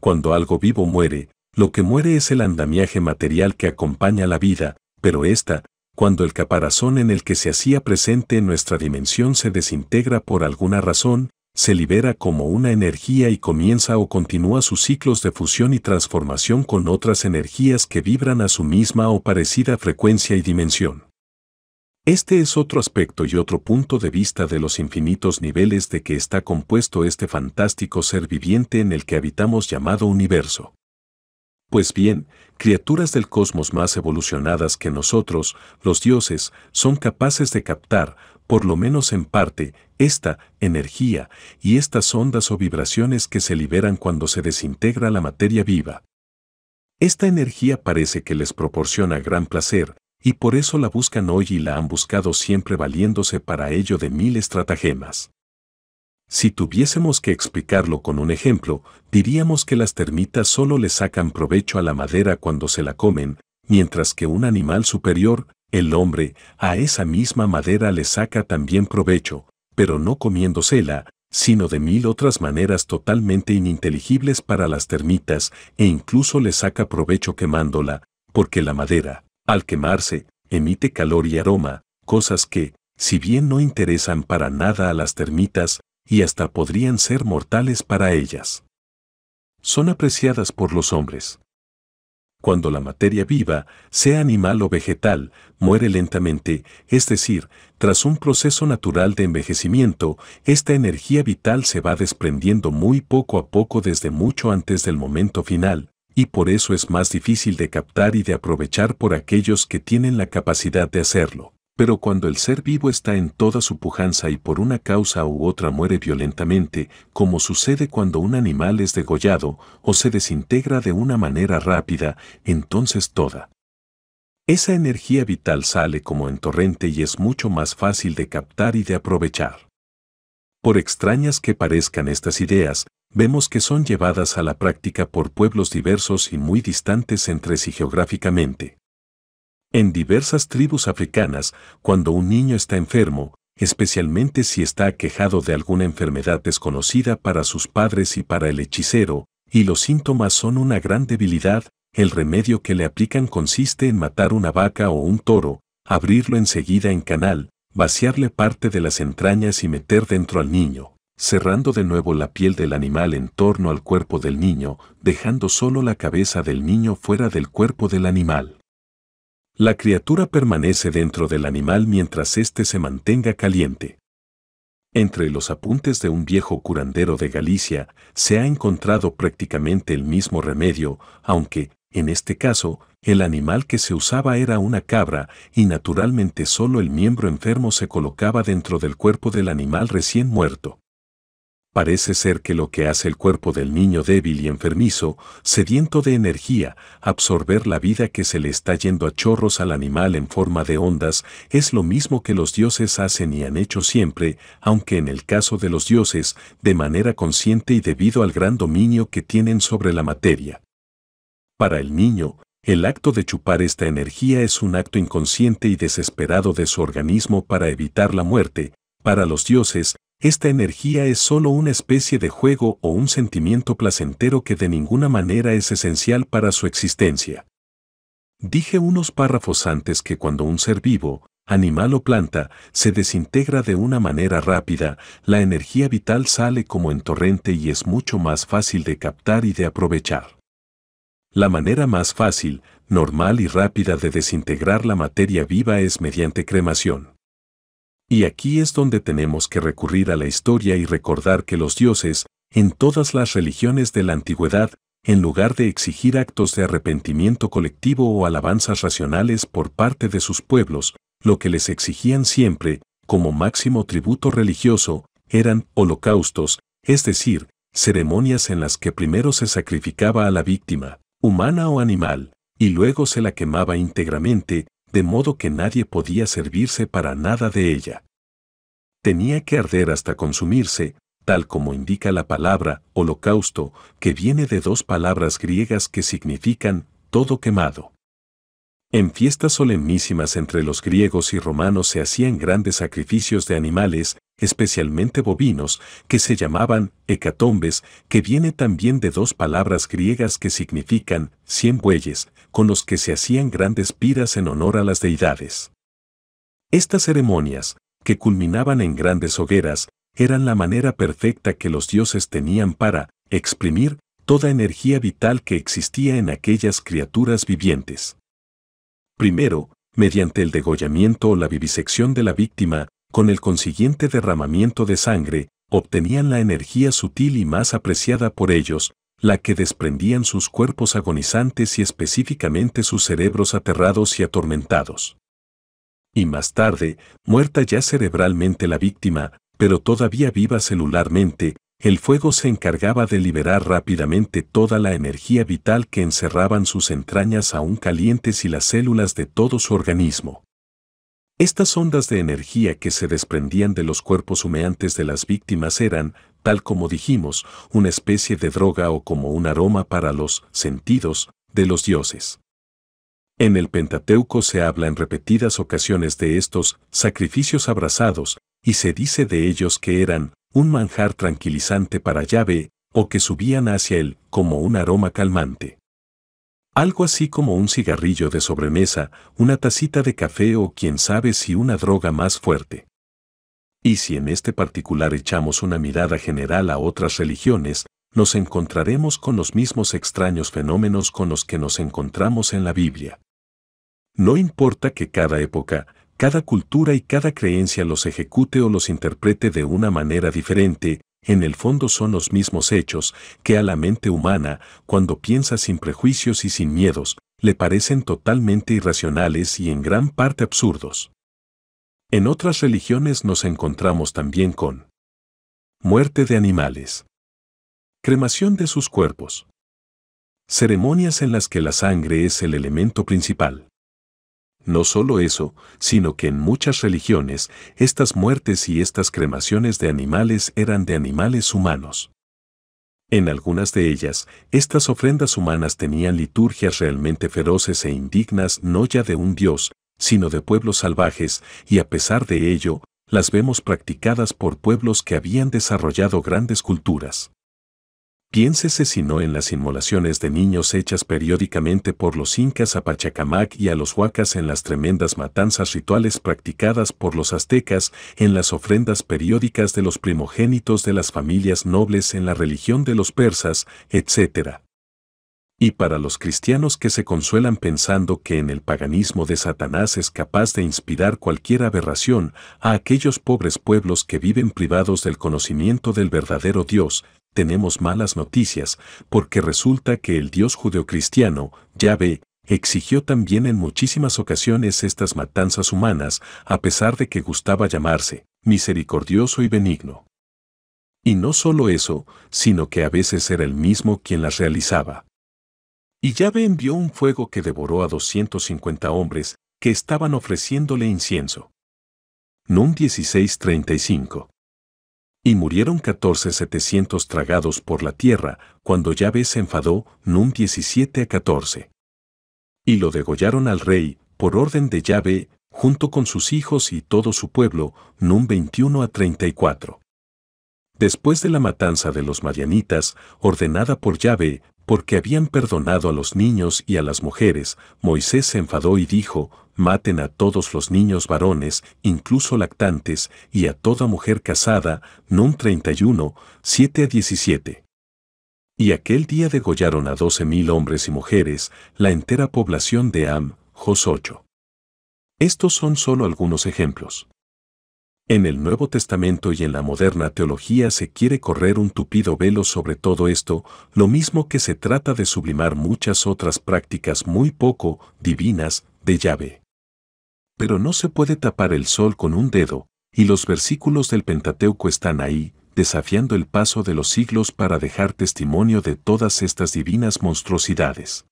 A: Cuando algo vivo muere, lo que muere es el andamiaje material que acompaña la vida, pero ésta, cuando el caparazón en el que se hacía presente en nuestra dimensión se desintegra por alguna razón, se libera como una energía y comienza o continúa sus ciclos de fusión y transformación con otras energías que vibran a su misma o parecida frecuencia y dimensión. Este es otro aspecto y otro punto de vista de los infinitos niveles de que está compuesto este fantástico ser viviente en el que habitamos llamado universo. Pues bien, criaturas del cosmos más evolucionadas que nosotros, los dioses, son capaces de captar, por lo menos en parte, esta energía y estas ondas o vibraciones que se liberan cuando se desintegra la materia viva. Esta energía parece que les proporciona gran placer, y por eso la buscan hoy y la han buscado siempre valiéndose para ello de mil estratagemas. Si tuviésemos que explicarlo con un ejemplo, diríamos que las termitas solo le sacan provecho a la madera cuando se la comen, mientras que un animal superior, el hombre, a esa misma madera le saca también provecho, pero no comiéndosela, sino de mil otras maneras totalmente ininteligibles para las termitas e incluso le saca provecho quemándola, porque la madera, al quemarse, emite calor y aroma, cosas que, si bien no interesan para nada a las termitas, y hasta podrían ser mortales para ellas. Son apreciadas por los hombres cuando la materia viva, sea animal o vegetal, muere lentamente, es decir, tras un proceso natural de envejecimiento, esta energía vital se va desprendiendo muy poco a poco desde mucho antes del momento final, y por eso es más difícil de captar y de aprovechar por aquellos que tienen la capacidad de hacerlo. Pero cuando el ser vivo está en toda su pujanza y por una causa u otra muere violentamente, como sucede cuando un animal es degollado o se desintegra de una manera rápida, entonces toda esa energía vital sale como en torrente y es mucho más fácil de captar y de aprovechar. Por extrañas que parezcan estas ideas, vemos que son llevadas a la práctica por pueblos diversos y muy distantes entre sí geográficamente. En diversas tribus africanas, cuando un niño está enfermo, especialmente si está aquejado de alguna enfermedad desconocida para sus padres y para el hechicero, y los síntomas son una gran debilidad, el remedio que le aplican consiste en matar una vaca o un toro, abrirlo enseguida en canal, vaciarle parte de las entrañas y meter dentro al niño, cerrando de nuevo la piel del animal en torno al cuerpo del niño, dejando solo la cabeza del niño fuera del cuerpo del animal. La criatura permanece dentro del animal mientras éste se mantenga caliente. Entre los apuntes de un viejo curandero de Galicia se ha encontrado prácticamente el mismo remedio, aunque, en este caso, el animal que se usaba era una cabra y naturalmente solo el miembro enfermo se colocaba dentro del cuerpo del animal recién muerto. Parece ser que lo que hace el cuerpo del niño débil y enfermizo, sediento de energía, absorber la vida que se le está yendo a chorros al animal en forma de ondas, es lo mismo que los dioses hacen y han hecho siempre, aunque en el caso de los dioses, de manera consciente y debido al gran dominio que tienen sobre la materia. Para el niño, el acto de chupar esta energía es un acto inconsciente y desesperado de su organismo para evitar la muerte. Para los dioses, esta energía es solo una especie de juego o un sentimiento placentero que de ninguna manera es esencial para su existencia. Dije unos párrafos antes que cuando un ser vivo, animal o planta, se desintegra de una manera rápida, la energía vital sale como en torrente y es mucho más fácil de captar y de aprovechar. La manera más fácil, normal y rápida de desintegrar la materia viva es mediante cremación. Y aquí es donde tenemos que recurrir a la historia y recordar que los dioses, en todas las religiones de la antigüedad, en lugar de exigir actos de arrepentimiento colectivo o alabanzas racionales por parte de sus pueblos, lo que les exigían siempre, como máximo tributo religioso, eran holocaustos, es decir, ceremonias en las que primero se sacrificaba a la víctima, humana o animal, y luego se la quemaba íntegramente, de modo que nadie podía servirse para nada de ella. Tenía que arder hasta consumirse, tal como indica la palabra holocausto, que viene de dos palabras griegas que significan todo quemado. En fiestas solemnísimas entre los griegos y romanos se hacían grandes sacrificios de animales, especialmente bovinos, que se llamaban hecatombes, que viene también de dos palabras griegas que significan cien bueyes, con los que se hacían grandes piras en honor a las deidades. Estas ceremonias, que culminaban en grandes hogueras, eran la manera perfecta que los dioses tenían para exprimir toda energía vital que existía en aquellas criaturas vivientes. Primero, mediante el degollamiento o la vivisección de la víctima, con el consiguiente derramamiento de sangre, obtenían la energía sutil y más apreciada por ellos, la que desprendían sus cuerpos agonizantes y específicamente sus cerebros aterrados y atormentados. Y más tarde, muerta ya cerebralmente la víctima, pero todavía viva celularmente, el fuego se encargaba de liberar rápidamente toda la energía vital que encerraban sus entrañas aún calientes y las células de todo su organismo. Estas ondas de energía que se desprendían de los cuerpos humeantes de las víctimas eran, tal como dijimos, una especie de droga o como un aroma para los sentidos de los dioses. En el Pentateuco se habla en repetidas ocasiones de estos sacrificios abrazados, y se dice de ellos que eran un manjar tranquilizante para llave, o que subían hacia él como un aroma calmante. Algo así como un cigarrillo de sobremesa, una tacita de café o quién sabe si una droga más fuerte. Y si en este particular echamos una mirada general a otras religiones, nos encontraremos con los mismos extraños fenómenos con los que nos encontramos en la Biblia. No importa que cada época, cada cultura y cada creencia los ejecute o los interprete de una manera diferente, en el fondo son los mismos hechos que a la mente humana, cuando piensa sin prejuicios y sin miedos, le parecen totalmente irracionales y en gran parte absurdos. En otras religiones nos encontramos también con muerte de animales, cremación de sus cuerpos, ceremonias en las que la sangre es el elemento principal. No solo eso, sino que en muchas religiones estas muertes y estas cremaciones de animales eran de animales humanos. En algunas de ellas, estas ofrendas humanas tenían liturgias realmente feroces e indignas no ya de un dios, sino de pueblos salvajes, y a pesar de ello, las vemos practicadas por pueblos que habían desarrollado grandes culturas. Piénsese si no en las inmolaciones de niños hechas periódicamente por los incas a Pachacamac y a los huacas en las tremendas matanzas rituales practicadas por los aztecas en las ofrendas periódicas de los primogénitos de las familias nobles en la religión de los persas, etc y para los cristianos que se consuelan pensando que en el paganismo de Satanás es capaz de inspirar cualquier aberración a aquellos pobres pueblos que viven privados del conocimiento del verdadero Dios, tenemos malas noticias, porque resulta que el Dios judeocristiano, ve, exigió también en muchísimas ocasiones estas matanzas humanas, a pesar de que gustaba llamarse misericordioso y benigno. Y no solo eso, sino que a veces era el mismo quien las realizaba. Y Yahvé envió un fuego que devoró a 250 hombres que estaban ofreciéndole incienso. Num 16:35. Y murieron 14.700 tragados por la tierra, cuando Yahvé se enfadó, Num 17 a 14. Y lo degollaron al rey, por orden de Yahvé, junto con sus hijos y todo su pueblo, Num 21 a 34. Después de la matanza de los madianitas, ordenada por Yahvé, porque habían perdonado a los niños y a las mujeres, Moisés se enfadó y dijo, maten a todos los niños varones, incluso lactantes, y a toda mujer casada, Num 31, 7 a 17. Y aquel día degollaron a doce mil hombres y mujeres, la entera población de Am, Jos 8. Estos son solo algunos ejemplos. En el Nuevo Testamento y en la moderna teología se quiere correr un tupido velo sobre todo esto, lo mismo que se trata de sublimar muchas otras prácticas muy poco divinas de llave. Pero no se puede tapar el sol con un dedo, y los versículos del Pentateuco están ahí, desafiando el paso de los siglos para dejar testimonio de todas estas divinas monstruosidades.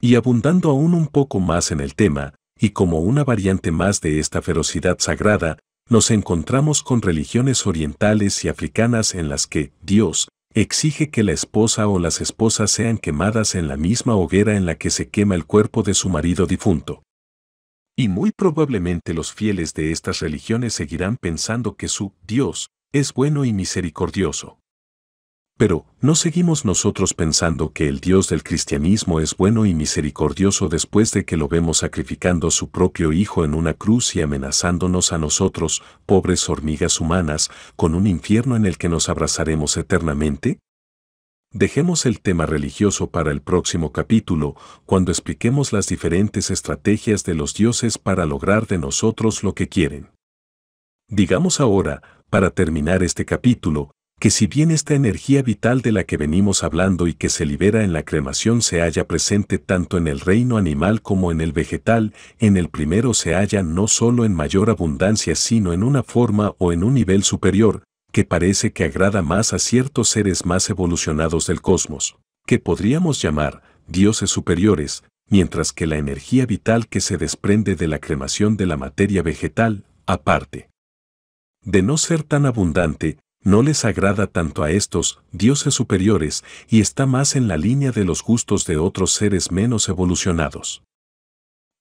A: Y abundando aún un poco más en el tema, y como una variante más de esta ferocidad sagrada, nos encontramos con religiones orientales y africanas en las que Dios exige que la esposa o las esposas sean quemadas en la misma hoguera en la que se quema el cuerpo de su marido difunto. Y muy probablemente los fieles de estas religiones seguirán pensando que su Dios es bueno y misericordioso. Pero, ¿no seguimos nosotros pensando que el Dios del cristianismo es bueno y misericordioso después de que lo vemos sacrificando su propio Hijo en una cruz y amenazándonos a nosotros, pobres hormigas humanas, con un infierno en el que nos abrazaremos eternamente? Dejemos el tema religioso para el próximo capítulo, cuando expliquemos las diferentes estrategias de los dioses para lograr de nosotros lo que quieren. Digamos ahora, para terminar este capítulo, que si bien esta energía vital de la que venimos hablando y que se libera en la cremación se halla presente tanto en el reino animal como en el vegetal, en el primero se halla no solo en mayor abundancia sino en una forma o en un nivel superior, que parece que agrada más a ciertos seres más evolucionados del cosmos, que podríamos llamar dioses superiores, mientras que la energía vital que se desprende de la cremación de la materia vegetal, aparte de no ser tan abundante, no les agrada tanto a estos dioses superiores y está más en la línea de los gustos de otros seres menos evolucionados.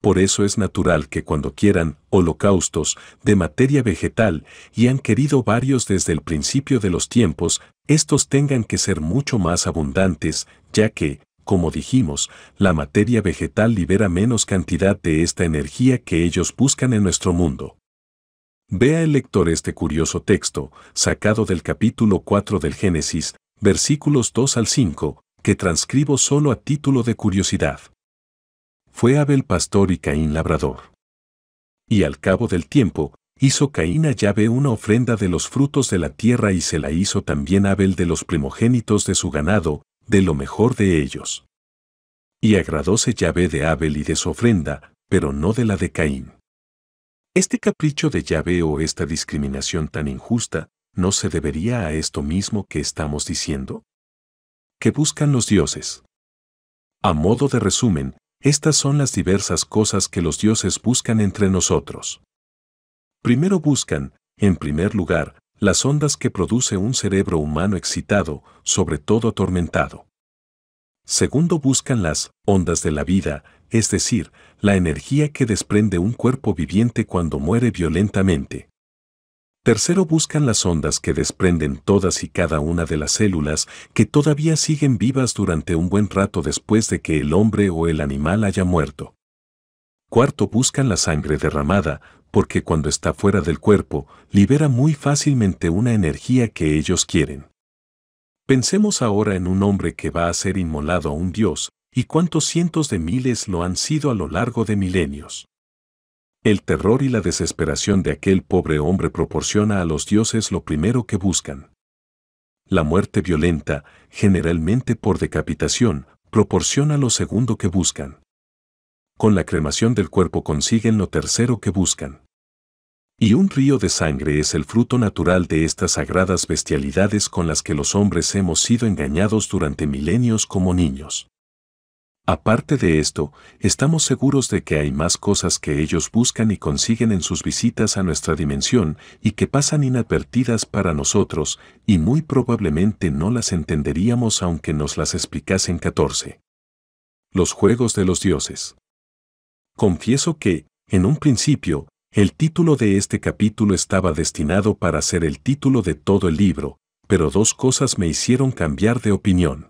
A: Por eso es natural que cuando quieran holocaustos de materia vegetal y han querido varios desde el principio de los tiempos, estos tengan que ser mucho más abundantes, ya que, como dijimos, la materia vegetal libera menos cantidad de esta energía que ellos buscan en nuestro mundo. Vea el lector este curioso texto, sacado del capítulo 4 del Génesis, versículos 2 al 5, que transcribo solo a título de curiosidad. Fue Abel pastor y Caín labrador. Y al cabo del tiempo, hizo Caín a Yahvé una ofrenda de los frutos de la tierra y se la hizo también Abel de los primogénitos de su ganado, de lo mejor de ellos. Y agradóse llave de Abel y de su ofrenda, pero no de la de Caín. Este capricho de llave o esta discriminación tan injusta no se debería a esto mismo que estamos diciendo. ¿Qué buscan los dioses. A modo de resumen, estas son las diversas cosas que los dioses buscan entre nosotros. Primero buscan, en primer lugar, las ondas que produce un cerebro humano excitado, sobre todo atormentado. Segundo buscan las ondas de la vida, es decir, la energía que desprende un cuerpo viviente cuando muere violentamente. Tercero, buscan las ondas que desprenden todas y cada una de las células que todavía siguen vivas durante un buen rato después de que el hombre o el animal haya muerto. Cuarto, buscan la sangre derramada, porque cuando está fuera del cuerpo, libera muy fácilmente una energía que ellos quieren. Pensemos ahora en un hombre que va a ser inmolado a un dios, y cuántos cientos de miles lo han sido a lo largo de milenios. El terror y la desesperación de aquel pobre hombre proporciona a los dioses lo primero que buscan. La muerte violenta, generalmente por decapitación, proporciona lo segundo que buscan. Con la cremación del cuerpo consiguen lo tercero que buscan. Y un río de sangre es el fruto natural de estas sagradas bestialidades con las que los hombres hemos sido engañados durante milenios como niños. Aparte de esto, estamos seguros de que hay más cosas que ellos buscan y consiguen en sus visitas a nuestra dimensión y que pasan inadvertidas para nosotros y muy probablemente no las entenderíamos aunque nos las explicasen 14. Los Juegos de los Dioses. Confieso que, en un principio, el título de este capítulo estaba destinado para ser el título de todo el libro, pero dos cosas me hicieron cambiar de opinión.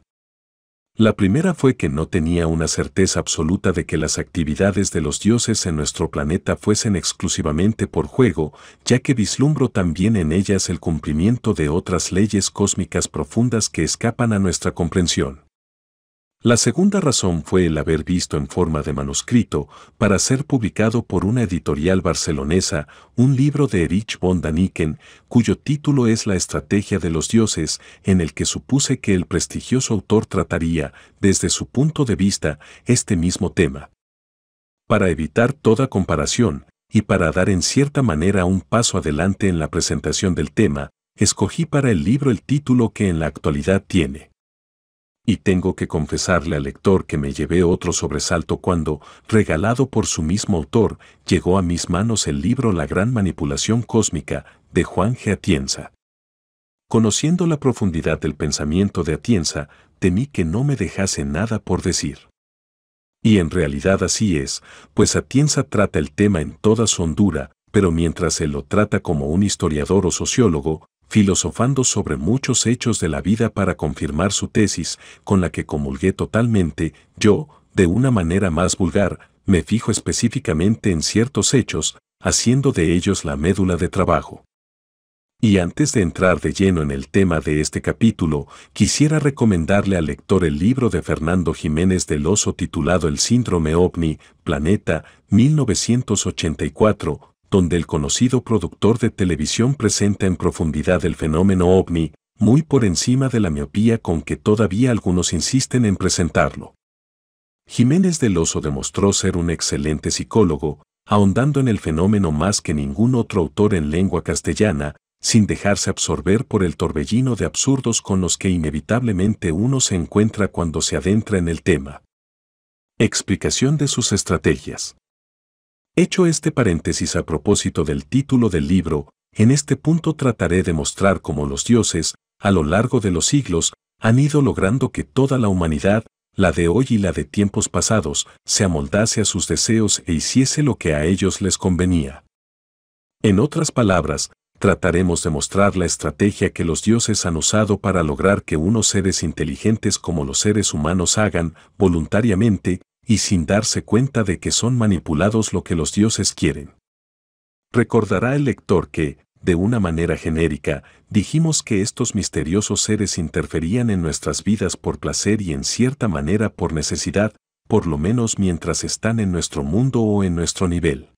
A: La primera fue que no tenía una certeza absoluta de que las actividades de los dioses en nuestro planeta fuesen exclusivamente por juego, ya que vislumbro también en ellas el cumplimiento de otras leyes cósmicas profundas que escapan a nuestra comprensión. La segunda razón fue el haber visto en forma de manuscrito, para ser publicado por una editorial barcelonesa, un libro de Erich von Daniken, cuyo título es La Estrategia de los Dioses, en el que supuse que el prestigioso autor trataría, desde su punto de vista, este mismo tema. Para evitar toda comparación, y para dar en cierta manera un paso adelante en la presentación del tema, escogí para el libro el título que en la actualidad tiene y tengo que confesarle al lector que me llevé otro sobresalto cuando, regalado por su mismo autor, llegó a mis manos el libro La gran manipulación cósmica de Juan G. Atienza. Conociendo la profundidad del pensamiento de Atienza, temí que no me dejase nada por decir. Y en realidad así es, pues Atienza trata el tema en toda su hondura, pero mientras él lo trata como un historiador o sociólogo, filosofando sobre muchos hechos de la vida para confirmar su tesis, con la que comulgué totalmente, yo, de una manera más vulgar, me fijo específicamente en ciertos hechos, haciendo de ellos la médula de trabajo. Y antes de entrar de lleno en el tema de este capítulo, quisiera recomendarle al lector el libro de Fernando Jiménez del Oso titulado El síndrome ovni, Planeta, 1984, donde el conocido productor de televisión presenta en profundidad el fenómeno ovni, muy por encima de la miopía con que todavía algunos insisten en presentarlo. Jiménez del Oso demostró ser un excelente psicólogo, ahondando en el fenómeno más que ningún otro autor en lengua castellana, sin dejarse absorber por el torbellino de absurdos con los que inevitablemente uno se encuentra cuando se adentra en el tema. Explicación de sus estrategias. Hecho este paréntesis a propósito del título del libro, en este punto trataré de mostrar cómo los dioses, a lo largo de los siglos, han ido logrando que toda la humanidad, la de hoy y la de tiempos pasados, se amoldase a sus deseos e hiciese lo que a ellos les convenía. En otras palabras, trataremos de mostrar la estrategia que los dioses han usado para lograr que unos seres inteligentes como los seres humanos hagan, voluntariamente, y sin darse cuenta de que son manipulados lo que los dioses quieren. Recordará el lector que, de una manera genérica, dijimos que estos misteriosos seres interferían en nuestras vidas por placer y en cierta manera por necesidad, por lo menos mientras están en nuestro mundo o en nuestro nivel.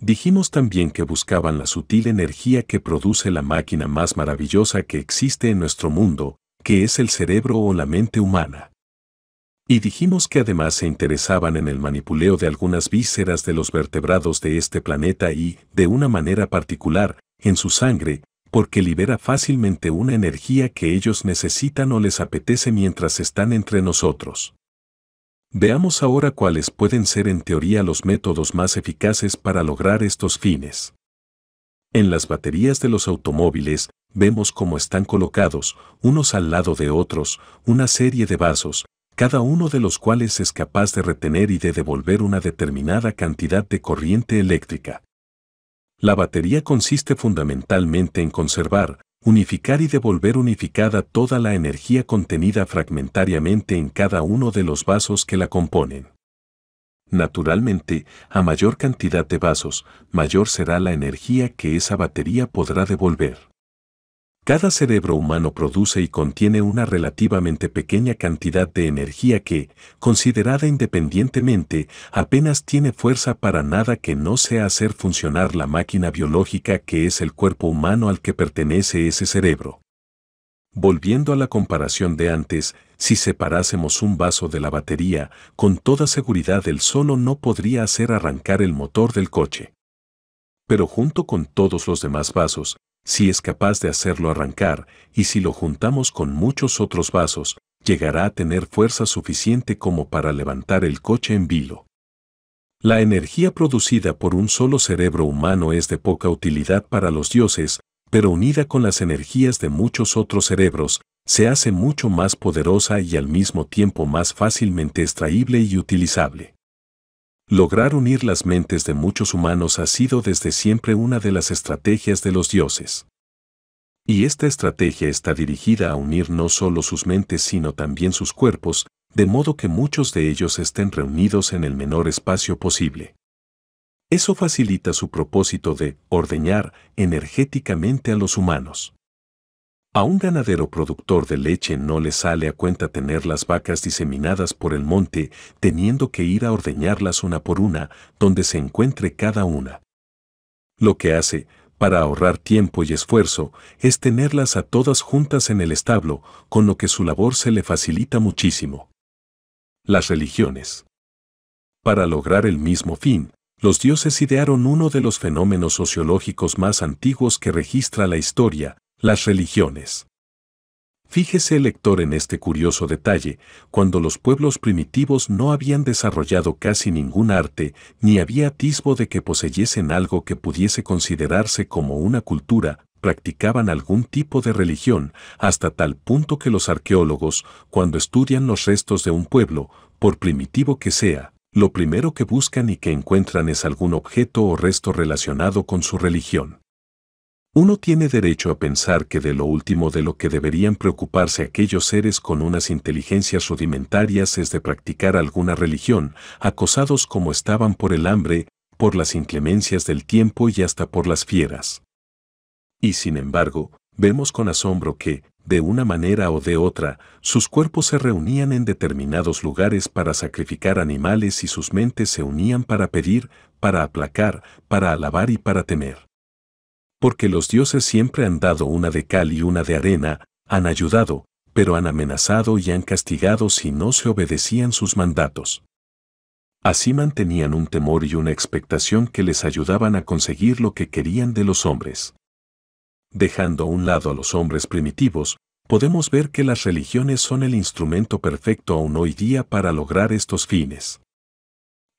A: Dijimos también que buscaban la sutil energía que produce la máquina más maravillosa que existe en nuestro mundo, que es el cerebro o la mente humana. Y dijimos que además se interesaban en el manipuleo de algunas vísceras de los vertebrados de este planeta y, de una manera particular, en su sangre, porque libera fácilmente una energía que ellos necesitan o les apetece mientras están entre nosotros. Veamos ahora cuáles pueden ser en teoría los métodos más eficaces para lograr estos fines. En las baterías de los automóviles, vemos cómo están colocados, unos al lado de otros, una serie de vasos, cada uno de los cuales es capaz de retener y de devolver una determinada cantidad de corriente eléctrica. La batería consiste fundamentalmente en conservar, unificar y devolver unificada toda la energía contenida fragmentariamente en cada uno de los vasos que la componen. Naturalmente, a mayor cantidad de vasos, mayor será la energía que esa batería podrá devolver. Cada cerebro humano produce y contiene una relativamente pequeña cantidad de energía que, considerada independientemente, apenas tiene fuerza para nada que no sea hacer funcionar la máquina biológica que es el cuerpo humano al que pertenece ese cerebro. Volviendo a la comparación de antes, si separásemos un vaso de la batería, con toda seguridad el solo no podría hacer arrancar el motor del coche pero junto con todos los demás vasos, si es capaz de hacerlo arrancar, y si lo juntamos con muchos otros vasos, llegará a tener fuerza suficiente como para levantar el coche en vilo. La energía producida por un solo cerebro humano es de poca utilidad para los dioses, pero unida con las energías de muchos otros cerebros, se hace mucho más poderosa y al mismo tiempo más fácilmente extraíble y utilizable. Lograr unir las mentes de muchos humanos ha sido desde siempre una de las estrategias de los dioses. Y esta estrategia está dirigida a unir no solo sus mentes sino también sus cuerpos, de modo que muchos de ellos estén reunidos en el menor espacio posible. Eso facilita su propósito de ordeñar energéticamente a los humanos. A un ganadero productor de leche no le sale a cuenta tener las vacas diseminadas por el monte, teniendo que ir a ordeñarlas una por una, donde se encuentre cada una. Lo que hace, para ahorrar tiempo y esfuerzo, es tenerlas a todas juntas en el establo, con lo que su labor se le facilita muchísimo. Las religiones. Para lograr el mismo fin, los dioses idearon uno de los fenómenos sociológicos más antiguos que registra la historia, las religiones. Fíjese lector en este curioso detalle, cuando los pueblos primitivos no habían desarrollado casi ningún arte, ni había atisbo de que poseyesen algo que pudiese considerarse como una cultura, practicaban algún tipo de religión, hasta tal punto que los arqueólogos, cuando estudian los restos de un pueblo, por primitivo que sea, lo primero que buscan y que encuentran es algún objeto o resto relacionado con su religión. Uno tiene derecho a pensar que de lo último de lo que deberían preocuparse aquellos seres con unas inteligencias rudimentarias es de practicar alguna religión, acosados como estaban por el hambre, por las inclemencias del tiempo y hasta por las fieras. Y sin embargo, vemos con asombro que, de una manera o de otra, sus cuerpos se reunían en determinados lugares para sacrificar animales y sus mentes se unían para pedir, para aplacar, para alabar y para temer porque los dioses siempre han dado una de cal y una de arena, han ayudado, pero han amenazado y han castigado si no se obedecían sus mandatos. Así mantenían un temor y una expectación que les ayudaban a conseguir lo que querían de los hombres. Dejando a un lado a los hombres primitivos, podemos ver que las religiones son el instrumento perfecto aún hoy día para lograr estos fines.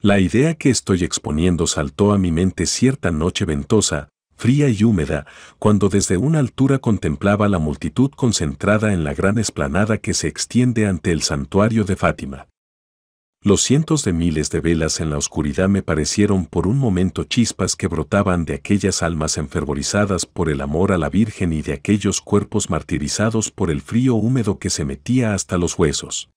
A: La idea que estoy exponiendo saltó a mi mente cierta noche ventosa, fría y húmeda, cuando desde una altura contemplaba la multitud concentrada en la gran esplanada que se extiende ante el santuario de Fátima. Los cientos de miles de velas en la oscuridad me parecieron por un momento chispas que brotaban de aquellas almas enfervorizadas por el amor a la Virgen y de aquellos cuerpos martirizados por el frío húmedo que se metía hasta los huesos.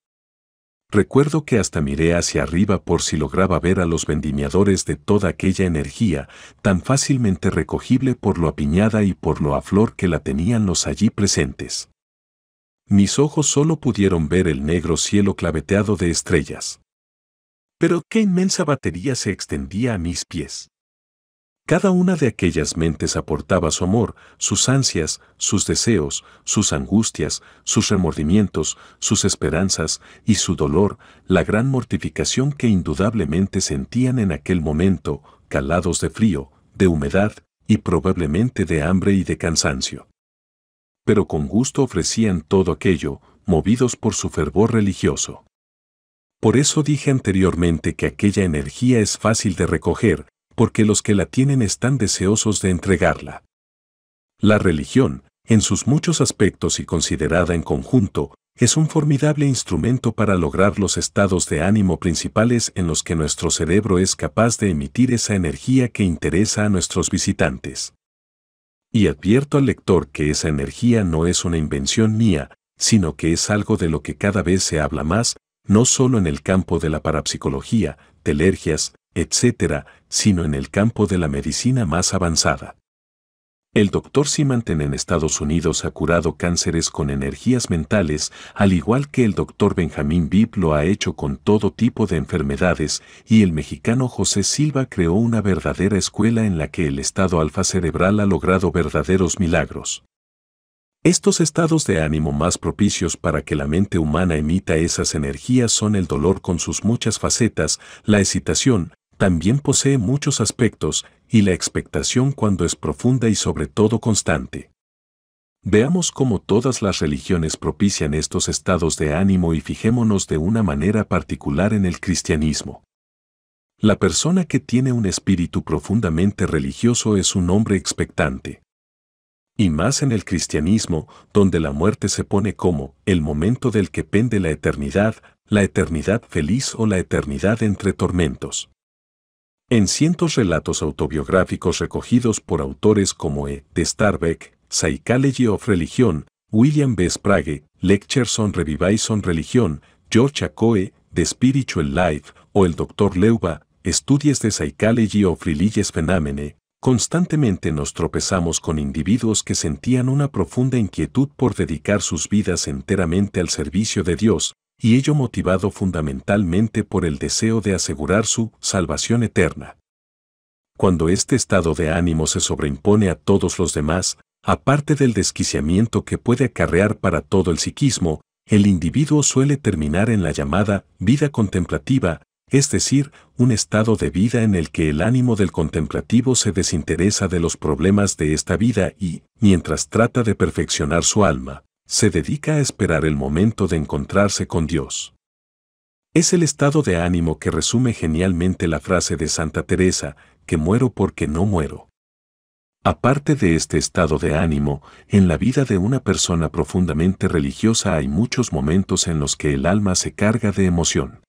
A: Recuerdo que hasta miré hacia arriba por si lograba ver a los vendimiadores de toda aquella energía tan fácilmente recogible por lo apiñada y por lo a flor que la tenían los allí presentes. Mis ojos solo pudieron ver el negro cielo claveteado de estrellas. Pero qué inmensa batería se extendía a mis pies. Cada una de aquellas mentes aportaba su amor, sus ansias, sus deseos, sus angustias, sus remordimientos, sus esperanzas y su dolor, la gran mortificación que indudablemente sentían en aquel momento, calados de frío, de humedad y probablemente de hambre y de cansancio. Pero con gusto ofrecían todo aquello, movidos por su fervor religioso. Por eso dije anteriormente que aquella energía es fácil de recoger, porque los que la tienen están deseosos de entregarla. La religión, en sus muchos aspectos y considerada en conjunto, es un formidable instrumento para lograr los estados de ánimo principales en los que nuestro cerebro es capaz de emitir esa energía que interesa a nuestros visitantes. Y advierto al lector que esa energía no es una invención mía, sino que es algo de lo que cada vez se habla más, no solo en el campo de la parapsicología, telergias, etc., sino en el campo de la medicina más avanzada. El doctor Simanten en Estados Unidos ha curado cánceres con energías mentales, al igual que el doctor Benjamín Bib lo ha hecho con todo tipo de enfermedades, y el mexicano José Silva creó una verdadera escuela en la que el estado alfa cerebral ha logrado verdaderos milagros. Estos estados de ánimo más propicios para que la mente humana emita esas energías son el dolor con sus muchas facetas, la excitación, también posee muchos aspectos y la expectación cuando es profunda y sobre todo constante. Veamos cómo todas las religiones propician estos estados de ánimo y fijémonos de una manera particular en el cristianismo. La persona que tiene un espíritu profundamente religioso es un hombre expectante. Y más en el cristianismo, donde la muerte se pone como el momento del que pende la eternidad, la eternidad feliz o la eternidad entre tormentos en cientos relatos autobiográficos recogidos por autores como E. de Starbeck, Psychology of Religion, William B. Sprague, Lectures on Revivison Religion, George Acoe, The Spiritual Life, o el Dr. Leuba, estudios de Psychology of Religious Phenomene, constantemente nos tropezamos con individuos que sentían una profunda inquietud por dedicar sus vidas enteramente al servicio de Dios, y ello motivado fundamentalmente por el deseo de asegurar su salvación eterna. Cuando este estado de ánimo se sobreimpone a todos los demás, aparte del desquiciamiento que puede acarrear para todo el psiquismo, el individuo suele terminar en la llamada vida contemplativa, es decir, un estado de vida en el que el ánimo del contemplativo se desinteresa de los problemas de esta vida y, mientras trata de perfeccionar su alma, se dedica a esperar el momento de encontrarse con Dios. Es el estado de ánimo que resume genialmente la frase de Santa Teresa, que muero porque no muero. Aparte de este estado de ánimo, en la vida de una persona profundamente religiosa hay muchos momentos en los que el alma se carga de emoción.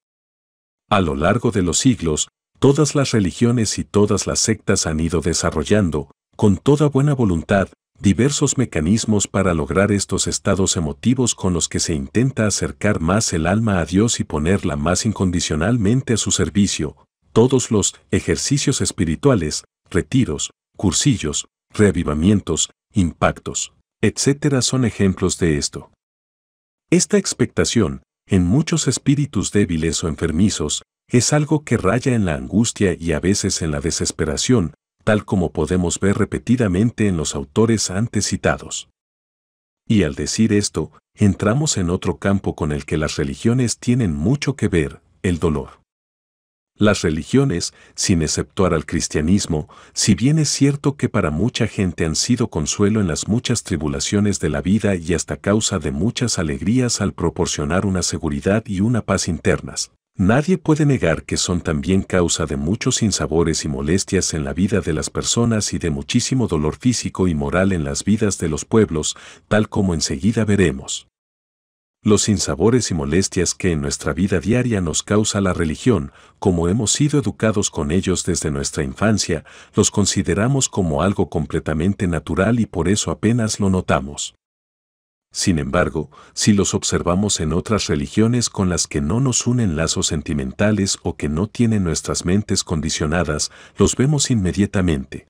A: A lo largo de los siglos, todas las religiones y todas las sectas han ido desarrollando, con toda buena voluntad, diversos mecanismos para lograr estos estados emotivos con los que se intenta acercar más el alma a Dios y ponerla más incondicionalmente a su servicio, todos los ejercicios espirituales, retiros, cursillos, reavivamientos, impactos, etc. son ejemplos de esto. Esta expectación, en muchos espíritus débiles o enfermizos, es algo que raya en la angustia y a veces en la desesperación, tal como podemos ver repetidamente en los autores antes citados. Y al decir esto, entramos en otro campo con el que las religiones tienen mucho que ver, el dolor. Las religiones, sin exceptuar al cristianismo, si bien es cierto que para mucha gente han sido consuelo en las muchas tribulaciones de la vida y hasta causa de muchas alegrías al proporcionar una seguridad y una paz internas, Nadie puede negar que son también causa de muchos sinsabores y molestias en la vida de las personas y de muchísimo dolor físico y moral en las vidas de los pueblos, tal como enseguida veremos. Los sinsabores y molestias que en nuestra vida diaria nos causa la religión, como hemos sido educados con ellos desde nuestra infancia, los consideramos como algo completamente natural y por eso apenas lo notamos. Sin embargo, si los observamos en otras religiones con las que no nos unen lazos sentimentales o que no tienen nuestras mentes condicionadas, los vemos inmediatamente.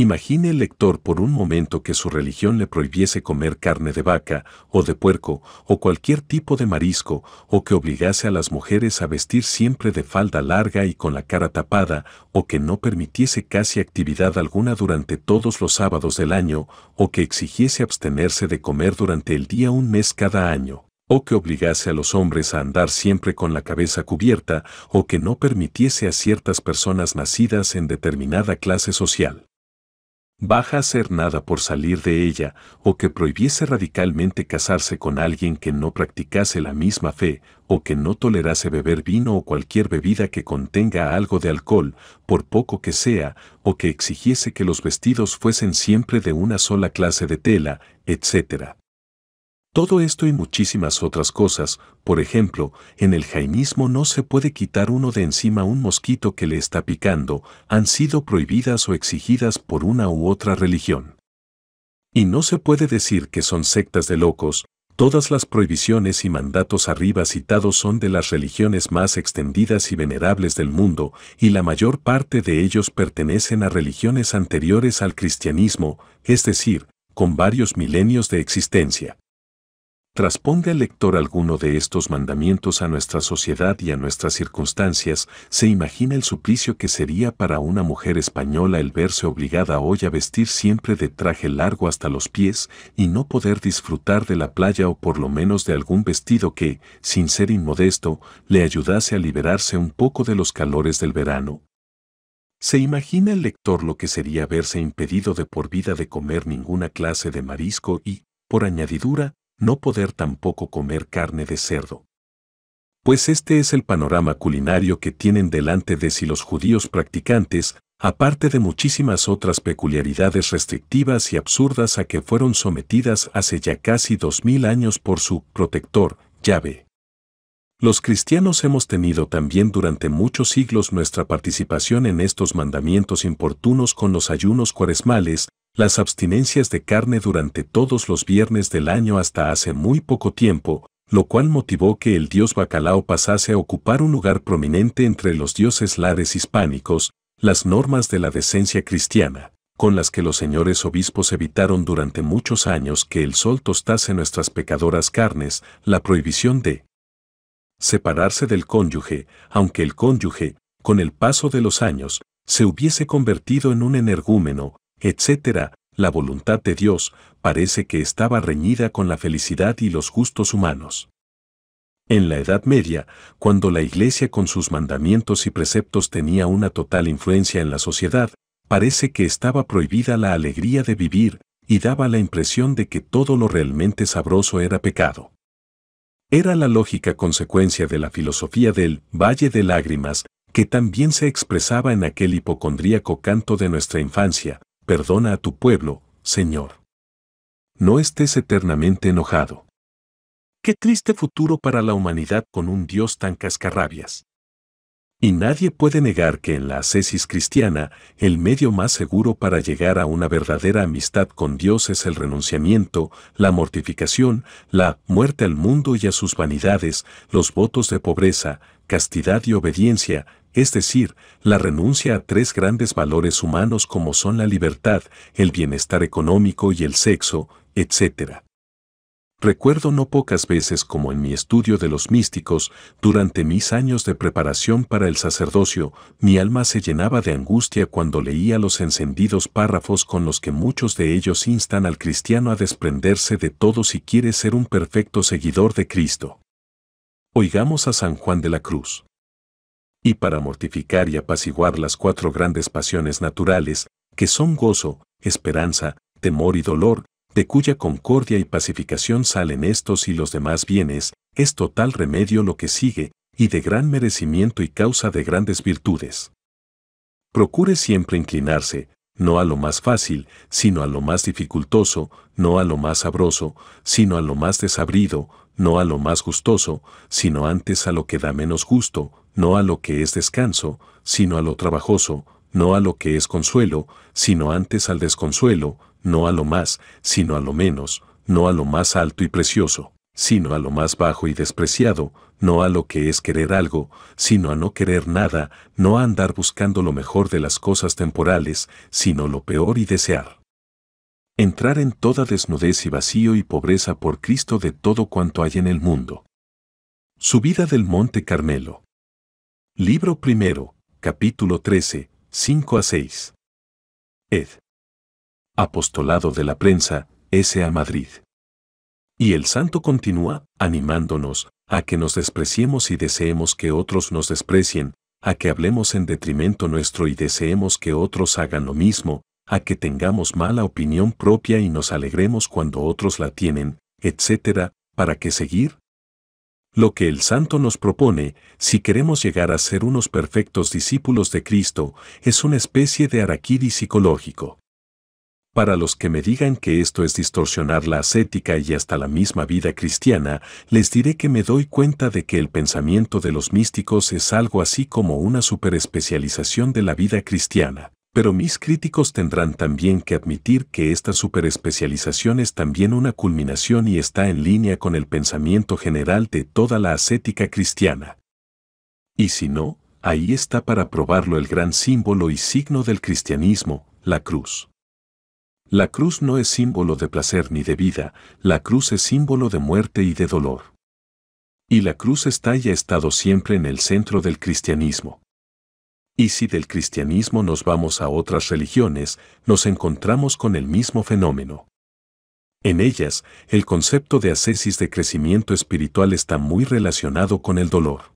A: Imagine el lector por un momento que su religión le prohibiese comer carne de vaca o de puerco o cualquier tipo de marisco o que obligase a las mujeres a vestir siempre de falda larga y con la cara tapada o que no permitiese casi actividad alguna durante todos los sábados del año o que exigiese abstenerse de comer durante el día un mes cada año o que obligase a los hombres a andar siempre con la cabeza cubierta o que no permitiese a ciertas personas nacidas en determinada clase social baja hacer nada por salir de ella o que prohibiese radicalmente casarse con alguien que no practicase la misma fe o que no tolerase beber vino o cualquier bebida que contenga algo de alcohol, por poco que sea, o que exigiese que los vestidos fuesen siempre de una sola clase de tela, etc. Todo esto y muchísimas otras cosas, por ejemplo, en el jainismo no se puede quitar uno de encima un mosquito que le está picando, han sido prohibidas o exigidas por una u otra religión. Y no se puede decir que son sectas de locos, todas las prohibiciones y mandatos arriba citados son de las religiones más extendidas y venerables del mundo, y la mayor parte de ellos pertenecen a religiones anteriores al cristianismo, es decir, con varios milenios de existencia. Trasponde el lector alguno de estos mandamientos a nuestra sociedad y a nuestras circunstancias, se imagina el suplicio que sería para una mujer española el verse obligada hoy a vestir siempre de traje largo hasta los pies y no poder disfrutar de la playa o por lo menos de algún vestido que, sin ser inmodesto, le ayudase a liberarse un poco de los calores del verano. ¿Se imagina el lector lo que sería verse impedido de por vida de comer ninguna clase de marisco y, por añadidura, no poder tampoco comer carne de cerdo. Pues este es el panorama culinario que tienen delante de sí los judíos practicantes, aparte de muchísimas otras peculiaridades restrictivas y absurdas a que fueron sometidas hace ya casi dos mil años por su protector, llave. Los cristianos hemos tenido también durante muchos siglos nuestra participación en estos mandamientos importunos con los ayunos cuaresmales, las abstinencias de carne durante todos los viernes del año hasta hace muy poco tiempo, lo cual motivó que el dios Bacalao pasase a ocupar un lugar prominente entre los dioses lares hispánicos, las normas de la decencia cristiana, con las que los señores obispos evitaron durante muchos años que el sol tostase nuestras pecadoras carnes, la prohibición de separarse del cónyuge, aunque el cónyuge, con el paso de los años, se hubiese convertido en un energúmeno, etc., la voluntad de Dios parece que estaba reñida con la felicidad y los gustos humanos. En la Edad Media, cuando la Iglesia con sus mandamientos y preceptos tenía una total influencia en la sociedad, parece que estaba prohibida la alegría de vivir y daba la impresión de que todo lo realmente sabroso era pecado. Era la lógica consecuencia de la filosofía del Valle de Lágrimas, que también se expresaba en aquel hipocondríaco canto de nuestra infancia, perdona a tu pueblo, Señor. No estés eternamente enojado. Qué triste futuro para la humanidad con un Dios tan cascarrabias. Y nadie puede negar que en la ascesis cristiana, el medio más seguro para llegar a una verdadera amistad con Dios es el renunciamiento, la mortificación, la muerte al mundo y a sus vanidades, los votos de pobreza, castidad y obediencia, es decir, la renuncia a tres grandes valores humanos como son la libertad, el bienestar económico y el sexo, etc. Recuerdo no pocas veces como en mi estudio de los místicos, durante mis años de preparación para el sacerdocio, mi alma se llenaba de angustia cuando leía los encendidos párrafos con los que muchos de ellos instan al cristiano a desprenderse de todo si quiere ser un perfecto seguidor de Cristo. Oigamos a San Juan de la Cruz y para mortificar y apaciguar las cuatro grandes pasiones naturales, que son gozo, esperanza, temor y dolor, de cuya concordia y pacificación salen estos y los demás bienes, es total remedio lo que sigue, y de gran merecimiento y causa de grandes virtudes. Procure siempre inclinarse, no a lo más fácil, sino a lo más dificultoso, no a lo más sabroso, sino a lo más desabrido, no a lo más gustoso, sino antes a lo que da menos gusto, no a lo que es descanso, sino a lo trabajoso, no a lo que es consuelo, sino antes al desconsuelo, no a lo más, sino a lo menos, no a lo más alto y precioso, sino a lo más bajo y despreciado, no a lo que es querer algo, sino a no querer nada, no a andar buscando lo mejor de las cosas temporales, sino lo peor y desear. Entrar en toda desnudez y vacío y pobreza por Cristo de todo cuanto hay en el mundo. Subida del Monte Carmelo. Libro primero, capítulo 13, 5 a 6. Ed. Apostolado de la prensa, S. a Madrid. Y el santo continúa animándonos a que nos despreciemos y deseemos que otros nos desprecien, a que hablemos en detrimento nuestro y deseemos que otros hagan lo mismo, a que tengamos mala opinión propia y nos alegremos cuando otros la tienen, etc., para que seguir lo que el santo nos propone, si queremos llegar a ser unos perfectos discípulos de Cristo, es una especie de araquiri psicológico. Para los que me digan que esto es distorsionar la ascética y hasta la misma vida cristiana, les diré que me doy cuenta de que el pensamiento de los místicos es algo así como una superespecialización de la vida cristiana. Pero mis críticos tendrán también que admitir que esta superespecialización es también una culminación y está en línea con el pensamiento general de toda la ascética cristiana. Y si no, ahí está para probarlo el gran símbolo y signo del cristianismo, la cruz. La cruz no es símbolo de placer ni de vida, la cruz es símbolo de muerte y de dolor. Y la cruz está y ha estado siempre en el centro del cristianismo. Y si del cristianismo nos vamos a otras religiones, nos encontramos con el mismo fenómeno. En ellas, el concepto de ascesis de crecimiento espiritual está muy relacionado con el dolor.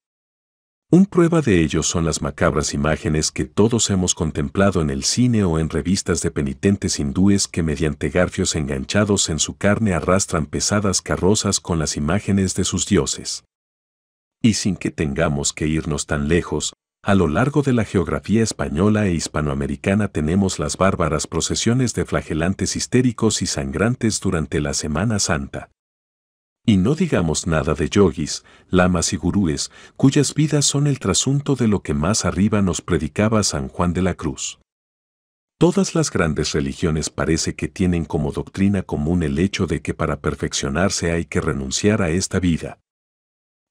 A: Un prueba de ello son las macabras imágenes que todos hemos contemplado en el cine o en revistas de penitentes hindúes que mediante garfios enganchados en su carne arrastran pesadas carrozas con las imágenes de sus dioses. Y sin que tengamos que irnos tan lejos, a lo largo de la geografía española e hispanoamericana tenemos las bárbaras procesiones de flagelantes histéricos y sangrantes durante la Semana Santa. Y no digamos nada de yogis, lamas y gurúes, cuyas vidas son el trasunto de lo que más arriba nos predicaba San Juan de la Cruz. Todas las grandes religiones parece que tienen como doctrina común el hecho de que para perfeccionarse hay que renunciar a esta vida.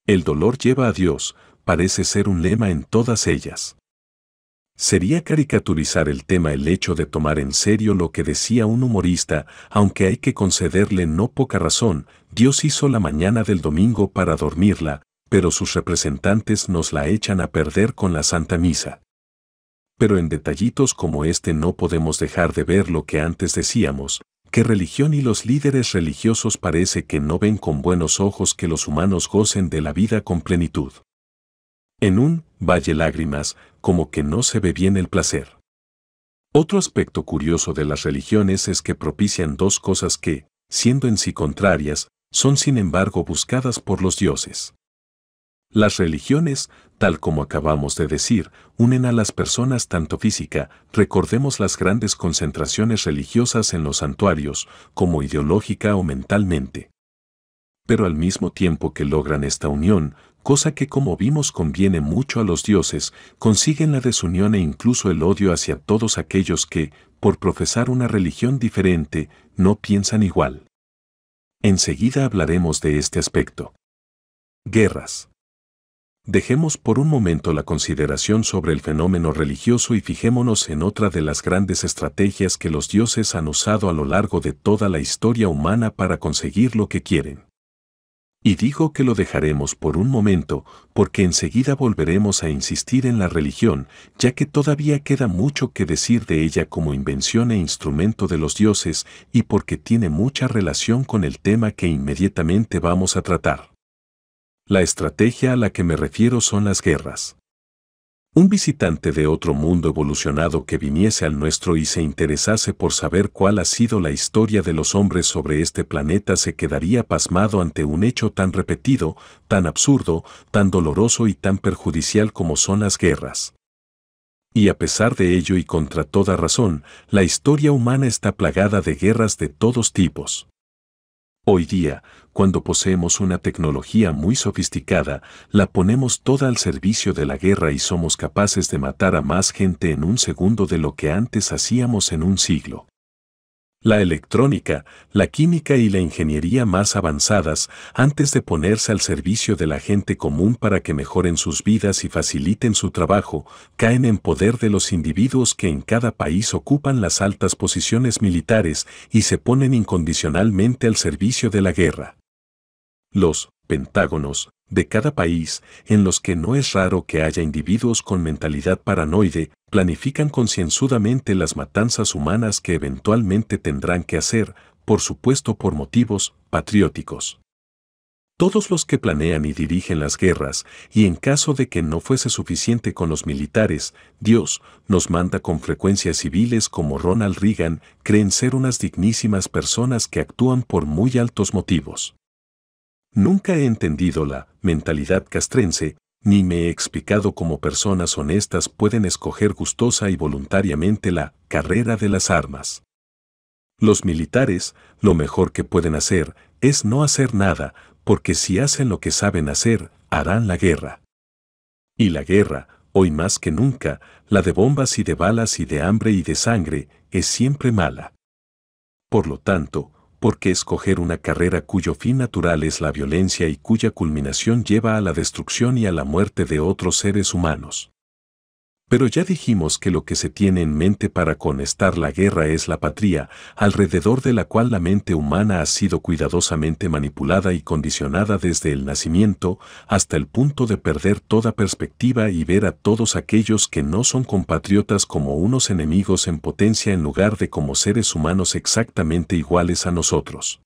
A: El dolor lleva a Dios, parece ser un lema en todas ellas. Sería caricaturizar el tema el hecho de tomar en serio lo que decía un humorista, aunque hay que concederle no poca razón, Dios hizo la mañana del domingo para dormirla, pero sus representantes nos la echan a perder con la Santa Misa. Pero en detallitos como este no podemos dejar de ver lo que antes decíamos, que religión y los líderes religiosos parece que no ven con buenos ojos que los humanos gocen de la vida con plenitud en un valle lágrimas, como que no se ve bien el placer. Otro aspecto curioso de las religiones es que propician dos cosas que, siendo en sí contrarias, son sin embargo buscadas por los dioses. Las religiones, tal como acabamos de decir, unen a las personas tanto física, recordemos las grandes concentraciones religiosas en los santuarios, como ideológica o mentalmente. Pero al mismo tiempo que logran esta unión, cosa que como vimos conviene mucho a los dioses, consiguen la desunión e incluso el odio hacia todos aquellos que, por profesar una religión diferente, no piensan igual. Enseguida hablaremos de este aspecto. Guerras. Dejemos por un momento la consideración sobre el fenómeno religioso y fijémonos en otra de las grandes estrategias que los dioses han usado a lo largo de toda la historia humana para conseguir lo que quieren. Y digo que lo dejaremos por un momento porque enseguida volveremos a insistir en la religión, ya que todavía queda mucho que decir de ella como invención e instrumento de los dioses y porque tiene mucha relación con el tema que inmediatamente vamos a tratar. La estrategia a la que me refiero son las guerras. Un visitante de otro mundo evolucionado que viniese al nuestro y se interesase por saber cuál ha sido la historia de los hombres sobre este planeta se quedaría pasmado ante un hecho tan repetido, tan absurdo, tan doloroso y tan perjudicial como son las guerras. Y a pesar de ello y contra toda razón, la historia humana está plagada de guerras de todos tipos. Hoy día, cuando poseemos una tecnología muy sofisticada, la ponemos toda al servicio de la guerra y somos capaces de matar a más gente en un segundo de lo que antes hacíamos en un siglo. La electrónica, la química y la ingeniería más avanzadas, antes de ponerse al servicio de la gente común para que mejoren sus vidas y faciliten su trabajo, caen en poder de los individuos que en cada país ocupan las altas posiciones militares y se ponen incondicionalmente al servicio de la guerra los pentágonos de cada país, en los que no es raro que haya individuos con mentalidad paranoide, planifican concienzudamente las matanzas humanas que eventualmente tendrán que hacer, por supuesto por motivos patrióticos. Todos los que planean y dirigen las guerras, y en caso de que no fuese suficiente con los militares, Dios nos manda con frecuencia civiles como Ronald Reagan, creen ser unas dignísimas personas que actúan por muy altos motivos. Nunca he entendido la mentalidad castrense, ni me he explicado cómo personas honestas pueden escoger gustosa y voluntariamente la carrera de las armas. Los militares, lo mejor que pueden hacer es no hacer nada, porque si hacen lo que saben hacer, harán la guerra. Y la guerra, hoy más que nunca, la de bombas y de balas y de hambre y de sangre, es siempre mala. Por lo tanto, ¿Por qué escoger una carrera cuyo fin natural es la violencia y cuya culminación lleva a la destrucción y a la muerte de otros seres humanos. Pero ya dijimos que lo que se tiene en mente para conestar la guerra es la patria, alrededor de la cual la mente humana ha sido cuidadosamente manipulada y condicionada desde el nacimiento hasta el punto de perder toda perspectiva y ver a todos aquellos que no son compatriotas como unos enemigos en potencia en lugar de como seres humanos exactamente iguales a nosotros.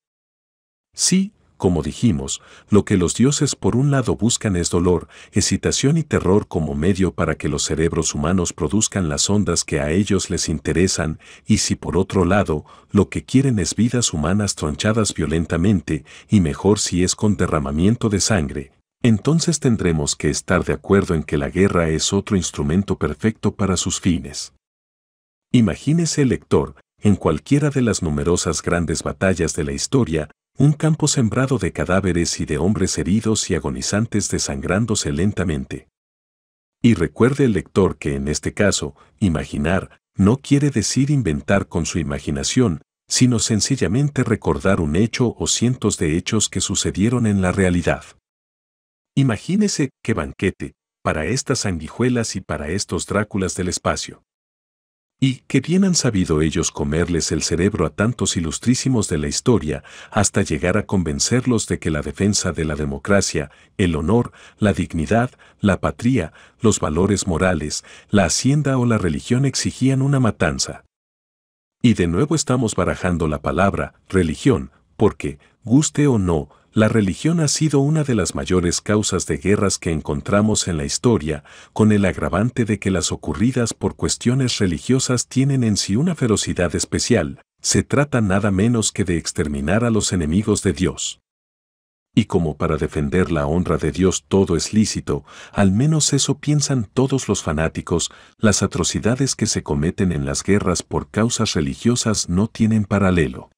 A: Sí, como dijimos, lo que los dioses por un lado buscan es dolor, excitación y terror como medio para que los cerebros humanos produzcan las ondas que a ellos les interesan, y si por otro lado, lo que quieren es vidas humanas tronchadas violentamente, y mejor si es con derramamiento de sangre, entonces tendremos que estar de acuerdo en que la guerra es otro instrumento perfecto para sus fines. Imagínese el lector, en cualquiera de las numerosas grandes batallas de la historia, un campo sembrado de cadáveres y de hombres heridos y agonizantes desangrándose lentamente. Y recuerde el lector que en este caso, imaginar, no quiere decir inventar con su imaginación, sino sencillamente recordar un hecho o cientos de hechos que sucedieron en la realidad. Imagínese qué banquete, para estas sanguijuelas y para estos Dráculas del espacio. Y que bien han sabido ellos comerles el cerebro a tantos ilustrísimos de la historia hasta llegar a convencerlos de que la defensa de la democracia, el honor, la dignidad, la patria, los valores morales, la hacienda o la religión exigían una matanza. Y de nuevo estamos barajando la palabra religión, porque, guste o no, la religión ha sido una de las mayores causas de guerras que encontramos en la historia, con el agravante de que las ocurridas por cuestiones religiosas tienen en sí una ferocidad especial, se trata nada menos que de exterminar a los enemigos de Dios. Y como para defender la honra de Dios todo es lícito, al menos eso piensan todos los fanáticos, las atrocidades que se cometen en las guerras por causas religiosas no tienen paralelo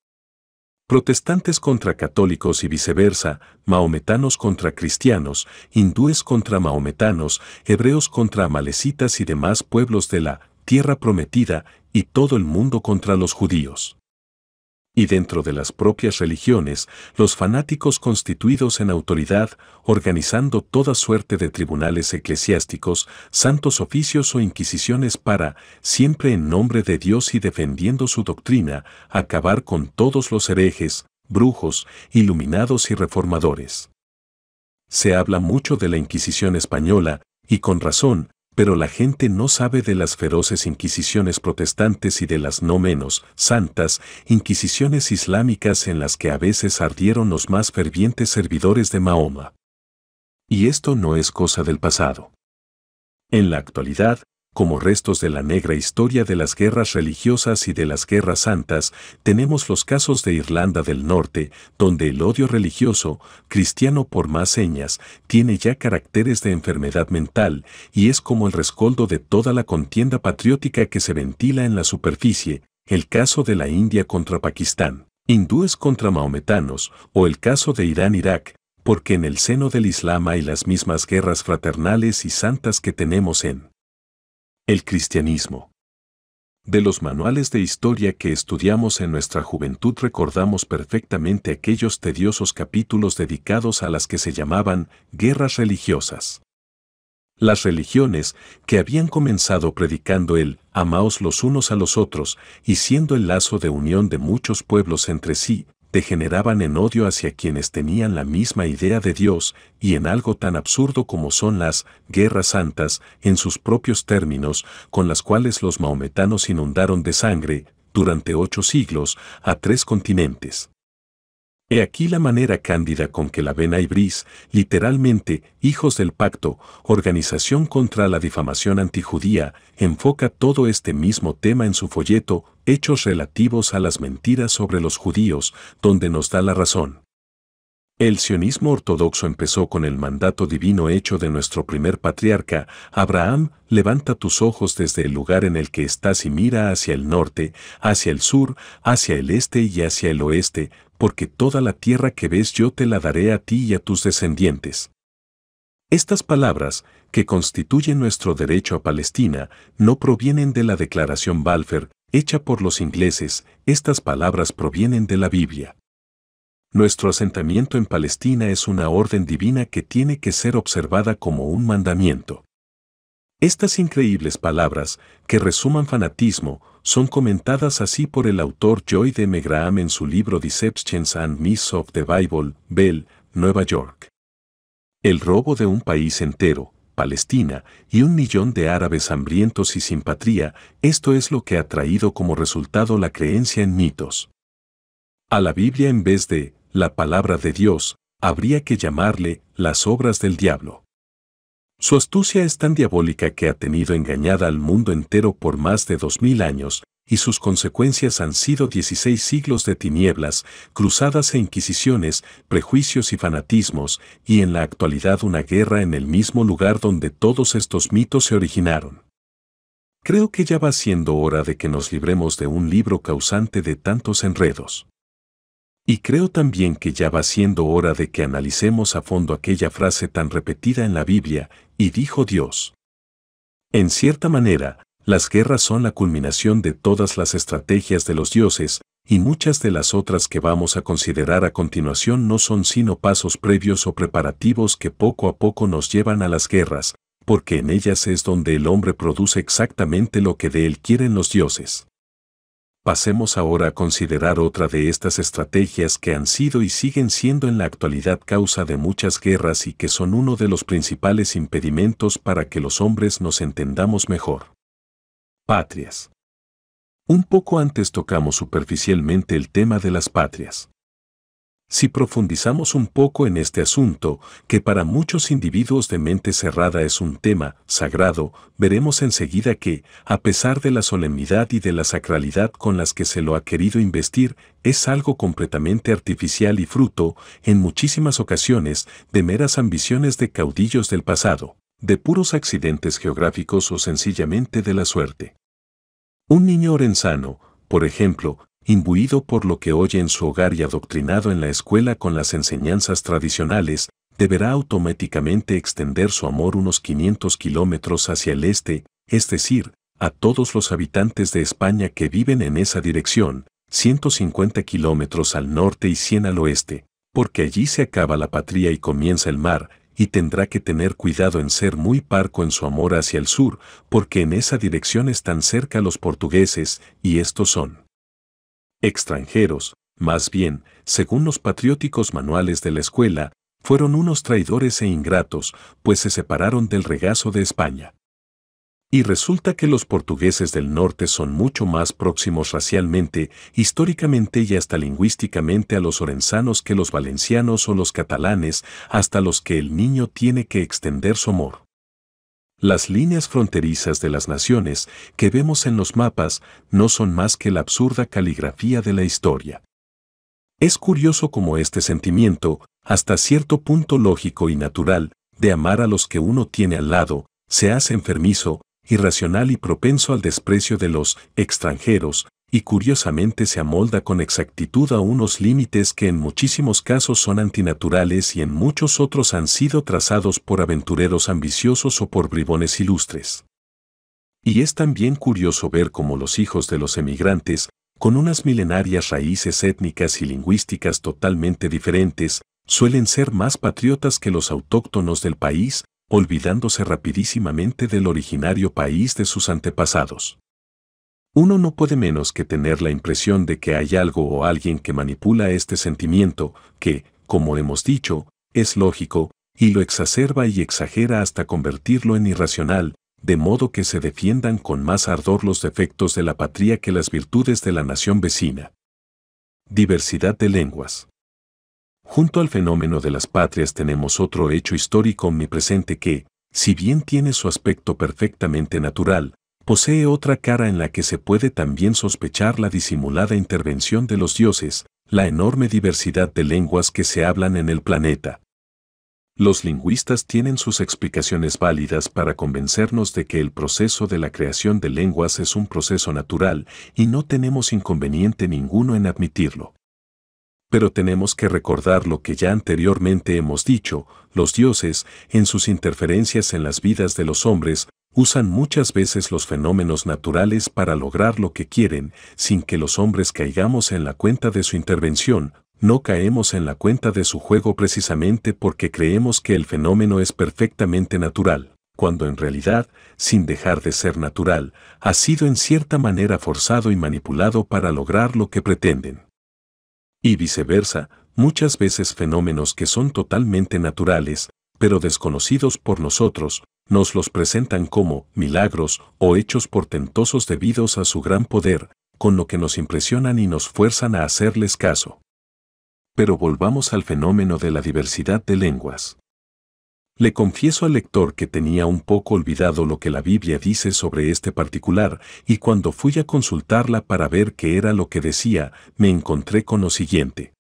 A: protestantes contra católicos y viceversa, maometanos contra cristianos, hindúes contra maometanos, hebreos contra amalecitas y demás pueblos de la tierra prometida, y todo el mundo contra los judíos y dentro de las propias religiones, los fanáticos constituidos en autoridad, organizando toda suerte de tribunales eclesiásticos, santos oficios o inquisiciones para, siempre en nombre de Dios y defendiendo su doctrina, acabar con todos los herejes, brujos, iluminados y reformadores. Se habla mucho de la Inquisición española, y con razón, pero la gente no sabe de las feroces inquisiciones protestantes y de las no menos santas inquisiciones islámicas en las que a veces ardieron los más fervientes servidores de Mahoma. Y esto no es cosa del pasado. En la actualidad, como restos de la negra historia de las guerras religiosas y de las guerras santas, tenemos los casos de Irlanda del Norte, donde el odio religioso, cristiano por más señas, tiene ya caracteres de enfermedad mental y es como el rescoldo de toda la contienda patriótica que se ventila en la superficie, el caso de la India contra Pakistán, hindúes contra maometanos o el caso de Irán-Irak, porque en el seno del Islam hay las mismas guerras fraternales y santas que tenemos en el cristianismo. De los manuales de historia que estudiamos en nuestra juventud recordamos perfectamente aquellos tediosos capítulos dedicados a las que se llamaban guerras religiosas. Las religiones, que habían comenzado predicando el amaos los unos a los otros y siendo el lazo de unión de muchos pueblos entre sí, degeneraban en odio hacia quienes tenían la misma idea de Dios y en algo tan absurdo como son las guerras santas, en sus propios términos, con las cuales los maometanos inundaron de sangre, durante ocho siglos, a tres continentes. He aquí la manera cándida con que la Vena y Bris, literalmente Hijos del Pacto, Organización contra la Difamación Antijudía, enfoca todo este mismo tema en su folleto Hechos relativos a las mentiras sobre los judíos, donde nos da la razón. El sionismo ortodoxo empezó con el mandato divino hecho de nuestro primer patriarca, Abraham, levanta tus ojos desde el lugar en el que estás y mira hacia el norte, hacia el sur, hacia el este y hacia el oeste, porque toda la tierra que ves yo te la daré a ti y a tus descendientes. Estas palabras, que constituyen nuestro derecho a Palestina, no provienen de la Declaración Balfour, hecha por los ingleses, estas palabras provienen de la Biblia. Nuestro asentamiento en Palestina es una orden divina que tiene que ser observada como un mandamiento. Estas increíbles palabras, que resuman fanatismo, son comentadas así por el autor Joy de megram en su libro Deceptions and Myths of the Bible, Bell, Nueva York. El robo de un país entero, Palestina, y un millón de árabes hambrientos y sin patria, esto es lo que ha traído como resultado la creencia en mitos. A la Biblia en vez de la palabra de Dios, habría que llamarle las obras del diablo. Su astucia es tan diabólica que ha tenido engañada al mundo entero por más de dos mil años, y sus consecuencias han sido 16 siglos de tinieblas, cruzadas e inquisiciones, prejuicios y fanatismos, y en la actualidad una guerra en el mismo lugar donde todos estos mitos se originaron. Creo que ya va siendo hora de que nos libremos de un libro causante de tantos enredos. Y creo también que ya va siendo hora de que analicemos a fondo aquella frase tan repetida en la Biblia, y dijo Dios. En cierta manera, las guerras son la culminación de todas las estrategias de los dioses, y muchas de las otras que vamos a considerar a continuación no son sino pasos previos o preparativos que poco a poco nos llevan a las guerras, porque en ellas es donde el hombre produce exactamente lo que de él quieren los dioses. Pasemos ahora a considerar otra de estas estrategias que han sido y siguen siendo en la actualidad causa de muchas guerras y que son uno de los principales impedimentos para que los hombres nos entendamos mejor. Patrias. Un poco antes tocamos superficialmente el tema de las patrias. Si profundizamos un poco en este asunto, que para muchos individuos de mente cerrada es un tema sagrado, veremos enseguida que, a pesar de la solemnidad y de la sacralidad con las que se lo ha querido investir, es algo completamente artificial y fruto, en muchísimas ocasiones, de meras ambiciones de caudillos del pasado, de puros accidentes geográficos o sencillamente de la suerte. Un niño orensano, por ejemplo, imbuido por lo que oye en su hogar y adoctrinado en la escuela con las enseñanzas tradicionales, deberá automáticamente extender su amor unos 500 kilómetros hacia el este, es decir, a todos los habitantes de España que viven en esa dirección, 150 kilómetros al norte y 100 al oeste, porque allí se acaba la patria y comienza el mar, y tendrá que tener cuidado en ser muy parco en su amor hacia el sur, porque en esa dirección están cerca los portugueses, y estos son. Extranjeros, más bien, según los patrióticos manuales de la escuela, fueron unos traidores e ingratos, pues se separaron del regazo de España. Y resulta que los portugueses del norte son mucho más próximos racialmente, históricamente y hasta lingüísticamente a los orenzanos que los valencianos o los catalanes, hasta los que el niño tiene que extender su amor. Las líneas fronterizas de las naciones que vemos en los mapas no son más que la absurda caligrafía de la historia. Es curioso como este sentimiento, hasta cierto punto lógico y natural, de amar a los que uno tiene al lado, se hace enfermizo, irracional y propenso al desprecio de los extranjeros, y curiosamente se amolda con exactitud a unos límites que en muchísimos casos son antinaturales y en muchos otros han sido trazados por aventureros ambiciosos o por bribones ilustres. Y es también curioso ver cómo los hijos de los emigrantes, con unas milenarias raíces étnicas y lingüísticas totalmente diferentes, suelen ser más patriotas que los autóctonos del país, olvidándose rapidísimamente del originario país de sus antepasados. Uno no puede menos que tener la impresión de que hay algo o alguien que manipula este sentimiento, que, como hemos dicho, es lógico, y lo exacerba y exagera hasta convertirlo en irracional, de modo que se defiendan con más ardor los defectos de la patria que las virtudes de la nación vecina. Diversidad de lenguas. Junto al fenómeno de las patrias tenemos otro hecho histórico omnipresente que, si bien tiene su aspecto perfectamente natural, posee otra cara en la que se puede también sospechar la disimulada intervención de los dioses, la enorme diversidad de lenguas que se hablan en el planeta. Los lingüistas tienen sus explicaciones válidas para convencernos de que el proceso de la creación de lenguas es un proceso natural y no tenemos inconveniente ninguno en admitirlo. Pero tenemos que recordar lo que ya anteriormente hemos dicho, los dioses, en sus interferencias en las vidas de los hombres, usan muchas veces los fenómenos naturales para lograr lo que quieren sin que los hombres caigamos en la cuenta de su intervención, no caemos en la cuenta de su juego precisamente porque creemos que el fenómeno es perfectamente natural, cuando en realidad, sin dejar de ser natural, ha sido en cierta manera forzado y manipulado para lograr lo que pretenden. Y viceversa, muchas veces fenómenos que son totalmente naturales, pero desconocidos por nosotros, nos los presentan como milagros o hechos portentosos debidos a su gran poder, con lo que nos impresionan y nos fuerzan a hacerles caso. Pero volvamos al fenómeno de la diversidad de lenguas. Le confieso al lector que tenía un poco olvidado lo que la Biblia dice sobre este particular, y cuando fui a consultarla para ver qué era lo que decía, me encontré con lo siguiente.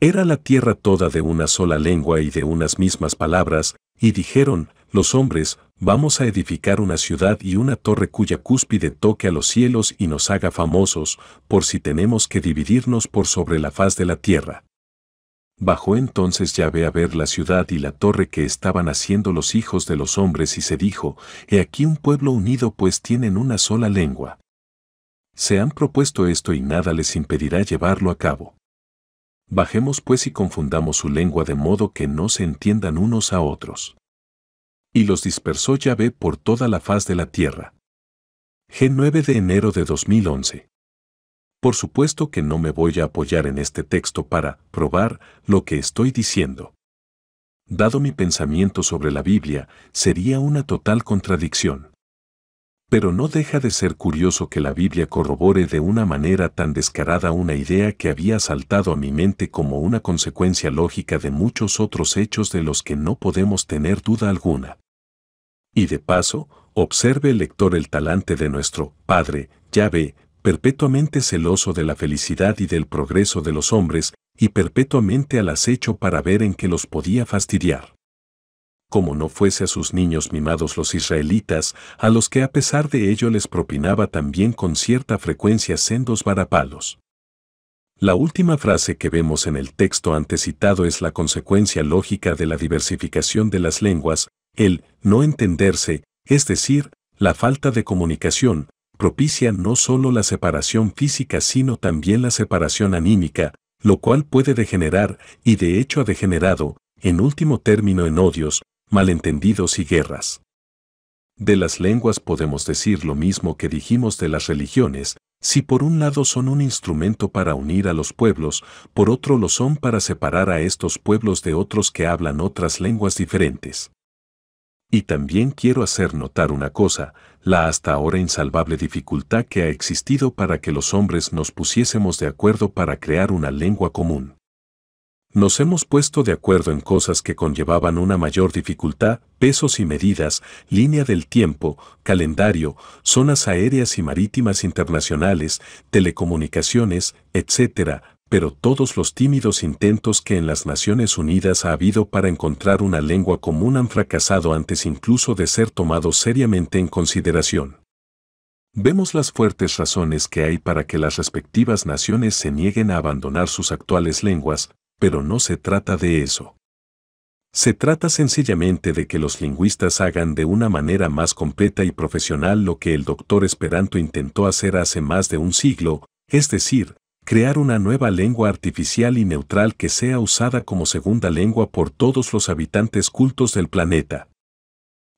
A: Era la tierra toda de una sola lengua y de unas mismas palabras, y dijeron, los hombres, vamos a edificar una ciudad y una torre cuya cúspide toque a los cielos y nos haga famosos, por si tenemos que dividirnos por sobre la faz de la tierra. Bajó entonces Yahvé a ver la ciudad y la torre que estaban haciendo los hijos de los hombres y se dijo, He aquí un pueblo unido pues tienen una sola lengua. Se han propuesto esto y nada les impedirá llevarlo a cabo. Bajemos pues y confundamos su lengua de modo que no se entiendan unos a otros y los dispersó Yahvé por toda la faz de la tierra. G9 de enero de 2011. Por supuesto que no me voy a apoyar en este texto para probar lo que estoy diciendo. Dado mi pensamiento sobre la Biblia, sería una total contradicción. Pero no deja de ser curioso que la Biblia corrobore de una manera tan descarada una idea que había saltado a mi mente como una consecuencia lógica de muchos otros hechos de los que no podemos tener duda alguna y de paso, observe el lector el talante de nuestro Padre, Yahvé, perpetuamente celoso de la felicidad y del progreso de los hombres, y perpetuamente al acecho para ver en qué los podía fastidiar. Como no fuese a sus niños mimados los israelitas, a los que a pesar de ello les propinaba también con cierta frecuencia sendos varapalos. La última frase que vemos en el texto antecitado es la consecuencia lógica de la diversificación de las lenguas, el no entenderse, es decir, la falta de comunicación, propicia no solo la separación física sino también la separación anímica, lo cual puede degenerar, y de hecho ha degenerado, en último término en odios, malentendidos y guerras. De las lenguas podemos decir lo mismo que dijimos de las religiones, si por un lado son un instrumento para unir a los pueblos, por otro lo son para separar a estos pueblos de otros que hablan otras lenguas diferentes. Y también quiero hacer notar una cosa, la hasta ahora insalvable dificultad que ha existido para que los hombres nos pusiésemos de acuerdo para crear una lengua común. Nos hemos puesto de acuerdo en cosas que conllevaban una mayor dificultad, pesos y medidas, línea del tiempo, calendario, zonas aéreas y marítimas internacionales, telecomunicaciones, etc., pero todos los tímidos intentos que en las Naciones Unidas ha habido para encontrar una lengua común han fracasado antes incluso de ser tomados seriamente en consideración. Vemos las fuertes razones que hay para que las respectivas naciones se nieguen a abandonar sus actuales lenguas, pero no se trata de eso. Se trata sencillamente de que los lingüistas hagan de una manera más completa y profesional lo que el doctor Esperanto intentó hacer hace más de un siglo, es decir, crear una nueva lengua artificial y neutral que sea usada como segunda lengua por todos los habitantes cultos del planeta.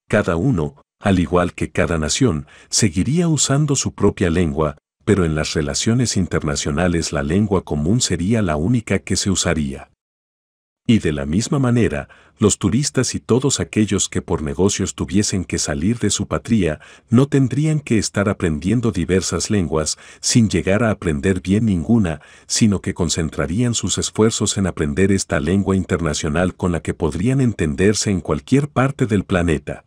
A: Cada uno, al igual que cada nación, seguiría usando su propia lengua, pero en las relaciones internacionales la lengua común sería la única que se usaría. Y de la misma manera, los turistas y todos aquellos que por negocios tuviesen que salir de su patria no tendrían que estar aprendiendo diversas lenguas sin llegar a aprender bien ninguna, sino que concentrarían sus esfuerzos en aprender esta lengua internacional con la que podrían entenderse en cualquier parte del planeta.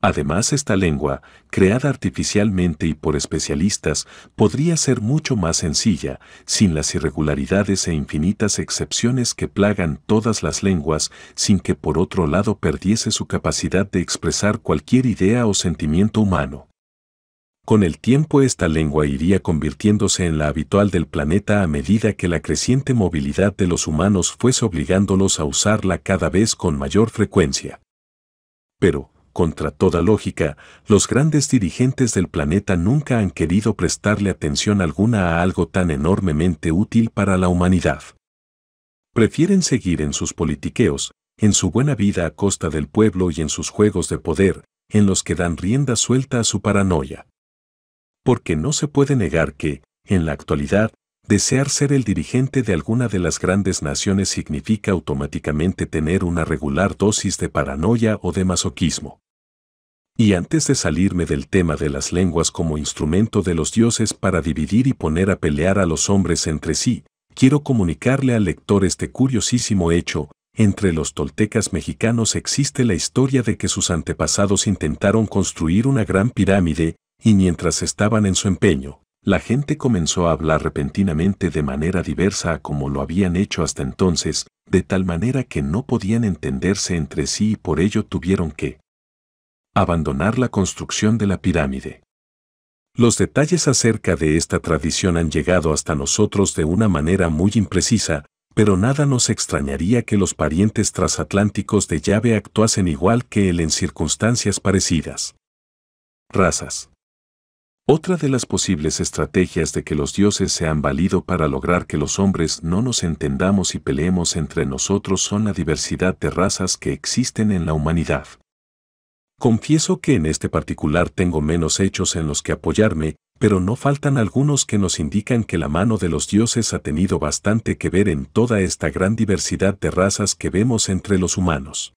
A: Además, esta lengua, creada artificialmente y por especialistas, podría ser mucho más sencilla, sin las irregularidades e infinitas excepciones que plagan todas las lenguas, sin que por otro lado perdiese su capacidad de expresar cualquier idea o sentimiento humano. Con el tiempo esta lengua iría convirtiéndose en la habitual del planeta a medida que la creciente movilidad de los humanos fuese obligándolos a usarla cada vez con mayor frecuencia. Pero, contra toda lógica, los grandes dirigentes del planeta nunca han querido prestarle atención alguna a algo tan enormemente útil para la humanidad. Prefieren seguir en sus politiqueos, en su buena vida a costa del pueblo y en sus juegos de poder, en los que dan rienda suelta a su paranoia. Porque no se puede negar que, en la actualidad, desear ser el dirigente de alguna de las grandes naciones significa automáticamente tener una regular dosis de paranoia o de masoquismo. Y antes de salirme del tema de las lenguas como instrumento de los dioses para dividir y poner a pelear a los hombres entre sí, quiero comunicarle al lector este curiosísimo hecho. Entre los toltecas mexicanos existe la historia de que sus antepasados intentaron construir una gran pirámide, y mientras estaban en su empeño, la gente comenzó a hablar repentinamente de manera diversa a como lo habían hecho hasta entonces, de tal manera que no podían entenderse entre sí y por ello tuvieron que, abandonar la construcción de la pirámide. Los detalles acerca de esta tradición han llegado hasta nosotros de una manera muy imprecisa, pero nada nos extrañaría que los parientes transatlánticos de llave actuasen igual que él en circunstancias parecidas. Razas. Otra de las posibles estrategias de que los dioses se han valido para lograr que los hombres no nos entendamos y peleemos entre nosotros son la diversidad de razas que existen en la humanidad. Confieso que en este particular tengo menos hechos en los que apoyarme, pero no faltan algunos que nos indican que la mano de los dioses ha tenido bastante que ver en toda esta gran diversidad de razas que vemos entre los humanos.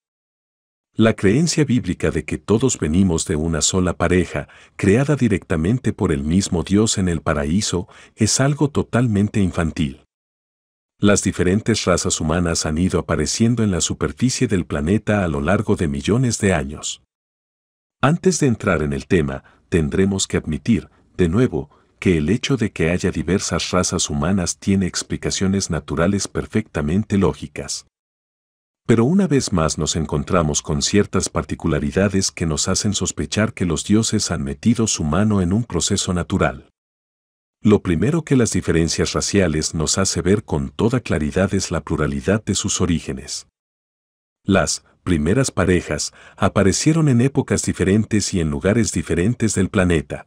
A: La creencia bíblica de que todos venimos de una sola pareja, creada directamente por el mismo Dios en el paraíso, es algo totalmente infantil. Las diferentes razas humanas han ido apareciendo en la superficie del planeta a lo largo de millones de años. Antes de entrar en el tema, tendremos que admitir, de nuevo, que el hecho de que haya diversas razas humanas tiene explicaciones naturales perfectamente lógicas. Pero una vez más nos encontramos con ciertas particularidades que nos hacen sospechar que los dioses han metido su mano en un proceso natural. Lo primero que las diferencias raciales nos hace ver con toda claridad es la pluralidad de sus orígenes. Las primeras parejas aparecieron en épocas diferentes y en lugares diferentes del planeta.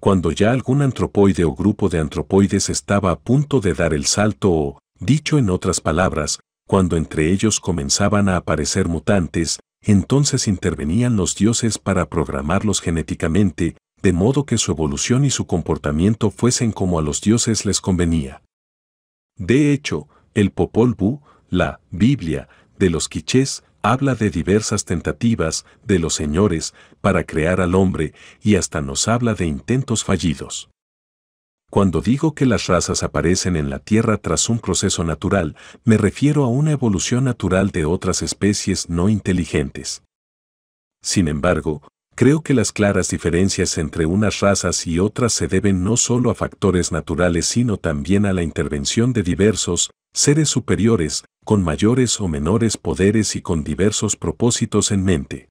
A: Cuando ya algún antropoide o grupo de antropoides estaba a punto de dar el salto o, dicho en otras palabras, cuando entre ellos comenzaban a aparecer mutantes, entonces intervenían los dioses para programarlos genéticamente, de modo que su evolución y su comportamiento fuesen como a los dioses les convenía. De hecho, el Popol Vuh, la Biblia, de los quichés habla de diversas tentativas de los señores para crear al hombre y hasta nos habla de intentos fallidos. Cuando digo que las razas aparecen en la Tierra tras un proceso natural, me refiero a una evolución natural de otras especies no inteligentes. Sin embargo, creo que las claras diferencias entre unas razas y otras se deben no solo a factores naturales sino también a la intervención de diversos seres superiores con mayores o menores poderes y con diversos propósitos en mente.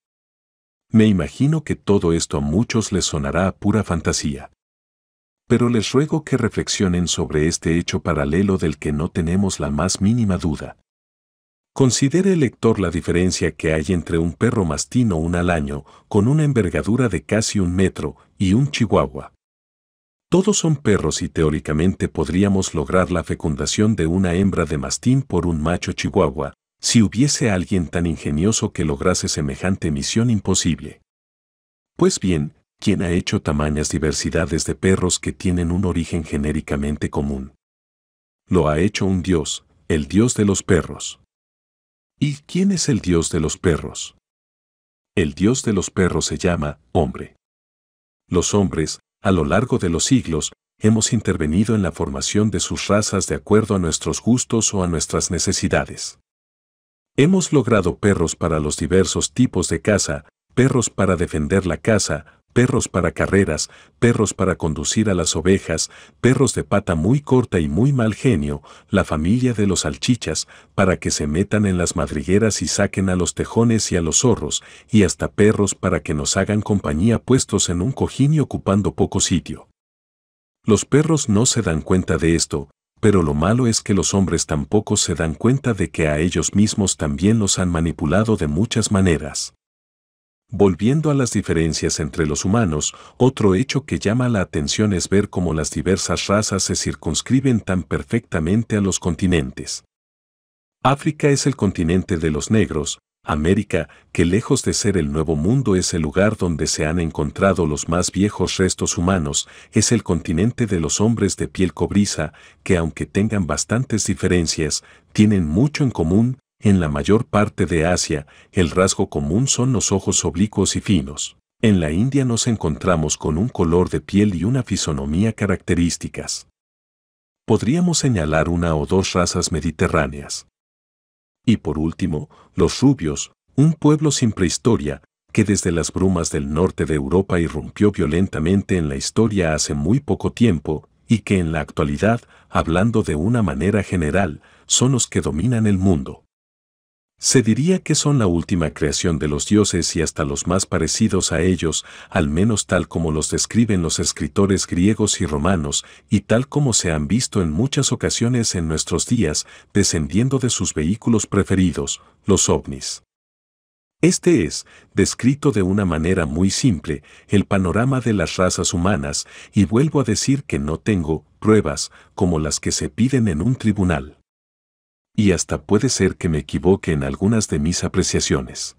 A: Me imagino que todo esto a muchos les sonará a pura fantasía. Pero les ruego que reflexionen sobre este hecho paralelo del que no tenemos la más mínima duda. Considere lector la diferencia que hay entre un perro mastino un alaño con una envergadura de casi un metro y un chihuahua. Todos son perros y teóricamente podríamos lograr la fecundación de una hembra de mastín por un macho chihuahua, si hubiese alguien tan ingenioso que lograse semejante misión imposible. Pues bien, ¿quién ha hecho tamañas diversidades de perros que tienen un origen genéricamente común? Lo ha hecho un dios, el dios de los perros. ¿Y quién es el dios de los perros? El dios de los perros se llama hombre. Los hombres, a lo largo de los siglos, hemos intervenido en la formación de sus razas de acuerdo a nuestros gustos o a nuestras necesidades. Hemos logrado perros para los diversos tipos de caza, perros para defender la casa, perros para carreras, perros para conducir a las ovejas, perros de pata muy corta y muy mal genio, la familia de los salchichas, para que se metan en las madrigueras y saquen a los tejones y a los zorros, y hasta perros para que nos hagan compañía puestos en un cojín y ocupando poco sitio. Los perros no se dan cuenta de esto, pero lo malo es que los hombres tampoco se dan cuenta de que a ellos mismos también los han manipulado de muchas maneras. Volviendo a las diferencias entre los humanos, otro hecho que llama la atención es ver cómo las diversas razas se circunscriben tan perfectamente a los continentes. África es el continente de los negros, América, que lejos de ser el nuevo mundo es el lugar donde se han encontrado los más viejos restos humanos, es el continente de los hombres de piel cobriza, que aunque tengan bastantes diferencias, tienen mucho en común, en la mayor parte de Asia, el rasgo común son los ojos oblicuos y finos. En la India nos encontramos con un color de piel y una fisonomía características. Podríamos señalar una o dos razas mediterráneas. Y por último, los rubios, un pueblo sin prehistoria, que desde las brumas del norte de Europa irrumpió violentamente en la historia hace muy poco tiempo, y que en la actualidad, hablando de una manera general, son los que dominan el mundo. Se diría que son la última creación de los dioses y hasta los más parecidos a ellos, al menos tal como los describen los escritores griegos y romanos, y tal como se han visto en muchas ocasiones en nuestros días, descendiendo de sus vehículos preferidos, los ovnis. Este es, descrito de una manera muy simple, el panorama de las razas humanas, y vuelvo a decir que no tengo pruebas como las que se piden en un tribunal y hasta puede ser que me equivoque en algunas de mis apreciaciones.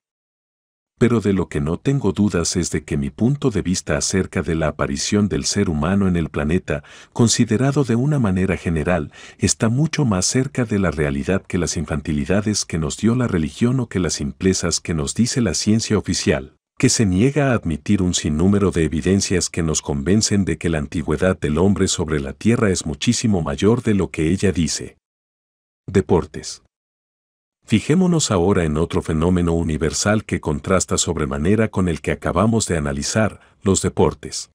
A: Pero de lo que no tengo dudas es de que mi punto de vista acerca de la aparición del ser humano en el planeta, considerado de una manera general, está mucho más cerca de la realidad que las infantilidades que nos dio la religión o que las simplezas que nos dice la ciencia oficial, que se niega a admitir un sinnúmero de evidencias que nos convencen de que la antigüedad del hombre sobre la Tierra es muchísimo mayor de lo que ella dice. Deportes. Fijémonos ahora en otro fenómeno universal que contrasta sobremanera con el que acabamos de analizar, los deportes.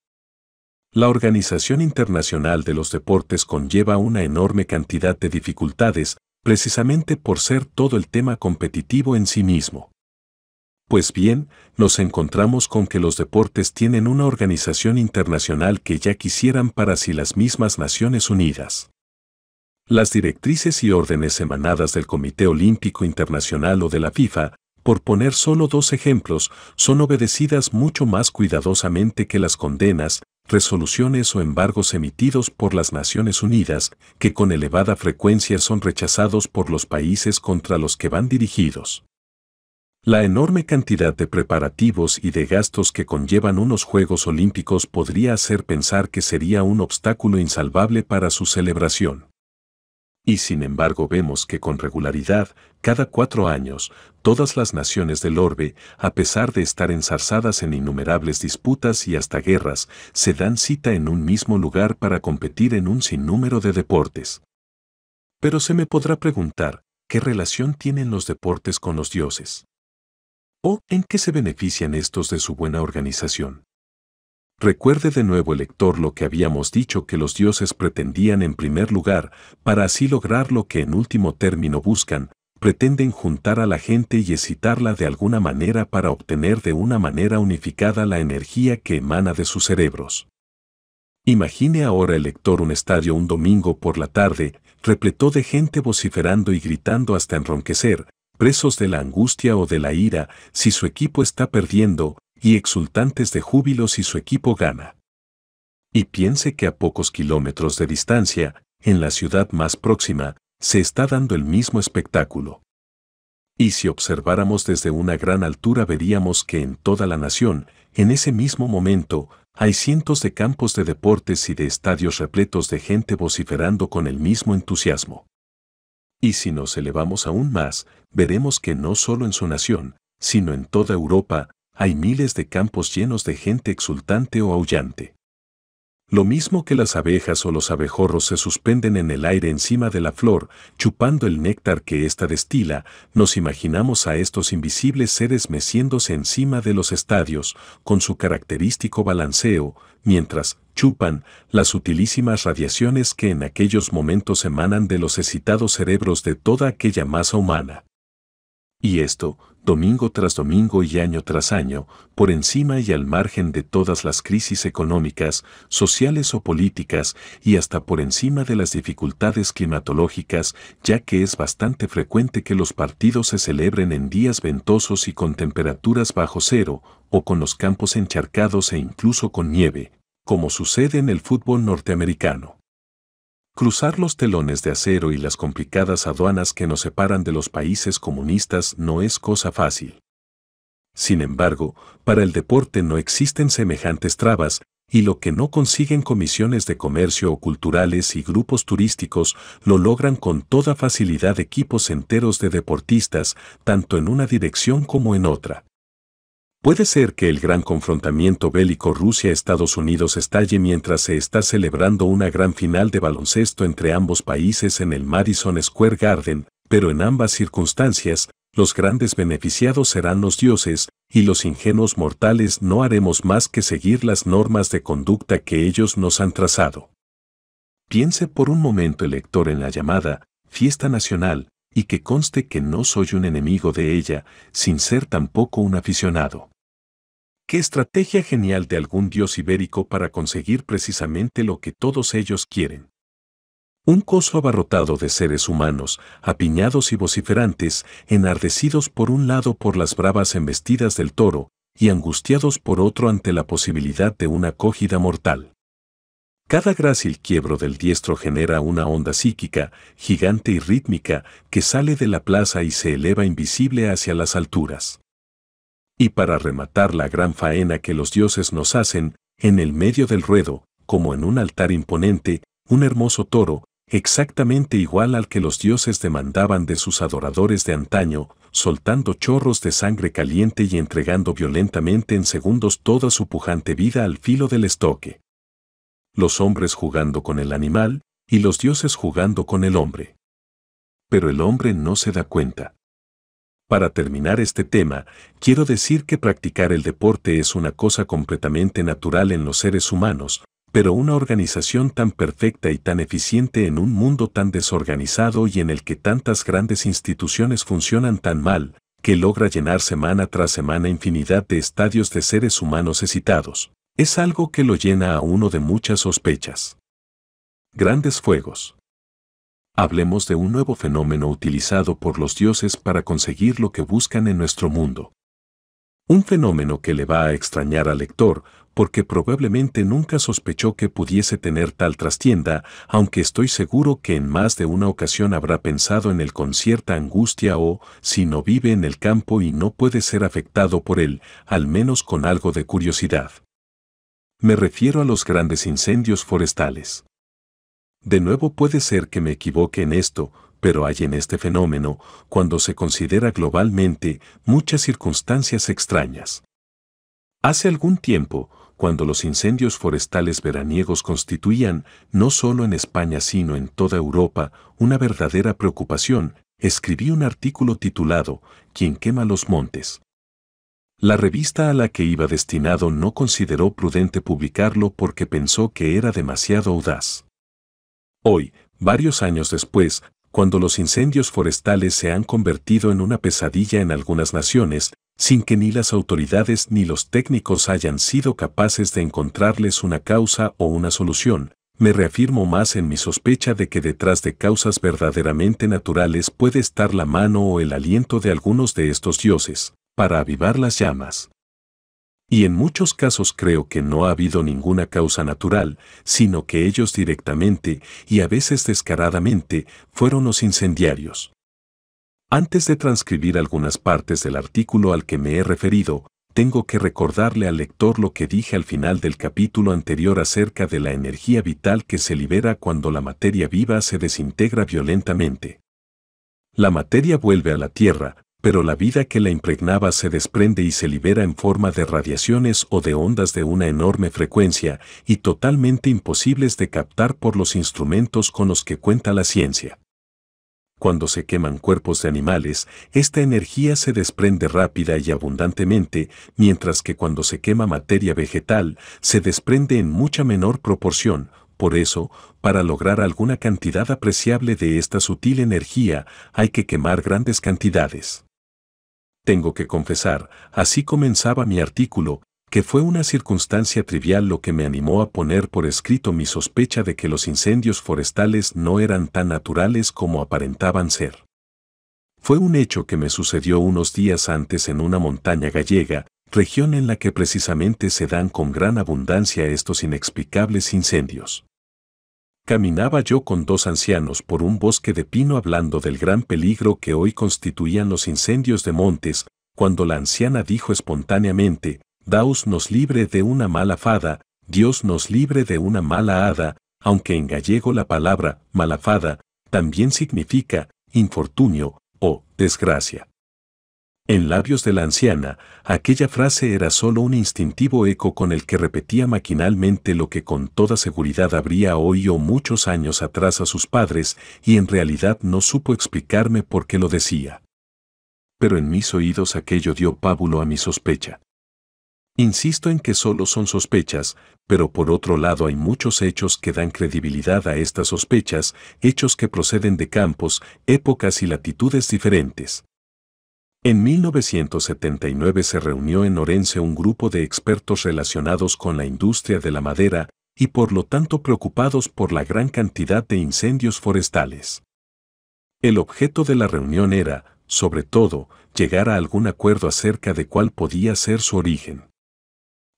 A: La Organización Internacional de los Deportes conlleva una enorme cantidad de dificultades, precisamente por ser todo el tema competitivo en sí mismo. Pues bien, nos encontramos con que los deportes tienen una organización internacional que ya quisieran para sí las mismas Naciones Unidas. Las directrices y órdenes emanadas del Comité Olímpico Internacional o de la FIFA, por poner solo dos ejemplos, son obedecidas mucho más cuidadosamente que las condenas, resoluciones o embargos emitidos por las Naciones Unidas, que con elevada frecuencia son rechazados por los países contra los que van dirigidos. La enorme cantidad de preparativos y de gastos que conllevan unos Juegos Olímpicos podría hacer pensar que sería un obstáculo insalvable para su celebración. Y sin embargo vemos que con regularidad, cada cuatro años, todas las naciones del orbe, a pesar de estar ensarzadas en innumerables disputas y hasta guerras, se dan cita en un mismo lugar para competir en un sinnúmero de deportes. Pero se me podrá preguntar, ¿qué relación tienen los deportes con los dioses? ¿O en qué se benefician estos de su buena organización? Recuerde de nuevo el lector lo que habíamos dicho que los dioses pretendían en primer lugar, para así lograr lo que en último término buscan, pretenden juntar a la gente y excitarla de alguna manera para obtener de una manera unificada la energía que emana de sus cerebros. Imagine ahora el lector un estadio un domingo por la tarde, repleto de gente vociferando y gritando hasta enronquecer, presos de la angustia o de la ira, si su equipo está perdiendo, y exultantes de júbilo y su equipo gana. Y piense que a pocos kilómetros de distancia, en la ciudad más próxima, se está dando el mismo espectáculo. Y si observáramos desde una gran altura veríamos que en toda la nación, en ese mismo momento, hay cientos de campos de deportes y de estadios repletos de gente vociferando con el mismo entusiasmo. Y si nos elevamos aún más, veremos que no solo en su nación, sino en toda Europa, hay miles de campos llenos de gente exultante o aullante. Lo mismo que las abejas o los abejorros se suspenden en el aire encima de la flor, chupando el néctar que ésta destila, nos imaginamos a estos invisibles seres meciéndose encima de los estadios, con su característico balanceo, mientras chupan las sutilísimas radiaciones que en aquellos momentos emanan de los excitados cerebros de toda aquella masa humana. Y esto, domingo tras domingo y año tras año, por encima y al margen de todas las crisis económicas, sociales o políticas, y hasta por encima de las dificultades climatológicas, ya que es bastante frecuente que los partidos se celebren en días ventosos y con temperaturas bajo cero, o con los campos encharcados e incluso con nieve, como sucede en el fútbol norteamericano. Cruzar los telones de acero y las complicadas aduanas que nos separan de los países comunistas no es cosa fácil. Sin embargo, para el deporte no existen semejantes trabas, y lo que no consiguen comisiones de comercio o culturales y grupos turísticos lo logran con toda facilidad equipos enteros de deportistas, tanto en una dirección como en otra. Puede ser que el gran confrontamiento bélico Rusia-Estados Unidos estalle mientras se está celebrando una gran final de baloncesto entre ambos países en el Madison Square Garden, pero en ambas circunstancias, los grandes beneficiados serán los dioses, y los ingenuos mortales no haremos más que seguir las normas de conducta que ellos nos han trazado. Piense por un momento el lector en la llamada Fiesta Nacional, y que conste que no soy un enemigo de ella, sin ser tampoco un aficionado. Qué estrategia genial de algún dios ibérico para conseguir precisamente lo que todos ellos quieren. Un coso abarrotado de seres humanos, apiñados y vociferantes, enardecidos por un lado por las bravas embestidas del toro, y angustiados por otro ante la posibilidad de una acogida mortal. Cada grácil quiebro del diestro genera una onda psíquica, gigante y rítmica, que sale de la plaza y se eleva invisible hacia las alturas y para rematar la gran faena que los dioses nos hacen, en el medio del ruedo, como en un altar imponente, un hermoso toro, exactamente igual al que los dioses demandaban de sus adoradores de antaño, soltando chorros de sangre caliente y entregando violentamente en segundos toda su pujante vida al filo del estoque. Los hombres jugando con el animal y los dioses jugando con el hombre. Pero el hombre no se da cuenta. Para terminar este tema, quiero decir que practicar el deporte es una cosa completamente natural en los seres humanos, pero una organización tan perfecta y tan eficiente en un mundo tan desorganizado y en el que tantas grandes instituciones funcionan tan mal, que logra llenar semana tras semana infinidad de estadios de seres humanos excitados, es algo que lo llena a uno de muchas sospechas. Grandes fuegos. Hablemos de un nuevo fenómeno utilizado por los dioses para conseguir lo que buscan en nuestro mundo. Un fenómeno que le va a extrañar al lector porque probablemente nunca sospechó que pudiese tener tal trastienda, aunque estoy seguro que en más de una ocasión habrá pensado en él con cierta angustia o, si no vive en el campo y no puede ser afectado por él, al menos con algo de curiosidad. Me refiero a los grandes incendios forestales. De nuevo puede ser que me equivoque en esto, pero hay en este fenómeno, cuando se considera globalmente, muchas circunstancias extrañas. Hace algún tiempo, cuando los incendios forestales veraniegos constituían, no solo en España sino en toda Europa, una verdadera preocupación, escribí un artículo titulado Quien quema los montes. La revista a la que iba destinado no consideró prudente publicarlo porque pensó que era demasiado audaz. Hoy, varios años después, cuando los incendios forestales se han convertido en una pesadilla en algunas naciones, sin que ni las autoridades ni los técnicos hayan sido capaces de encontrarles una causa o una solución, me reafirmo más en mi sospecha de que detrás de causas verdaderamente naturales puede estar la mano o el aliento de algunos de estos dioses, para avivar las llamas y en muchos casos creo que no ha habido ninguna causa natural, sino que ellos directamente, y a veces descaradamente, fueron los incendiarios. Antes de transcribir algunas partes del artículo al que me he referido, tengo que recordarle al lector lo que dije al final del capítulo anterior acerca de la energía vital que se libera cuando la materia viva se desintegra violentamente. La materia vuelve a la Tierra, pero la vida que la impregnaba se desprende y se libera en forma de radiaciones o de ondas de una enorme frecuencia y totalmente imposibles de captar por los instrumentos con los que cuenta la ciencia. Cuando se queman cuerpos de animales, esta energía se desprende rápida y abundantemente, mientras que cuando se quema materia vegetal, se desprende en mucha menor proporción, por eso, para lograr alguna cantidad apreciable de esta sutil energía, hay que quemar grandes cantidades. Tengo que confesar, así comenzaba mi artículo, que fue una circunstancia trivial lo que me animó a poner por escrito mi sospecha de que los incendios forestales no eran tan naturales como aparentaban ser. Fue un hecho que me sucedió unos días antes en una montaña gallega, región en la que precisamente se dan con gran abundancia estos inexplicables incendios. Caminaba yo con dos ancianos por un bosque de pino hablando del gran peligro que hoy constituían los incendios de montes, cuando la anciana dijo espontáneamente, Daos nos libre de una mala fada, Dios nos libre de una mala hada, aunque en gallego la palabra malafada también significa infortunio o desgracia. En labios de la anciana, aquella frase era solo un instintivo eco con el que repetía maquinalmente lo que con toda seguridad habría oído muchos años atrás a sus padres y en realidad no supo explicarme por qué lo decía. Pero en mis oídos aquello dio pábulo a mi sospecha. Insisto en que solo son sospechas, pero por otro lado hay muchos hechos que dan credibilidad a estas sospechas, hechos que proceden de campos, épocas y latitudes diferentes. En 1979 se reunió en Orense un grupo de expertos relacionados con la industria de la madera y por lo tanto preocupados por la gran cantidad de incendios forestales. El objeto de la reunión era, sobre todo, llegar a algún acuerdo acerca de cuál podía ser su origen.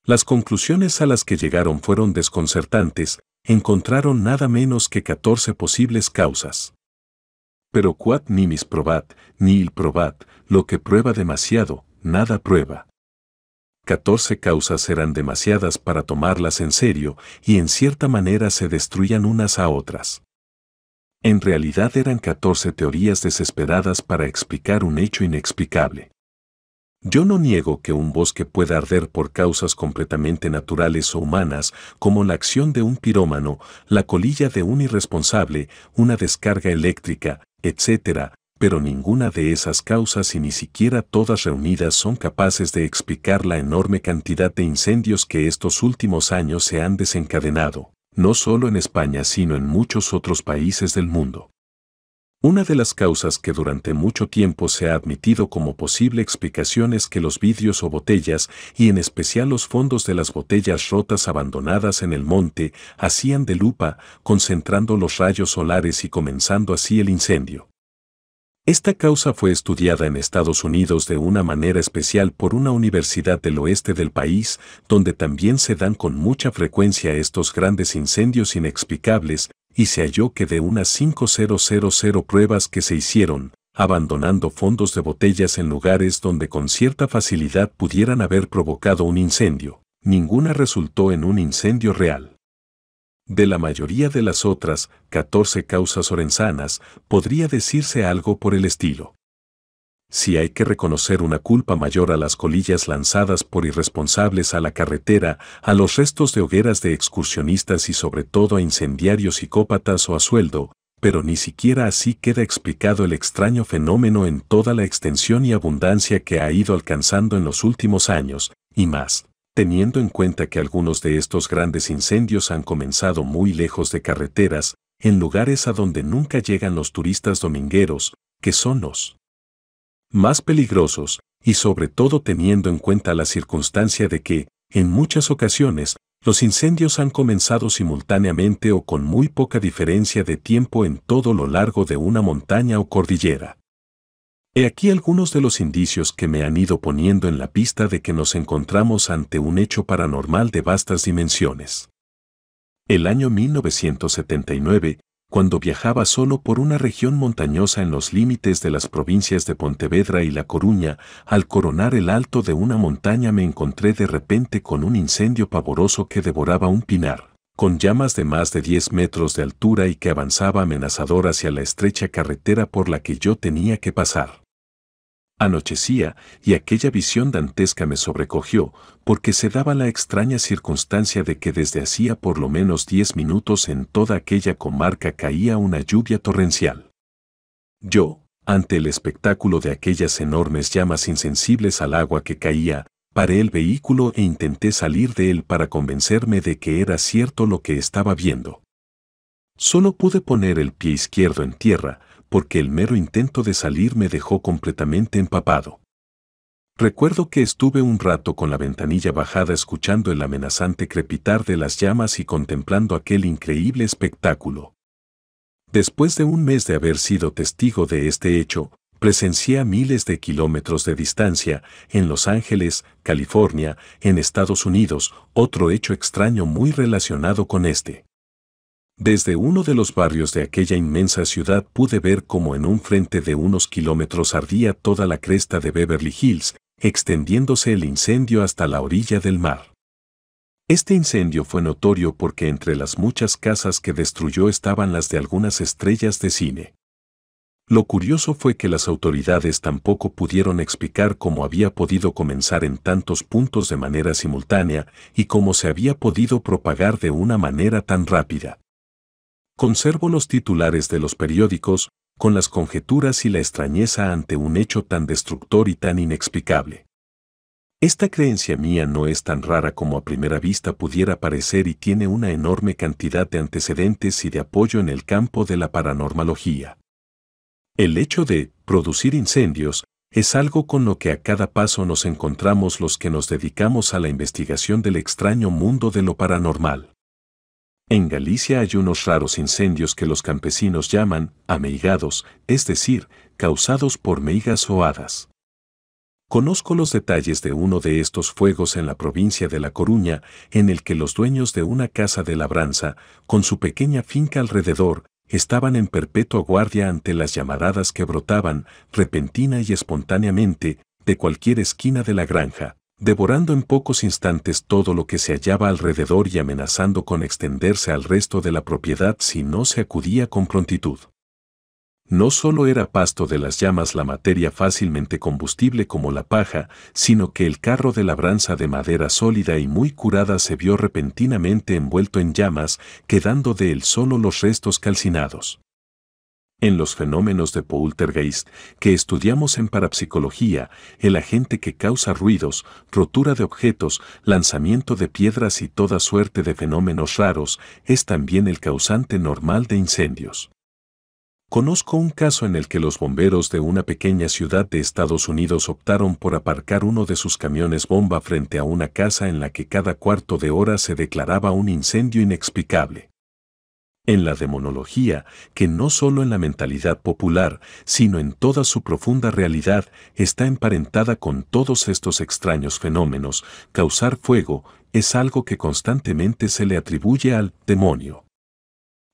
A: Las conclusiones a las que llegaron fueron desconcertantes, encontraron nada menos que 14 posibles causas. Pero ni mis probat, ni il probat, lo que prueba demasiado, nada prueba. 14 causas eran demasiadas para tomarlas en serio y en cierta manera se destruyan unas a otras. En realidad eran 14 teorías desesperadas para explicar un hecho inexplicable. Yo no niego que un bosque pueda arder por causas completamente naturales o humanas, como la acción de un pirómano, la colilla de un irresponsable, una descarga eléctrica, etcétera, pero ninguna de esas causas y ni siquiera todas reunidas son capaces de explicar la enorme cantidad de incendios que estos últimos años se han desencadenado, no solo en España sino en muchos otros países del mundo. Una de las causas que durante mucho tiempo se ha admitido como posible explicación es que los vidrios o botellas, y en especial los fondos de las botellas rotas abandonadas en el monte, hacían de lupa, concentrando los rayos solares y comenzando así el incendio. Esta causa fue estudiada en Estados Unidos de una manera especial por una universidad del oeste del país, donde también se dan con mucha frecuencia estos grandes incendios inexplicables, y se halló que de unas 5000 pruebas que se hicieron, abandonando fondos de botellas en lugares donde con cierta facilidad pudieran haber provocado un incendio, ninguna resultó en un incendio real. De la mayoría de las otras, 14 causas orenzanas, podría decirse algo por el estilo si hay que reconocer una culpa mayor a las colillas lanzadas por irresponsables a la carretera, a los restos de hogueras de excursionistas y sobre todo a incendiarios psicópatas o a sueldo, pero ni siquiera así queda explicado el extraño fenómeno en toda la extensión y abundancia que ha ido alcanzando en los últimos años, y más, teniendo en cuenta que algunos de estos grandes incendios han comenzado muy lejos de carreteras, en lugares a donde nunca llegan los turistas domingueros, que son los más peligrosos, y sobre todo teniendo en cuenta la circunstancia de que, en muchas ocasiones, los incendios han comenzado simultáneamente o con muy poca diferencia de tiempo en todo lo largo de una montaña o cordillera. He aquí algunos de los indicios que me han ido poniendo en la pista de que nos encontramos ante un hecho paranormal de vastas dimensiones. El año 1979, cuando viajaba solo por una región montañosa en los límites de las provincias de Pontevedra y La Coruña, al coronar el alto de una montaña me encontré de repente con un incendio pavoroso que devoraba un pinar, con llamas de más de 10 metros de altura y que avanzaba amenazador hacia la estrecha carretera por la que yo tenía que pasar. Anochecía, y aquella visión dantesca me sobrecogió, porque se daba la extraña circunstancia de que desde hacía por lo menos diez minutos en toda aquella comarca caía una lluvia torrencial. Yo, ante el espectáculo de aquellas enormes llamas insensibles al agua que caía, paré el vehículo e intenté salir de él para convencerme de que era cierto lo que estaba viendo. Solo pude poner el pie izquierdo en tierra, porque el mero intento de salir me dejó completamente empapado. Recuerdo que estuve un rato con la ventanilla bajada escuchando el amenazante crepitar de las llamas y contemplando aquel increíble espectáculo. Después de un mes de haber sido testigo de este hecho, presencié a miles de kilómetros de distancia, en Los Ángeles, California, en Estados Unidos, otro hecho extraño muy relacionado con este. Desde uno de los barrios de aquella inmensa ciudad pude ver como en un frente de unos kilómetros ardía toda la cresta de Beverly Hills, extendiéndose el incendio hasta la orilla del mar. Este incendio fue notorio porque entre las muchas casas que destruyó estaban las de algunas estrellas de cine. Lo curioso fue que las autoridades tampoco pudieron explicar cómo había podido comenzar en tantos puntos de manera simultánea y cómo se había podido propagar de una manera tan rápida. Conservo los titulares de los periódicos, con las conjeturas y la extrañeza ante un hecho tan destructor y tan inexplicable. Esta creencia mía no es tan rara como a primera vista pudiera parecer y tiene una enorme cantidad de antecedentes y de apoyo en el campo de la paranormalogía. El hecho de producir incendios es algo con lo que a cada paso nos encontramos los que nos dedicamos a la investigación del extraño mundo de lo paranormal. En Galicia hay unos raros incendios que los campesinos llaman ameigados, es decir, causados por meigas o hadas. Conozco los detalles de uno de estos fuegos en la provincia de La Coruña, en el que los dueños de una casa de labranza, con su pequeña finca alrededor, estaban en perpetua guardia ante las llamaradas que brotaban, repentina y espontáneamente, de cualquier esquina de la granja, devorando en pocos instantes todo lo que se hallaba alrededor y amenazando con extenderse al resto de la propiedad si no se acudía con prontitud. No solo era pasto de las llamas la materia fácilmente combustible como la paja, sino que el carro de labranza de madera sólida y muy curada se vio repentinamente envuelto en llamas, quedando de él solo los restos calcinados. En los fenómenos de poltergeist que estudiamos en parapsicología, el agente que causa ruidos, rotura de objetos, lanzamiento de piedras y toda suerte de fenómenos raros es también el causante normal de incendios. Conozco un caso en el que los bomberos de una pequeña ciudad de Estados Unidos optaron por aparcar uno de sus camiones bomba frente a una casa en la que cada cuarto de hora se declaraba un incendio inexplicable en la demonología, que no solo en la mentalidad popular, sino en toda su profunda realidad, está emparentada con todos estos extraños fenómenos, causar fuego es algo que constantemente se le atribuye al demonio.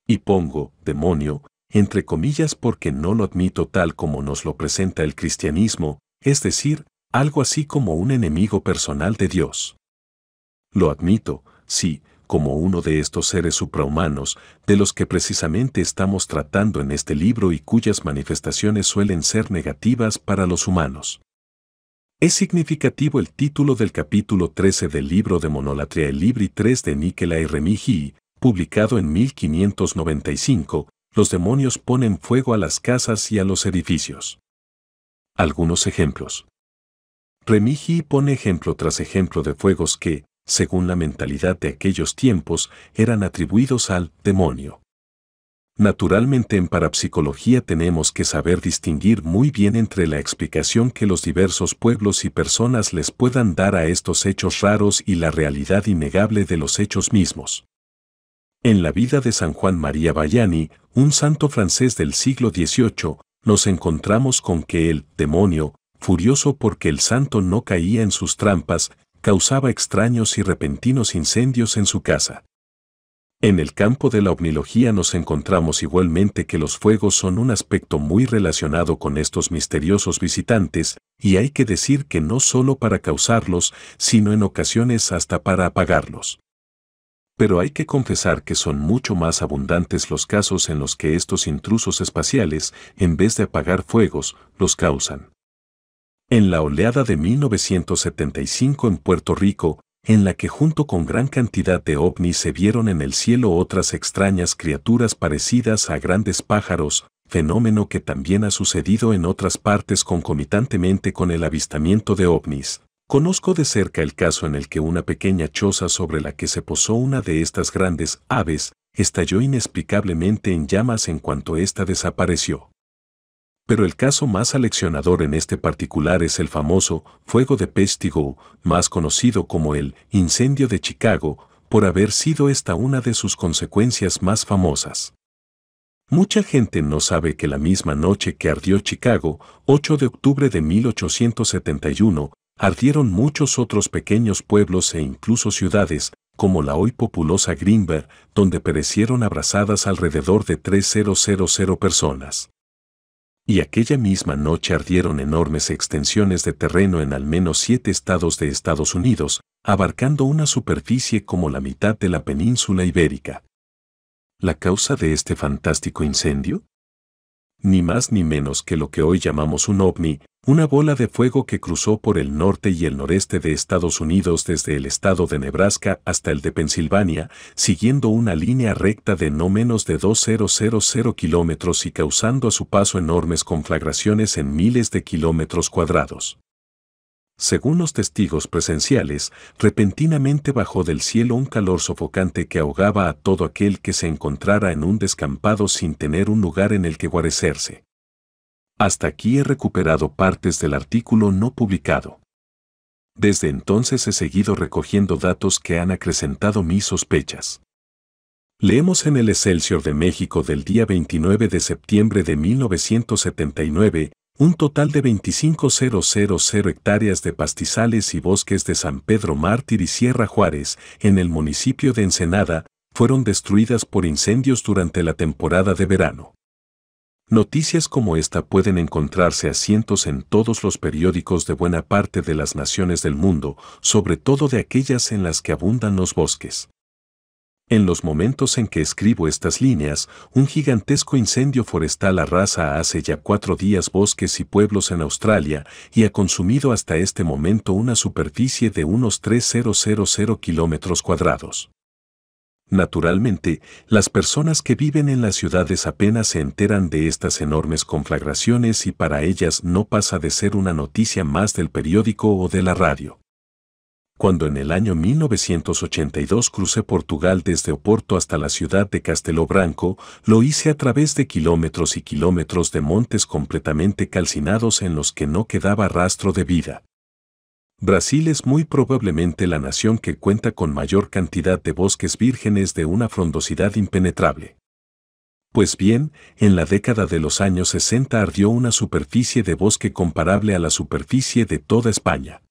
A: Y pongo, demonio, entre comillas porque no lo admito tal como nos lo presenta el cristianismo, es decir, algo así como un enemigo personal de Dios. Lo admito, sí, como uno de estos seres suprahumanos de los que precisamente estamos tratando en este libro y cuyas manifestaciones suelen ser negativas para los humanos. Es significativo el título del capítulo 13 del libro de monolatría El Libri 3 de Nikolai y publicado en 1595, Los demonios ponen fuego a las casas y a los edificios. Algunos ejemplos. Remigi pone ejemplo tras ejemplo de fuegos que, según la mentalidad de aquellos tiempos, eran atribuidos al demonio. Naturalmente en parapsicología tenemos que saber distinguir muy bien entre la explicación que los diversos pueblos y personas les puedan dar a estos hechos raros y la realidad innegable de los hechos mismos. En la vida de San Juan María Bayani, un santo francés del siglo XVIII, nos encontramos con que el demonio, furioso porque el santo no caía en sus trampas, causaba extraños y repentinos incendios en su casa. En el campo de la omnilogía nos encontramos igualmente que los fuegos son un aspecto muy relacionado con estos misteriosos visitantes, y hay que decir que no solo para causarlos, sino en ocasiones hasta para apagarlos. Pero hay que confesar que son mucho más abundantes los casos en los que estos intrusos espaciales, en vez de apagar fuegos, los causan en la oleada de 1975 en Puerto Rico, en la que junto con gran cantidad de ovnis se vieron en el cielo otras extrañas criaturas parecidas a grandes pájaros, fenómeno que también ha sucedido en otras partes concomitantemente con el avistamiento de ovnis. Conozco de cerca el caso en el que una pequeña choza sobre la que se posó una de estas grandes aves estalló inexplicablemente en llamas en cuanto ésta desapareció. Pero el caso más aleccionador en este particular es el famoso fuego de Pestigo, más conocido como el incendio de Chicago, por haber sido esta una de sus consecuencias más famosas. Mucha gente no sabe que la misma noche que ardió Chicago, 8 de octubre de 1871, ardieron muchos otros pequeños pueblos e incluso ciudades, como la hoy populosa Greenberg, donde perecieron abrazadas alrededor de 3000 personas y aquella misma noche ardieron enormes extensiones de terreno en al menos siete estados de Estados Unidos, abarcando una superficie como la mitad de la península ibérica. ¿La causa de este fantástico incendio? Ni más ni menos que lo que hoy llamamos un ovni, una bola de fuego que cruzó por el norte y el noreste de Estados Unidos desde el estado de Nebraska hasta el de Pensilvania, siguiendo una línea recta de no menos de 2.000 kilómetros y causando a su paso enormes conflagraciones en miles de kilómetros cuadrados. Según los testigos presenciales, repentinamente bajó del cielo un calor sofocante que ahogaba a todo aquel que se encontrara en un descampado sin tener un lugar en el que guarecerse. Hasta aquí he recuperado partes del artículo no publicado. Desde entonces he seguido recogiendo datos que han acrecentado mis sospechas. Leemos en el Excelsior de México del día 29 de septiembre de 1979 un total de 25.000 hectáreas de pastizales y bosques de San Pedro Mártir y Sierra Juárez, en el municipio de Ensenada, fueron destruidas por incendios durante la temporada de verano. Noticias como esta pueden encontrarse a cientos en todos los periódicos de buena parte de las naciones del mundo, sobre todo de aquellas en las que abundan los bosques. En los momentos en que escribo estas líneas, un gigantesco incendio forestal arrasa hace ya cuatro días bosques y pueblos en Australia y ha consumido hasta este momento una superficie de unos 3000 kilómetros cuadrados. Naturalmente, las personas que viven en las ciudades apenas se enteran de estas enormes conflagraciones y para ellas no pasa de ser una noticia más del periódico o de la radio. Cuando en el año 1982 crucé Portugal desde Oporto hasta la ciudad de Castelo Branco, lo hice a través de kilómetros y kilómetros de montes completamente calcinados en los que no quedaba rastro de vida. Brasil es muy probablemente la nación que cuenta con mayor cantidad de bosques vírgenes de una frondosidad impenetrable. Pues bien, en la década de los años 60 ardió una superficie de bosque comparable a la superficie de toda España.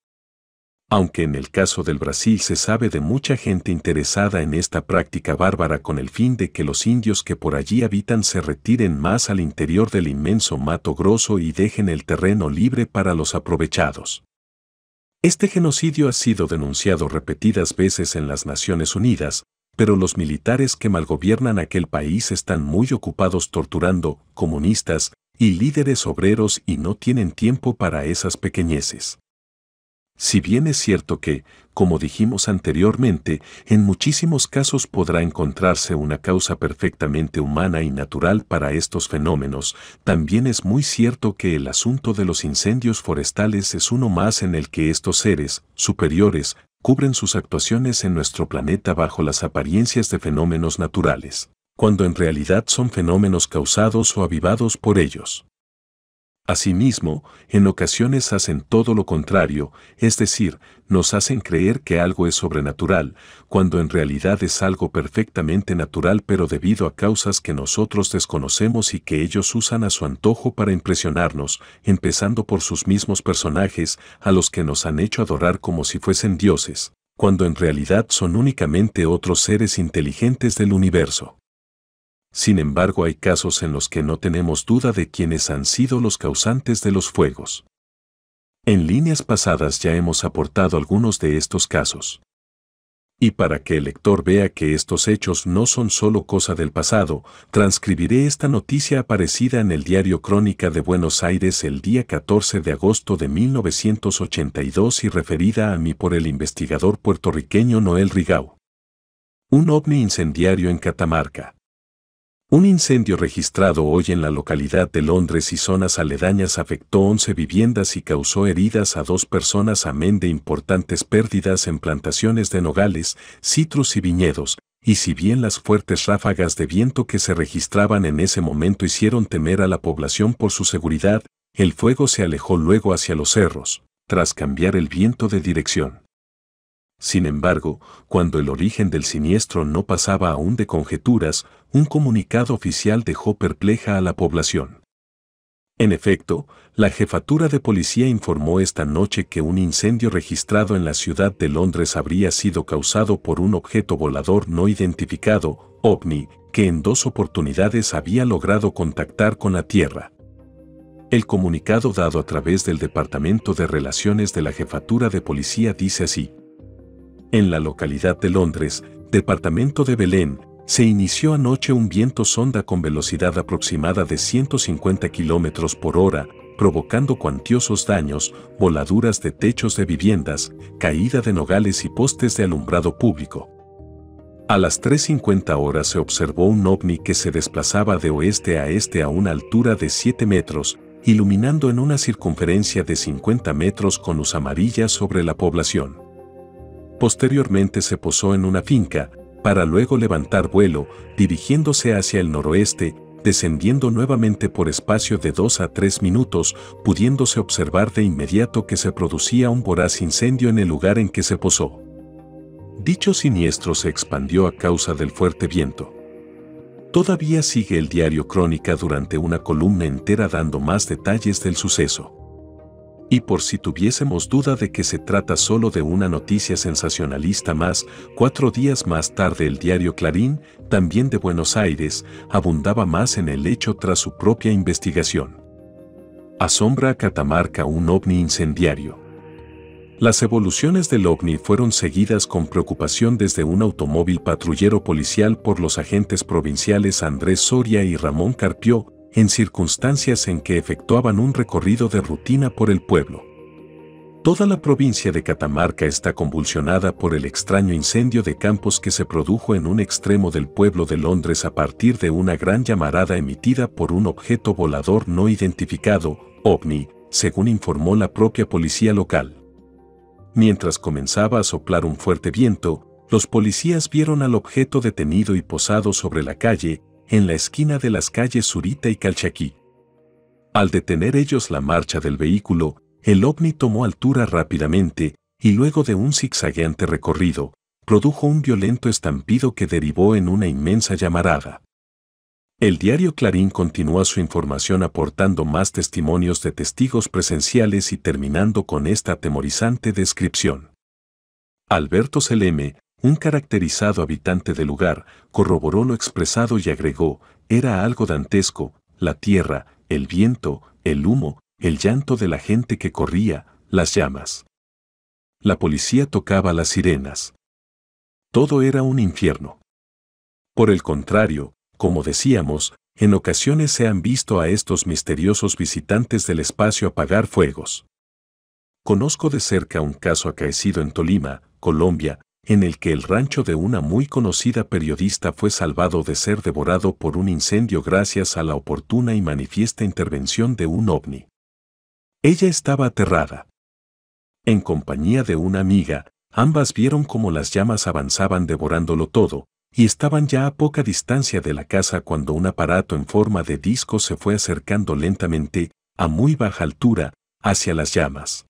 A: Aunque en el caso del Brasil se sabe de mucha gente interesada en esta práctica bárbara con el fin de que los indios que por allí habitan se retiren más al interior del inmenso Mato Grosso y dejen el terreno libre para los aprovechados. Este genocidio ha sido denunciado repetidas veces en las Naciones Unidas, pero los militares que malgobiernan aquel país están muy ocupados torturando comunistas y líderes obreros y no tienen tiempo para esas pequeñeces. Si bien es cierto que, como dijimos anteriormente, en muchísimos casos podrá encontrarse una causa perfectamente humana y natural para estos fenómenos, también es muy cierto que el asunto de los incendios forestales es uno más en el que estos seres, superiores, cubren sus actuaciones en nuestro planeta bajo las apariencias de fenómenos naturales, cuando en realidad son fenómenos causados o avivados por ellos. Asimismo, en ocasiones hacen todo lo contrario, es decir, nos hacen creer que algo es sobrenatural, cuando en realidad es algo perfectamente natural pero debido a causas que nosotros desconocemos y que ellos usan a su antojo para impresionarnos, empezando por sus mismos personajes, a los que nos han hecho adorar como si fuesen dioses, cuando en realidad son únicamente otros seres inteligentes del universo. Sin embargo, hay casos en los que no tenemos duda de quienes han sido los causantes de los fuegos. En líneas pasadas ya hemos aportado algunos de estos casos. Y para que el lector vea que estos hechos no son solo cosa del pasado, transcribiré esta noticia aparecida en el diario Crónica de Buenos Aires el día 14 de agosto de 1982 y referida a mí por el investigador puertorriqueño Noel Rigau. Un ovni incendiario en Catamarca. Un incendio registrado hoy en la localidad de Londres y zonas aledañas afectó 11 viviendas y causó heridas a dos personas amén de importantes pérdidas en plantaciones de nogales, citrus y viñedos, y si bien las fuertes ráfagas de viento que se registraban en ese momento hicieron temer a la población por su seguridad, el fuego se alejó luego hacia los cerros, tras cambiar el viento de dirección. Sin embargo, cuando el origen del siniestro no pasaba aún de conjeturas, un comunicado oficial dejó perpleja a la población. En efecto, la jefatura de policía informó esta noche que un incendio registrado en la ciudad de Londres habría sido causado por un objeto volador no identificado, ovni, que en dos oportunidades había logrado contactar con la Tierra. El comunicado dado a través del Departamento de Relaciones de la Jefatura de Policía dice así, en la localidad de Londres, departamento de Belén, se inició anoche un viento sonda con velocidad aproximada de 150 km por hora, provocando cuantiosos daños, voladuras de techos de viviendas, caída de nogales y postes de alumbrado público. A las 3.50 horas se observó un ovni que se desplazaba de oeste a este a una altura de 7 metros, iluminando en una circunferencia de 50 metros con luz amarilla sobre la población. Posteriormente se posó en una finca, para luego levantar vuelo, dirigiéndose hacia el noroeste, descendiendo nuevamente por espacio de dos a tres minutos, pudiéndose observar de inmediato que se producía un voraz incendio en el lugar en que se posó. Dicho siniestro se expandió a causa del fuerte viento. Todavía sigue el diario Crónica durante una columna entera dando más detalles del suceso. Y por si tuviésemos duda de que se trata solo de una noticia sensacionalista más, cuatro días más tarde el diario Clarín, también de Buenos Aires, abundaba más en el hecho tras su propia investigación. Asombra a Catamarca un ovni incendiario. Las evoluciones del ovni fueron seguidas con preocupación desde un automóvil patrullero policial por los agentes provinciales Andrés Soria y Ramón Carpió, en circunstancias en que efectuaban un recorrido de rutina por el pueblo. Toda la provincia de Catamarca está convulsionada por el extraño incendio de campos que se produjo en un extremo del pueblo de Londres a partir de una gran llamarada emitida por un objeto volador no identificado, ovni, según informó la propia policía local. Mientras comenzaba a soplar un fuerte viento, los policías vieron al objeto detenido y posado sobre la calle, en la esquina de las calles Zurita y Calchaquí. Al detener ellos la marcha del vehículo, el ovni tomó altura rápidamente y luego de un zigzagueante recorrido, produjo un violento estampido que derivó en una inmensa llamarada. El diario Clarín continúa su información aportando más testimonios de testigos presenciales y terminando con esta atemorizante descripción. Alberto Seleme, un caracterizado habitante del lugar corroboró lo expresado y agregó, era algo dantesco, la tierra, el viento, el humo, el llanto de la gente que corría, las llamas. La policía tocaba las sirenas. Todo era un infierno. Por el contrario, como decíamos, en ocasiones se han visto a estos misteriosos visitantes del espacio apagar fuegos. Conozco de cerca un caso acaecido en Tolima, Colombia, en el que el rancho de una muy conocida periodista fue salvado de ser devorado por un incendio gracias a la oportuna y manifiesta intervención de un ovni. Ella estaba aterrada. En compañía de una amiga, ambas vieron cómo las llamas avanzaban devorándolo todo, y estaban ya a poca distancia de la casa cuando un aparato en forma de disco se fue acercando lentamente, a muy baja altura, hacia las llamas.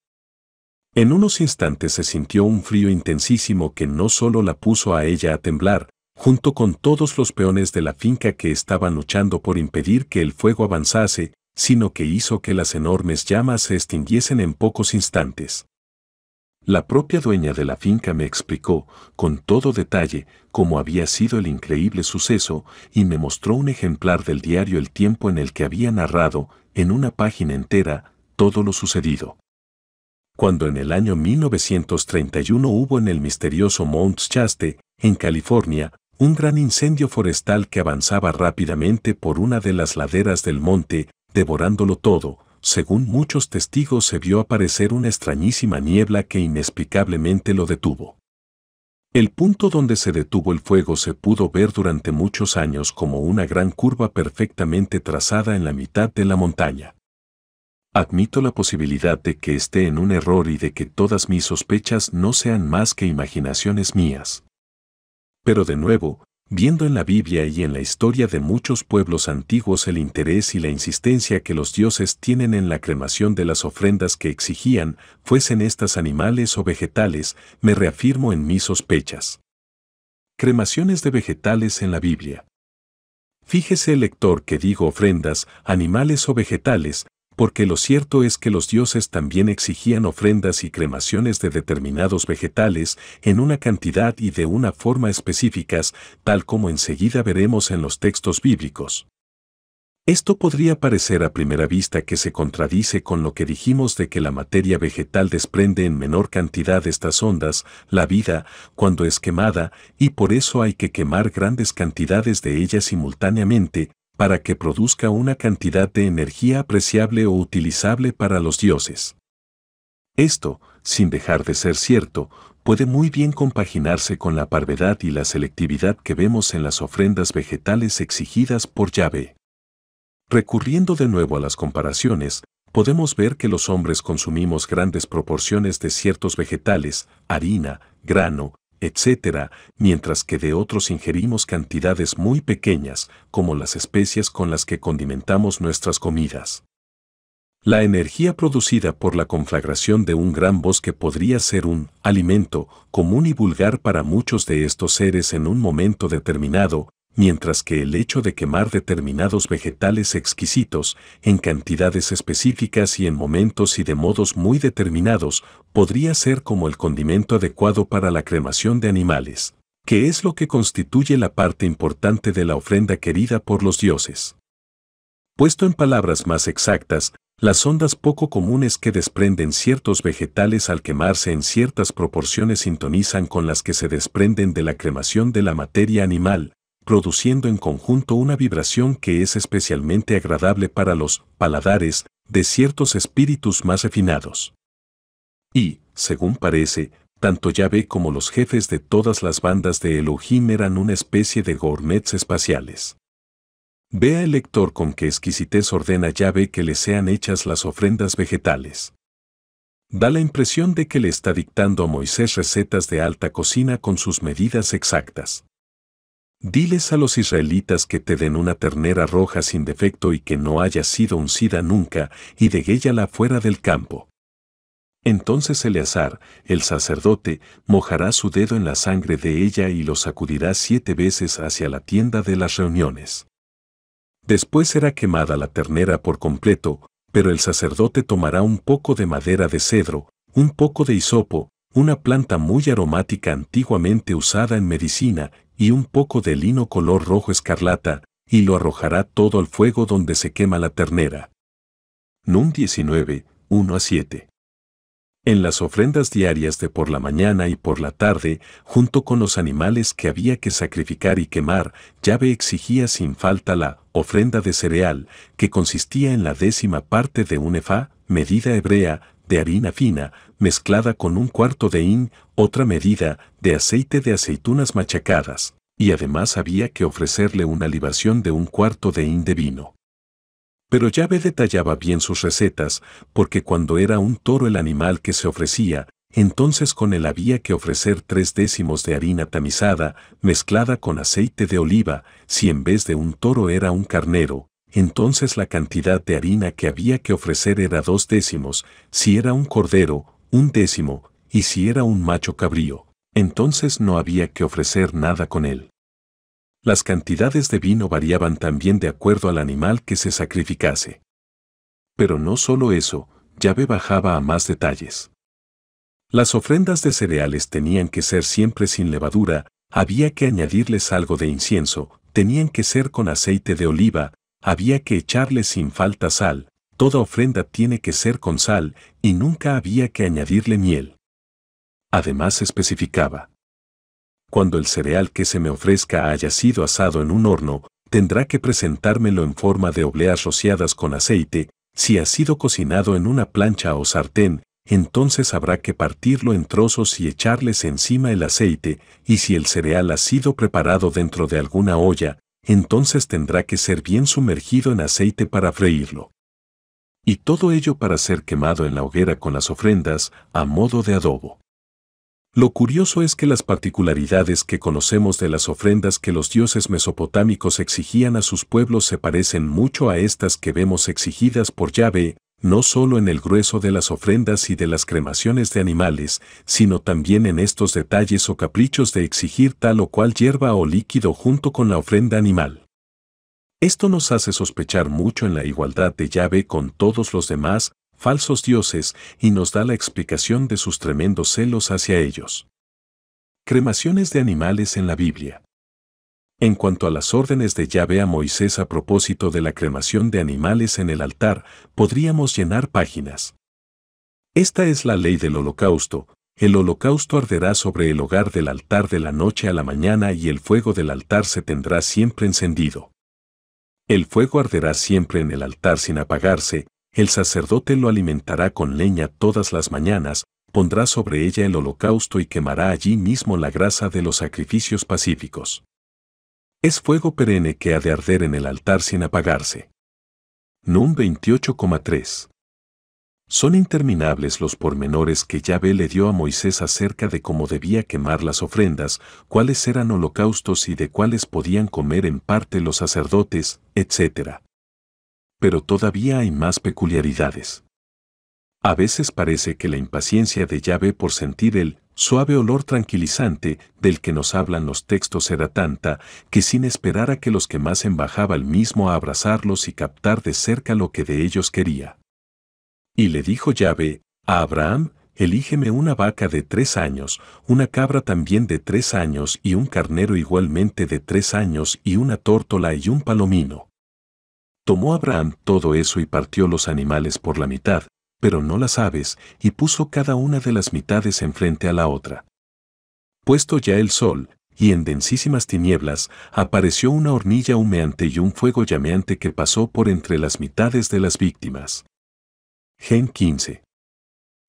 A: En unos instantes se sintió un frío intensísimo que no solo la puso a ella a temblar, junto con todos los peones de la finca que estaban luchando por impedir que el fuego avanzase, sino que hizo que las enormes llamas se extinguiesen en pocos instantes. La propia dueña de la finca me explicó, con todo detalle, cómo había sido el increíble suceso y me mostró un ejemplar del diario El Tiempo en el que había narrado, en una página entera, todo lo sucedido cuando en el año 1931 hubo en el misterioso Mount Shasta, en California, un gran incendio forestal que avanzaba rápidamente por una de las laderas del monte, devorándolo todo, según muchos testigos se vio aparecer una extrañísima niebla que inexplicablemente lo detuvo. El punto donde se detuvo el fuego se pudo ver durante muchos años como una gran curva perfectamente trazada en la mitad de la montaña. Admito la posibilidad de que esté en un error y de que todas mis sospechas no sean más que imaginaciones mías. Pero de nuevo, viendo en la Biblia y en la historia de muchos pueblos antiguos el interés y la insistencia que los dioses tienen en la cremación de las ofrendas que exigían, fuesen estas animales o vegetales, me reafirmo en mis sospechas. Cremaciones de vegetales en la Biblia. Fíjese el lector que digo ofrendas, animales o vegetales, porque lo cierto es que los dioses también exigían ofrendas y cremaciones de determinados vegetales en una cantidad y de una forma específicas, tal como enseguida veremos en los textos bíblicos. Esto podría parecer a primera vista que se contradice con lo que dijimos de que la materia vegetal desprende en menor cantidad estas ondas, la vida, cuando es quemada, y por eso hay que quemar grandes cantidades de ellas simultáneamente, para que produzca una cantidad de energía apreciable o utilizable para los dioses. Esto, sin dejar de ser cierto, puede muy bien compaginarse con la parvedad y la selectividad que vemos en las ofrendas vegetales exigidas por Yahvé. Recurriendo de nuevo a las comparaciones, podemos ver que los hombres consumimos grandes proporciones de ciertos vegetales, harina, grano, etcétera, mientras que de otros ingerimos cantidades muy pequeñas, como las especias con las que condimentamos nuestras comidas. La energía producida por la conflagración de un gran bosque podría ser un alimento común y vulgar para muchos de estos seres en un momento determinado, mientras que el hecho de quemar determinados vegetales exquisitos en cantidades específicas y en momentos y de modos muy determinados podría ser como el condimento adecuado para la cremación de animales, que es lo que constituye la parte importante de la ofrenda querida por los dioses. Puesto en palabras más exactas, las ondas poco comunes que desprenden ciertos vegetales al quemarse en ciertas proporciones sintonizan con las que se desprenden de la cremación de la materia animal, produciendo en conjunto una vibración que es especialmente agradable para los paladares de ciertos espíritus más refinados. Y, según parece, tanto Yahvé como los jefes de todas las bandas de Elohim eran una especie de gourmets espaciales. Vea el lector con qué exquisitez ordena Yahvé que le sean hechas las ofrendas vegetales. Da la impresión de que le está dictando a Moisés recetas de alta cocina con sus medidas exactas. Diles a los israelitas que te den una ternera roja sin defecto y que no haya sido uncida nunca, y deguéllala fuera del campo. Entonces Eleazar, el sacerdote, mojará su dedo en la sangre de ella y lo sacudirá siete veces hacia la tienda de las reuniones. Después será quemada la ternera por completo, pero el sacerdote tomará un poco de madera de cedro, un poco de hisopo, una planta muy aromática antiguamente usada en medicina, y un poco de lino color rojo escarlata, y lo arrojará todo al fuego donde se quema la ternera. Num 19, 1 a 7. En las ofrendas diarias de por la mañana y por la tarde, junto con los animales que había que sacrificar y quemar, llave exigía sin falta la ofrenda de cereal, que consistía en la décima parte de un efá, medida hebrea, de harina fina, mezclada con un cuarto de hin, otra medida, de aceite de aceitunas machacadas, y además había que ofrecerle una libación de un cuarto de hin de vino. Pero ve detallaba bien sus recetas, porque cuando era un toro el animal que se ofrecía, entonces con él había que ofrecer tres décimos de harina tamizada, mezclada con aceite de oliva, si en vez de un toro era un carnero, entonces la cantidad de harina que había que ofrecer era dos décimos, si era un cordero, un décimo, y si era un macho cabrío, entonces no había que ofrecer nada con él. Las cantidades de vino variaban también de acuerdo al animal que se sacrificase. Pero no solo eso, Yahvé bajaba a más detalles. Las ofrendas de cereales tenían que ser siempre sin levadura, había que añadirles algo de incienso, tenían que ser con aceite de oliva, había que echarle sin falta sal, toda ofrenda tiene que ser con sal, y nunca había que añadirle miel. Además especificaba, cuando el cereal que se me ofrezca haya sido asado en un horno, tendrá que presentármelo en forma de obleas rociadas con aceite, si ha sido cocinado en una plancha o sartén, entonces habrá que partirlo en trozos y echarles encima el aceite, y si el cereal ha sido preparado dentro de alguna olla, entonces tendrá que ser bien sumergido en aceite para freírlo. Y todo ello para ser quemado en la hoguera con las ofrendas a modo de adobo. Lo curioso es que las particularidades que conocemos de las ofrendas que los dioses mesopotámicos exigían a sus pueblos se parecen mucho a estas que vemos exigidas por Yahvé no solo en el grueso de las ofrendas y de las cremaciones de animales, sino también en estos detalles o caprichos de exigir tal o cual hierba o líquido junto con la ofrenda animal. Esto nos hace sospechar mucho en la igualdad de llave con todos los demás, falsos dioses, y nos da la explicación de sus tremendos celos hacia ellos. Cremaciones de animales en la Biblia. En cuanto a las órdenes de Yahvé a Moisés a propósito de la cremación de animales en el altar, podríamos llenar páginas. Esta es la ley del holocausto. El holocausto arderá sobre el hogar del altar de la noche a la mañana y el fuego del altar se tendrá siempre encendido. El fuego arderá siempre en el altar sin apagarse, el sacerdote lo alimentará con leña todas las mañanas, pondrá sobre ella el holocausto y quemará allí mismo la grasa de los sacrificios pacíficos. Es fuego perenne que ha de arder en el altar sin apagarse. Num 28,3. Son interminables los pormenores que Yahvé le dio a Moisés acerca de cómo debía quemar las ofrendas, cuáles eran holocaustos y de cuáles podían comer en parte los sacerdotes, etc. Pero todavía hay más peculiaridades. A veces parece que la impaciencia de Yahvé por sentir el suave olor tranquilizante del que nos hablan los textos era tanta que sin esperar a que los que más embajaba el mismo a abrazarlos y captar de cerca lo que de ellos quería. Y le dijo llave a Abraham, elígeme una vaca de tres años, una cabra también de tres años y un carnero igualmente de tres años y una tórtola y un palomino. Tomó Abraham todo eso y partió los animales por la mitad, pero no las aves, y puso cada una de las mitades enfrente a la otra. Puesto ya el sol, y en densísimas tinieblas, apareció una hornilla humeante y un fuego llameante que pasó por entre las mitades de las víctimas. Gen 15.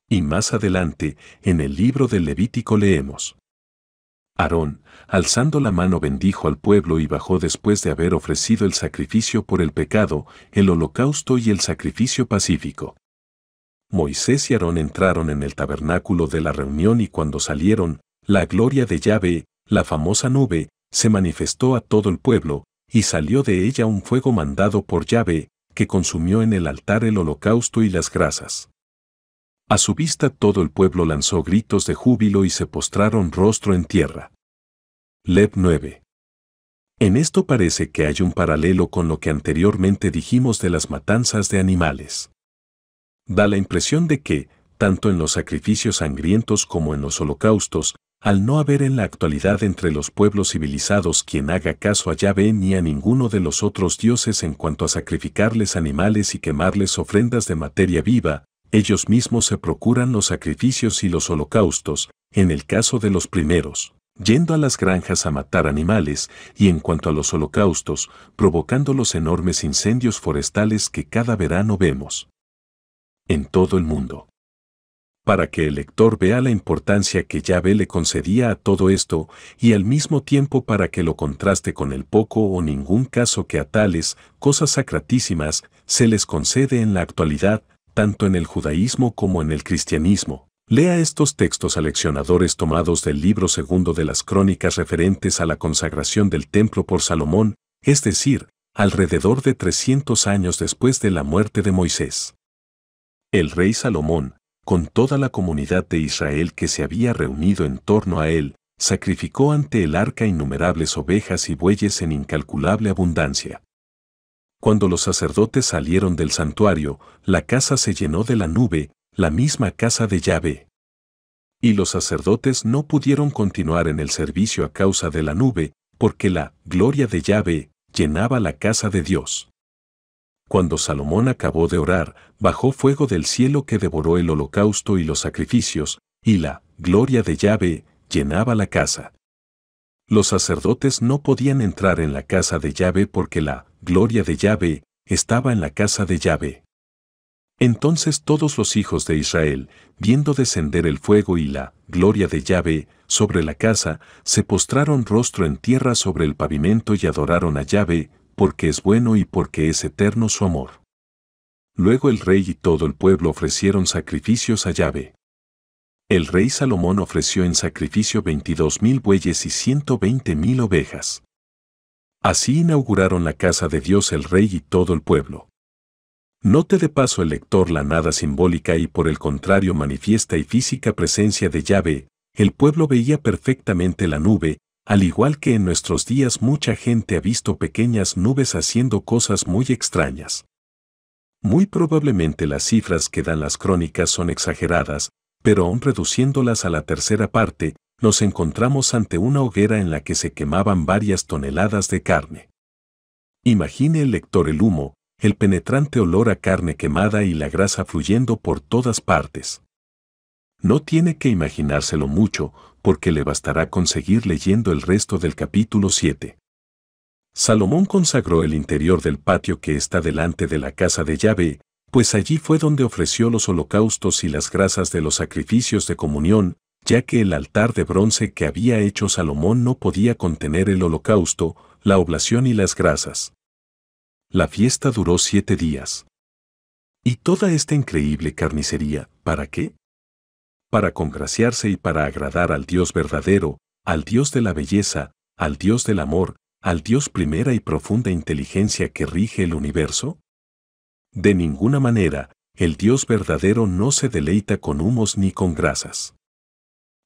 A: Y más adelante, en el libro del Levítico leemos. Aarón, alzando la mano, bendijo al pueblo y bajó después de haber ofrecido el sacrificio por el pecado, el holocausto y el sacrificio pacífico. Moisés y Aarón entraron en el tabernáculo de la reunión y cuando salieron, la gloria de Yahvé, la famosa nube, se manifestó a todo el pueblo, y salió de ella un fuego mandado por Yahvé, que consumió en el altar el holocausto y las grasas. A su vista todo el pueblo lanzó gritos de júbilo y se postraron rostro en tierra. Lev 9. En esto parece que hay un paralelo con lo que anteriormente dijimos de las matanzas de animales da la impresión de que, tanto en los sacrificios sangrientos como en los holocaustos, al no haber en la actualidad entre los pueblos civilizados quien haga caso a Yahvé ni a ninguno de los otros dioses en cuanto a sacrificarles animales y quemarles ofrendas de materia viva, ellos mismos se procuran los sacrificios y los holocaustos, en el caso de los primeros, yendo a las granjas a matar animales, y en cuanto a los holocaustos, provocando los enormes incendios forestales que cada verano vemos en todo el mundo. Para que el lector vea la importancia que Yahvé le concedía a todo esto y al mismo tiempo para que lo contraste con el poco o ningún caso que a tales cosas sacratísimas se les concede en la actualidad, tanto en el judaísmo como en el cristianismo. Lea estos textos aleccionadores tomados del libro segundo de las crónicas referentes a la consagración del templo por Salomón, es decir, alrededor de 300 años después de la muerte de Moisés. El rey Salomón, con toda la comunidad de Israel que se había reunido en torno a él, sacrificó ante el arca innumerables ovejas y bueyes en incalculable abundancia. Cuando los sacerdotes salieron del santuario, la casa se llenó de la nube, la misma casa de llave. Y los sacerdotes no pudieron continuar en el servicio a causa de la nube, porque la gloria de llave llenaba la casa de Dios cuando Salomón acabó de orar, bajó fuego del cielo que devoró el holocausto y los sacrificios, y la gloria de Yahvé llenaba la casa. Los sacerdotes no podían entrar en la casa de Yahvé porque la gloria de Yahvé estaba en la casa de Yahvé. Entonces todos los hijos de Israel, viendo descender el fuego y la gloria de Yahvé sobre la casa, se postraron rostro en tierra sobre el pavimento y adoraron a Yahvé, porque es bueno y porque es eterno su amor. Luego el rey y todo el pueblo ofrecieron sacrificios a llave. El rey Salomón ofreció en sacrificio 22.000 bueyes y 120.000 ovejas. Así inauguraron la casa de Dios el rey y todo el pueblo. Note de paso el lector la nada simbólica y por el contrario manifiesta y física presencia de llave, el pueblo veía perfectamente la nube, al igual que en nuestros días mucha gente ha visto pequeñas nubes haciendo cosas muy extrañas. Muy probablemente las cifras que dan las crónicas son exageradas, pero aún reduciéndolas a la tercera parte, nos encontramos ante una hoguera en la que se quemaban varias toneladas de carne. Imagine el lector el humo, el penetrante olor a carne quemada y la grasa fluyendo por todas partes. No tiene que imaginárselo mucho, porque le bastará conseguir leyendo el resto del capítulo 7. Salomón consagró el interior del patio que está delante de la casa de Yahvé, pues allí fue donde ofreció los holocaustos y las grasas de los sacrificios de comunión, ya que el altar de bronce que había hecho Salomón no podía contener el holocausto, la oblación y las grasas. La fiesta duró siete días. ¿Y toda esta increíble carnicería, para qué? para congraciarse y para agradar al Dios verdadero, al Dios de la belleza, al Dios del amor, al Dios primera y profunda inteligencia que rige el universo? De ninguna manera, el Dios verdadero no se deleita con humos ni con grasas.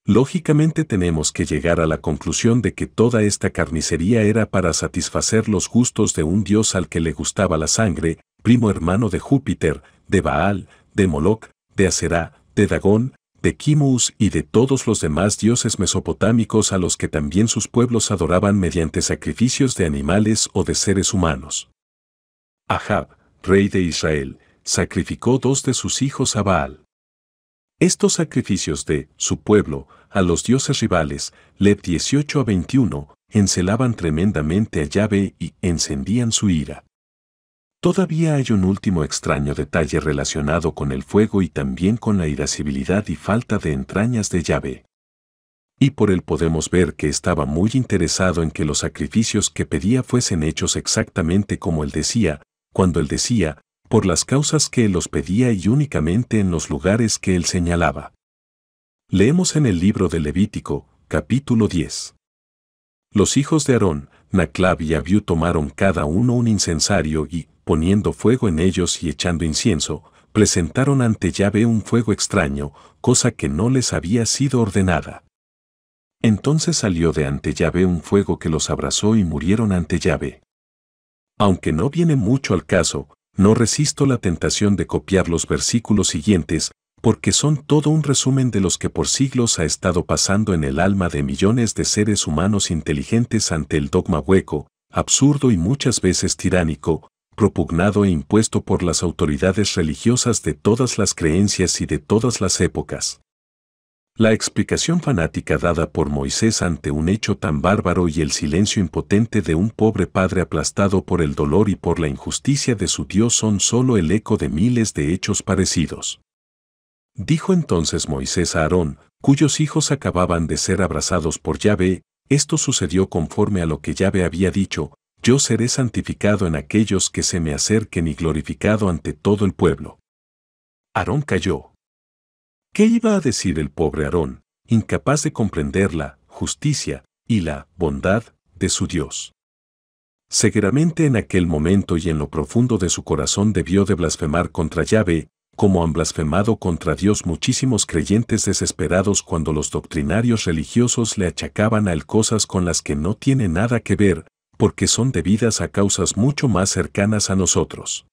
A: Lógicamente tenemos que llegar a la conclusión de que toda esta carnicería era para satisfacer los gustos de un dios al que le gustaba la sangre, primo hermano de Júpiter, de Baal, de Moloc, de Aserá, de Dagón, de Kimus y de todos los demás dioses mesopotámicos a los que también sus pueblos adoraban mediante sacrificios de animales o de seres humanos. Ahab, rey de Israel, sacrificó dos de sus hijos a Baal. Estos sacrificios de su pueblo a los dioses rivales, le 18 a 21, encelaban tremendamente a Yahvé y encendían su ira. Todavía hay un último extraño detalle relacionado con el fuego y también con la irascibilidad y falta de entrañas de llave. Y por él podemos ver que estaba muy interesado en que los sacrificios que pedía fuesen hechos exactamente como él decía, cuando él decía, por las causas que él los pedía y únicamente en los lugares que él señalaba. Leemos en el libro de Levítico, capítulo 10. Los hijos de Aarón, Naclav y Abiú tomaron cada uno un incensario y poniendo fuego en ellos y echando incienso, presentaron ante Yahvé un fuego extraño, cosa que no les había sido ordenada. Entonces salió de ante Yahvé un fuego que los abrazó y murieron ante Yahvé. Aunque no viene mucho al caso, no resisto la tentación de copiar los versículos siguientes, porque son todo un resumen de los que por siglos ha estado pasando en el alma de millones de seres humanos inteligentes ante el dogma hueco, absurdo y muchas veces tiránico, propugnado e impuesto por las autoridades religiosas de todas las creencias y de todas las épocas. La explicación fanática dada por Moisés ante un hecho tan bárbaro y el silencio impotente de un pobre padre aplastado por el dolor y por la injusticia de su Dios son solo el eco de miles de hechos parecidos. Dijo entonces Moisés a Aarón, cuyos hijos acababan de ser abrazados por Yahvé, esto sucedió conforme a lo que Yahvé había dicho, yo seré santificado en aquellos que se me acerquen y glorificado ante todo el pueblo. Aarón cayó. ¿Qué iba a decir el pobre Aarón, incapaz de comprender la justicia y la bondad de su Dios? Seguramente en aquel momento y en lo profundo de su corazón debió de blasfemar contra Yahvé, como han blasfemado contra Dios muchísimos creyentes desesperados cuando los doctrinarios religiosos le achacaban a cosas con las que no tiene nada que ver, porque son debidas a causas mucho más cercanas a nosotros.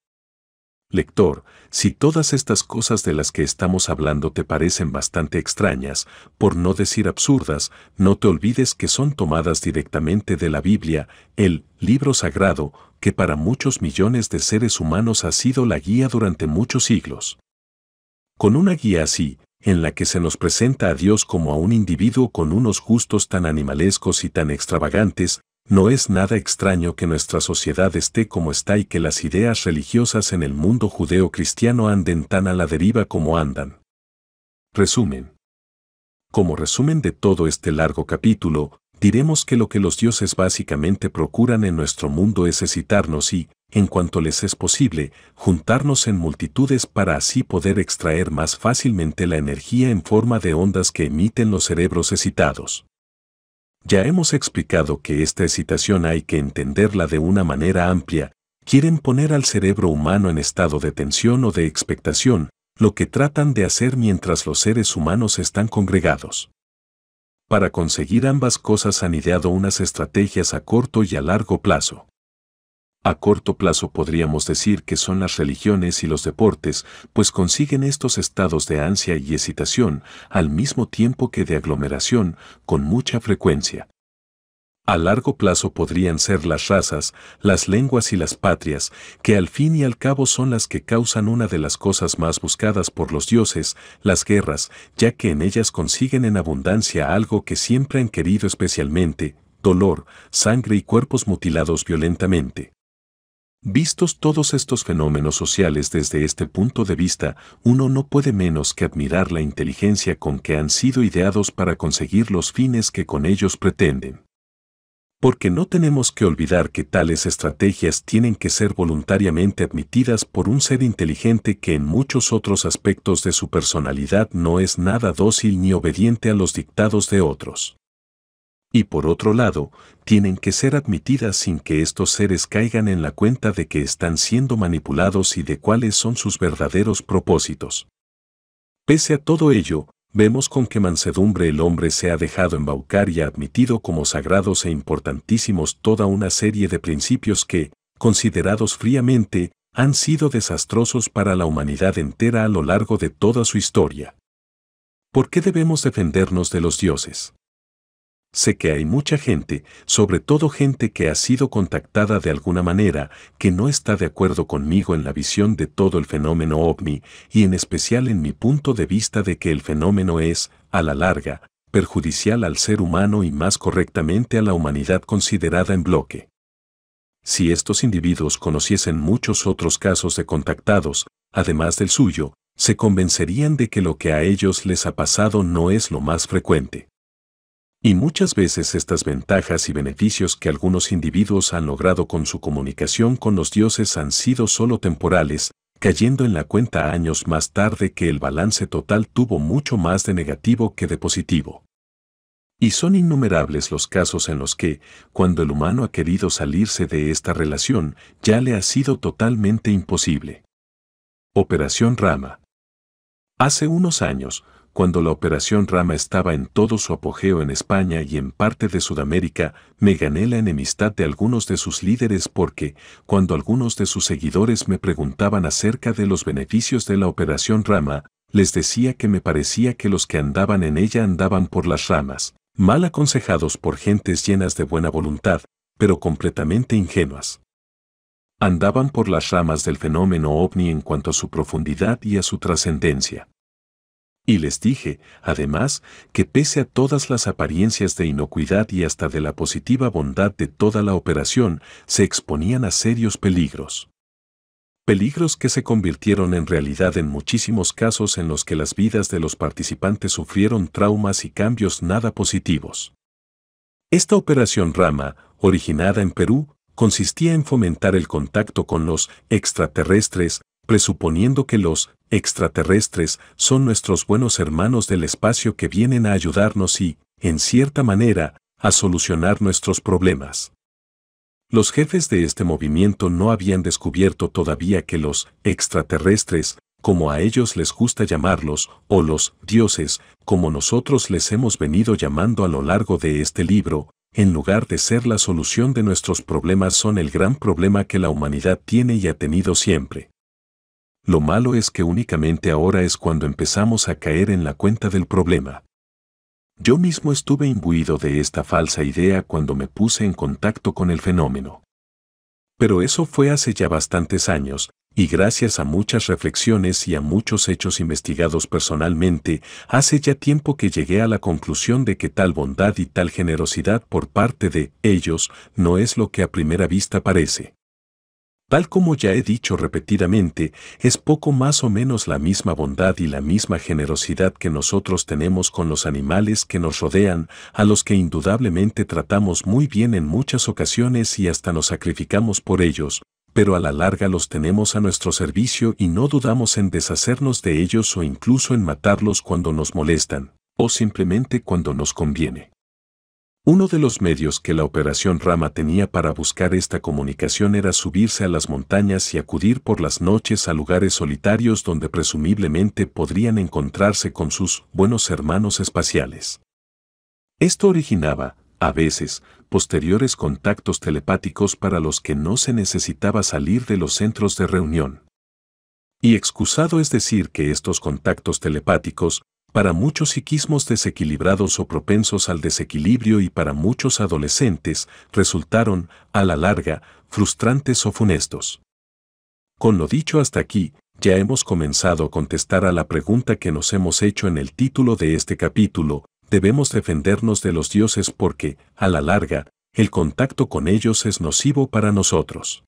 A: Lector, si todas estas cosas de las que estamos hablando te parecen bastante extrañas, por no decir absurdas, no te olvides que son tomadas directamente de la Biblia, el libro sagrado, que para muchos millones de seres humanos ha sido la guía durante muchos siglos. Con una guía así, en la que se nos presenta a Dios como a un individuo con unos gustos tan animalescos y tan extravagantes, no es nada extraño que nuestra sociedad esté como está y que las ideas religiosas en el mundo judeo-cristiano anden tan a la deriva como andan. Resumen. Como resumen de todo este largo capítulo, diremos que lo que los dioses básicamente procuran en nuestro mundo es excitarnos y, en cuanto les es posible, juntarnos en multitudes para así poder extraer más fácilmente la energía en forma de ondas que emiten los cerebros excitados. Ya hemos explicado que esta excitación hay que entenderla de una manera amplia, quieren poner al cerebro humano en estado de tensión o de expectación, lo que tratan de hacer mientras los seres humanos están congregados. Para conseguir ambas cosas han ideado unas estrategias a corto y a largo plazo. A corto plazo podríamos decir que son las religiones y los deportes, pues consiguen estos estados de ansia y excitación al mismo tiempo que de aglomeración con mucha frecuencia. A largo plazo podrían ser las razas, las lenguas y las patrias, que al fin y al cabo son las que causan una de las cosas más buscadas por los dioses, las guerras, ya que en ellas consiguen en abundancia algo que siempre han querido especialmente, dolor, sangre y cuerpos mutilados violentamente. Vistos todos estos fenómenos sociales desde este punto de vista, uno no puede menos que admirar la inteligencia con que han sido ideados para conseguir los fines que con ellos pretenden. Porque no tenemos que olvidar que tales estrategias tienen que ser voluntariamente admitidas por un ser inteligente que en muchos otros aspectos de su personalidad no es nada dócil ni obediente a los dictados de otros y por otro lado, tienen que ser admitidas sin que estos seres caigan en la cuenta de que están siendo manipulados y de cuáles son sus verdaderos propósitos. Pese a todo ello, vemos con qué mansedumbre el hombre se ha dejado embaucar y ha admitido como sagrados e importantísimos toda una serie de principios que, considerados fríamente, han sido desastrosos para la humanidad entera a lo largo de toda su historia. ¿Por qué debemos defendernos de los dioses? Sé que hay mucha gente, sobre todo gente que ha sido contactada de alguna manera, que no está de acuerdo conmigo en la visión de todo el fenómeno ovni y en especial en mi punto de vista de que el fenómeno es, a la larga, perjudicial al ser humano y más correctamente a la humanidad considerada en bloque. Si estos individuos conociesen muchos otros casos de contactados, además del suyo, se convencerían de que lo que a ellos les ha pasado no es lo más frecuente. Y muchas veces estas ventajas y beneficios que algunos individuos han logrado con su comunicación con los dioses han sido solo temporales, cayendo en la cuenta años más tarde que el balance total tuvo mucho más de negativo que de positivo. Y son innumerables los casos en los que, cuando el humano ha querido salirse de esta relación, ya le ha sido totalmente imposible. Operación Rama. Hace unos años, cuando la operación Rama estaba en todo su apogeo en España y en parte de Sudamérica, me gané la enemistad de algunos de sus líderes porque, cuando algunos de sus seguidores me preguntaban acerca de los beneficios de la operación Rama, les decía que me parecía que los que andaban en ella andaban por las ramas, mal aconsejados por gentes llenas de buena voluntad, pero completamente ingenuas. Andaban por las ramas del fenómeno ovni en cuanto a su profundidad y a su trascendencia. Y les dije, además, que pese a todas las apariencias de inocuidad y hasta de la positiva bondad de toda la operación, se exponían a serios peligros. Peligros que se convirtieron en realidad en muchísimos casos en los que las vidas de los participantes sufrieron traumas y cambios nada positivos. Esta operación Rama, originada en Perú, consistía en fomentar el contacto con los extraterrestres presuponiendo que los extraterrestres son nuestros buenos hermanos del espacio que vienen a ayudarnos y, en cierta manera, a solucionar nuestros problemas. Los jefes de este movimiento no habían descubierto todavía que los extraterrestres, como a ellos les gusta llamarlos, o los dioses, como nosotros les hemos venido llamando a lo largo de este libro, en lugar de ser la solución de nuestros problemas son el gran problema que la humanidad tiene y ha tenido siempre. Lo malo es que únicamente ahora es cuando empezamos a caer en la cuenta del problema. Yo mismo estuve imbuido de esta falsa idea cuando me puse en contacto con el fenómeno. Pero eso fue hace ya bastantes años, y gracias a muchas reflexiones y a muchos hechos investigados personalmente, hace ya tiempo que llegué a la conclusión de que tal bondad y tal generosidad por parte de ellos no es lo que a primera vista parece. Tal como ya he dicho repetidamente, es poco más o menos la misma bondad y la misma generosidad que nosotros tenemos con los animales que nos rodean, a los que indudablemente tratamos muy bien en muchas ocasiones y hasta nos sacrificamos por ellos, pero a la larga los tenemos a nuestro servicio y no dudamos en deshacernos de ellos o incluso en matarlos cuando nos molestan, o simplemente cuando nos conviene. Uno de los medios que la Operación Rama tenía para buscar esta comunicación era subirse a las montañas y acudir por las noches a lugares solitarios donde presumiblemente podrían encontrarse con sus buenos hermanos espaciales. Esto originaba, a veces, posteriores contactos telepáticos para los que no se necesitaba salir de los centros de reunión. Y excusado es decir que estos contactos telepáticos para muchos psiquismos desequilibrados o propensos al desequilibrio y para muchos adolescentes resultaron, a la larga, frustrantes o funestos. Con lo dicho hasta aquí, ya hemos comenzado a contestar a la pregunta que nos hemos hecho en el título de este capítulo, debemos defendernos de los dioses porque, a la larga, el contacto con ellos es nocivo para nosotros.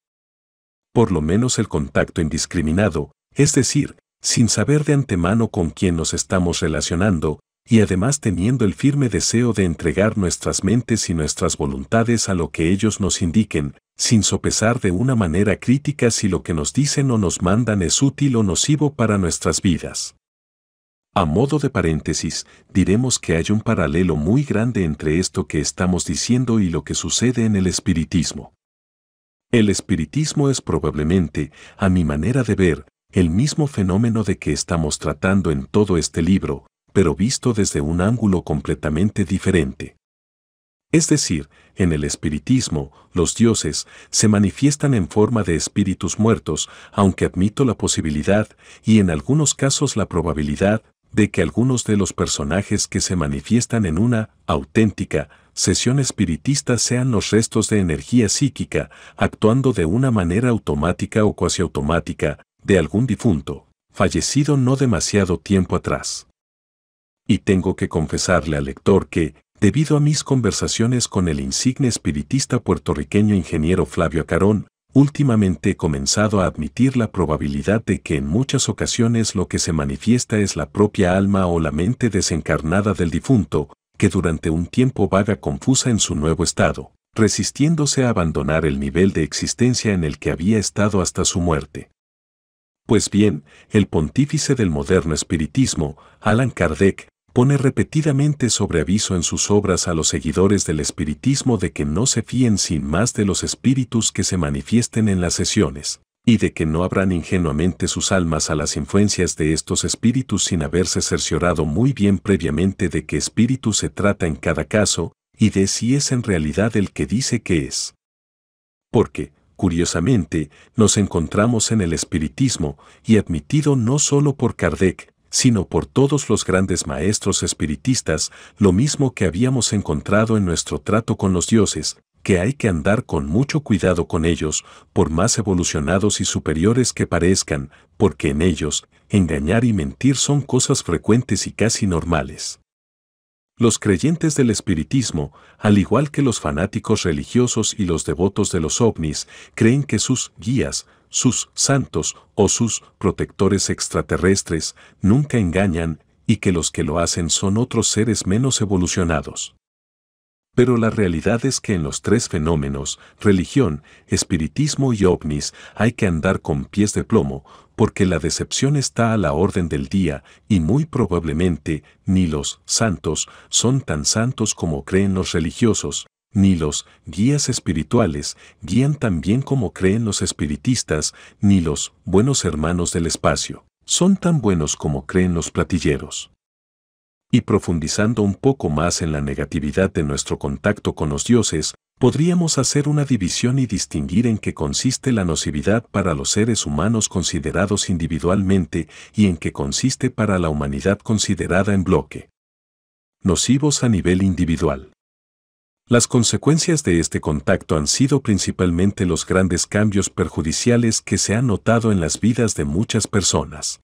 A: Por lo menos el contacto indiscriminado, es decir, sin saber de antemano con quién nos estamos relacionando, y además teniendo el firme deseo de entregar nuestras mentes y nuestras voluntades a lo que ellos nos indiquen, sin sopesar de una manera crítica si lo que nos dicen o nos mandan es útil o nocivo para nuestras vidas. A modo de paréntesis, diremos que hay un paralelo muy grande entre esto que estamos diciendo y lo que sucede en el espiritismo. El espiritismo es probablemente, a mi manera de ver, el mismo fenómeno de que estamos tratando en todo este libro, pero visto desde un ángulo completamente diferente. Es decir, en el espiritismo, los dioses se manifiestan en forma de espíritus muertos, aunque admito la posibilidad, y en algunos casos la probabilidad, de que algunos de los personajes que se manifiestan en una auténtica sesión espiritista sean los restos de energía psíquica, actuando de una manera automática o cuasi automática, de algún difunto, fallecido no demasiado tiempo atrás. Y tengo que confesarle al lector que, debido a mis conversaciones con el insigne espiritista puertorriqueño ingeniero Flavio Acarón, últimamente he comenzado a admitir la probabilidad de que en muchas ocasiones lo que se manifiesta es la propia alma o la mente desencarnada del difunto, que durante un tiempo vaga confusa en su nuevo estado, resistiéndose a abandonar el nivel de existencia en el que había estado hasta su muerte. Pues bien, el pontífice del moderno espiritismo, Alan Kardec, pone repetidamente sobre aviso en sus obras a los seguidores del espiritismo de que no se fíen sin más de los espíritus que se manifiesten en las sesiones, y de que no abran ingenuamente sus almas a las influencias de estos espíritus sin haberse cerciorado muy bien previamente de qué espíritu se trata en cada caso, y de si es en realidad el que dice que es. Porque, Curiosamente, nos encontramos en el espiritismo y admitido no solo por Kardec, sino por todos los grandes maestros espiritistas, lo mismo que habíamos encontrado en nuestro trato con los dioses, que hay que andar con mucho cuidado con ellos, por más evolucionados y superiores que parezcan, porque en ellos, engañar y mentir son cosas frecuentes y casi normales. Los creyentes del espiritismo, al igual que los fanáticos religiosos y los devotos de los ovnis, creen que sus guías, sus santos o sus protectores extraterrestres nunca engañan y que los que lo hacen son otros seres menos evolucionados. Pero la realidad es que en los tres fenómenos, religión, espiritismo y ovnis, hay que andar con pies de plomo, porque la decepción está a la orden del día y muy probablemente ni los santos son tan santos como creen los religiosos, ni los guías espirituales guían tan bien como creen los espiritistas, ni los buenos hermanos del espacio son tan buenos como creen los platilleros. Y profundizando un poco más en la negatividad de nuestro contacto con los dioses, podríamos hacer una división y distinguir en qué consiste la nocividad para los seres humanos considerados individualmente y en qué consiste para la humanidad considerada en bloque. Nocivos a nivel individual. Las consecuencias de este contacto han sido principalmente los grandes cambios perjudiciales que se han notado en las vidas de muchas personas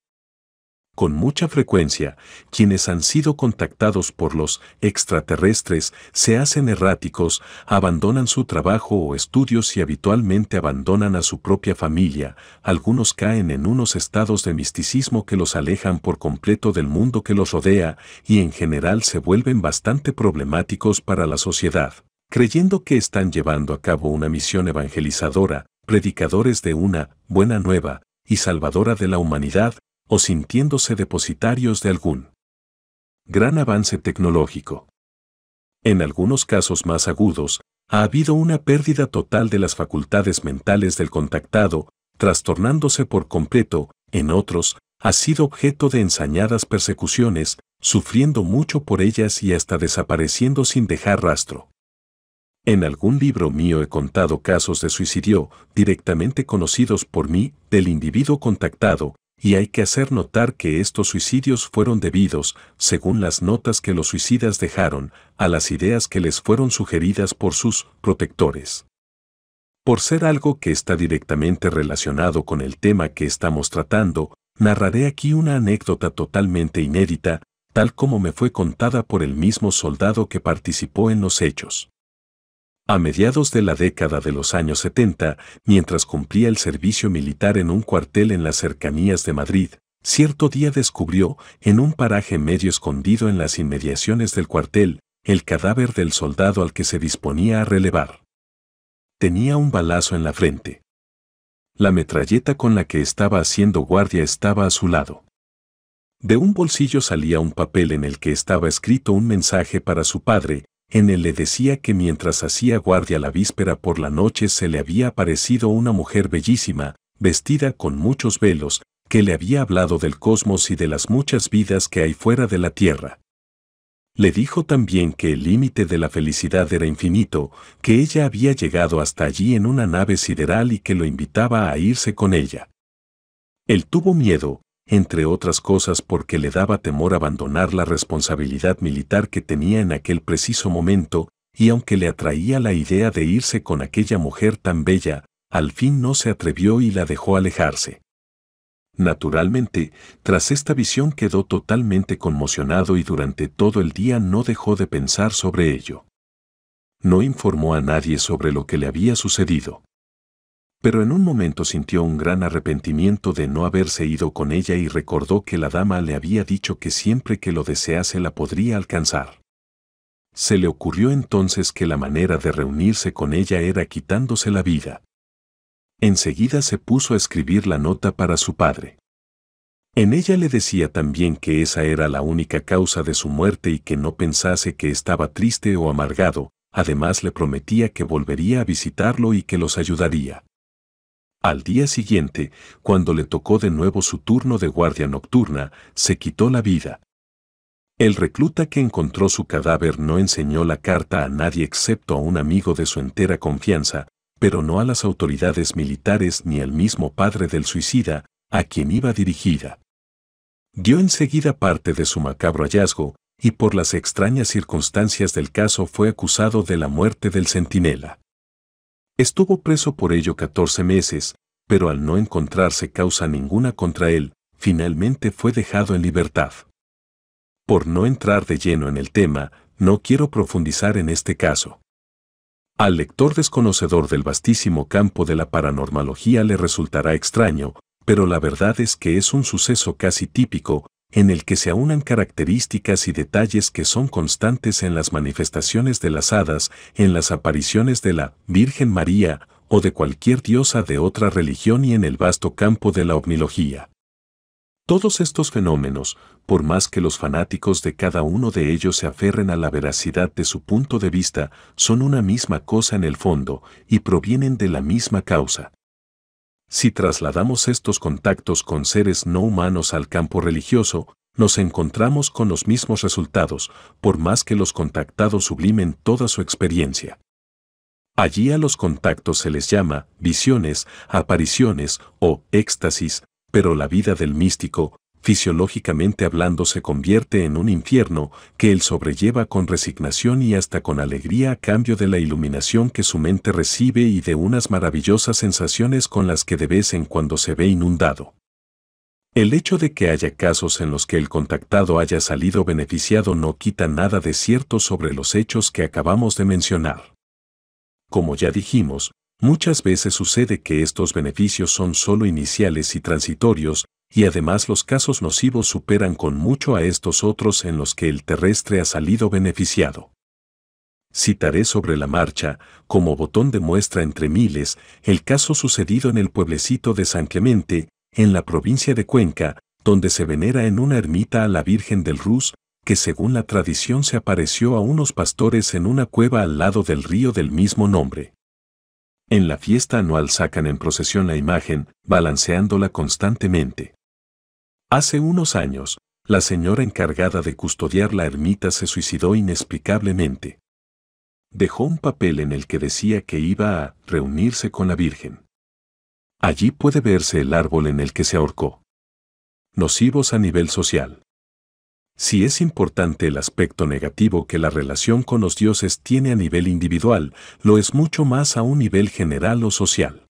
A: con mucha frecuencia, quienes han sido contactados por los extraterrestres se hacen erráticos, abandonan su trabajo o estudios y habitualmente abandonan a su propia familia. Algunos caen en unos estados de misticismo que los alejan por completo del mundo que los rodea y en general se vuelven bastante problemáticos para la sociedad. Creyendo que están llevando a cabo una misión evangelizadora, predicadores de una buena nueva y salvadora de la humanidad, o sintiéndose depositarios de algún gran avance tecnológico. En algunos casos más agudos, ha habido una pérdida total de las facultades mentales del contactado, trastornándose por completo, en otros, ha sido objeto de ensañadas persecuciones, sufriendo mucho por ellas y hasta desapareciendo sin dejar rastro. En algún libro mío he contado casos de suicidio, directamente conocidos por mí, del individuo contactado, y hay que hacer notar que estos suicidios fueron debidos, según las notas que los suicidas dejaron, a las ideas que les fueron sugeridas por sus protectores. Por ser algo que está directamente relacionado con el tema que estamos tratando, narraré aquí una anécdota totalmente inédita, tal como me fue contada por el mismo soldado que participó en los hechos. A mediados de la década de los años 70, mientras cumplía el servicio militar en un cuartel en las cercanías de Madrid, cierto día descubrió, en un paraje medio escondido en las inmediaciones del cuartel, el cadáver del soldado al que se disponía a relevar. Tenía un balazo en la frente. La metralleta con la que estaba haciendo guardia estaba a su lado. De un bolsillo salía un papel en el que estaba escrito un mensaje para su padre, en él le decía que mientras hacía guardia la víspera por la noche se le había aparecido una mujer bellísima, vestida con muchos velos, que le había hablado del cosmos y de las muchas vidas que hay fuera de la Tierra. Le dijo también que el límite de la felicidad era infinito, que ella había llegado hasta allí en una nave sideral y que lo invitaba a irse con ella. Él tuvo miedo, entre otras cosas porque le daba temor abandonar la responsabilidad militar que tenía en aquel preciso momento, y aunque le atraía la idea de irse con aquella mujer tan bella, al fin no se atrevió y la dejó alejarse. Naturalmente, tras esta visión quedó totalmente conmocionado y durante todo el día no dejó de pensar sobre ello. No informó a nadie sobre lo que le había sucedido. Pero en un momento sintió un gran arrepentimiento de no haberse ido con ella y recordó que la dama le había dicho que siempre que lo desease la podría alcanzar. Se le ocurrió entonces que la manera de reunirse con ella era quitándose la vida. Enseguida se puso a escribir la nota para su padre. En ella le decía también que esa era la única causa de su muerte y que no pensase que estaba triste o amargado, además le prometía que volvería a visitarlo y que los ayudaría. Al día siguiente, cuando le tocó de nuevo su turno de guardia nocturna, se quitó la vida. El recluta que encontró su cadáver no enseñó la carta a nadie excepto a un amigo de su entera confianza, pero no a las autoridades militares ni al mismo padre del suicida, a quien iba dirigida. Dio enseguida parte de su macabro hallazgo, y por las extrañas circunstancias del caso fue acusado de la muerte del centinela. Estuvo preso por ello 14 meses, pero al no encontrarse causa ninguna contra él, finalmente fue dejado en libertad. Por no entrar de lleno en el tema, no quiero profundizar en este caso. Al lector desconocedor del vastísimo campo de la paranormalogía le resultará extraño, pero la verdad es que es un suceso casi típico, en el que se aunan características y detalles que son constantes en las manifestaciones de las hadas, en las apariciones de la Virgen María o de cualquier diosa de otra religión y en el vasto campo de la omnilogía. Todos estos fenómenos, por más que los fanáticos de cada uno de ellos se aferren a la veracidad de su punto de vista, son una misma cosa en el fondo y provienen de la misma causa. Si trasladamos estos contactos con seres no humanos al campo religioso, nos encontramos con los mismos resultados, por más que los contactados sublimen toda su experiencia. Allí a los contactos se les llama visiones, apariciones o éxtasis, pero la vida del místico, fisiológicamente hablando se convierte en un infierno que él sobrelleva con resignación y hasta con alegría a cambio de la iluminación que su mente recibe y de unas maravillosas sensaciones con las que de vez en cuando se ve inundado. El hecho de que haya casos en los que el contactado haya salido beneficiado no quita nada de cierto sobre los hechos que acabamos de mencionar. Como ya dijimos, muchas veces sucede que estos beneficios son solo iniciales y transitorios, y además los casos nocivos superan con mucho a estos otros en los que el terrestre ha salido beneficiado. Citaré sobre la marcha, como botón de muestra entre miles, el caso sucedido en el pueblecito de San Clemente, en la provincia de Cuenca, donde se venera en una ermita a la Virgen del Rus, que según la tradición se apareció a unos pastores en una cueva al lado del río del mismo nombre. En la fiesta anual sacan en procesión la imagen, balanceándola constantemente. Hace unos años, la señora encargada de custodiar la ermita se suicidó inexplicablemente. Dejó un papel en el que decía que iba a reunirse con la Virgen. Allí puede verse el árbol en el que se ahorcó. Nocivos a nivel social. Si es importante el aspecto negativo que la relación con los dioses tiene a nivel individual, lo es mucho más a un nivel general o social.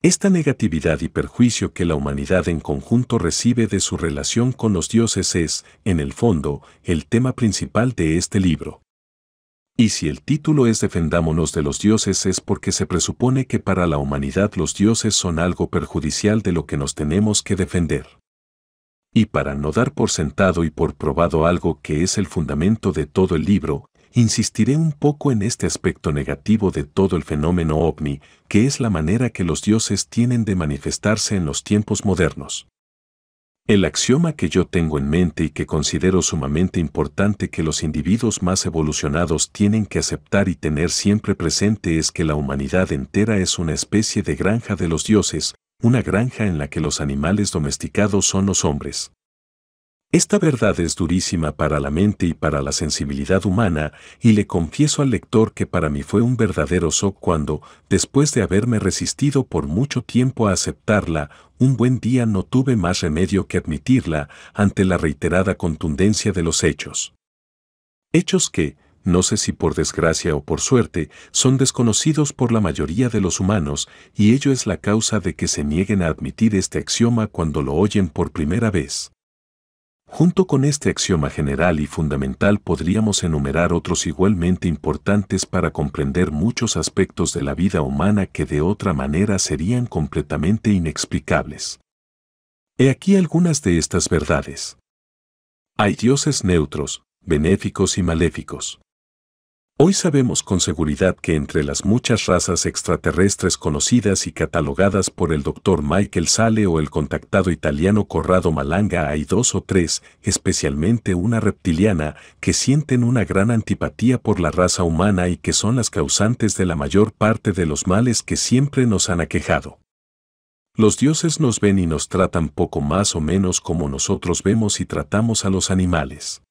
A: Esta negatividad y perjuicio que la humanidad en conjunto recibe de su relación con los dioses es, en el fondo, el tema principal de este libro. Y si el título es Defendámonos de los dioses es porque se presupone que para la humanidad los dioses son algo perjudicial de lo que nos tenemos que defender. Y para no dar por sentado y por probado algo que es el fundamento de todo el libro, Insistiré un poco en este aspecto negativo de todo el fenómeno ovni, que es la manera que los dioses tienen de manifestarse en los tiempos modernos. El axioma que yo tengo en mente y que considero sumamente importante que los individuos más evolucionados tienen que aceptar y tener siempre presente es que la humanidad entera es una especie de granja de los dioses, una granja en la que los animales domesticados son los hombres. Esta verdad es durísima para la mente y para la sensibilidad humana, y le confieso al lector que para mí fue un verdadero shock cuando, después de haberme resistido por mucho tiempo a aceptarla, un buen día no tuve más remedio que admitirla ante la reiterada contundencia de los hechos. Hechos que, no sé si por desgracia o por suerte, son desconocidos por la mayoría de los humanos, y ello es la causa de que se nieguen a admitir este axioma cuando lo oyen por primera vez. Junto con este axioma general y fundamental podríamos enumerar otros igualmente importantes para comprender muchos aspectos de la vida humana que de otra manera serían completamente inexplicables. He aquí algunas de estas verdades. Hay dioses neutros, benéficos y maléficos. Hoy sabemos con seguridad que entre las muchas razas extraterrestres conocidas y catalogadas por el doctor Michael Sale o el contactado italiano Corrado Malanga hay dos o tres, especialmente una reptiliana, que sienten una gran antipatía por la raza humana y que son las causantes de la mayor parte de los males que siempre nos han aquejado. Los dioses nos ven y nos tratan poco más o menos como nosotros vemos y tratamos a los animales.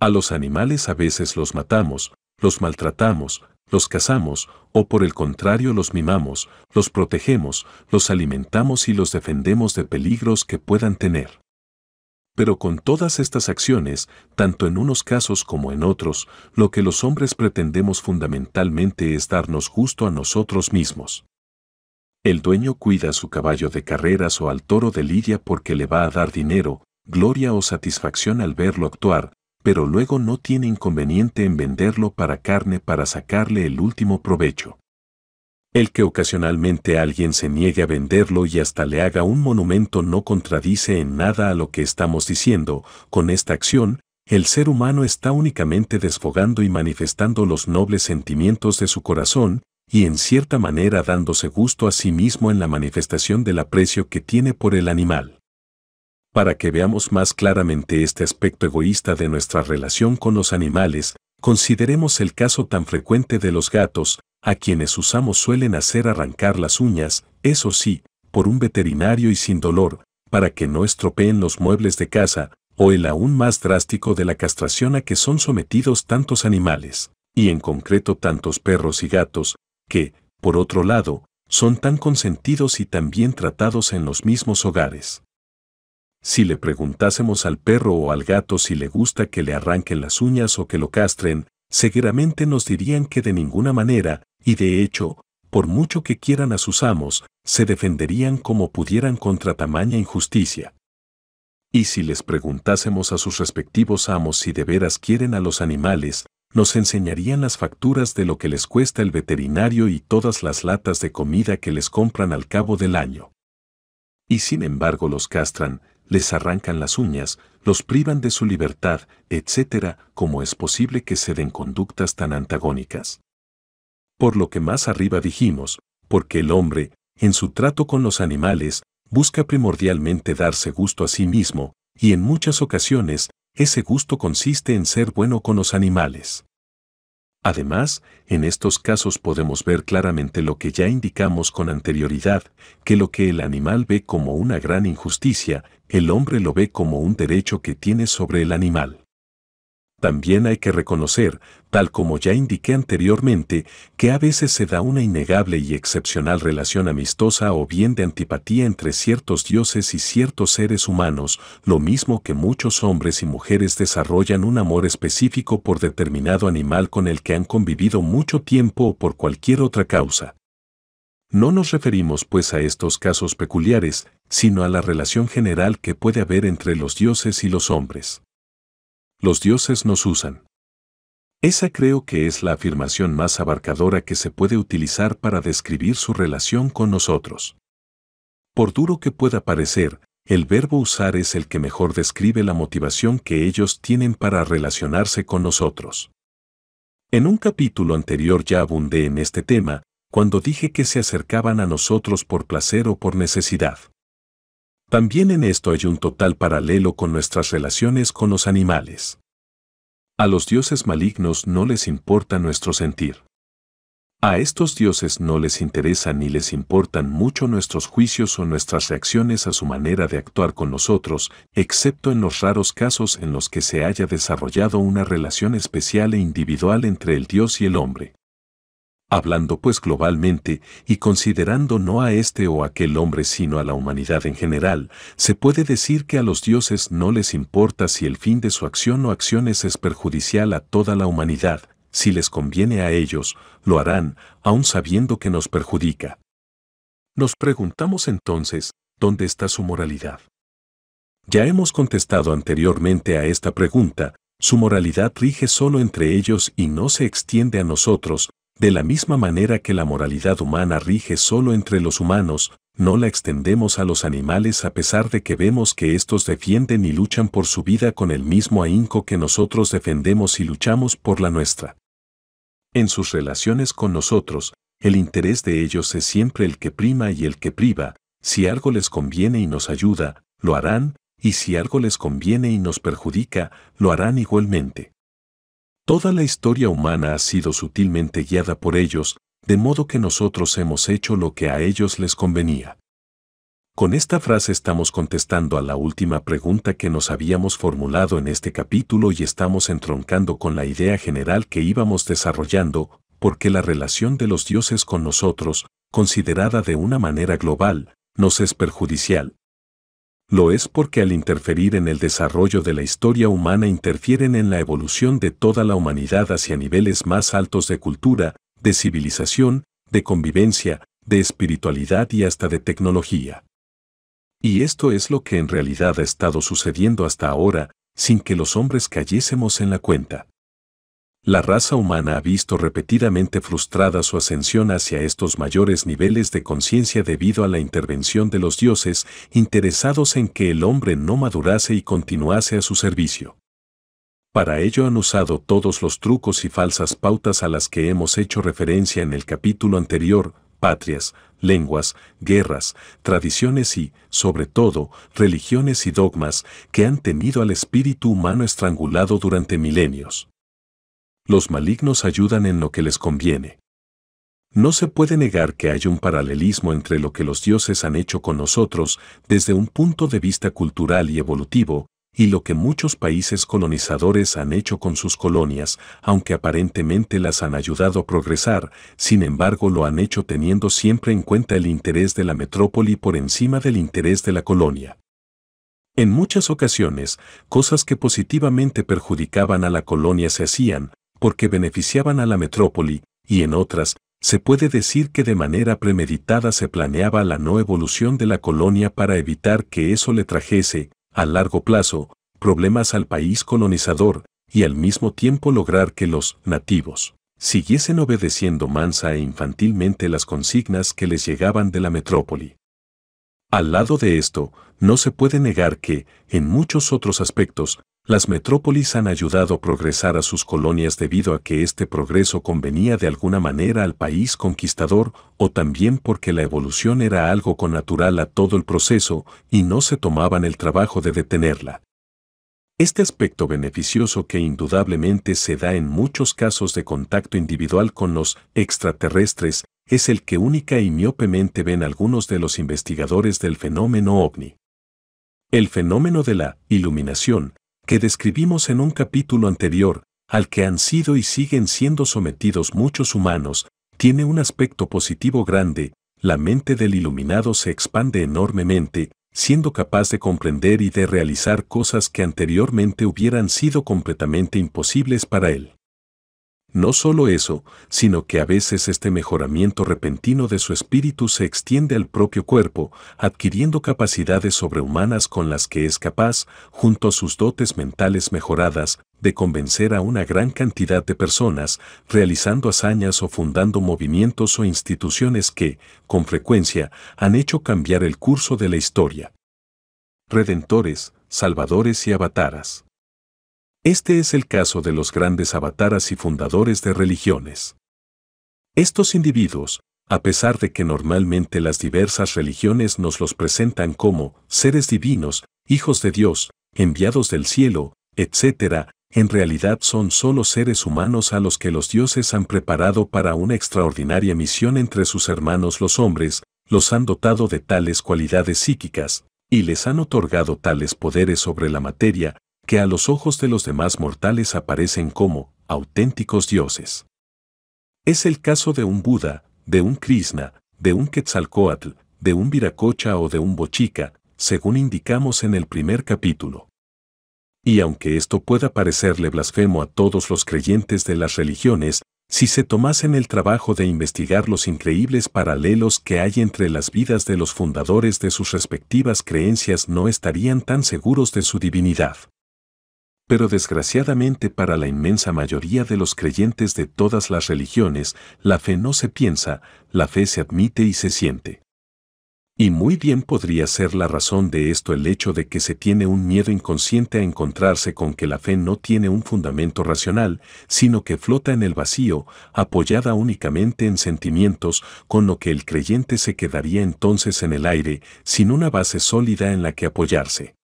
A: A los animales a veces los matamos, los maltratamos, los cazamos, o por el contrario los mimamos, los protegemos, los alimentamos y los defendemos de peligros que puedan tener. Pero con todas estas acciones, tanto en unos casos como en otros, lo que los hombres pretendemos fundamentalmente es darnos justo a nosotros mismos. El dueño cuida a su caballo de carreras o al toro de lidia porque le va a dar dinero, gloria o satisfacción al verlo actuar, pero luego no tiene inconveniente en venderlo para carne para sacarle el último provecho. El que ocasionalmente alguien se niegue a venderlo y hasta le haga un monumento no contradice en nada a lo que estamos diciendo, con esta acción, el ser humano está únicamente desfogando y manifestando los nobles sentimientos de su corazón, y en cierta manera dándose gusto a sí mismo en la manifestación del aprecio que tiene por el animal para que veamos más claramente este aspecto egoísta de nuestra relación con los animales, consideremos el caso tan frecuente de los gatos, a quienes usamos suelen hacer arrancar las uñas, eso sí, por un veterinario y sin dolor, para que no estropeen los muebles de casa, o el aún más drástico de la castración a que son sometidos tantos animales, y en concreto tantos perros y gatos, que, por otro lado, son tan consentidos y tan bien tratados en los mismos hogares. Si le preguntásemos al perro o al gato si le gusta que le arranquen las uñas o que lo castren, seguramente nos dirían que de ninguna manera, y de hecho, por mucho que quieran a sus amos, se defenderían como pudieran contra tamaña injusticia. Y si les preguntásemos a sus respectivos amos si de veras quieren a los animales, nos enseñarían las facturas de lo que les cuesta el veterinario y todas las latas de comida que les compran al cabo del año. Y sin embargo los castran, les arrancan las uñas, los privan de su libertad, etc., como es posible que se den conductas tan antagónicas. Por lo que más arriba dijimos, porque el hombre, en su trato con los animales, busca primordialmente darse gusto a sí mismo, y en muchas ocasiones, ese gusto consiste en ser bueno con los animales. Además, en estos casos podemos ver claramente lo que ya indicamos con anterioridad, que lo que el animal ve como una gran injusticia, el hombre lo ve como un derecho que tiene sobre el animal. También hay que reconocer, tal como ya indiqué anteriormente, que a veces se da una innegable y excepcional relación amistosa o bien de antipatía entre ciertos dioses y ciertos seres humanos, lo mismo que muchos hombres y mujeres desarrollan un amor específico por determinado animal con el que han convivido mucho tiempo o por cualquier otra causa. No nos referimos pues a estos casos peculiares, sino a la relación general que puede haber entre los dioses y los hombres. Los dioses nos usan. Esa creo que es la afirmación más abarcadora que se puede utilizar para describir su relación con nosotros. Por duro que pueda parecer, el verbo usar es el que mejor describe la motivación que ellos tienen para relacionarse con nosotros. En un capítulo anterior ya abundé en este tema, cuando dije que se acercaban a nosotros por placer o por necesidad. También en esto hay un total paralelo con nuestras relaciones con los animales. A los dioses malignos no les importa nuestro sentir. A estos dioses no les interesan ni les importan mucho nuestros juicios o nuestras reacciones a su manera de actuar con nosotros, excepto en los raros casos en los que se haya desarrollado una relación especial e individual entre el dios y el hombre hablando pues globalmente y considerando no a este o aquel hombre sino a la humanidad en general, se puede decir que a los dioses no les importa si el fin de su acción o acciones es perjudicial a toda la humanidad, si les conviene a ellos, lo harán, aun sabiendo que nos perjudica. Nos preguntamos entonces, ¿dónde está su moralidad? Ya hemos contestado anteriormente a esta pregunta, su moralidad rige solo entre ellos y no se extiende a nosotros, de la misma manera que la moralidad humana rige solo entre los humanos, no la extendemos a los animales a pesar de que vemos que estos defienden y luchan por su vida con el mismo ahínco que nosotros defendemos y luchamos por la nuestra. En sus relaciones con nosotros, el interés de ellos es siempre el que prima y el que priva, si algo les conviene y nos ayuda, lo harán, y si algo les conviene y nos perjudica, lo harán igualmente. Toda la historia humana ha sido sutilmente guiada por ellos, de modo que nosotros hemos hecho lo que a ellos les convenía. Con esta frase estamos contestando a la última pregunta que nos habíamos formulado en este capítulo y estamos entroncando con la idea general que íbamos desarrollando, porque la relación de los dioses con nosotros, considerada de una manera global, nos es perjudicial, lo es porque al interferir en el desarrollo de la historia humana interfieren en la evolución de toda la humanidad hacia niveles más altos de cultura, de civilización, de convivencia, de espiritualidad y hasta de tecnología. Y esto es lo que en realidad ha estado sucediendo hasta ahora, sin que los hombres cayésemos en la cuenta la raza humana ha visto repetidamente frustrada su ascensión hacia estos mayores niveles de conciencia debido a la intervención de los dioses interesados en que el hombre no madurase y continuase a su servicio. Para ello han usado todos los trucos y falsas pautas a las que hemos hecho referencia en el capítulo anterior, patrias, lenguas, guerras, tradiciones y, sobre todo, religiones y dogmas que han tenido al espíritu humano estrangulado durante milenios los malignos ayudan en lo que les conviene. No se puede negar que hay un paralelismo entre lo que los dioses han hecho con nosotros desde un punto de vista cultural y evolutivo y lo que muchos países colonizadores han hecho con sus colonias, aunque aparentemente las han ayudado a progresar, sin embargo lo han hecho teniendo siempre en cuenta el interés de la metrópoli por encima del interés de la colonia. En muchas ocasiones, cosas que positivamente perjudicaban a la colonia se hacían, porque beneficiaban a la metrópoli, y en otras, se puede decir que de manera premeditada se planeaba la no evolución de la colonia para evitar que eso le trajese, a largo plazo, problemas al país colonizador, y al mismo tiempo lograr que los nativos siguiesen obedeciendo mansa e infantilmente las consignas que les llegaban de la metrópoli. Al lado de esto, no se puede negar que, en muchos otros aspectos, las metrópolis han ayudado a progresar a sus colonias debido a que este progreso convenía de alguna manera al país conquistador o también porque la evolución era algo natural a todo el proceso y no se tomaban el trabajo de detenerla. Este aspecto beneficioso que indudablemente se da en muchos casos de contacto individual con los extraterrestres es el que única y miopemente ven algunos de los investigadores del fenómeno ovni. El fenómeno de la iluminación que describimos en un capítulo anterior, al que han sido y siguen siendo sometidos muchos humanos, tiene un aspecto positivo grande, la mente del iluminado se expande enormemente, siendo capaz de comprender y de realizar cosas que anteriormente hubieran sido completamente imposibles para él. No solo eso, sino que a veces este mejoramiento repentino de su espíritu se extiende al propio cuerpo, adquiriendo capacidades sobrehumanas con las que es capaz, junto a sus dotes mentales mejoradas, de convencer a una gran cantidad de personas, realizando hazañas o fundando movimientos o instituciones que, con frecuencia, han hecho cambiar el curso de la historia. Redentores, salvadores y avataras. Este es el caso de los grandes avataras y fundadores de religiones. Estos individuos, a pesar de que normalmente las diversas religiones nos los presentan como seres divinos, hijos de Dios, enviados del cielo, etc., en realidad son solo seres humanos a los que los dioses han preparado para una extraordinaria misión entre sus hermanos los hombres, los han dotado de tales cualidades psíquicas, y les han otorgado tales poderes sobre la materia, que a los ojos de los demás mortales aparecen como auténticos dioses. Es el caso de un Buda, de un Krishna, de un Quetzalcoatl, de un Viracocha o de un Bochica, según indicamos en el primer capítulo. Y aunque esto pueda parecerle blasfemo a todos los creyentes de las religiones, si se tomasen el trabajo de investigar los increíbles paralelos que hay entre las vidas de los fundadores de sus respectivas creencias no estarían tan seguros de su divinidad. Pero desgraciadamente para la inmensa mayoría de los creyentes de todas las religiones, la fe no se piensa, la fe se admite y se siente. Y muy bien podría ser la razón de esto el hecho de que se tiene un miedo inconsciente a encontrarse con que la fe no tiene un fundamento racional, sino que flota en el vacío, apoyada únicamente en sentimientos, con lo que el creyente se quedaría entonces en el aire, sin una base sólida en la que apoyarse.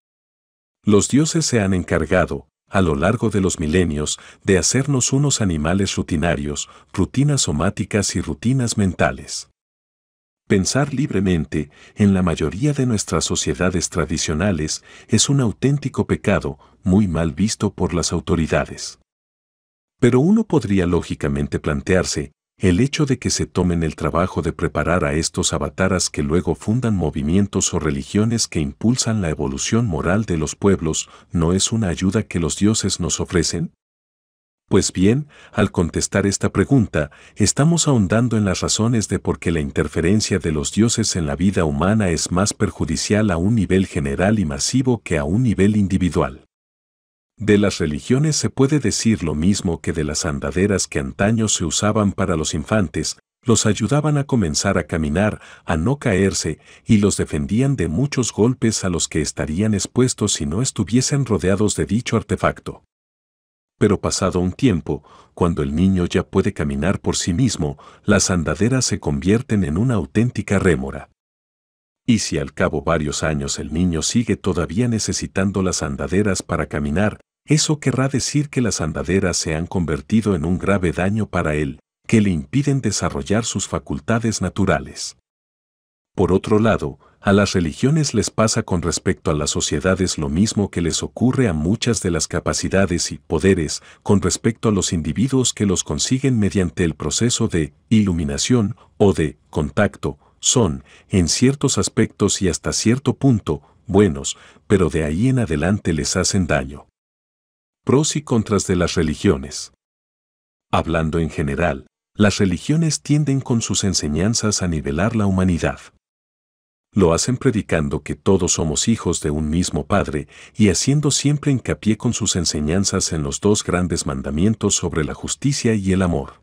A: Los dioses se han encargado, a lo largo de los milenios, de hacernos unos animales rutinarios, rutinas somáticas y rutinas mentales. Pensar libremente, en la mayoría de nuestras sociedades tradicionales, es un auténtico pecado, muy mal visto por las autoridades. Pero uno podría lógicamente plantearse, el hecho de que se tomen el trabajo de preparar a estos avataras que luego fundan movimientos o religiones que impulsan la evolución moral de los pueblos no es una ayuda que los dioses nos ofrecen? Pues bien, al contestar esta pregunta, estamos ahondando en las razones de por qué la interferencia de los dioses en la vida humana es más perjudicial a un nivel general y masivo que a un nivel individual. De las religiones se puede decir lo mismo que de las andaderas que antaño se usaban para los infantes, los ayudaban a comenzar a caminar, a no caerse, y los defendían de muchos golpes a los que estarían expuestos si no estuviesen rodeados de dicho artefacto. Pero pasado un tiempo, cuando el niño ya puede caminar por sí mismo, las andaderas se convierten en una auténtica rémora. Y si al cabo varios años el niño sigue todavía necesitando las andaderas para caminar, eso querrá decir que las andaderas se han convertido en un grave daño para él, que le impiden desarrollar sus facultades naturales. Por otro lado, a las religiones les pasa con respecto a las sociedades lo mismo que les ocurre a muchas de las capacidades y poderes con respecto a los individuos que los consiguen mediante el proceso de iluminación o de contacto son, en ciertos aspectos y hasta cierto punto, buenos, pero de ahí en adelante les hacen daño. Pros y contras de las religiones. Hablando en general, las religiones tienden con sus enseñanzas a nivelar la humanidad. Lo hacen predicando que todos somos hijos de un mismo Padre y haciendo siempre hincapié con sus enseñanzas en los dos grandes mandamientos sobre la justicia y el amor.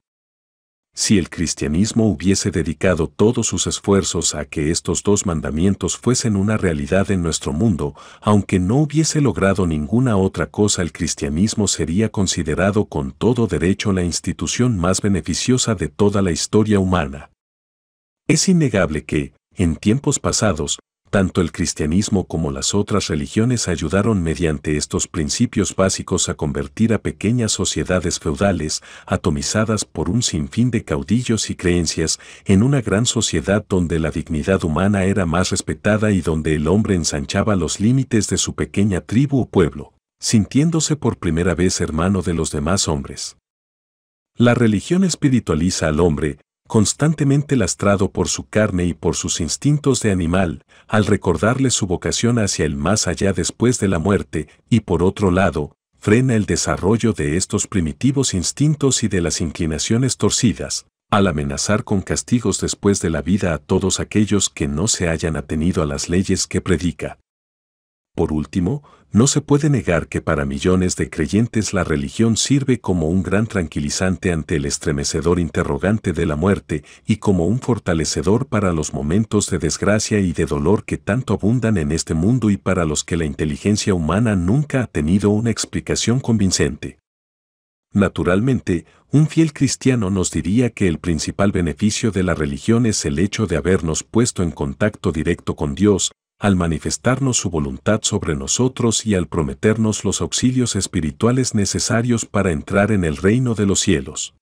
A: Si el cristianismo hubiese dedicado todos sus esfuerzos a que estos dos mandamientos fuesen una realidad en nuestro mundo, aunque no hubiese logrado ninguna otra cosa, el cristianismo sería considerado con todo derecho la institución más beneficiosa de toda la historia humana. Es innegable que, en tiempos pasados, tanto el cristianismo como las otras religiones ayudaron mediante estos principios básicos a convertir a pequeñas sociedades feudales, atomizadas por un sinfín de caudillos y creencias, en una gran sociedad donde la dignidad humana era más respetada y donde el hombre ensanchaba los límites de su pequeña tribu o pueblo, sintiéndose por primera vez hermano de los demás hombres. La religión espiritualiza al hombre, constantemente lastrado por su carne y por sus instintos de animal, al recordarle su vocación hacia el más allá después de la muerte, y por otro lado, frena el desarrollo de estos primitivos instintos y de las inclinaciones torcidas, al amenazar con castigos después de la vida a todos aquellos que no se hayan atenido a las leyes que predica. Por último, no se puede negar que para millones de creyentes la religión sirve como un gran tranquilizante ante el estremecedor interrogante de la muerte y como un fortalecedor para los momentos de desgracia y de dolor que tanto abundan en este mundo y para los que la inteligencia humana nunca ha tenido una explicación convincente. Naturalmente, un fiel cristiano nos diría que el principal beneficio de la religión es el hecho de habernos puesto en contacto directo con Dios, al manifestarnos su voluntad sobre nosotros y al prometernos los auxilios espirituales necesarios para entrar en el reino de los cielos.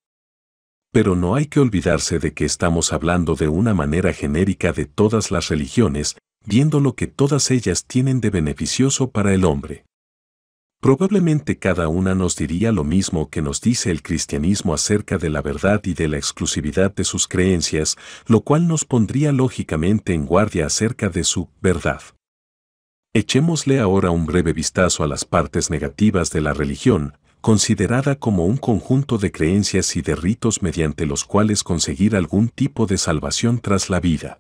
A: Pero no hay que olvidarse de que estamos hablando de una manera genérica de todas las religiones, viendo lo que todas ellas tienen de beneficioso para el hombre. Probablemente cada una nos diría lo mismo que nos dice el cristianismo acerca de la verdad y de la exclusividad de sus creencias, lo cual nos pondría lógicamente en guardia acerca de su verdad. Echémosle ahora un breve vistazo a las partes negativas de la religión, considerada como un conjunto de creencias y de ritos mediante los cuales conseguir algún tipo de salvación tras la vida.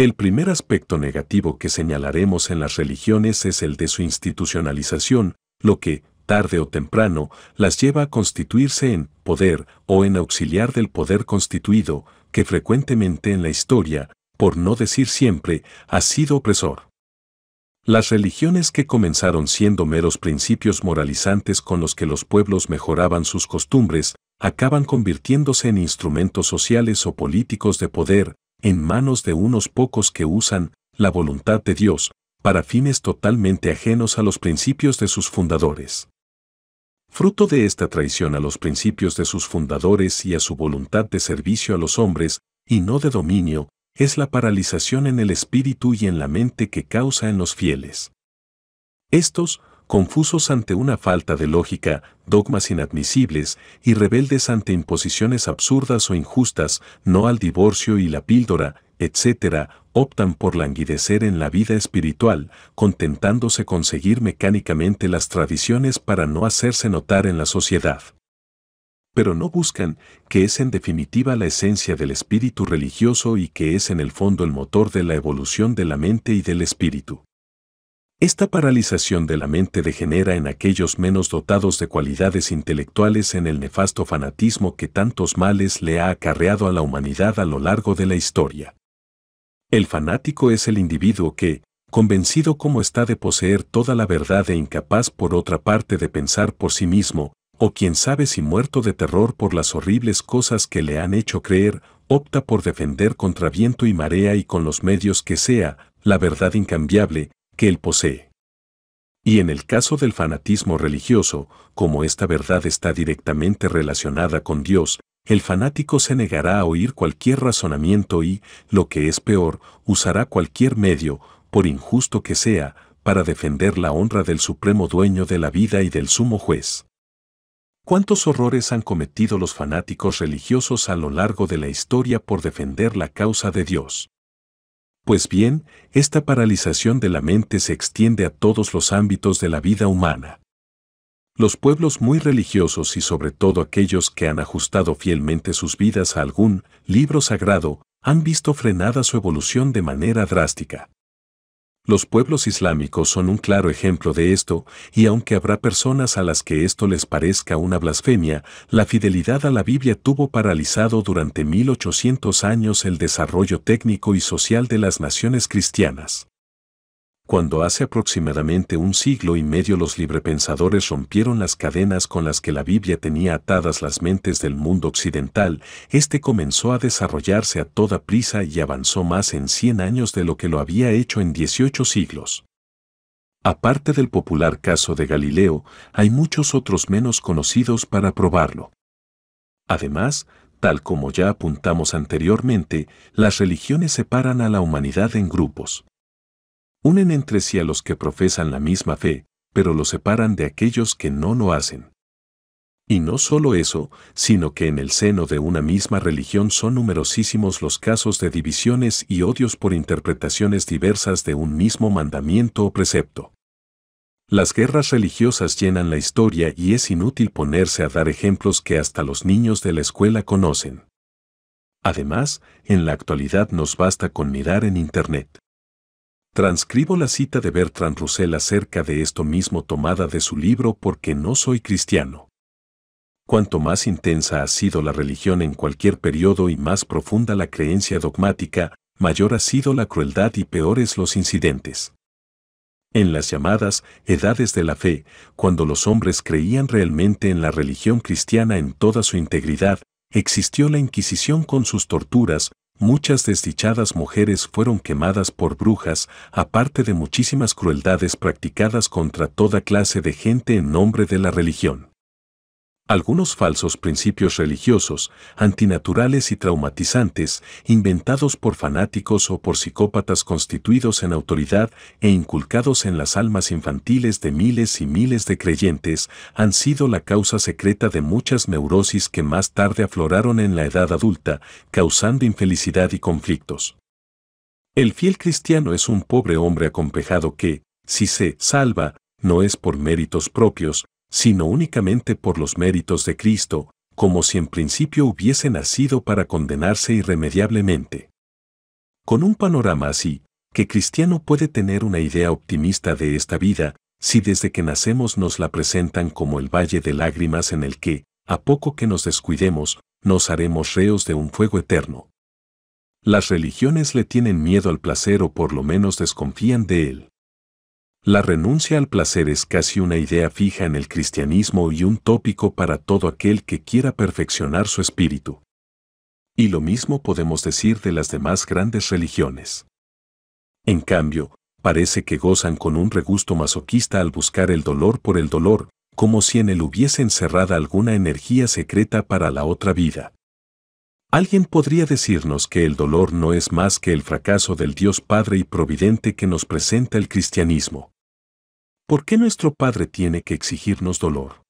A: El primer aspecto negativo que señalaremos en las religiones es el de su institucionalización, lo que, tarde o temprano, las lleva a constituirse en poder o en auxiliar del poder constituido, que frecuentemente en la historia, por no decir siempre, ha sido opresor. Las religiones que comenzaron siendo meros principios moralizantes con los que los pueblos mejoraban sus costumbres, acaban convirtiéndose en instrumentos sociales o políticos de poder, en manos de unos pocos que usan la voluntad de Dios para fines totalmente ajenos a los principios de sus fundadores. Fruto de esta traición a los principios de sus fundadores y a su voluntad de servicio a los hombres, y no de dominio, es la paralización en el espíritu y en la mente que causa en los fieles. Estos confusos ante una falta de lógica, dogmas inadmisibles y rebeldes ante imposiciones absurdas o injustas, no al divorcio y la píldora, etc., optan por languidecer en la vida espiritual, contentándose con seguir mecánicamente las tradiciones para no hacerse notar en la sociedad. Pero no buscan, que es en definitiva la esencia del espíritu religioso y que es en el fondo el motor de la evolución de la mente y del espíritu. Esta paralización de la mente degenera en aquellos menos dotados de cualidades intelectuales en el nefasto fanatismo que tantos males le ha acarreado a la humanidad a lo largo de la historia. El fanático es el individuo que, convencido como está de poseer toda la verdad e incapaz por otra parte de pensar por sí mismo, o quien sabe si muerto de terror por las horribles cosas que le han hecho creer, opta por defender contra viento y marea y con los medios que sea, la verdad incambiable, que él posee. Y en el caso del fanatismo religioso, como esta verdad está directamente relacionada con Dios, el fanático se negará a oír cualquier razonamiento y, lo que es peor, usará cualquier medio, por injusto que sea, para defender la honra del supremo dueño de la vida y del sumo juez. ¿Cuántos horrores han cometido los fanáticos religiosos a lo largo de la historia por defender la causa de Dios? Pues bien, esta paralización de la mente se extiende a todos los ámbitos de la vida humana. Los pueblos muy religiosos y sobre todo aquellos que han ajustado fielmente sus vidas a algún libro sagrado han visto frenada su evolución de manera drástica. Los pueblos islámicos son un claro ejemplo de esto, y aunque habrá personas a las que esto les parezca una blasfemia, la fidelidad a la Biblia tuvo paralizado durante 1800 años el desarrollo técnico y social de las naciones cristianas cuando hace aproximadamente un siglo y medio los librepensadores rompieron las cadenas con las que la Biblia tenía atadas las mentes del mundo occidental, este comenzó a desarrollarse a toda prisa y avanzó más en 100 años de lo que lo había hecho en 18 siglos. Aparte del popular caso de Galileo, hay muchos otros menos conocidos para probarlo. Además, tal como ya apuntamos anteriormente, las religiones separan a la humanidad en grupos. Unen entre sí a los que profesan la misma fe, pero lo separan de aquellos que no lo hacen. Y no solo eso, sino que en el seno de una misma religión son numerosísimos los casos de divisiones y odios por interpretaciones diversas de un mismo mandamiento o precepto. Las guerras religiosas llenan la historia y es inútil ponerse a dar ejemplos que hasta los niños de la escuela conocen. Además, en la actualidad nos basta con mirar en Internet. Transcribo la cita de Bertrand Russell acerca de esto mismo tomada de su libro Porque no soy cristiano. Cuanto más intensa ha sido la religión en cualquier periodo y más profunda la creencia dogmática, mayor ha sido la crueldad y peores los incidentes. En las llamadas edades de la fe, cuando los hombres creían realmente en la religión cristiana en toda su integridad, existió la Inquisición con sus torturas, muchas desdichadas mujeres fueron quemadas por brujas, aparte de muchísimas crueldades practicadas contra toda clase de gente en nombre de la religión algunos falsos principios religiosos, antinaturales y traumatizantes, inventados por fanáticos o por psicópatas constituidos en autoridad e inculcados en las almas infantiles de miles y miles de creyentes, han sido la causa secreta de muchas neurosis que más tarde afloraron en la edad adulta, causando infelicidad y conflictos. El fiel cristiano es un pobre hombre acompejado que, si se salva, no es por méritos propios, sino únicamente por los méritos de Cristo, como si en principio hubiese nacido para condenarse irremediablemente. Con un panorama así, que cristiano puede tener una idea optimista de esta vida, si desde que nacemos nos la presentan como el valle de lágrimas en el que, a poco que nos descuidemos, nos haremos reos de un fuego eterno. Las religiones le tienen miedo al placer o por lo menos desconfían de él. La renuncia al placer es casi una idea fija en el cristianismo y un tópico para todo aquel que quiera perfeccionar su espíritu. Y lo mismo podemos decir de las demás grandes religiones. En cambio, parece que gozan con un regusto masoquista al buscar el dolor por el dolor, como si en él hubiese encerrada alguna energía secreta para la otra vida. Alguien podría decirnos que el dolor no es más que el fracaso del Dios Padre y Providente que nos presenta el cristianismo. ¿Por qué nuestro Padre tiene que exigirnos dolor?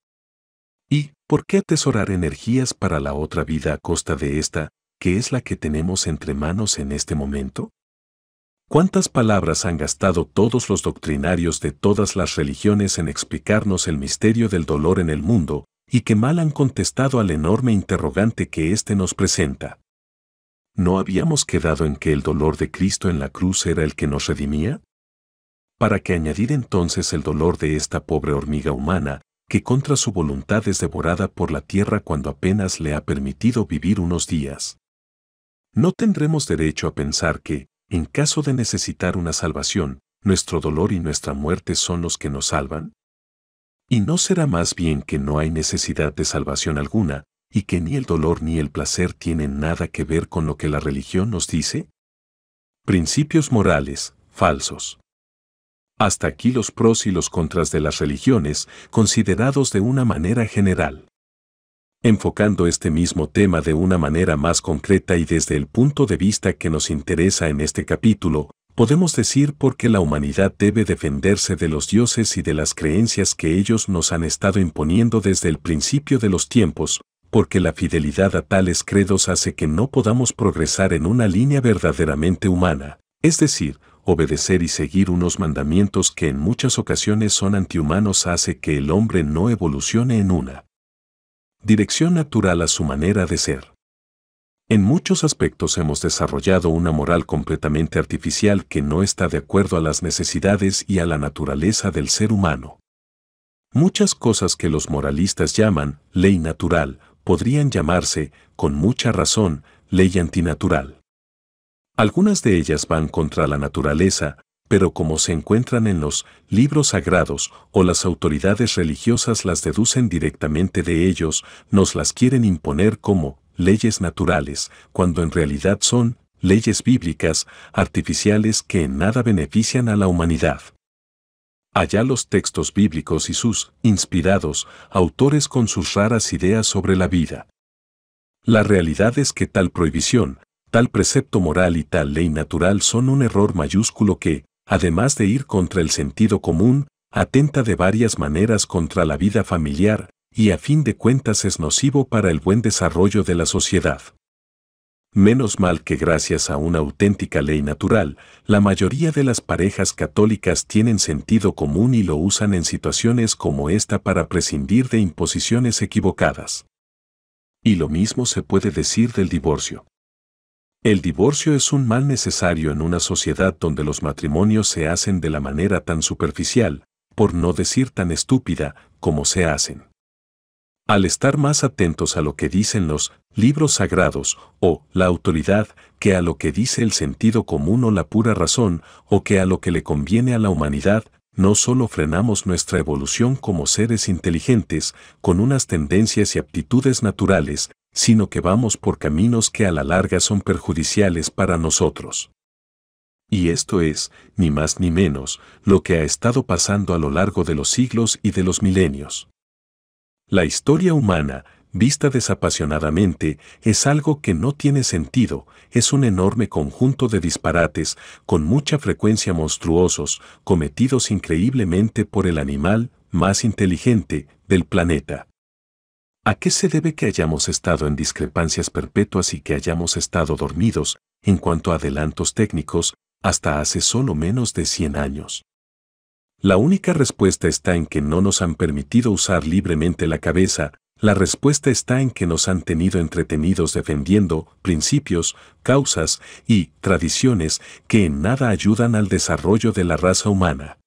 A: ¿Y por qué atesorar energías para la otra vida a costa de esta, que es la que tenemos entre manos en este momento? ¿Cuántas palabras han gastado todos los doctrinarios de todas las religiones en explicarnos el misterio del dolor en el mundo, y que mal han contestado al enorme interrogante que éste nos presenta. ¿No habíamos quedado en que el dolor de Cristo en la cruz era el que nos redimía? ¿Para qué añadir entonces el dolor de esta pobre hormiga humana, que contra su voluntad es devorada por la tierra cuando apenas le ha permitido vivir unos días? No tendremos derecho a pensar que, en caso de necesitar una salvación, nuestro dolor y nuestra muerte son los que nos salvan? ¿Y no será más bien que no hay necesidad de salvación alguna, y que ni el dolor ni el placer tienen nada que ver con lo que la religión nos dice? Principios morales, falsos. Hasta aquí los pros y los contras de las religiones, considerados de una manera general. Enfocando este mismo tema de una manera más concreta y desde el punto de vista que nos interesa en este capítulo, podemos decir por qué la humanidad debe defenderse de los dioses y de las creencias que ellos nos han estado imponiendo desde el principio de los tiempos, porque la fidelidad a tales credos hace que no podamos progresar en una línea verdaderamente humana, es decir, obedecer y seguir unos mandamientos que en muchas ocasiones son antihumanos hace que el hombre no evolucione en una dirección natural a su manera de ser. En muchos aspectos hemos desarrollado una moral completamente artificial que no está de acuerdo a las necesidades y a la naturaleza del ser humano. Muchas cosas que los moralistas llaman ley natural podrían llamarse, con mucha razón, ley antinatural. Algunas de ellas van contra la naturaleza, pero como se encuentran en los libros sagrados o las autoridades religiosas las deducen directamente de ellos, nos las quieren imponer como leyes naturales, cuando en realidad son leyes bíblicas, artificiales que en nada benefician a la humanidad. Allá los textos bíblicos y sus, inspirados, autores con sus raras ideas sobre la vida. La realidad es que tal prohibición, tal precepto moral y tal ley natural son un error mayúsculo que, además de ir contra el sentido común, atenta de varias maneras contra la vida familiar, y a fin de cuentas es nocivo para el buen desarrollo de la sociedad. Menos mal que gracias a una auténtica ley natural, la mayoría de las parejas católicas tienen sentido común y lo usan en situaciones como esta para prescindir de imposiciones equivocadas. Y lo mismo se puede decir del divorcio. El divorcio es un mal necesario en una sociedad donde los matrimonios se hacen de la manera tan superficial, por no decir tan estúpida, como se hacen. Al estar más atentos a lo que dicen los libros sagrados o la autoridad que a lo que dice el sentido común o la pura razón o que a lo que le conviene a la humanidad, no solo frenamos nuestra evolución como seres inteligentes, con unas tendencias y aptitudes naturales, sino que vamos por caminos que a la larga son perjudiciales para nosotros. Y esto es, ni más ni menos, lo que ha estado pasando a lo largo de los siglos y de los milenios. La historia humana, vista desapasionadamente, es algo que no tiene sentido, es un enorme conjunto de disparates, con mucha frecuencia monstruosos, cometidos increíblemente por el animal más inteligente del planeta. ¿A qué se debe que hayamos estado en discrepancias perpetuas y que hayamos estado dormidos, en cuanto a adelantos técnicos, hasta hace solo menos de 100 años? La única respuesta está en que no nos han permitido usar libremente la cabeza, la respuesta está en que nos han tenido entretenidos defendiendo principios, causas y tradiciones que en nada ayudan al desarrollo de la raza humana.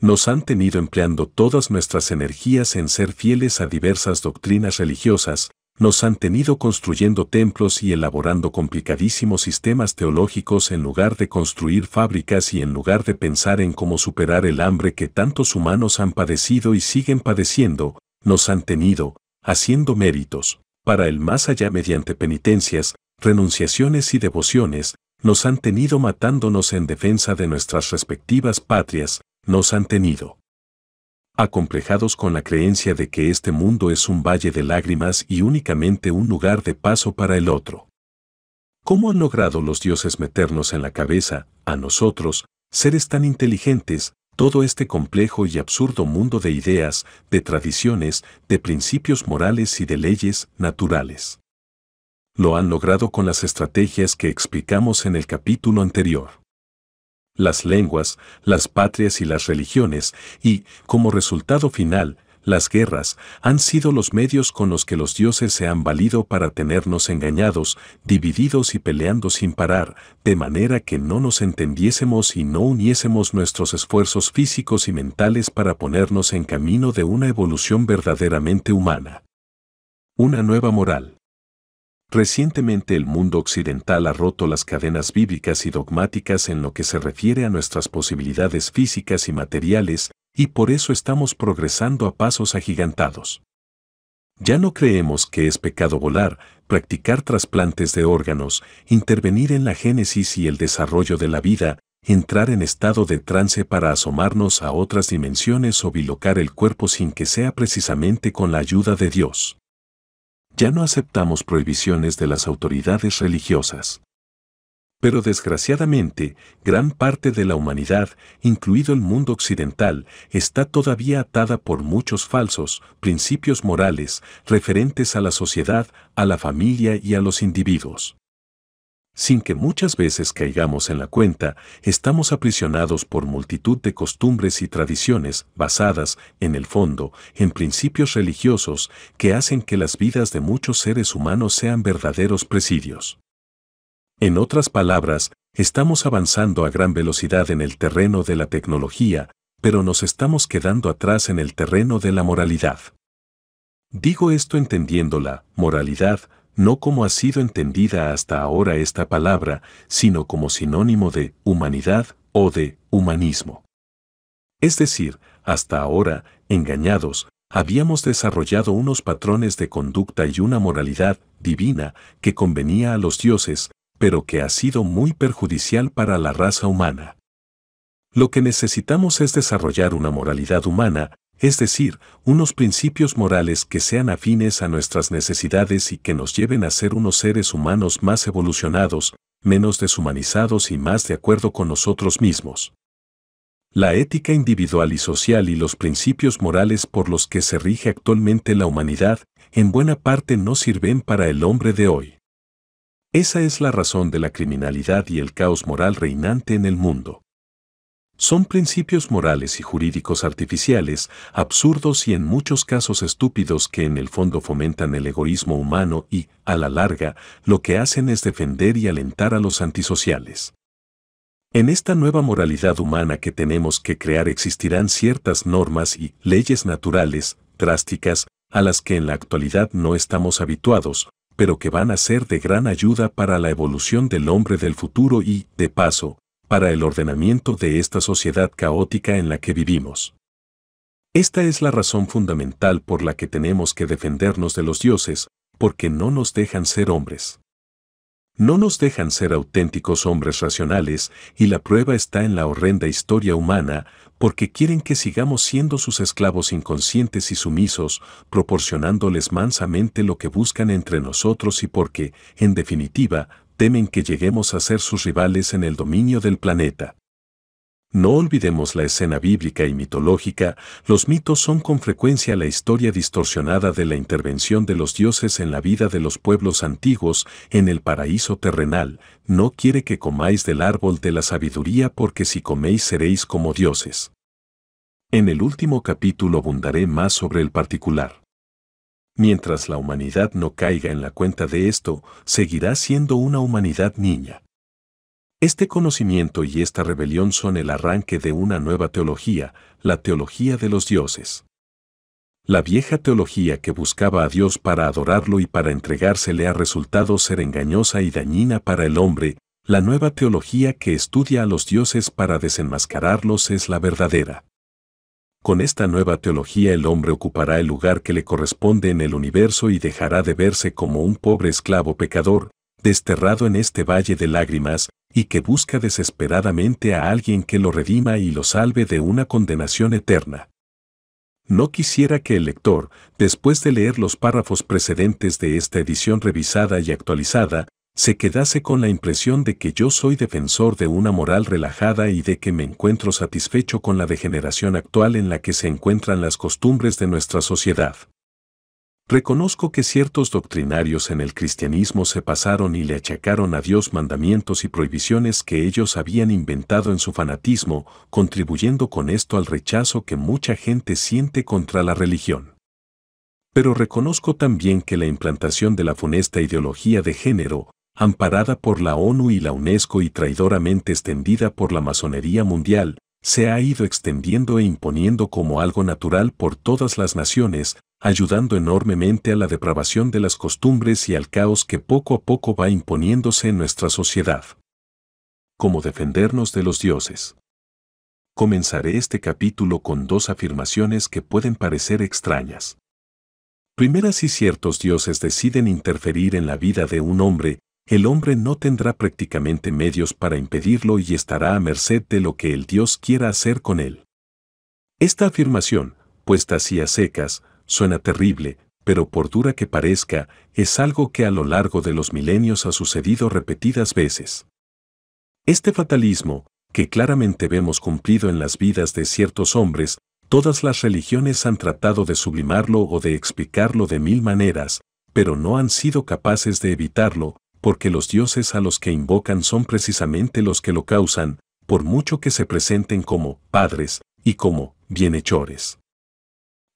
A: Nos han tenido empleando todas nuestras energías en ser fieles a diversas doctrinas religiosas, nos han tenido construyendo templos y elaborando complicadísimos sistemas teológicos en lugar de construir fábricas y en lugar de pensar en cómo superar el hambre que tantos humanos han padecido y siguen padeciendo, nos han tenido, haciendo méritos, para el más allá mediante penitencias, renunciaciones y devociones, nos han tenido matándonos en defensa de nuestras respectivas patrias, nos han tenido acomplejados con la creencia de que este mundo es un valle de lágrimas y únicamente un lugar de paso para el otro. ¿Cómo han logrado los dioses meternos en la cabeza, a nosotros, seres tan inteligentes, todo este complejo y absurdo mundo de ideas, de tradiciones, de principios morales y de leyes naturales? Lo han logrado con las estrategias que explicamos en el capítulo anterior las lenguas, las patrias y las religiones, y, como resultado final, las guerras han sido los medios con los que los dioses se han valido para tenernos engañados, divididos y peleando sin parar, de manera que no nos entendiésemos y no uniésemos nuestros esfuerzos físicos y mentales para ponernos en camino de una evolución verdaderamente humana. Una nueva moral. Recientemente el mundo occidental ha roto las cadenas bíblicas y dogmáticas en lo que se refiere a nuestras posibilidades físicas y materiales, y por eso estamos progresando a pasos agigantados. Ya no creemos que es pecado volar, practicar trasplantes de órganos, intervenir en la génesis y el desarrollo de la vida, entrar en estado de trance para asomarnos a otras dimensiones o bilocar el cuerpo sin que sea precisamente con la ayuda de Dios ya no aceptamos prohibiciones de las autoridades religiosas. Pero desgraciadamente, gran parte de la humanidad, incluido el mundo occidental, está todavía atada por muchos falsos principios morales referentes a la sociedad, a la familia y a los individuos sin que muchas veces caigamos en la cuenta, estamos aprisionados por multitud de costumbres y tradiciones basadas, en el fondo, en principios religiosos que hacen que las vidas de muchos seres humanos sean verdaderos presidios. En otras palabras, estamos avanzando a gran velocidad en el terreno de la tecnología, pero nos estamos quedando atrás en el terreno de la moralidad. Digo esto entendiendo la moralidad no como ha sido entendida hasta ahora esta palabra, sino como sinónimo de humanidad o de humanismo. Es decir, hasta ahora, engañados, habíamos desarrollado unos patrones de conducta y una moralidad divina que convenía a los dioses, pero que ha sido muy perjudicial para la raza humana. Lo que necesitamos es desarrollar una moralidad humana es decir, unos principios morales que sean afines a nuestras necesidades y que nos lleven a ser unos seres humanos más evolucionados, menos deshumanizados y más de acuerdo con nosotros mismos. La ética individual y social y los principios morales por los que se rige actualmente la humanidad, en buena parte no sirven para el hombre de hoy. Esa es la razón de la criminalidad y el caos moral reinante en el mundo. Son principios morales y jurídicos artificiales, absurdos y en muchos casos estúpidos que en el fondo fomentan el egoísmo humano y, a la larga, lo que hacen es defender y alentar a los antisociales. En esta nueva moralidad humana que tenemos que crear existirán ciertas normas y leyes naturales, drásticas, a las que en la actualidad no estamos habituados, pero que van a ser de gran ayuda para la evolución del hombre del futuro y, de paso, para el ordenamiento de esta sociedad caótica en la que vivimos. Esta es la razón fundamental por la que tenemos que defendernos de los dioses, porque no nos dejan ser hombres. No nos dejan ser auténticos hombres racionales y la prueba está en la horrenda historia humana, porque quieren que sigamos siendo sus esclavos inconscientes y sumisos, proporcionándoles mansamente lo que buscan entre nosotros y porque, en definitiva, temen que lleguemos a ser sus rivales en el dominio del planeta. No olvidemos la escena bíblica y mitológica, los mitos son con frecuencia la historia distorsionada de la intervención de los dioses en la vida de los pueblos antiguos en el paraíso terrenal, no quiere que comáis del árbol de la sabiduría porque si coméis seréis como dioses. En el último capítulo abundaré más sobre el particular. Mientras la humanidad no caiga en la cuenta de esto, seguirá siendo una humanidad niña. Este conocimiento y esta rebelión son el arranque de una nueva teología, la teología de los dioses. La vieja teología que buscaba a Dios para adorarlo y para entregársele ha resultado ser engañosa y dañina para el hombre, la nueva teología que estudia a los dioses para desenmascararlos es la verdadera. Con esta nueva teología el hombre ocupará el lugar que le corresponde en el universo y dejará de verse como un pobre esclavo pecador, desterrado en este valle de lágrimas, y que busca desesperadamente a alguien que lo redima y lo salve de una condenación eterna. No quisiera que el lector, después de leer los párrafos precedentes de esta edición revisada y actualizada, se quedase con la impresión de que yo soy defensor de una moral relajada y de que me encuentro satisfecho con la degeneración actual en la que se encuentran las costumbres de nuestra sociedad. Reconozco que ciertos doctrinarios en el cristianismo se pasaron y le achacaron a Dios mandamientos y prohibiciones que ellos habían inventado en su fanatismo, contribuyendo con esto al rechazo que mucha gente siente contra la religión. Pero reconozco también que la implantación de la funesta ideología de género, amparada por la ONU y la UNESCO y traidoramente extendida por la masonería mundial, se ha ido extendiendo e imponiendo como algo natural por todas las naciones, ayudando enormemente a la depravación de las costumbres y al caos que poco a poco va imponiéndose en nuestra sociedad. ¿Cómo defendernos de los dioses? Comenzaré este capítulo con dos afirmaciones que pueden parecer extrañas. Primera, si ciertos dioses deciden interferir en la vida de un hombre, el hombre no tendrá prácticamente medios para impedirlo y estará a merced de lo que el Dios quiera hacer con él. Esta afirmación, puesta así a secas, suena terrible, pero por dura que parezca, es algo que a lo largo de los milenios ha sucedido repetidas veces. Este fatalismo, que claramente vemos cumplido en las vidas de ciertos hombres, todas las religiones han tratado de sublimarlo o de explicarlo de mil maneras, pero no han sido capaces de evitarlo, porque los dioses a los que invocan son precisamente los que lo causan, por mucho que se presenten como padres y como bienhechores.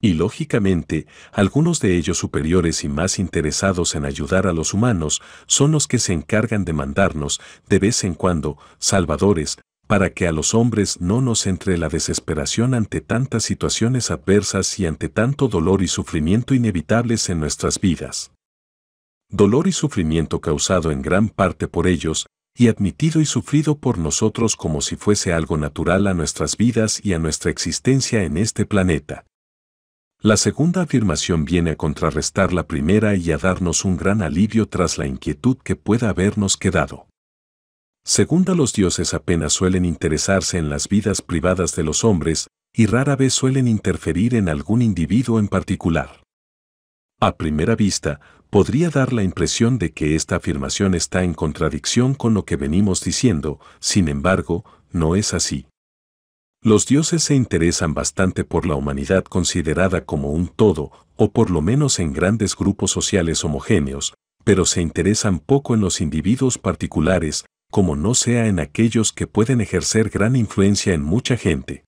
A: Y lógicamente, algunos de ellos superiores y más interesados en ayudar a los humanos son los que se encargan de mandarnos, de vez en cuando, salvadores, para que a los hombres no nos entre la desesperación ante tantas situaciones adversas y ante tanto dolor y sufrimiento inevitables en nuestras vidas dolor y sufrimiento causado en gran parte por ellos, y admitido y sufrido por nosotros como si fuese algo natural a nuestras vidas y a nuestra existencia en este planeta. La segunda afirmación viene a contrarrestar la primera y a darnos un gran alivio tras la inquietud que pueda habernos quedado. Segunda los dioses apenas suelen interesarse en las vidas privadas de los hombres y rara vez suelen interferir en algún individuo en particular. A primera vista, podría dar la impresión de que esta afirmación está en contradicción con lo que venimos diciendo, sin embargo, no es así. Los dioses se interesan bastante por la humanidad considerada como un todo, o por lo menos en grandes grupos sociales homogéneos, pero se interesan poco en los individuos particulares, como no sea en aquellos que pueden ejercer gran influencia en mucha gente.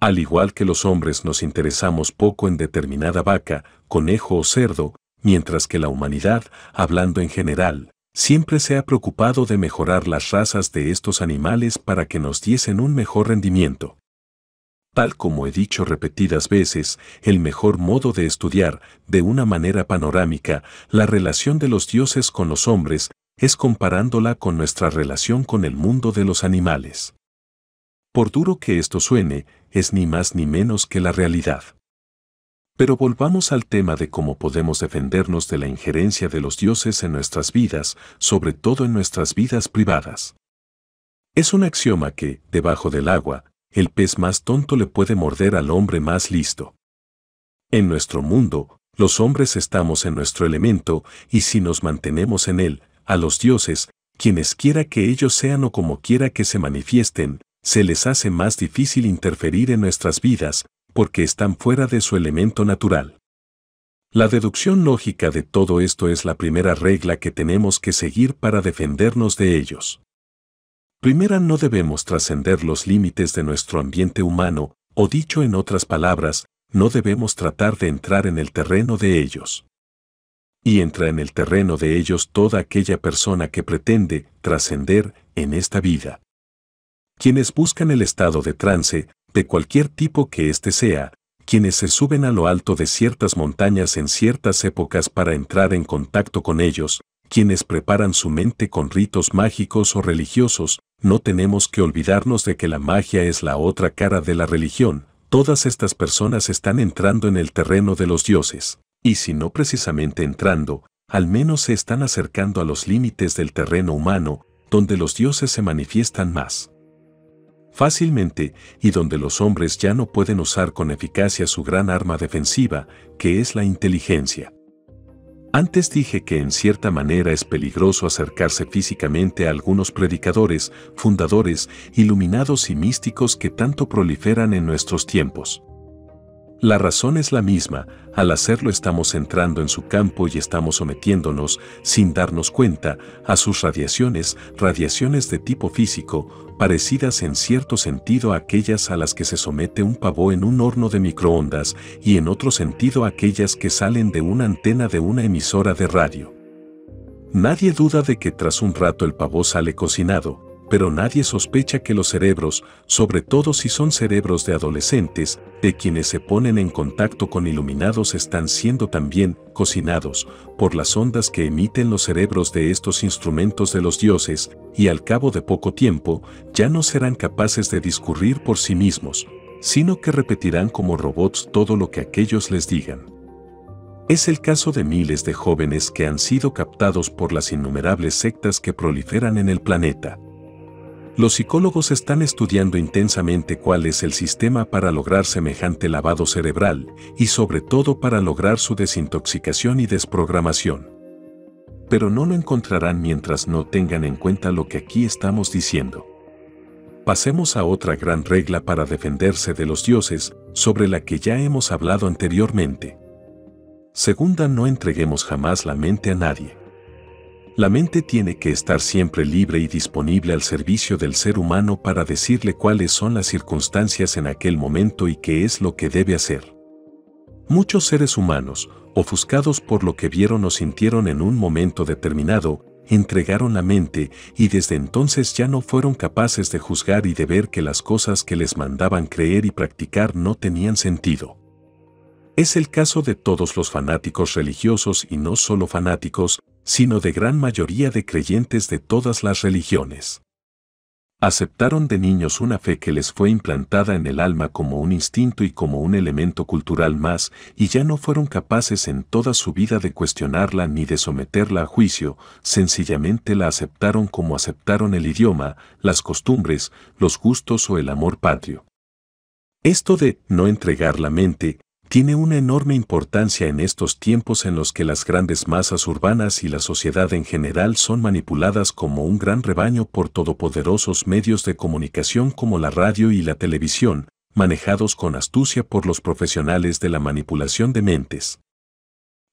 A: Al igual que los hombres nos interesamos poco en determinada vaca, conejo o cerdo, mientras que la humanidad, hablando en general, siempre se ha preocupado de mejorar las razas de estos animales para que nos diesen un mejor rendimiento. Tal como he dicho repetidas veces, el mejor modo de estudiar, de una manera panorámica, la relación de los dioses con los hombres es comparándola con nuestra relación con el mundo de los animales. Por duro que esto suene, es ni más ni menos que la realidad. Pero volvamos al tema de cómo podemos defendernos de la injerencia de los dioses en nuestras vidas, sobre todo en nuestras vidas privadas. Es un axioma que, debajo del agua, el pez más tonto le puede morder al hombre más listo. En nuestro mundo, los hombres estamos en nuestro elemento y si nos mantenemos en él, a los dioses, quienes quiera que ellos sean o como quiera que se manifiesten, se les hace más difícil interferir en nuestras vidas, porque están fuera de su elemento natural. La deducción lógica de todo esto es la primera regla que tenemos que seguir para defendernos de ellos. Primera, no debemos trascender los límites de nuestro ambiente humano, o dicho en otras palabras, no debemos tratar de entrar en el terreno de ellos. Y entra en el terreno de ellos toda aquella persona que pretende trascender en esta vida. Quienes buscan el estado de trance de cualquier tipo que éste sea, quienes se suben a lo alto de ciertas montañas en ciertas épocas para entrar en contacto con ellos, quienes preparan su mente con ritos mágicos o religiosos, no tenemos que olvidarnos de que la magia es la otra cara de la religión, todas estas personas están entrando en el terreno de los dioses, y si no precisamente entrando, al menos se están acercando a los límites del terreno humano, donde los dioses se manifiestan más fácilmente y donde los hombres ya no pueden usar con eficacia su gran arma defensiva, que es la inteligencia. Antes dije que en cierta manera es peligroso acercarse físicamente a algunos predicadores, fundadores, iluminados y místicos que tanto proliferan en nuestros tiempos. La razón es la misma, al hacerlo estamos entrando en su campo y estamos sometiéndonos, sin darnos cuenta, a sus radiaciones, radiaciones de tipo físico, parecidas en cierto sentido a aquellas a las que se somete un pavó en un horno de microondas y en otro sentido a aquellas que salen de una antena de una emisora de radio. Nadie duda de que tras un rato el pavó sale cocinado, pero nadie sospecha que los cerebros, sobre todo si son cerebros de adolescentes, de quienes se ponen en contacto con iluminados están siendo también cocinados por las ondas que emiten los cerebros de estos instrumentos de los dioses, y al cabo de poco tiempo ya no serán capaces de discurrir por sí mismos, sino que repetirán como robots todo lo que aquellos les digan. Es el caso de miles de jóvenes que han sido captados por las innumerables sectas que proliferan en el planeta. Los psicólogos están estudiando intensamente cuál es el sistema para lograr semejante lavado cerebral y sobre todo para lograr su desintoxicación y desprogramación. Pero no lo encontrarán mientras no tengan en cuenta lo que aquí estamos diciendo. Pasemos a otra gran regla para defenderse de los dioses, sobre la que ya hemos hablado anteriormente. Segunda, no entreguemos jamás la mente a nadie. La mente tiene que estar siempre libre y disponible al servicio del ser humano para decirle cuáles son las circunstancias en aquel momento y qué es lo que debe hacer. Muchos seres humanos, ofuscados por lo que vieron o sintieron en un momento determinado, entregaron la mente y desde entonces ya no fueron capaces de juzgar y de ver que las cosas que les mandaban creer y practicar no tenían sentido. Es el caso de todos los fanáticos religiosos y no solo fanáticos, sino de gran mayoría de creyentes de todas las religiones. Aceptaron de niños una fe que les fue implantada en el alma como un instinto y como un elemento cultural más, y ya no fueron capaces en toda su vida de cuestionarla ni de someterla a juicio, sencillamente la aceptaron como aceptaron el idioma, las costumbres, los gustos o el amor patrio. Esto de no entregar la mente tiene una enorme importancia en estos tiempos en los que las grandes masas urbanas y la sociedad en general son manipuladas como un gran rebaño por todopoderosos medios de comunicación como la radio y la televisión, manejados con astucia por los profesionales de la manipulación de mentes.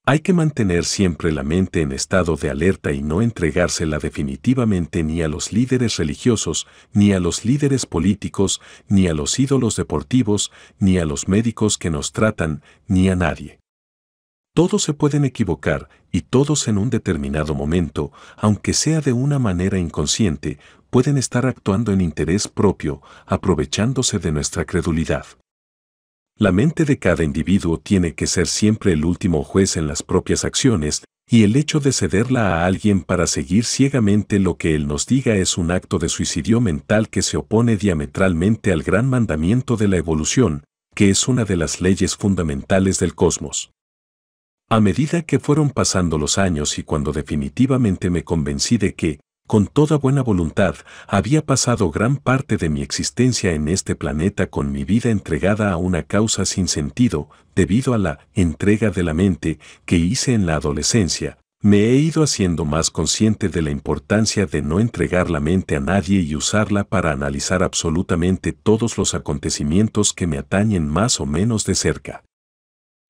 A: Hay que mantener siempre la mente en estado de alerta y no entregársela definitivamente ni a los líderes religiosos, ni a los líderes políticos, ni a los ídolos deportivos, ni a los médicos que nos tratan, ni a nadie. Todos se pueden equivocar y todos en un determinado momento, aunque sea de una manera inconsciente, pueden estar actuando en interés propio, aprovechándose de nuestra credulidad. La mente de cada individuo tiene que ser siempre el último juez en las propias acciones, y el hecho de cederla a alguien para seguir ciegamente lo que él nos diga es un acto de suicidio mental que se opone diametralmente al gran mandamiento de la evolución, que es una de las leyes fundamentales del cosmos. A medida que fueron pasando los años y cuando definitivamente me convencí de que, con toda buena voluntad, había pasado gran parte de mi existencia en este planeta con mi vida entregada a una causa sin sentido, debido a la entrega de la mente que hice en la adolescencia. Me he ido haciendo más consciente de la importancia de no entregar la mente a nadie y usarla para analizar absolutamente todos los acontecimientos que me atañen más o menos de cerca.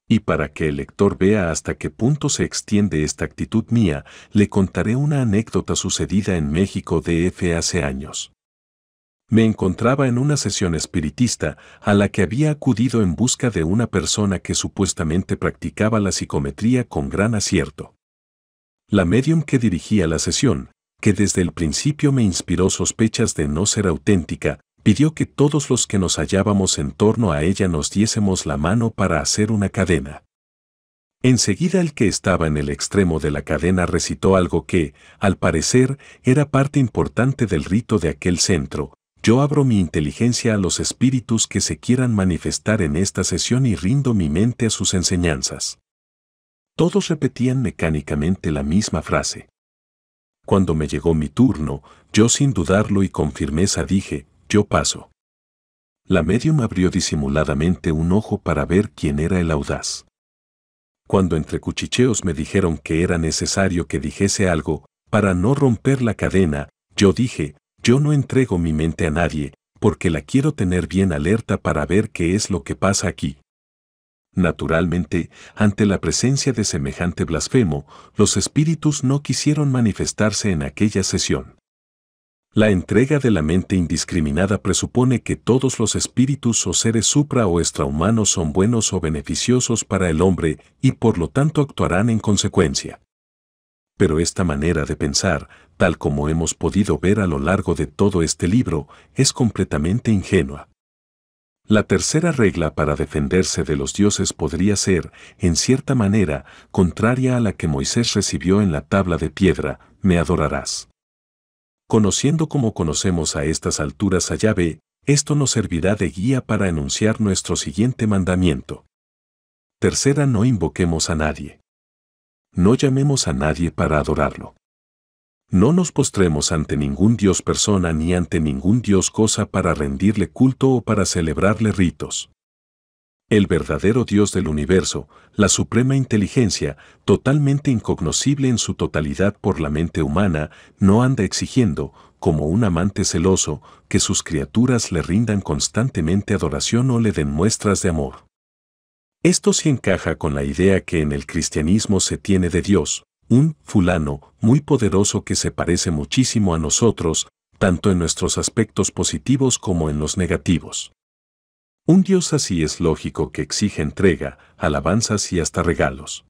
A: Y para que el lector vea hasta qué punto se extiende esta actitud mía, le contaré una anécdota sucedida en México DF hace años. Me encontraba en una sesión espiritista a la que había acudido en busca de una persona que supuestamente practicaba la psicometría con gran acierto. La medium que dirigía la sesión, que desde el principio me inspiró sospechas de no ser auténtica, pidió que todos los que nos hallábamos en torno a ella nos diésemos la mano para hacer una cadena. Enseguida el que estaba en el extremo de la cadena recitó algo que, al parecer, era parte importante del rito de aquel centro. Yo abro mi inteligencia a los espíritus que se quieran manifestar en esta sesión y rindo mi mente a sus enseñanzas. Todos repetían mecánicamente la misma frase. Cuando me llegó mi turno, yo sin dudarlo y con firmeza dije, yo paso. La medium abrió disimuladamente un ojo para ver quién era el audaz. Cuando entre cuchicheos me dijeron que era necesario que dijese algo, para no romper la cadena, yo dije, yo no entrego mi mente a nadie, porque la quiero tener bien alerta para ver qué es lo que pasa aquí. Naturalmente, ante la presencia de semejante blasfemo, los espíritus no quisieron manifestarse en aquella sesión. La entrega de la mente indiscriminada presupone que todos los espíritus o seres supra o extrahumanos son buenos o beneficiosos para el hombre y por lo tanto actuarán en consecuencia. Pero esta manera de pensar, tal como hemos podido ver a lo largo de todo este libro, es completamente ingenua. La tercera regla para defenderse de los dioses podría ser, en cierta manera, contraria a la que Moisés recibió en la tabla de piedra, me adorarás. Conociendo como conocemos a estas alturas a llave, esto nos servirá de guía para enunciar nuestro siguiente mandamiento. Tercera, no invoquemos a nadie. No llamemos a nadie para adorarlo. No nos postremos ante ningún dios persona ni ante ningún dios cosa para rendirle culto o para celebrarle ritos. El verdadero Dios del universo, la suprema inteligencia, totalmente incognoscible en su totalidad por la mente humana, no anda exigiendo, como un amante celoso, que sus criaturas le rindan constantemente adoración o le den muestras de amor. Esto sí encaja con la idea que en el cristianismo se tiene de Dios, un fulano muy poderoso que se parece muchísimo a nosotros, tanto en nuestros aspectos positivos como en los negativos. Un Dios así es lógico que exige entrega, alabanzas y hasta regalos.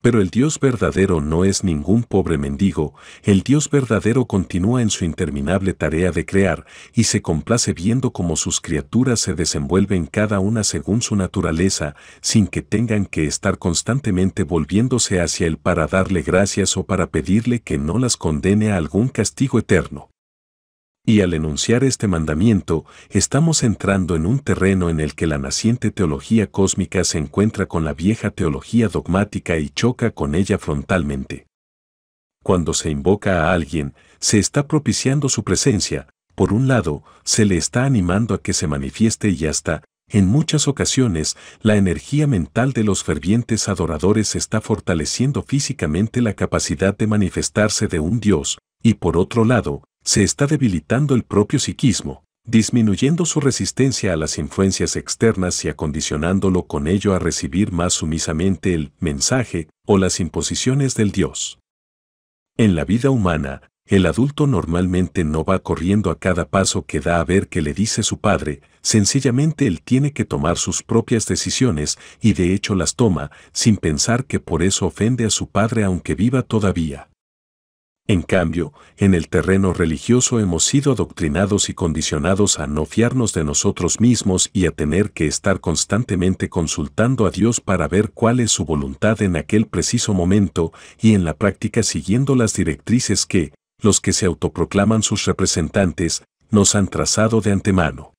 A: Pero el Dios verdadero no es ningún pobre mendigo, el Dios verdadero continúa en su interminable tarea de crear y se complace viendo cómo sus criaturas se desenvuelven cada una según su naturaleza, sin que tengan que estar constantemente volviéndose hacia Él para darle gracias o para pedirle que no las condene a algún castigo eterno. Y al enunciar este mandamiento, estamos entrando en un terreno en el que la naciente teología cósmica se encuentra con la vieja teología dogmática y choca con ella frontalmente. Cuando se invoca a alguien, se está propiciando su presencia, por un lado, se le está animando a que se manifieste y hasta, en muchas ocasiones, la energía mental de los fervientes adoradores está fortaleciendo físicamente la capacidad de manifestarse de un Dios, y por otro lado, se está debilitando el propio psiquismo, disminuyendo su resistencia a las influencias externas y acondicionándolo con ello a recibir más sumisamente el mensaje o las imposiciones del Dios. En la vida humana, el adulto normalmente no va corriendo a cada paso que da a ver qué le dice su padre, sencillamente él tiene que tomar sus propias decisiones y de hecho las toma, sin pensar que por eso ofende a su padre aunque viva todavía. En cambio, en el terreno religioso hemos sido adoctrinados y condicionados a no fiarnos de nosotros mismos y a tener que estar constantemente consultando a Dios para ver cuál es su voluntad en aquel preciso momento y en la práctica siguiendo las directrices que, los que se autoproclaman sus representantes, nos han trazado de antemano.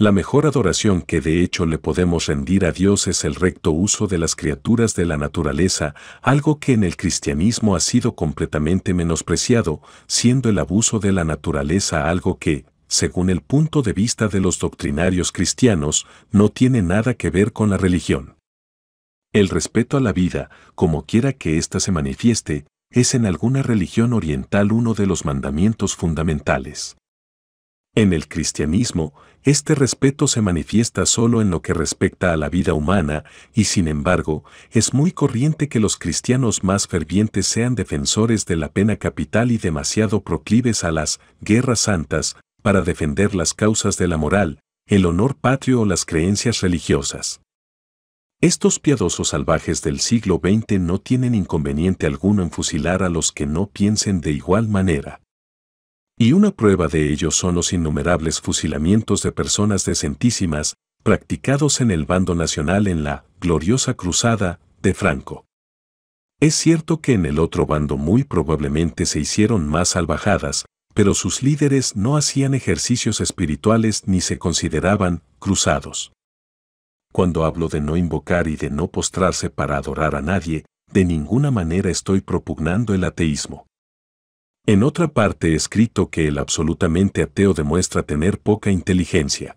A: La mejor adoración que de hecho le podemos rendir a Dios es el recto uso de las criaturas de la naturaleza, algo que en el cristianismo ha sido completamente menospreciado, siendo el abuso de la naturaleza algo que, según el punto de vista de los doctrinarios cristianos, no tiene nada que ver con la religión. El respeto a la vida, como quiera que ésta se manifieste, es en alguna religión oriental uno de los mandamientos fundamentales. En el cristianismo, este respeto se manifiesta solo en lo que respecta a la vida humana y sin embargo es muy corriente que los cristianos más fervientes sean defensores de la pena capital y demasiado proclives a las guerras santas para defender las causas de la moral, el honor patrio o las creencias religiosas. Estos piadosos salvajes del siglo XX no tienen inconveniente alguno en fusilar a los que no piensen de igual manera. Y una prueba de ello son los innumerables fusilamientos de personas decentísimas practicados en el bando nacional en la gloriosa cruzada de Franco. Es cierto que en el otro bando muy probablemente se hicieron más salvajadas, pero sus líderes no hacían ejercicios espirituales ni se consideraban cruzados. Cuando hablo de no invocar y de no postrarse para adorar a nadie, de ninguna manera estoy propugnando el ateísmo. En otra parte escrito que el absolutamente ateo demuestra tener poca inteligencia.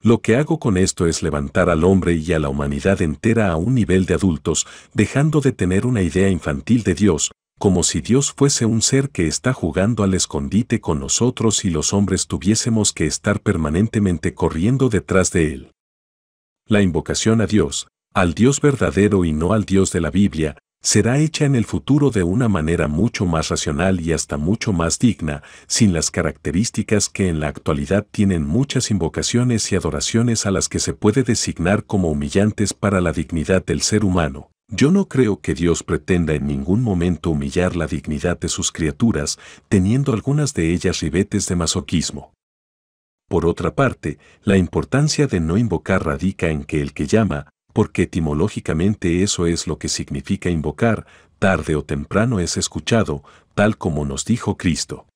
A: Lo que hago con esto es levantar al hombre y a la humanidad entera a un nivel de adultos, dejando de tener una idea infantil de Dios, como si Dios fuese un ser que está jugando al escondite con nosotros y los hombres tuviésemos que estar permanentemente corriendo detrás de él. La invocación a Dios, al Dios verdadero y no al Dios de la Biblia, será hecha en el futuro de una manera mucho más racional y hasta mucho más digna, sin las características que en la actualidad tienen muchas invocaciones y adoraciones a las que se puede designar como humillantes para la dignidad del ser humano. Yo no creo que Dios pretenda en ningún momento humillar la dignidad de sus criaturas, teniendo algunas de ellas ribetes de masoquismo. Por otra parte, la importancia de no invocar radica en que el que llama, porque etimológicamente eso es lo que significa invocar, tarde o temprano es escuchado, tal como nos dijo Cristo.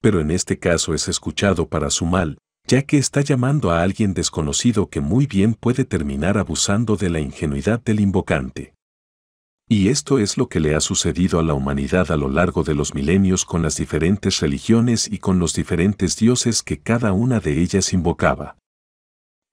A: Pero en este caso es escuchado para su mal, ya que está llamando a alguien desconocido que muy bien puede terminar abusando de la ingenuidad del invocante. Y esto es lo que le ha sucedido a la humanidad a lo largo de los milenios con las diferentes religiones y con los diferentes dioses que cada una de ellas invocaba.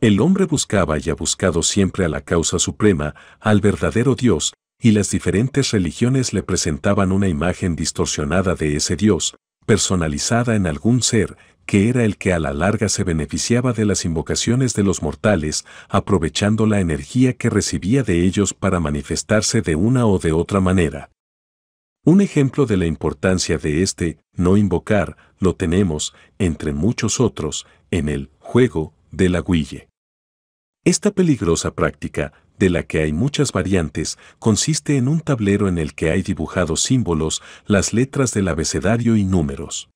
A: El hombre buscaba y ha buscado siempre a la causa suprema, al verdadero Dios, y las diferentes religiones le presentaban una imagen distorsionada de ese Dios, personalizada en algún ser, que era el que a la larga se beneficiaba de las invocaciones de los mortales, aprovechando la energía que recibía de ellos para manifestarse de una o de otra manera. Un ejemplo de la importancia de este no invocar lo tenemos, entre muchos otros, en el juego de la Guille. Esta peligrosa práctica, de la que hay muchas variantes, consiste en un tablero en el que hay dibujados símbolos, las letras del abecedario y números.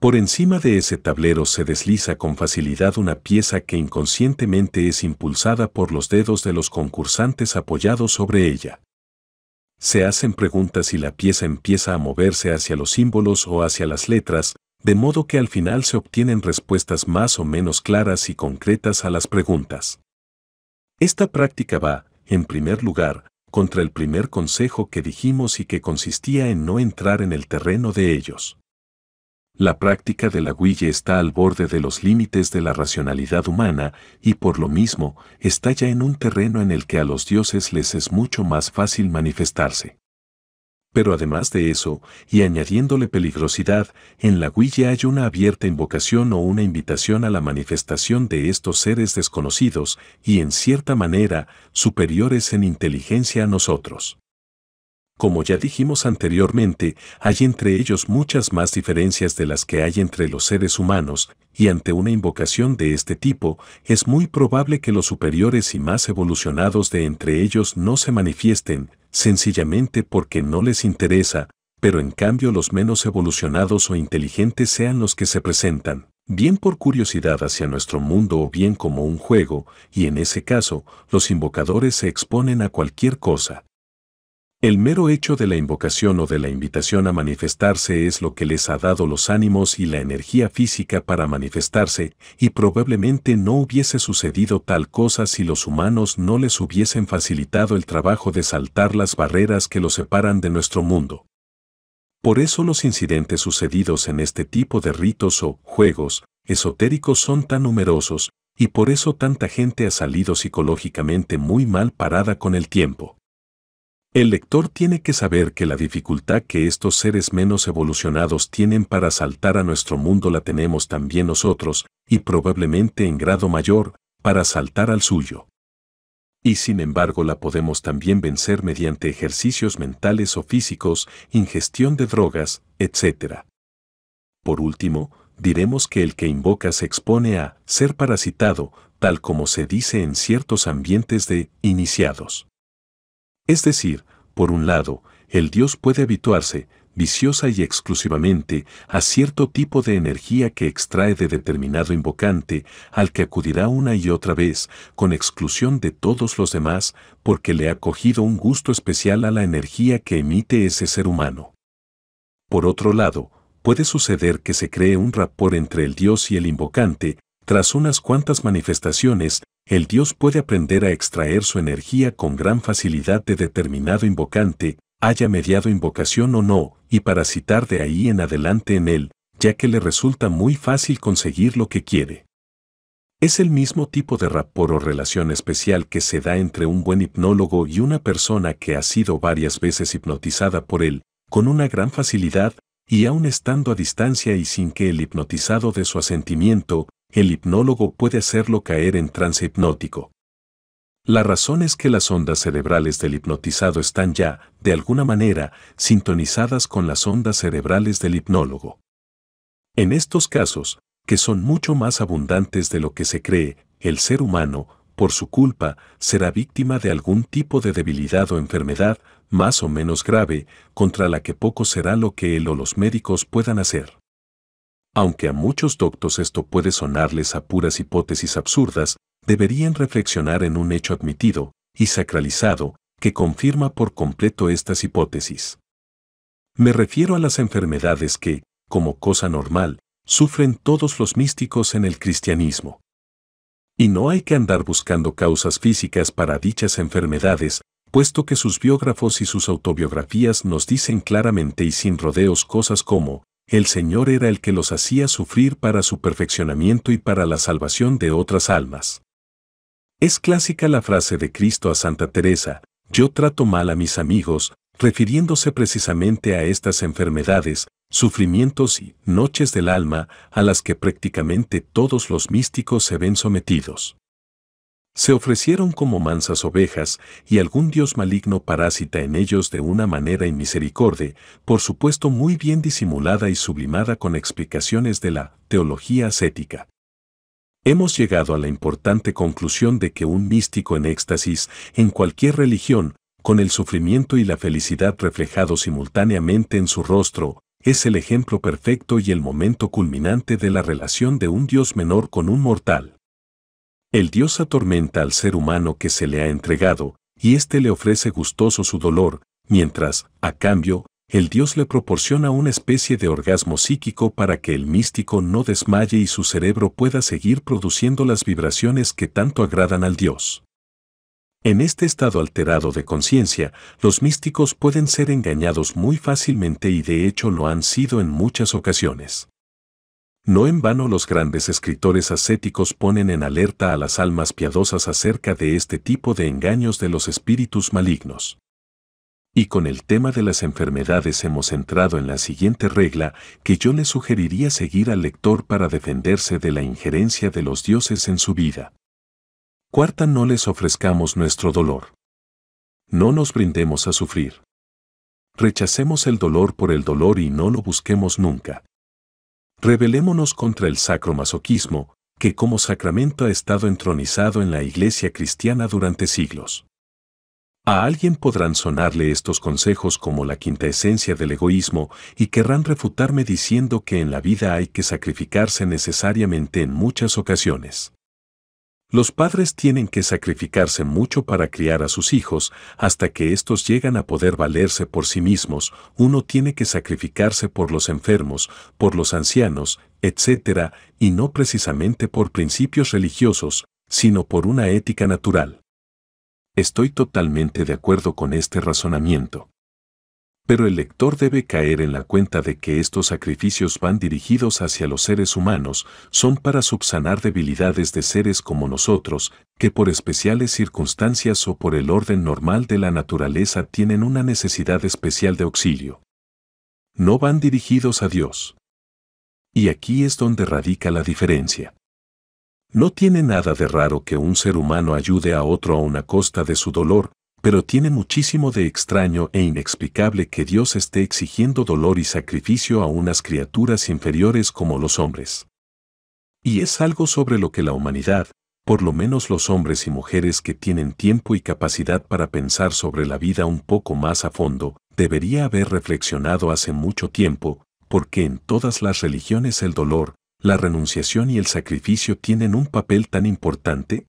A: Por encima de ese tablero se desliza con facilidad una pieza que inconscientemente es impulsada por los dedos de los concursantes apoyados sobre ella. Se hacen preguntas si la pieza empieza a moverse hacia los símbolos o hacia las letras, de modo que al final se obtienen respuestas más o menos claras y concretas a las preguntas. Esta práctica va, en primer lugar, contra el primer consejo que dijimos y que consistía en no entrar en el terreno de ellos. La práctica de la Guille está al borde de los límites de la racionalidad humana y por lo mismo está ya en un terreno en el que a los dioses les es mucho más fácil manifestarse. Pero además de eso, y añadiéndole peligrosidad, en la huilla hay una abierta invocación o una invitación a la manifestación de estos seres desconocidos y en cierta manera superiores en inteligencia a nosotros. Como ya dijimos anteriormente, hay entre ellos muchas más diferencias de las que hay entre los seres humanos, y ante una invocación de este tipo, es muy probable que los superiores y más evolucionados de entre ellos no se manifiesten, sencillamente porque no les interesa, pero en cambio los menos evolucionados o inteligentes sean los que se presentan, bien por curiosidad hacia nuestro mundo o bien como un juego, y en ese caso, los invocadores se exponen a cualquier cosa, el mero hecho de la invocación o de la invitación a manifestarse es lo que les ha dado los ánimos y la energía física para manifestarse, y probablemente no hubiese sucedido tal cosa si los humanos no les hubiesen facilitado el trabajo de saltar las barreras que los separan de nuestro mundo. Por eso los incidentes sucedidos en este tipo de ritos o juegos esotéricos son tan numerosos, y por eso tanta gente ha salido psicológicamente muy mal parada con el tiempo. El lector tiene que saber que la dificultad que estos seres menos evolucionados tienen para saltar a nuestro mundo la tenemos también nosotros, y probablemente en grado mayor, para saltar al suyo. Y sin embargo la podemos también vencer mediante ejercicios mentales o físicos, ingestión de drogas, etc. Por último, diremos que el que invoca se expone a ser parasitado, tal como se dice en ciertos ambientes de iniciados. Es decir, por un lado, el Dios puede habituarse, viciosa y exclusivamente, a cierto tipo de energía que extrae de determinado invocante, al que acudirá una y otra vez, con exclusión de todos los demás, porque le ha cogido un gusto especial a la energía que emite ese ser humano. Por otro lado, puede suceder que se cree un rapor entre el Dios y el invocante, tras unas cuantas manifestaciones, el Dios puede aprender a extraer su energía con gran facilidad de determinado invocante, haya mediado invocación o no, y parasitar de ahí en adelante en él, ya que le resulta muy fácil conseguir lo que quiere. Es el mismo tipo de rapor o relación especial que se da entre un buen hipnólogo y una persona que ha sido varias veces hipnotizada por él, con una gran facilidad, y aun estando a distancia y sin que el hipnotizado de su asentimiento, el hipnólogo puede hacerlo caer en trance hipnótico. La razón es que las ondas cerebrales del hipnotizado están ya, de alguna manera, sintonizadas con las ondas cerebrales del hipnólogo. En estos casos, que son mucho más abundantes de lo que se cree, el ser humano, por su culpa, será víctima de algún tipo de debilidad o enfermedad, más o menos grave, contra la que poco será lo que él o los médicos puedan hacer. Aunque a muchos doctos esto puede sonarles a puras hipótesis absurdas, deberían reflexionar en un hecho admitido y sacralizado que confirma por completo estas hipótesis. Me refiero a las enfermedades que, como cosa normal, sufren todos los místicos en el cristianismo. Y no hay que andar buscando causas físicas para dichas enfermedades, puesto que sus biógrafos y sus autobiografías nos dicen claramente y sin rodeos cosas como, el Señor era el que los hacía sufrir para su perfeccionamiento y para la salvación de otras almas. Es clásica la frase de Cristo a Santa Teresa, yo trato mal a mis amigos, refiriéndose precisamente a estas enfermedades, sufrimientos y noches del alma a las que prácticamente todos los místicos se ven sometidos. Se ofrecieron como mansas ovejas, y algún dios maligno parásita en ellos de una manera inmisericorde, por supuesto muy bien disimulada y sublimada con explicaciones de la teología ascética. Hemos llegado a la importante conclusión de que un místico en éxtasis, en cualquier religión, con el sufrimiento y la felicidad reflejados simultáneamente en su rostro, es el ejemplo perfecto y el momento culminante de la relación de un dios menor con un mortal. El Dios atormenta al ser humano que se le ha entregado, y éste le ofrece gustoso su dolor, mientras, a cambio, el Dios le proporciona una especie de orgasmo psíquico para que el místico no desmaye y su cerebro pueda seguir produciendo las vibraciones que tanto agradan al Dios. En este estado alterado de conciencia, los místicos pueden ser engañados muy fácilmente y de hecho lo han sido en muchas ocasiones. No en vano los grandes escritores ascéticos ponen en alerta a las almas piadosas acerca de este tipo de engaños de los espíritus malignos. Y con el tema de las enfermedades hemos entrado en la siguiente regla que yo le sugeriría seguir al lector para defenderse de la injerencia de los dioses en su vida. Cuarta, no les ofrezcamos nuestro dolor. No nos brindemos a sufrir. Rechacemos el dolor por el dolor y no lo busquemos nunca. Rebelémonos contra el sacromasoquismo, que como sacramento ha estado entronizado en la iglesia cristiana durante siglos. A alguien podrán sonarle estos consejos como la quinta esencia del egoísmo y querrán refutarme diciendo que en la vida hay que sacrificarse necesariamente en muchas ocasiones. Los padres tienen que sacrificarse mucho para criar a sus hijos hasta que estos llegan a poder valerse por sí mismos, uno tiene que sacrificarse por los enfermos, por los ancianos, etc., y no precisamente por principios religiosos, sino por una ética natural. Estoy totalmente de acuerdo con este razonamiento. Pero el lector debe caer en la cuenta de que estos sacrificios van dirigidos hacia los seres humanos, son para subsanar debilidades de seres como nosotros, que por especiales circunstancias o por el orden normal de la naturaleza tienen una necesidad especial de auxilio. No van dirigidos a Dios. Y aquí es donde radica la diferencia. No tiene nada de raro que un ser humano ayude a otro a una costa de su dolor, pero tiene muchísimo de extraño e inexplicable que Dios esté exigiendo dolor y sacrificio a unas criaturas inferiores como los hombres. Y es algo sobre lo que la humanidad, por lo menos los hombres y mujeres que tienen tiempo y capacidad para pensar sobre la vida un poco más a fondo, debería haber reflexionado hace mucho tiempo, porque en todas las religiones el dolor, la renunciación y el sacrificio tienen un papel tan importante?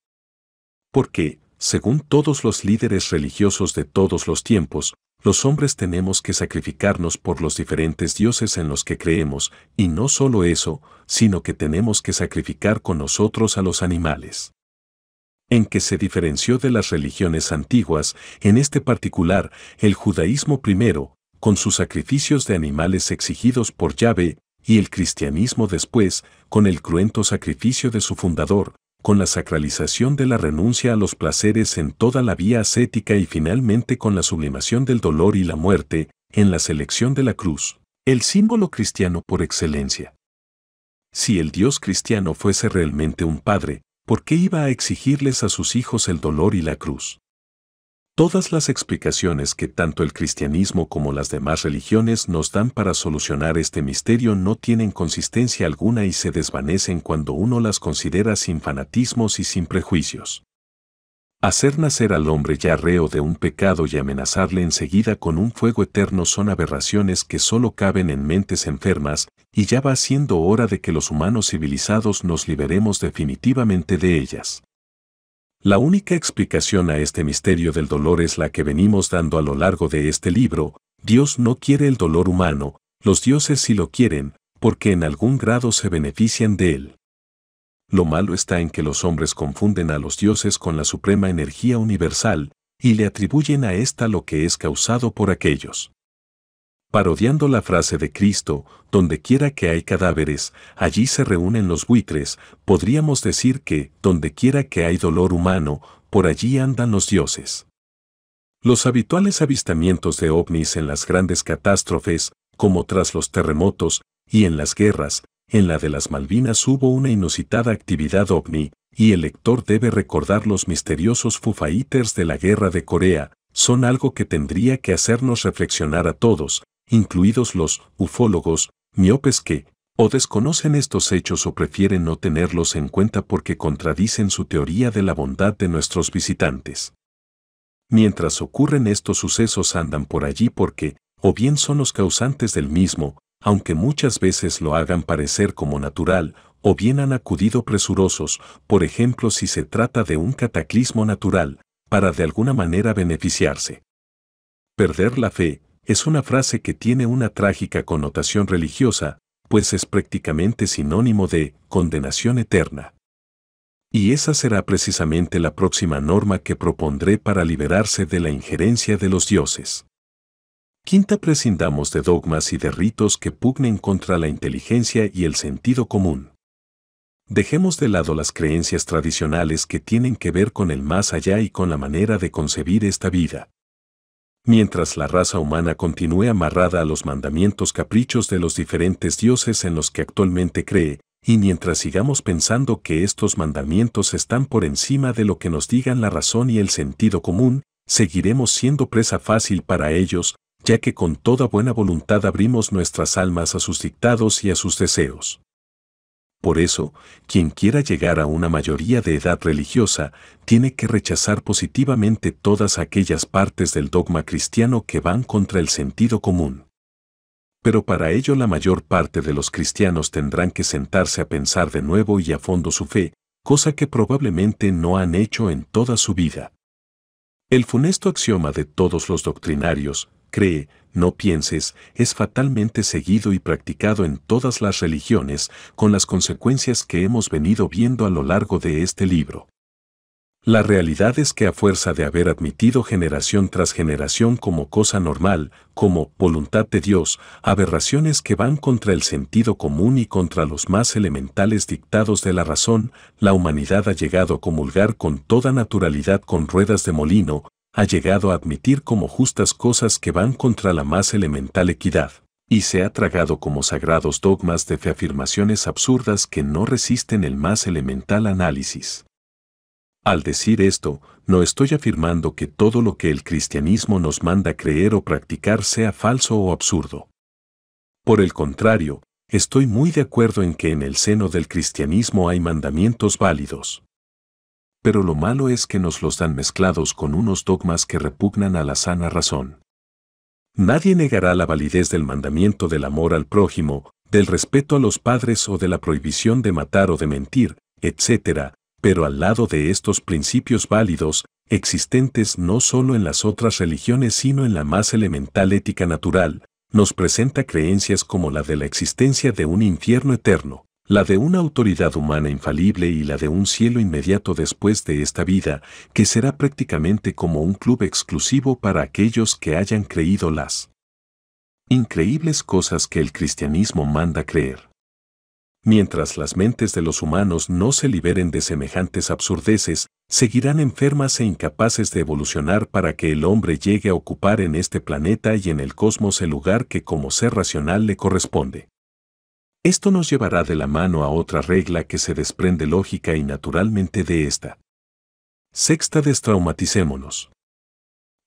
A: Porque, según todos los líderes religiosos de todos los tiempos, los hombres tenemos que sacrificarnos por los diferentes dioses en los que creemos, y no solo eso, sino que tenemos que sacrificar con nosotros a los animales. En que se diferenció de las religiones antiguas, en este particular, el judaísmo primero, con sus sacrificios de animales exigidos por llave, y el cristianismo después, con el cruento sacrificio de su fundador, con la sacralización de la renuncia a los placeres en toda la vía ascética y finalmente con la sublimación del dolor y la muerte, en la selección de la cruz, el símbolo cristiano por excelencia. Si el Dios cristiano fuese realmente un padre, ¿por qué iba a exigirles a sus hijos el dolor y la cruz? Todas las explicaciones que tanto el cristianismo como las demás religiones nos dan para solucionar este misterio no tienen consistencia alguna y se desvanecen cuando uno las considera sin fanatismos y sin prejuicios. Hacer nacer al hombre ya reo de un pecado y amenazarle enseguida con un fuego eterno son aberraciones que solo caben en mentes enfermas, y ya va siendo hora de que los humanos civilizados nos liberemos definitivamente de ellas. La única explicación a este misterio del dolor es la que venimos dando a lo largo de este libro, Dios no quiere el dolor humano, los dioses sí lo quieren, porque en algún grado se benefician de él. Lo malo está en que los hombres confunden a los dioses con la suprema energía universal, y le atribuyen a ésta lo que es causado por aquellos parodiando la frase de Cristo, donde quiera que hay cadáveres, allí se reúnen los buitres, podríamos decir que, donde quiera que hay dolor humano, por allí andan los dioses. Los habituales avistamientos de ovnis en las grandes catástrofes, como tras los terremotos, y en las guerras, en la de las Malvinas hubo una inusitada actividad ovni, y el lector debe recordar los misteriosos fufaiters de la guerra de Corea, son algo que tendría que hacernos reflexionar a todos, incluidos los ufólogos, miopes que, o desconocen estos hechos o prefieren no tenerlos en cuenta porque contradicen su teoría de la bondad de nuestros visitantes. Mientras ocurren estos sucesos andan por allí porque, o bien son los causantes del mismo, aunque muchas veces lo hagan parecer como natural, o bien han acudido presurosos, por ejemplo si se trata de un cataclismo natural, para de alguna manera beneficiarse. Perder la fe, es una frase que tiene una trágica connotación religiosa, pues es prácticamente sinónimo de condenación eterna. Y esa será precisamente la próxima norma que propondré para liberarse de la injerencia de los dioses. Quinta, prescindamos de dogmas y de ritos que pugnen contra la inteligencia y el sentido común. Dejemos de lado las creencias tradicionales que tienen que ver con el más allá y con la manera de concebir esta vida mientras la raza humana continúe amarrada a los mandamientos caprichos de los diferentes dioses en los que actualmente cree, y mientras sigamos pensando que estos mandamientos están por encima de lo que nos digan la razón y el sentido común, seguiremos siendo presa fácil para ellos, ya que con toda buena voluntad abrimos nuestras almas a sus dictados y a sus deseos. Por eso, quien quiera llegar a una mayoría de edad religiosa tiene que rechazar positivamente todas aquellas partes del dogma cristiano que van contra el sentido común. Pero para ello la mayor parte de los cristianos tendrán que sentarse a pensar de nuevo y a fondo su fe, cosa que probablemente no han hecho en toda su vida. El funesto axioma de todos los doctrinarios, cree, no pienses es fatalmente seguido y practicado en todas las religiones con las consecuencias que hemos venido viendo a lo largo de este libro. La realidad es que a fuerza de haber admitido generación tras generación como cosa normal, como voluntad de Dios, aberraciones que van contra el sentido común y contra los más elementales dictados de la razón, la humanidad ha llegado a comulgar con toda naturalidad con ruedas de molino, ha llegado a admitir como justas cosas que van contra la más elemental equidad, y se ha tragado como sagrados dogmas de afirmaciones absurdas que no resisten el más elemental análisis. Al decir esto, no estoy afirmando que todo lo que el cristianismo nos manda creer o practicar sea falso o absurdo. Por el contrario, estoy muy de acuerdo en que en el seno del cristianismo hay mandamientos válidos, pero lo malo es que nos los dan mezclados con unos dogmas que repugnan a la sana razón. Nadie negará la validez del mandamiento del amor al prójimo, del respeto a los padres o de la prohibición de matar o de mentir, etc., pero al lado de estos principios válidos, existentes no solo en las otras religiones sino en la más elemental ética natural, nos presenta creencias como la de la existencia de un infierno eterno, la de una autoridad humana infalible y la de un cielo inmediato después de esta vida, que será prácticamente como un club exclusivo para aquellos que hayan creído las increíbles cosas que el cristianismo manda creer. Mientras las mentes de los humanos no se liberen de semejantes absurdeces, seguirán enfermas e incapaces de evolucionar para que el hombre llegue a ocupar en este planeta y en el cosmos el lugar que como ser racional le corresponde. Esto nos llevará de la mano a otra regla que se desprende lógica y naturalmente de esta. Sexta, destraumaticémonos.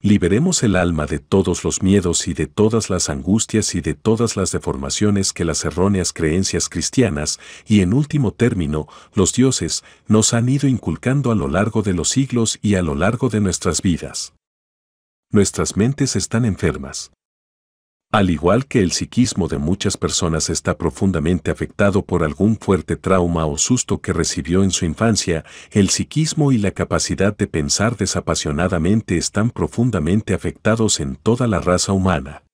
A: Liberemos el alma de todos los miedos y de todas las angustias y de todas las deformaciones que las erróneas creencias cristianas y en último término los dioses nos han ido inculcando a lo largo de los siglos y a lo largo de nuestras vidas. Nuestras mentes están enfermas. Al igual que el psiquismo de muchas personas está profundamente afectado por algún fuerte trauma o susto que recibió en su infancia, el psiquismo y la capacidad de pensar desapasionadamente están profundamente afectados en toda la raza humana.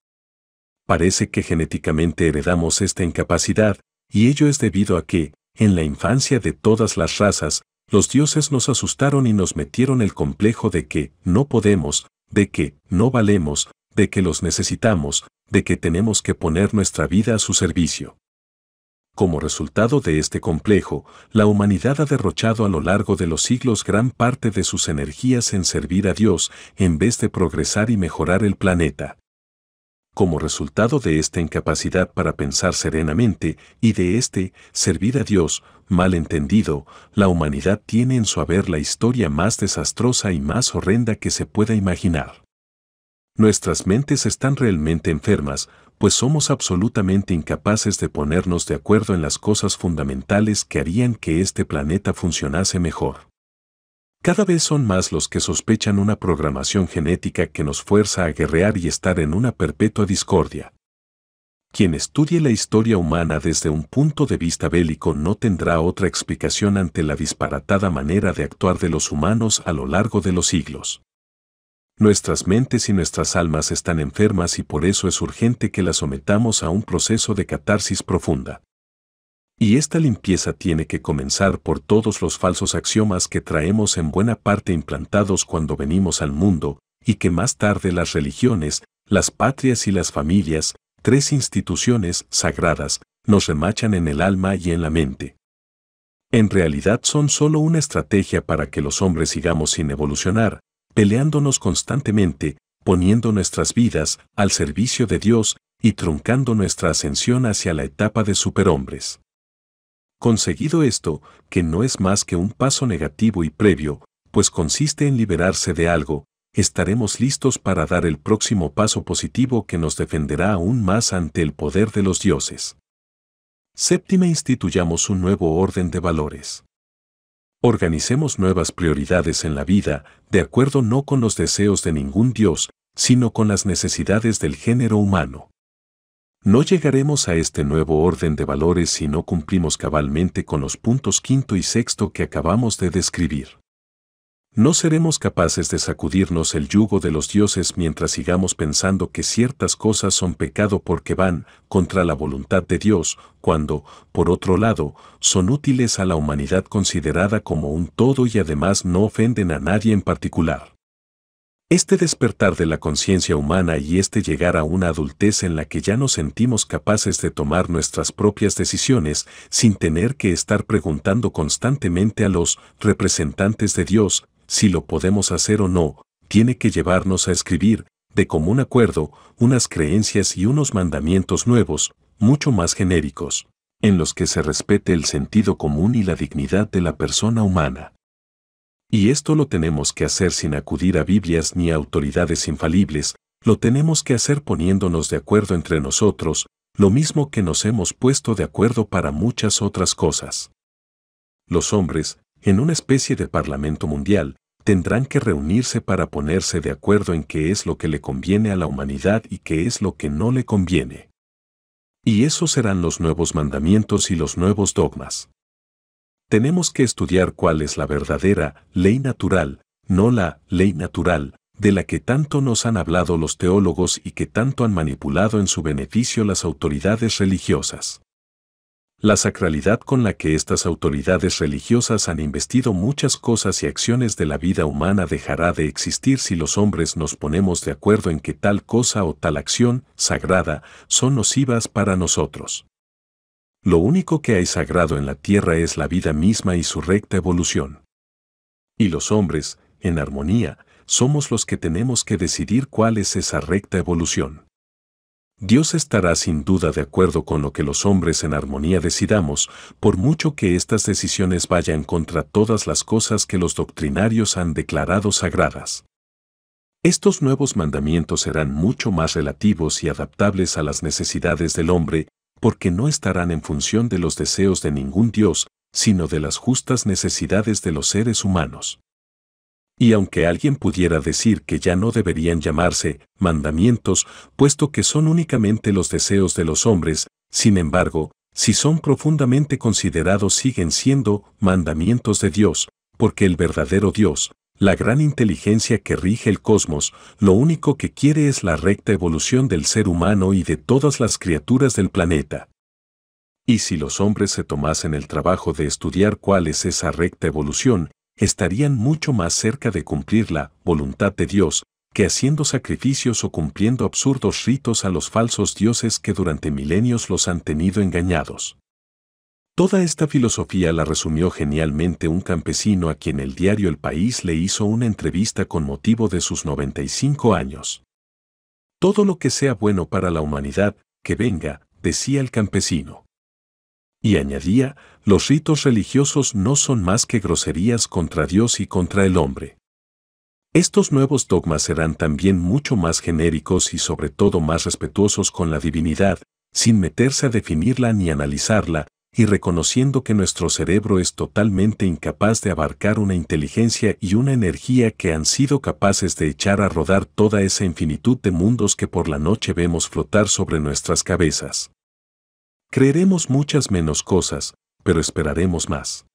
A: Parece que genéticamente heredamos esta incapacidad, y ello es debido a que, en la infancia de todas las razas, los dioses nos asustaron y nos metieron el complejo de que no podemos, de que no valemos, de que los necesitamos, de que tenemos que poner nuestra vida a su servicio. Como resultado de este complejo, la humanidad ha derrochado a lo largo de los siglos gran parte de sus energías en servir a Dios en vez de progresar y mejorar el planeta. Como resultado de esta incapacidad para pensar serenamente y de este servir a Dios mal entendido, la humanidad tiene en su haber la historia más desastrosa y más horrenda que se pueda imaginar. Nuestras mentes están realmente enfermas, pues somos absolutamente incapaces de ponernos de acuerdo en las cosas fundamentales que harían que este planeta funcionase mejor. Cada vez son más los que sospechan una programación genética que nos fuerza a guerrear y estar en una perpetua discordia. Quien estudie la historia humana desde un punto de vista bélico no tendrá otra explicación ante la disparatada manera de actuar de los humanos a lo largo de los siglos. Nuestras mentes y nuestras almas están enfermas y por eso es urgente que las sometamos a un proceso de catarsis profunda. Y esta limpieza tiene que comenzar por todos los falsos axiomas que traemos en buena parte implantados cuando venimos al mundo, y que más tarde las religiones, las patrias y las familias, tres instituciones sagradas, nos remachan en el alma y en la mente. En realidad son solo una estrategia para que los hombres sigamos sin evolucionar, peleándonos constantemente, poniendo nuestras vidas al servicio de Dios y truncando nuestra ascensión hacia la etapa de superhombres. Conseguido esto, que no es más que un paso negativo y previo, pues consiste en liberarse de algo, estaremos listos para dar el próximo paso positivo que nos defenderá aún más ante el poder de los dioses. Séptima, instituyamos un nuevo orden de valores. Organicemos nuevas prioridades en la vida, de acuerdo no con los deseos de ningún Dios, sino con las necesidades del género humano. No llegaremos a este nuevo orden de valores si no cumplimos cabalmente con los puntos quinto y sexto que acabamos de describir. No seremos capaces de sacudirnos el yugo de los dioses mientras sigamos pensando que ciertas cosas son pecado porque van contra la voluntad de Dios, cuando, por otro lado, son útiles a la humanidad considerada como un todo y además no ofenden a nadie en particular. Este despertar de la conciencia humana y este llegar a una adultez en la que ya nos sentimos capaces de tomar nuestras propias decisiones sin tener que estar preguntando constantemente a los representantes de Dios si lo podemos hacer o no, tiene que llevarnos a escribir, de común acuerdo, unas creencias y unos mandamientos nuevos, mucho más genéricos, en los que se respete el sentido común y la dignidad de la persona humana. Y esto lo tenemos que hacer sin acudir a Biblias ni a autoridades infalibles, lo tenemos que hacer poniéndonos de acuerdo entre nosotros, lo mismo que nos hemos puesto de acuerdo para muchas otras cosas. Los hombres, en una especie de parlamento mundial, tendrán que reunirse para ponerse de acuerdo en qué es lo que le conviene a la humanidad y qué es lo que no le conviene. Y esos serán los nuevos mandamientos y los nuevos dogmas. Tenemos que estudiar cuál es la verdadera ley natural, no la ley natural, de la que tanto nos han hablado los teólogos y que tanto han manipulado en su beneficio las autoridades religiosas. La sacralidad con la que estas autoridades religiosas han investido muchas cosas y acciones de la vida humana dejará de existir si los hombres nos ponemos de acuerdo en que tal cosa o tal acción sagrada son nocivas para nosotros. Lo único que hay sagrado en la tierra es la vida misma y su recta evolución. Y los hombres, en armonía, somos los que tenemos que decidir cuál es esa recta evolución. Dios estará sin duda de acuerdo con lo que los hombres en armonía decidamos, por mucho que estas decisiones vayan contra todas las cosas que los doctrinarios han declarado sagradas. Estos nuevos mandamientos serán mucho más relativos y adaptables a las necesidades del hombre, porque no estarán en función de los deseos de ningún Dios, sino de las justas necesidades de los seres humanos. Y aunque alguien pudiera decir que ya no deberían llamarse mandamientos, puesto que son únicamente los deseos de los hombres, sin embargo, si son profundamente considerados siguen siendo mandamientos de Dios, porque el verdadero Dios, la gran inteligencia que rige el cosmos, lo único que quiere es la recta evolución del ser humano y de todas las criaturas del planeta. Y si los hombres se tomasen el trabajo de estudiar cuál es esa recta evolución, estarían mucho más cerca de cumplir la voluntad de Dios que haciendo sacrificios o cumpliendo absurdos ritos a los falsos dioses que durante milenios los han tenido engañados. Toda esta filosofía la resumió genialmente un campesino a quien el diario El País le hizo una entrevista con motivo de sus 95 años. Todo lo que sea bueno para la humanidad, que venga, decía el campesino. Y añadía, los ritos religiosos no son más que groserías contra Dios y contra el hombre. Estos nuevos dogmas serán también mucho más genéricos y sobre todo más respetuosos con la divinidad, sin meterse a definirla ni analizarla, y reconociendo que nuestro cerebro es totalmente incapaz de abarcar una inteligencia y una energía que han sido capaces de echar a rodar toda esa infinitud de mundos que por la noche vemos flotar sobre nuestras cabezas. Creeremos muchas menos cosas, pero esperaremos más.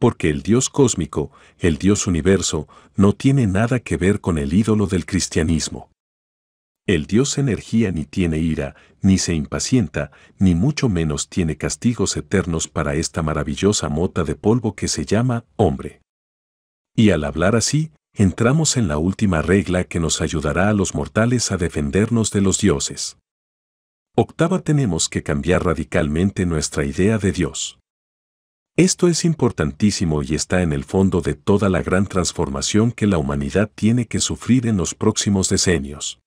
A: Porque el Dios cósmico, el Dios universo, no tiene nada que ver con el ídolo del cristianismo. El Dios energía ni tiene ira, ni se impacienta, ni mucho menos tiene castigos eternos para esta maravillosa mota de polvo que se llama hombre. Y al hablar así, entramos en la última regla que nos ayudará a los mortales a defendernos de los dioses. Octava, tenemos que cambiar radicalmente nuestra idea de Dios. Esto es importantísimo y está en el fondo de toda la gran transformación que la humanidad tiene que sufrir en los próximos decenios.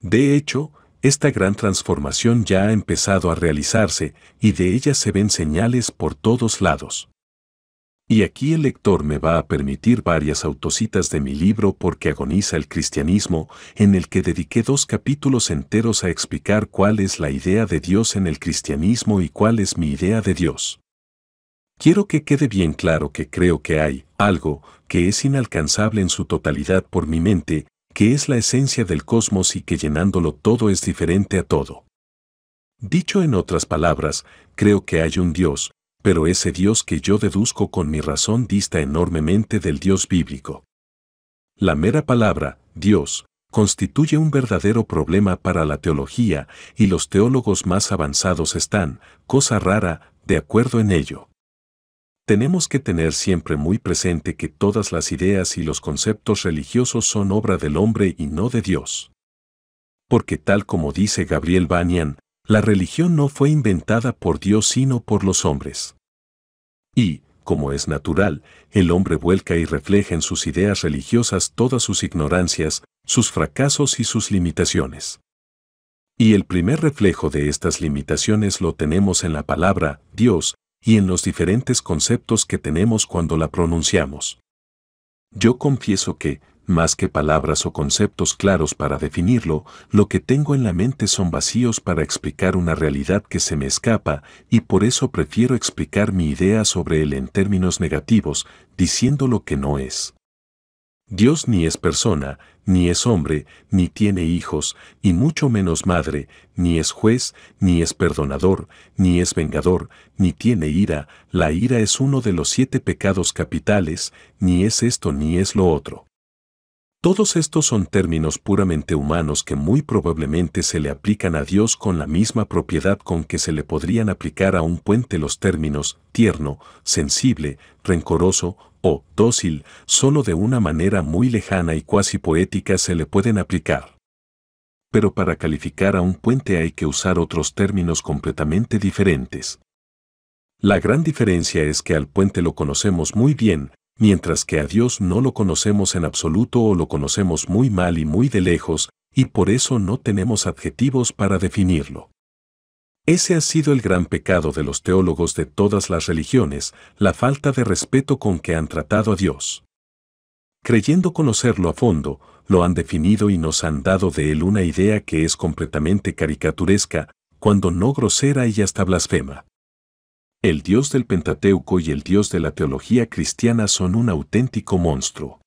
A: De hecho, esta gran transformación ya ha empezado a realizarse y de ella se ven señales por todos lados. Y aquí el lector me va a permitir varias autocitas de mi libro porque agoniza el cristianismo, en el que dediqué dos capítulos enteros a explicar cuál es la idea de Dios en el cristianismo y cuál es mi idea de Dios. Quiero que quede bien claro que creo que hay algo que es inalcanzable en su totalidad por mi mente, que es la esencia del cosmos y que llenándolo todo es diferente a todo. Dicho en otras palabras, creo que hay un Dios, pero ese Dios que yo deduzco con mi razón dista enormemente del Dios bíblico. La mera palabra, Dios, constituye un verdadero problema para la teología y los teólogos más avanzados están, cosa rara, de acuerdo en ello. Tenemos que tener siempre muy presente que todas las ideas y los conceptos religiosos son obra del hombre y no de Dios. Porque tal como dice Gabriel Banyan, la religión no fue inventada por Dios sino por los hombres. Y, como es natural, el hombre vuelca y refleja en sus ideas religiosas todas sus ignorancias, sus fracasos y sus limitaciones. Y el primer reflejo de estas limitaciones lo tenemos en la palabra Dios y en los diferentes conceptos que tenemos cuando la pronunciamos. Yo confieso que, más que palabras o conceptos claros para definirlo, lo que tengo en la mente son vacíos para explicar una realidad que se me escapa y por eso prefiero explicar mi idea sobre él en términos negativos, diciendo lo que no es. Dios ni es persona, ni es hombre, ni tiene hijos, y mucho menos madre, ni es juez, ni es perdonador, ni es vengador, ni tiene ira, la ira es uno de los siete pecados capitales, ni es esto ni es lo otro. Todos estos son términos puramente humanos que muy probablemente se le aplican a Dios con la misma propiedad con que se le podrían aplicar a un puente los términos tierno, sensible, rencoroso o dócil, solo de una manera muy lejana y cuasi poética se le pueden aplicar. Pero para calificar a un puente hay que usar otros términos completamente diferentes. La gran diferencia es que al puente lo conocemos muy bien, mientras que a Dios no lo conocemos en absoluto o lo conocemos muy mal y muy de lejos, y por eso no tenemos adjetivos para definirlo. Ese ha sido el gran pecado de los teólogos de todas las religiones, la falta de respeto con que han tratado a Dios. Creyendo conocerlo a fondo, lo han definido y nos han dado de él una idea que es completamente caricaturesca, cuando no grosera y hasta blasfema. El Dios del Pentateuco y el Dios de la teología cristiana son un auténtico monstruo.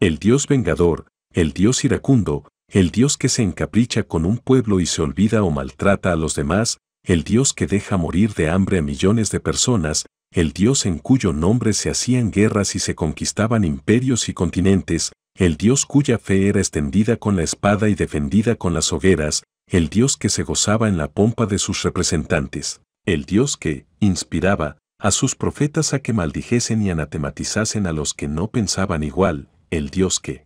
A: El Dios vengador, el Dios iracundo, el Dios que se encapricha con un pueblo y se olvida o maltrata a los demás, el Dios que deja morir de hambre a millones de personas, el Dios en cuyo nombre se hacían guerras y se conquistaban imperios y continentes, el Dios cuya fe era extendida con la espada y defendida con las hogueras, el Dios que se gozaba en la pompa de sus representantes el Dios que, inspiraba, a sus profetas a que maldijesen y anatematizasen a los que no pensaban igual, el Dios que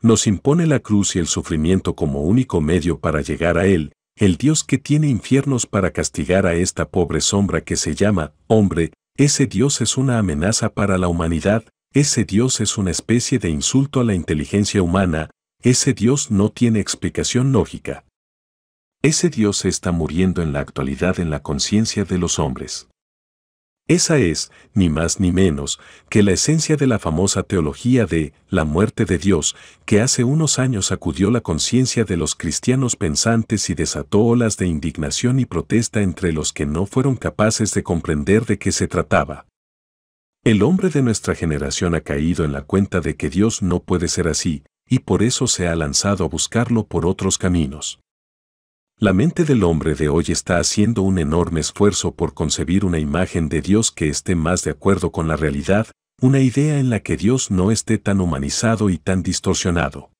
A: nos impone la cruz y el sufrimiento como único medio para llegar a Él, el Dios que tiene infiernos para castigar a esta pobre sombra que se llama hombre, ese Dios es una amenaza para la humanidad, ese Dios es una especie de insulto a la inteligencia humana, ese Dios no tiene explicación lógica. Ese Dios está muriendo en la actualidad en la conciencia de los hombres. Esa es, ni más ni menos, que la esencia de la famosa teología de la muerte de Dios, que hace unos años sacudió la conciencia de los cristianos pensantes y desató olas de indignación y protesta entre los que no fueron capaces de comprender de qué se trataba. El hombre de nuestra generación ha caído en la cuenta de que Dios no puede ser así, y por eso se ha lanzado a buscarlo por otros caminos. La mente del hombre de hoy está haciendo un enorme esfuerzo por concebir una imagen de Dios que esté más de acuerdo con la realidad, una idea en la que Dios no esté tan humanizado y tan distorsionado.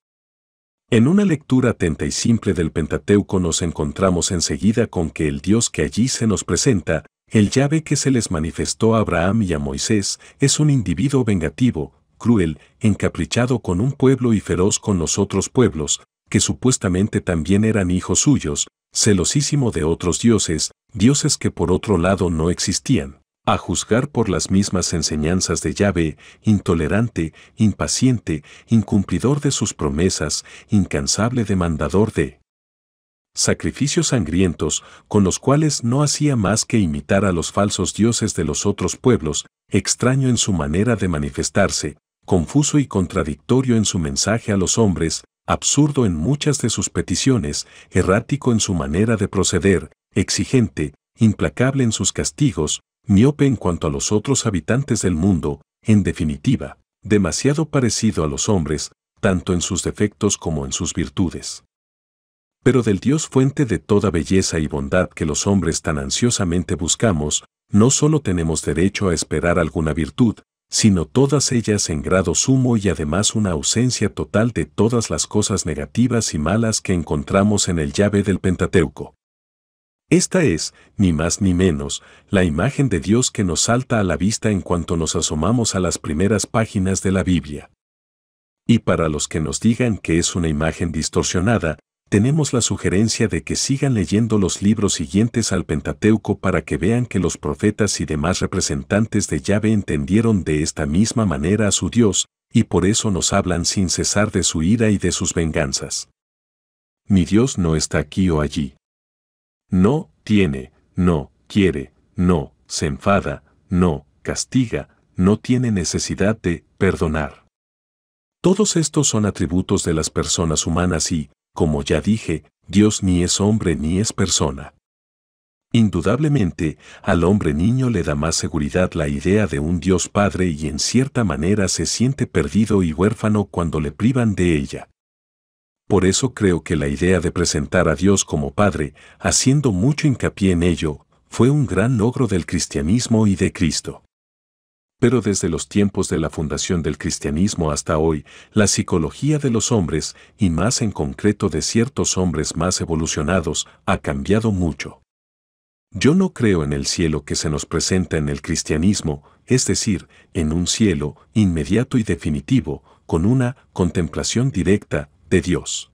A: En una lectura atenta y simple del Pentateuco nos encontramos enseguida con que el Dios que allí se nos presenta, el llave que se les manifestó a Abraham y a Moisés, es un individuo vengativo, cruel, encaprichado con un pueblo y feroz con los otros pueblos, que supuestamente también eran hijos suyos, celosísimo de otros dioses, dioses que por otro lado no existían. A juzgar por las mismas enseñanzas de Yahvé, intolerante, impaciente, incumplidor de sus promesas, incansable demandador de sacrificios sangrientos, con los cuales no hacía más que imitar a los falsos dioses de los otros pueblos, extraño en su manera de manifestarse, confuso y contradictorio en su mensaje a los hombres, absurdo en muchas de sus peticiones, errático en su manera de proceder, exigente, implacable en sus castigos, miope en cuanto a los otros habitantes del mundo, en definitiva, demasiado parecido a los hombres, tanto en sus defectos como en sus virtudes. Pero del Dios fuente de toda belleza y bondad que los hombres tan ansiosamente buscamos, no solo tenemos derecho a esperar alguna virtud, sino todas ellas en grado sumo y además una ausencia total de todas las cosas negativas y malas que encontramos en el llave del Pentateuco. Esta es, ni más ni menos, la imagen de Dios que nos salta a la vista en cuanto nos asomamos a las primeras páginas de la Biblia. Y para los que nos digan que es una imagen distorsionada, tenemos la sugerencia de que sigan leyendo los libros siguientes al Pentateuco para que vean que los profetas y demás representantes de llave entendieron de esta misma manera a su Dios, y por eso nos hablan sin cesar de su ira y de sus venganzas. Mi Dios no está aquí o allí. No, tiene, no, quiere, no, se enfada, no, castiga, no tiene necesidad de perdonar. Todos estos son atributos de las personas humanas y, como ya dije, Dios ni es hombre ni es persona. Indudablemente, al hombre niño le da más seguridad la idea de un Dios Padre y en cierta manera se siente perdido y huérfano cuando le privan de ella. Por eso creo que la idea de presentar a Dios como Padre, haciendo mucho hincapié en ello, fue un gran logro del cristianismo y de Cristo pero desde los tiempos de la fundación del cristianismo hasta hoy, la psicología de los hombres, y más en concreto de ciertos hombres más evolucionados, ha cambiado mucho. Yo no creo en el cielo que se nos presenta en el cristianismo, es decir, en un cielo inmediato y definitivo, con una contemplación directa de Dios.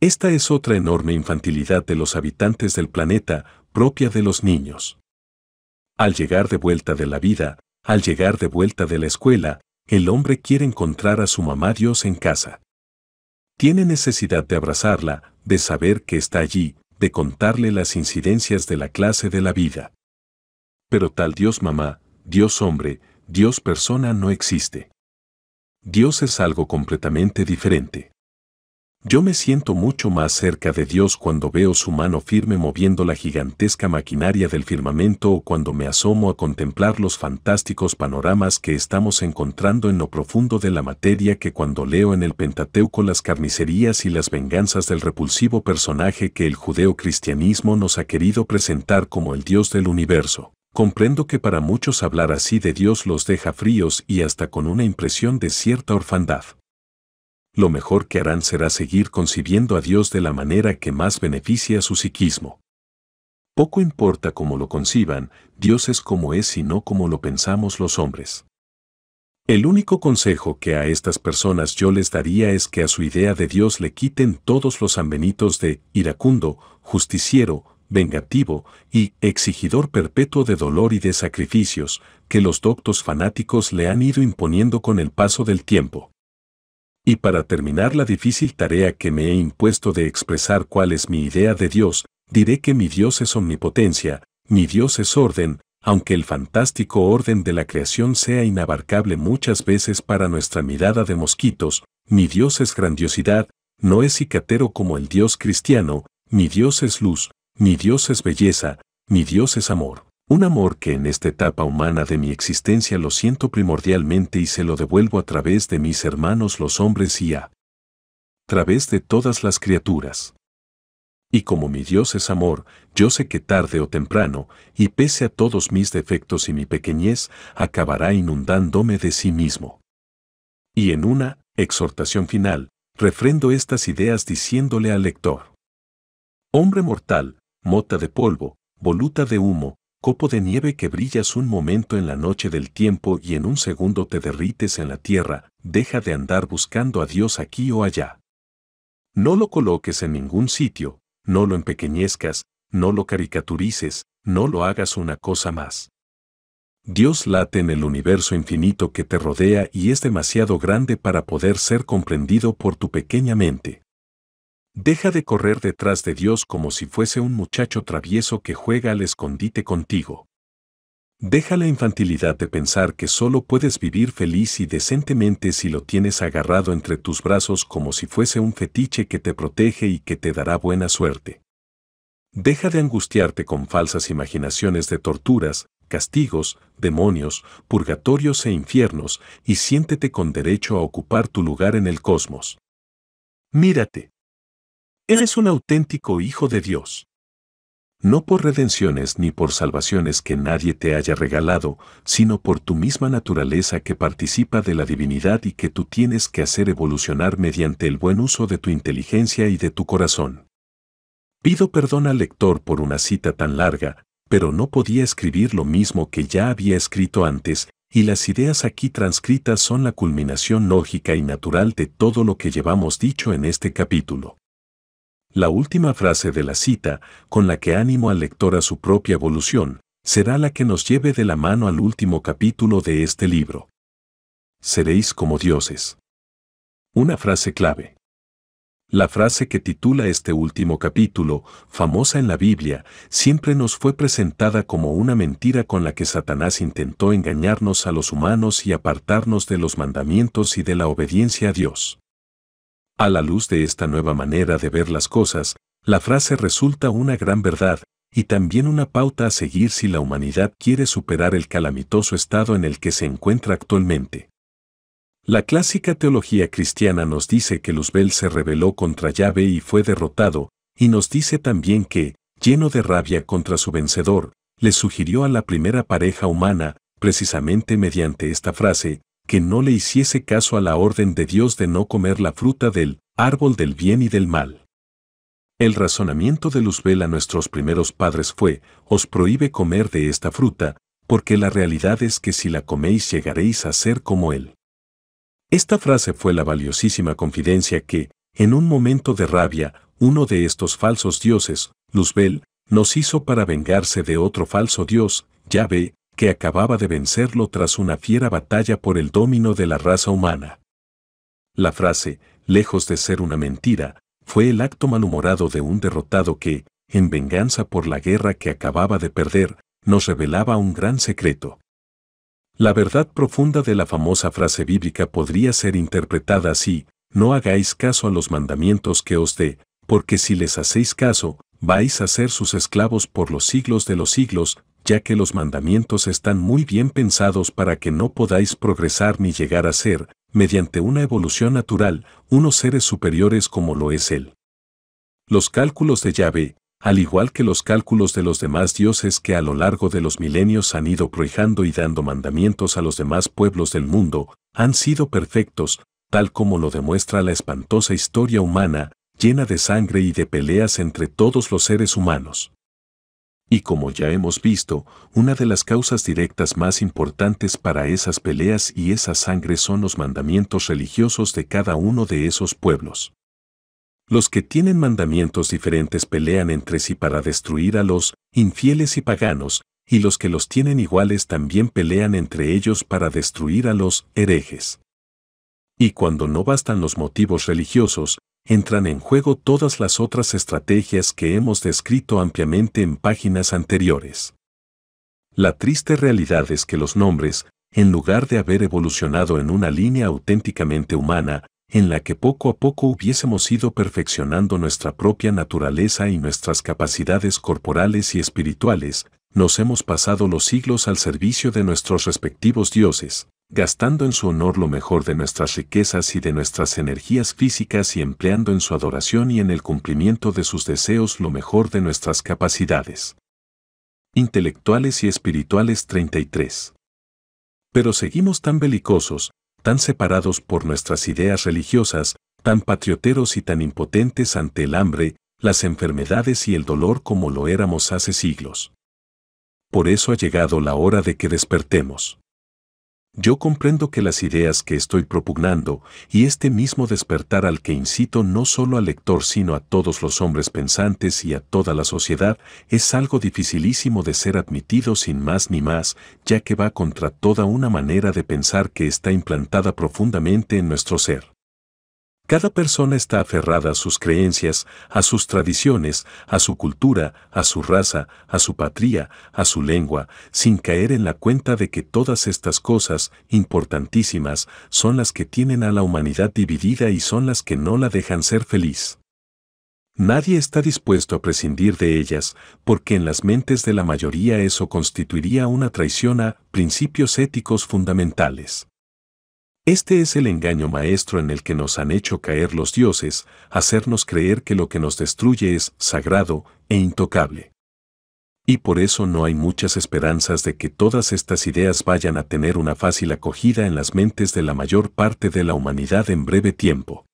A: Esta es otra enorme infantilidad de los habitantes del planeta, propia de los niños. Al llegar de vuelta de la vida, al llegar de vuelta de la escuela, el hombre quiere encontrar a su mamá Dios en casa. Tiene necesidad de abrazarla, de saber que está allí, de contarle las incidencias de la clase de la vida. Pero tal Dios mamá, Dios hombre, Dios persona no existe. Dios es algo completamente diferente. Yo me siento mucho más cerca de Dios cuando veo su mano firme moviendo la gigantesca maquinaria del firmamento o cuando me asomo a contemplar los fantásticos panoramas que estamos encontrando en lo profundo de la materia que cuando leo en el Pentateuco las carnicerías y las venganzas del repulsivo personaje que el judeocristianismo nos ha querido presentar como el Dios del universo. Comprendo que para muchos hablar así de Dios los deja fríos y hasta con una impresión de cierta orfandad lo mejor que harán será seguir concibiendo a Dios de la manera que más beneficia su psiquismo. Poco importa cómo lo conciban, Dios es como es y no como lo pensamos los hombres. El único consejo que a estas personas yo les daría es que a su idea de Dios le quiten todos los ambenitos de iracundo, justiciero, vengativo y exigidor perpetuo de dolor y de sacrificios que los doctos fanáticos le han ido imponiendo con el paso del tiempo. Y para terminar la difícil tarea que me he impuesto de expresar cuál es mi idea de Dios, diré que mi Dios es omnipotencia, mi Dios es orden, aunque el fantástico orden de la creación sea inabarcable muchas veces para nuestra mirada de mosquitos, mi Dios es grandiosidad, no es cicatero como el Dios cristiano, mi Dios es luz, mi Dios es belleza, mi Dios es amor. Un amor que en esta etapa humana de mi existencia lo siento primordialmente y se lo devuelvo a través de mis hermanos los hombres y a través de todas las criaturas. Y como mi Dios es amor, yo sé que tarde o temprano, y pese a todos mis defectos y mi pequeñez, acabará inundándome de sí mismo. Y en una exhortación final, refrendo estas ideas diciéndole al lector, Hombre mortal, mota de polvo, voluta de humo, copo de nieve que brillas un momento en la noche del tiempo y en un segundo te derrites en la tierra, deja de andar buscando a Dios aquí o allá. No lo coloques en ningún sitio, no lo empequeñezcas, no lo caricaturices, no lo hagas una cosa más. Dios late en el universo infinito que te rodea y es demasiado grande para poder ser comprendido por tu pequeña mente. Deja de correr detrás de Dios como si fuese un muchacho travieso que juega al escondite contigo. Deja la infantilidad de pensar que solo puedes vivir feliz y decentemente si lo tienes agarrado entre tus brazos como si fuese un fetiche que te protege y que te dará buena suerte. Deja de angustiarte con falsas imaginaciones de torturas, castigos, demonios, purgatorios e infiernos, y siéntete con derecho a ocupar tu lugar en el cosmos. Mírate. Eres un auténtico hijo de Dios. No por redenciones ni por salvaciones que nadie te haya regalado, sino por tu misma naturaleza que participa de la divinidad y que tú tienes que hacer evolucionar mediante el buen uso de tu inteligencia y de tu corazón. Pido perdón al lector por una cita tan larga, pero no podía escribir lo mismo que ya había escrito antes, y las ideas aquí transcritas son la culminación lógica y natural de todo lo que llevamos dicho en este capítulo. La última frase de la cita, con la que animo al lector a su propia evolución, será la que nos lleve de la mano al último capítulo de este libro. Seréis como dioses. Una frase clave. La frase que titula este último capítulo, famosa en la Biblia, siempre nos fue presentada como una mentira con la que Satanás intentó engañarnos a los humanos y apartarnos de los mandamientos y de la obediencia a Dios. A la luz de esta nueva manera de ver las cosas, la frase resulta una gran verdad y también una pauta a seguir si la humanidad quiere superar el calamitoso estado en el que se encuentra actualmente. La clásica teología cristiana nos dice que Luzbel se rebeló contra Yahvé y fue derrotado, y nos dice también que, lleno de rabia contra su vencedor, le sugirió a la primera pareja humana, precisamente mediante esta frase, que no le hiciese caso a la orden de Dios de no comer la fruta del árbol del bien y del mal. El razonamiento de Luzbel a nuestros primeros padres fue, os prohíbe comer de esta fruta, porque la realidad es que si la coméis llegaréis a ser como él. Esta frase fue la valiosísima confidencia que, en un momento de rabia, uno de estos falsos dioses, Luzbel, nos hizo para vengarse de otro falso dios, Yahvé, que acababa de vencerlo tras una fiera batalla por el dominio de la raza humana. La frase, lejos de ser una mentira, fue el acto malhumorado de un derrotado que, en venganza por la guerra que acababa de perder, nos revelaba un gran secreto. La verdad profunda de la famosa frase bíblica podría ser interpretada así, no hagáis caso a los mandamientos que os dé, porque si les hacéis caso, vais a ser sus esclavos por los siglos de los siglos, ya que los mandamientos están muy bien pensados para que no podáis progresar ni llegar a ser, mediante una evolución natural, unos seres superiores como lo es Él. Los cálculos de Yahvé, al igual que los cálculos de los demás dioses que a lo largo de los milenios han ido prohijando y dando mandamientos a los demás pueblos del mundo, han sido perfectos, tal como lo demuestra la espantosa historia humana, llena de sangre y de peleas entre todos los seres humanos. Y como ya hemos visto, una de las causas directas más importantes para esas peleas y esa sangre son los mandamientos religiosos de cada uno de esos pueblos. Los que tienen mandamientos diferentes pelean entre sí para destruir a los infieles y paganos, y los que los tienen iguales también pelean entre ellos para destruir a los herejes. Y cuando no bastan los motivos religiosos, entran en juego todas las otras estrategias que hemos descrito ampliamente en páginas anteriores. La triste realidad es que los nombres, en lugar de haber evolucionado en una línea auténticamente humana, en la que poco a poco hubiésemos ido perfeccionando nuestra propia naturaleza y nuestras capacidades corporales y espirituales, nos hemos pasado los siglos al servicio de nuestros respectivos dioses, gastando en su honor lo mejor de nuestras riquezas y de nuestras energías físicas y empleando en su adoración y en el cumplimiento de sus deseos lo mejor de nuestras capacidades. Intelectuales y espirituales 33. Pero seguimos tan belicosos, tan separados por nuestras ideas religiosas, tan patrioteros y tan impotentes ante el hambre, las enfermedades y el dolor como lo éramos hace siglos. Por eso ha llegado la hora de que despertemos. Yo comprendo que las ideas que estoy propugnando y este mismo despertar al que incito no solo al lector sino a todos los hombres pensantes y a toda la sociedad es algo dificilísimo de ser admitido sin más ni más, ya que va contra toda una manera de pensar que está implantada profundamente en nuestro ser. Cada persona está aferrada a sus creencias, a sus tradiciones, a su cultura, a su raza, a su patria, a su lengua, sin caer en la cuenta de que todas estas cosas, importantísimas, son las que tienen a la humanidad dividida y son las que no la dejan ser feliz. Nadie está dispuesto a prescindir de ellas, porque en las mentes de la mayoría eso constituiría una traición a principios éticos fundamentales. Este es el engaño maestro en el que nos han hecho caer los dioses, hacernos creer que lo que nos destruye es sagrado e intocable. Y por eso no hay muchas esperanzas de que todas estas ideas vayan a tener una fácil acogida en las mentes de la mayor parte de la humanidad en breve tiempo.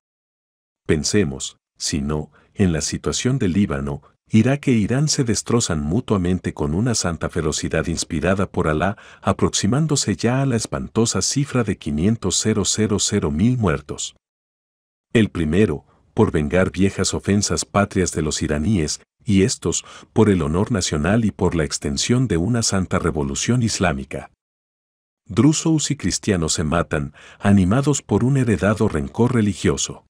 A: Pensemos, si no, en la situación del Líbano, Irak e Irán se destrozan mutuamente con una santa ferocidad inspirada por Alá, aproximándose ya a la espantosa cifra de 500.000 mil muertos. El primero, por vengar viejas ofensas patrias de los iraníes, y estos, por el honor nacional y por la extensión de una santa revolución islámica. Drusos y cristianos se matan, animados por un heredado rencor religioso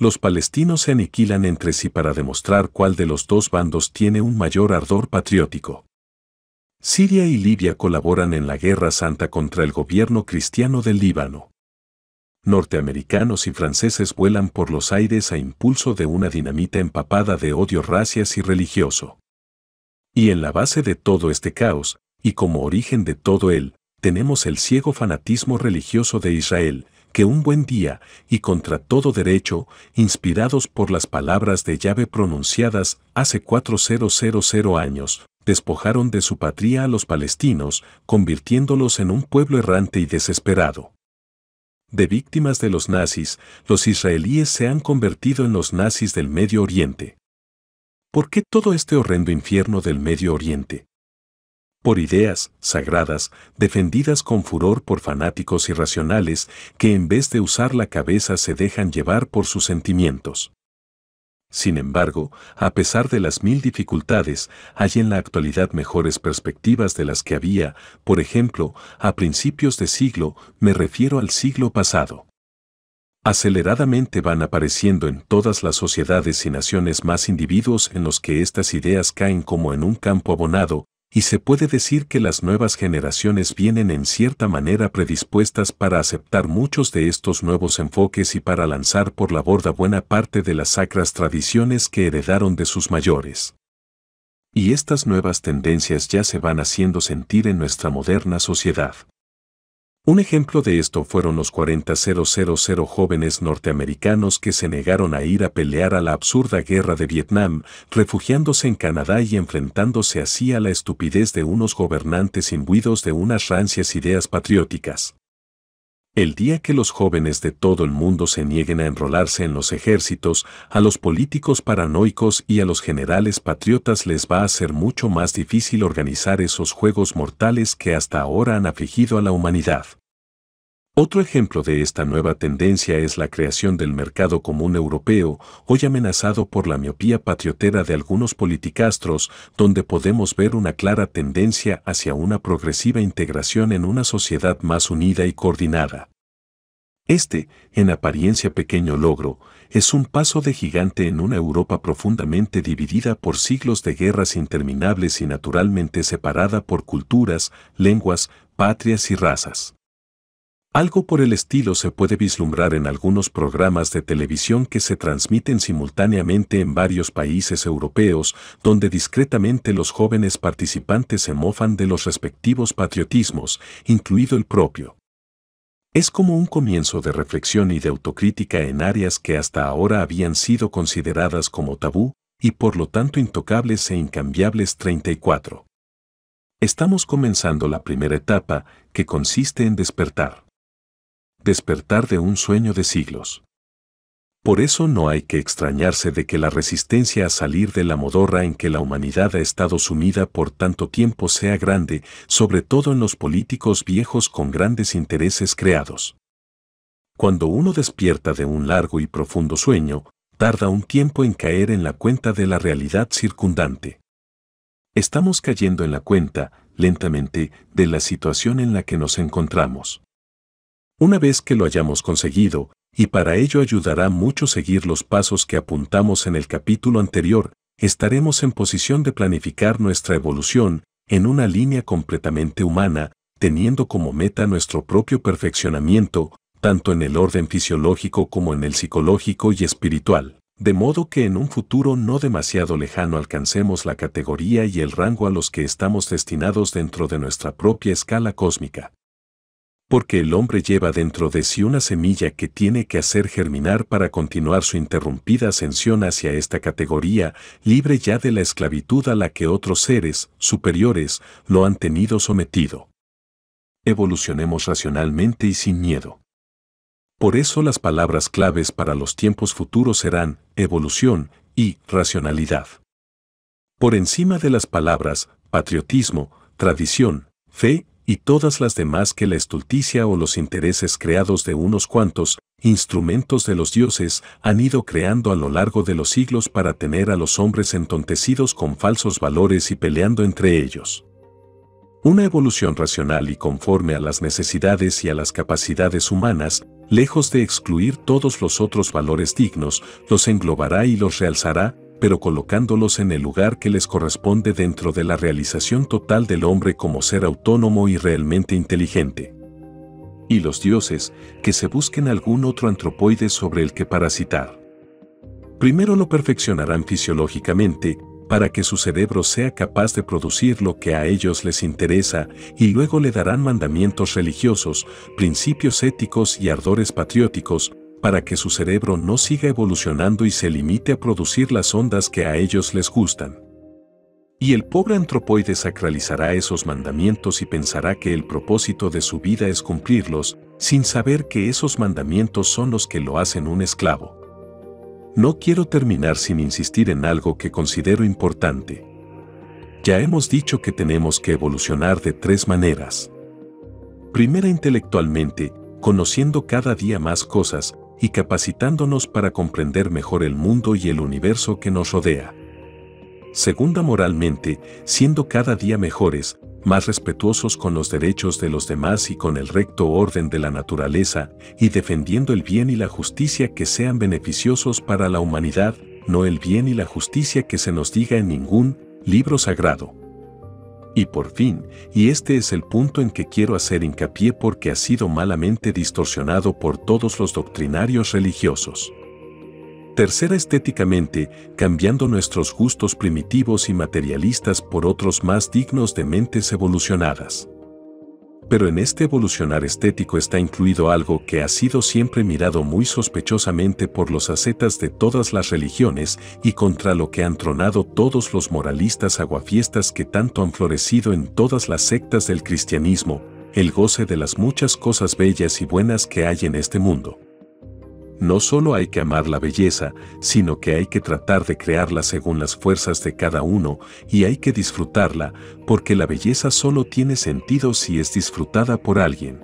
A: los palestinos se aniquilan entre sí para demostrar cuál de los dos bandos tiene un mayor ardor patriótico. Siria y Libia colaboran en la Guerra Santa contra el gobierno cristiano del Líbano. Norteamericanos y franceses vuelan por los aires a impulso de una dinamita empapada de odio racias y religioso. Y en la base de todo este caos, y como origen de todo él, tenemos el ciego fanatismo religioso de Israel, que un buen día, y contra todo derecho, inspirados por las palabras de llave pronunciadas hace 4000 años, despojaron de su patria a los palestinos, convirtiéndolos en un pueblo errante y desesperado. De víctimas de los nazis, los israelíes se han convertido en los nazis del Medio Oriente. ¿Por qué todo este horrendo infierno del Medio Oriente? por ideas sagradas defendidas con furor por fanáticos irracionales que en vez de usar la cabeza se dejan llevar por sus sentimientos. Sin embargo, a pesar de las mil dificultades, hay en la actualidad mejores perspectivas de las que había, por ejemplo, a principios de siglo, me refiero al siglo pasado. Aceleradamente van apareciendo en todas las sociedades y naciones más individuos en los que estas ideas caen como en un campo abonado, y se puede decir que las nuevas generaciones vienen en cierta manera predispuestas para aceptar muchos de estos nuevos enfoques y para lanzar por la borda buena parte de las sacras tradiciones que heredaron de sus mayores. Y estas nuevas tendencias ya se van haciendo sentir en nuestra moderna sociedad. Un ejemplo de esto fueron los 40.000 jóvenes norteamericanos que se negaron a ir a pelear a la absurda guerra de Vietnam, refugiándose en Canadá y enfrentándose así a la estupidez de unos gobernantes imbuidos de unas rancias ideas patrióticas. El día que los jóvenes de todo el mundo se nieguen a enrolarse en los ejércitos, a los políticos paranoicos y a los generales patriotas les va a ser mucho más difícil organizar esos juegos mortales que hasta ahora han afligido a la humanidad. Otro ejemplo de esta nueva tendencia es la creación del mercado común europeo, hoy amenazado por la miopía patriotera de algunos politicastros, donde podemos ver una clara tendencia hacia una progresiva integración en una sociedad más unida y coordinada. Este, en apariencia pequeño logro, es un paso de gigante en una Europa profundamente dividida por siglos de guerras interminables y naturalmente separada por culturas, lenguas, patrias y razas. Algo por el estilo se puede vislumbrar en algunos programas de televisión que se transmiten simultáneamente en varios países europeos, donde discretamente los jóvenes participantes se mofan de los respectivos patriotismos, incluido el propio. Es como un comienzo de reflexión y de autocrítica en áreas que hasta ahora habían sido consideradas como tabú y por lo tanto intocables e incambiables 34. Estamos comenzando la primera etapa, que consiste en despertar despertar de un sueño de siglos. Por eso no hay que extrañarse de que la resistencia a salir de la modorra en que la humanidad ha estado sumida por tanto tiempo sea grande, sobre todo en los políticos viejos con grandes intereses creados. Cuando uno despierta de un largo y profundo sueño, tarda un tiempo en caer en la cuenta de la realidad circundante. Estamos cayendo en la cuenta, lentamente, de la situación en la que nos encontramos. Una vez que lo hayamos conseguido, y para ello ayudará mucho seguir los pasos que apuntamos en el capítulo anterior, estaremos en posición de planificar nuestra evolución en una línea completamente humana, teniendo como meta nuestro propio perfeccionamiento, tanto en el orden fisiológico como en el psicológico y espiritual, de modo que en un futuro no demasiado lejano alcancemos la categoría y el rango a los que estamos destinados dentro de nuestra propia escala cósmica porque el hombre lleva dentro de sí una semilla que tiene que hacer germinar para continuar su interrumpida ascensión hacia esta categoría, libre ya de la esclavitud a la que otros seres, superiores, lo han tenido sometido. Evolucionemos racionalmente y sin miedo. Por eso las palabras claves para los tiempos futuros serán evolución y racionalidad. Por encima de las palabras patriotismo, tradición, fe y todas las demás que la estulticia o los intereses creados de unos cuantos, instrumentos de los dioses, han ido creando a lo largo de los siglos para tener a los hombres entontecidos con falsos valores y peleando entre ellos. Una evolución racional y conforme a las necesidades y a las capacidades humanas, lejos de excluir todos los otros valores dignos, los englobará y los realzará, pero colocándolos en el lugar que les corresponde dentro de la realización total del hombre como ser autónomo y realmente inteligente. Y los dioses, que se busquen algún otro antropoide sobre el que parasitar. Primero lo perfeccionarán fisiológicamente, para que su cerebro sea capaz de producir lo que a ellos les interesa y luego le darán mandamientos religiosos, principios éticos y ardores patrióticos, para que su cerebro no siga evolucionando y se limite a producir las ondas que a ellos les gustan. Y el pobre antropoide sacralizará esos mandamientos y pensará que el propósito de su vida es cumplirlos, sin saber que esos mandamientos son los que lo hacen un esclavo. No quiero terminar sin insistir en algo que considero importante. Ya hemos dicho que tenemos que evolucionar de tres maneras. Primera intelectualmente, conociendo cada día más cosas, y capacitándonos para comprender mejor el mundo y el universo que nos rodea. Segunda moralmente, siendo cada día mejores, más respetuosos con los derechos de los demás y con el recto orden de la naturaleza, y defendiendo el bien y la justicia que sean beneficiosos para la humanidad, no el bien y la justicia que se nos diga en ningún libro sagrado. Y por fin, y este es el punto en que quiero hacer hincapié porque ha sido malamente distorsionado por todos los doctrinarios religiosos. Tercera, estéticamente, cambiando nuestros gustos primitivos y materialistas por otros más dignos de mentes evolucionadas pero en este evolucionar estético está incluido algo que ha sido siempre mirado muy sospechosamente por los ascetas de todas las religiones y contra lo que han tronado todos los moralistas aguafiestas que tanto han florecido en todas las sectas del cristianismo, el goce de las muchas cosas bellas y buenas que hay en este mundo. No solo hay que amar la belleza, sino que hay que tratar de crearla según las fuerzas de cada uno y hay que disfrutarla, porque la belleza solo tiene sentido si es disfrutada por alguien.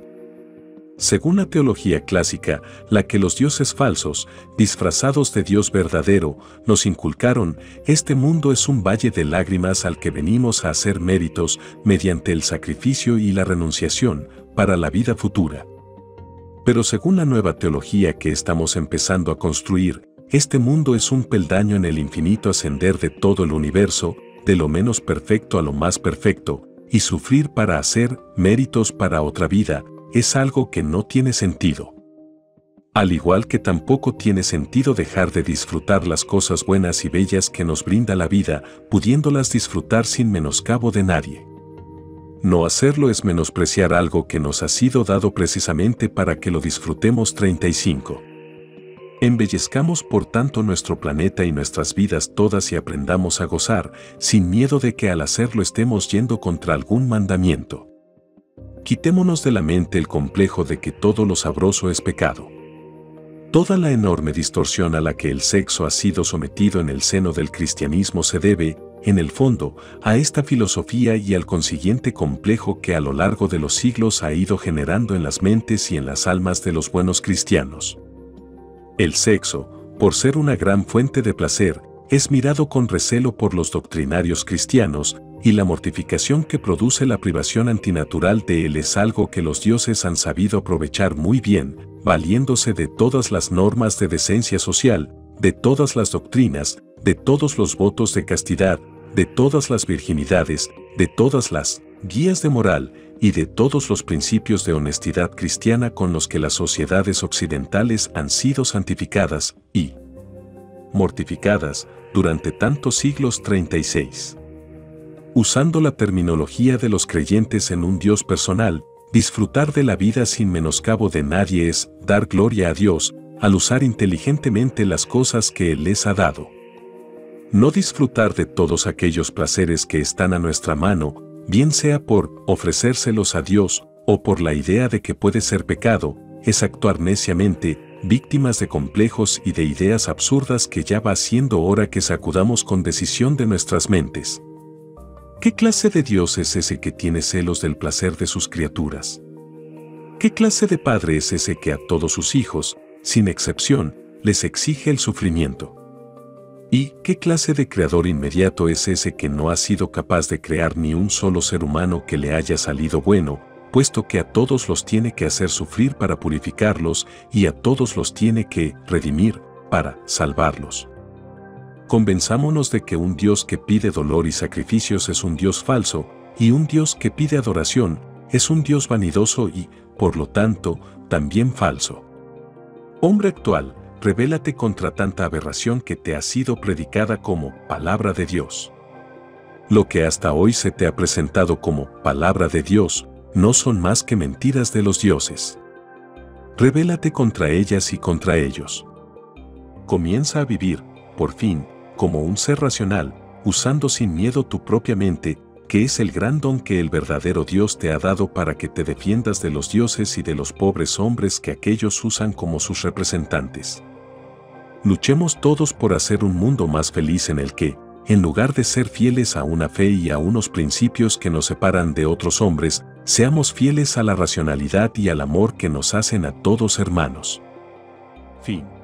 A: Según la teología clásica, la que los dioses falsos, disfrazados de Dios verdadero, nos inculcaron, este mundo es un valle de lágrimas al que venimos a hacer méritos mediante el sacrificio y la renunciación para la vida futura. Pero según la nueva teología que estamos empezando a construir, este mundo es un peldaño en el infinito ascender de todo el universo, de lo menos perfecto a lo más perfecto, y sufrir para hacer méritos para otra vida es algo que no tiene sentido. Al igual que tampoco tiene sentido dejar de disfrutar las cosas buenas y bellas que nos brinda la vida, pudiéndolas disfrutar sin menoscabo de nadie. No hacerlo es menospreciar algo que nos ha sido dado precisamente para que lo disfrutemos 35. Embellezcamos por tanto nuestro planeta y nuestras vidas todas y aprendamos a gozar, sin miedo de que al hacerlo estemos yendo contra algún mandamiento. Quitémonos de la mente el complejo de que todo lo sabroso es pecado. Toda la enorme distorsión a la que el sexo ha sido sometido en el seno del cristianismo se debe, en el fondo, a esta filosofía y al consiguiente complejo que a lo largo de los siglos ha ido generando en las mentes y en las almas de los buenos cristianos. El sexo, por ser una gran fuente de placer, es mirado con recelo por los doctrinarios cristianos, y la mortificación que produce la privación antinatural de él es algo que los dioses han sabido aprovechar muy bien, valiéndose de todas las normas de decencia social, de todas las doctrinas, de todos los votos de castidad, de todas las virginidades, de todas las guías de moral y de todos los principios de honestidad cristiana con los que las sociedades occidentales han sido santificadas y mortificadas durante tantos siglos 36. Usando la terminología de los creyentes en un Dios personal, disfrutar de la vida sin menoscabo de nadie es dar gloria a Dios al usar inteligentemente las cosas que Él les ha dado no disfrutar de todos aquellos placeres que están a nuestra mano, bien sea por ofrecérselos a Dios o por la idea de que puede ser pecado, es actuar neciamente, víctimas de complejos y de ideas absurdas que ya va siendo hora que sacudamos con decisión de nuestras mentes. ¿Qué clase de Dios es ese que tiene celos del placer de sus criaturas? ¿Qué clase de padre es ese que a todos sus hijos, sin excepción, les exige el sufrimiento? ¿Y qué clase de creador inmediato es ese que no ha sido capaz de crear ni un solo ser humano que le haya salido bueno, puesto que a todos los tiene que hacer sufrir para purificarlos y a todos los tiene que redimir para salvarlos? Convenzámonos de que un Dios que pide dolor y sacrificios es un Dios falso, y un Dios que pide adoración es un Dios vanidoso y, por lo tanto, también falso. Hombre actual, revélate contra tanta aberración que te ha sido predicada como palabra de Dios. Lo que hasta hoy se te ha presentado como palabra de Dios no son más que mentiras de los dioses. Revélate contra ellas y contra ellos. Comienza a vivir, por fin, como un ser racional, usando sin miedo tu propia mente que es el gran don que el verdadero Dios te ha dado para que te defiendas de los dioses y de los pobres hombres que aquellos usan como sus representantes. Luchemos todos por hacer un mundo más feliz en el que, en lugar de ser fieles a una fe y a unos principios que nos separan de otros hombres, seamos fieles a la racionalidad y al amor que nos hacen a todos hermanos. Fin.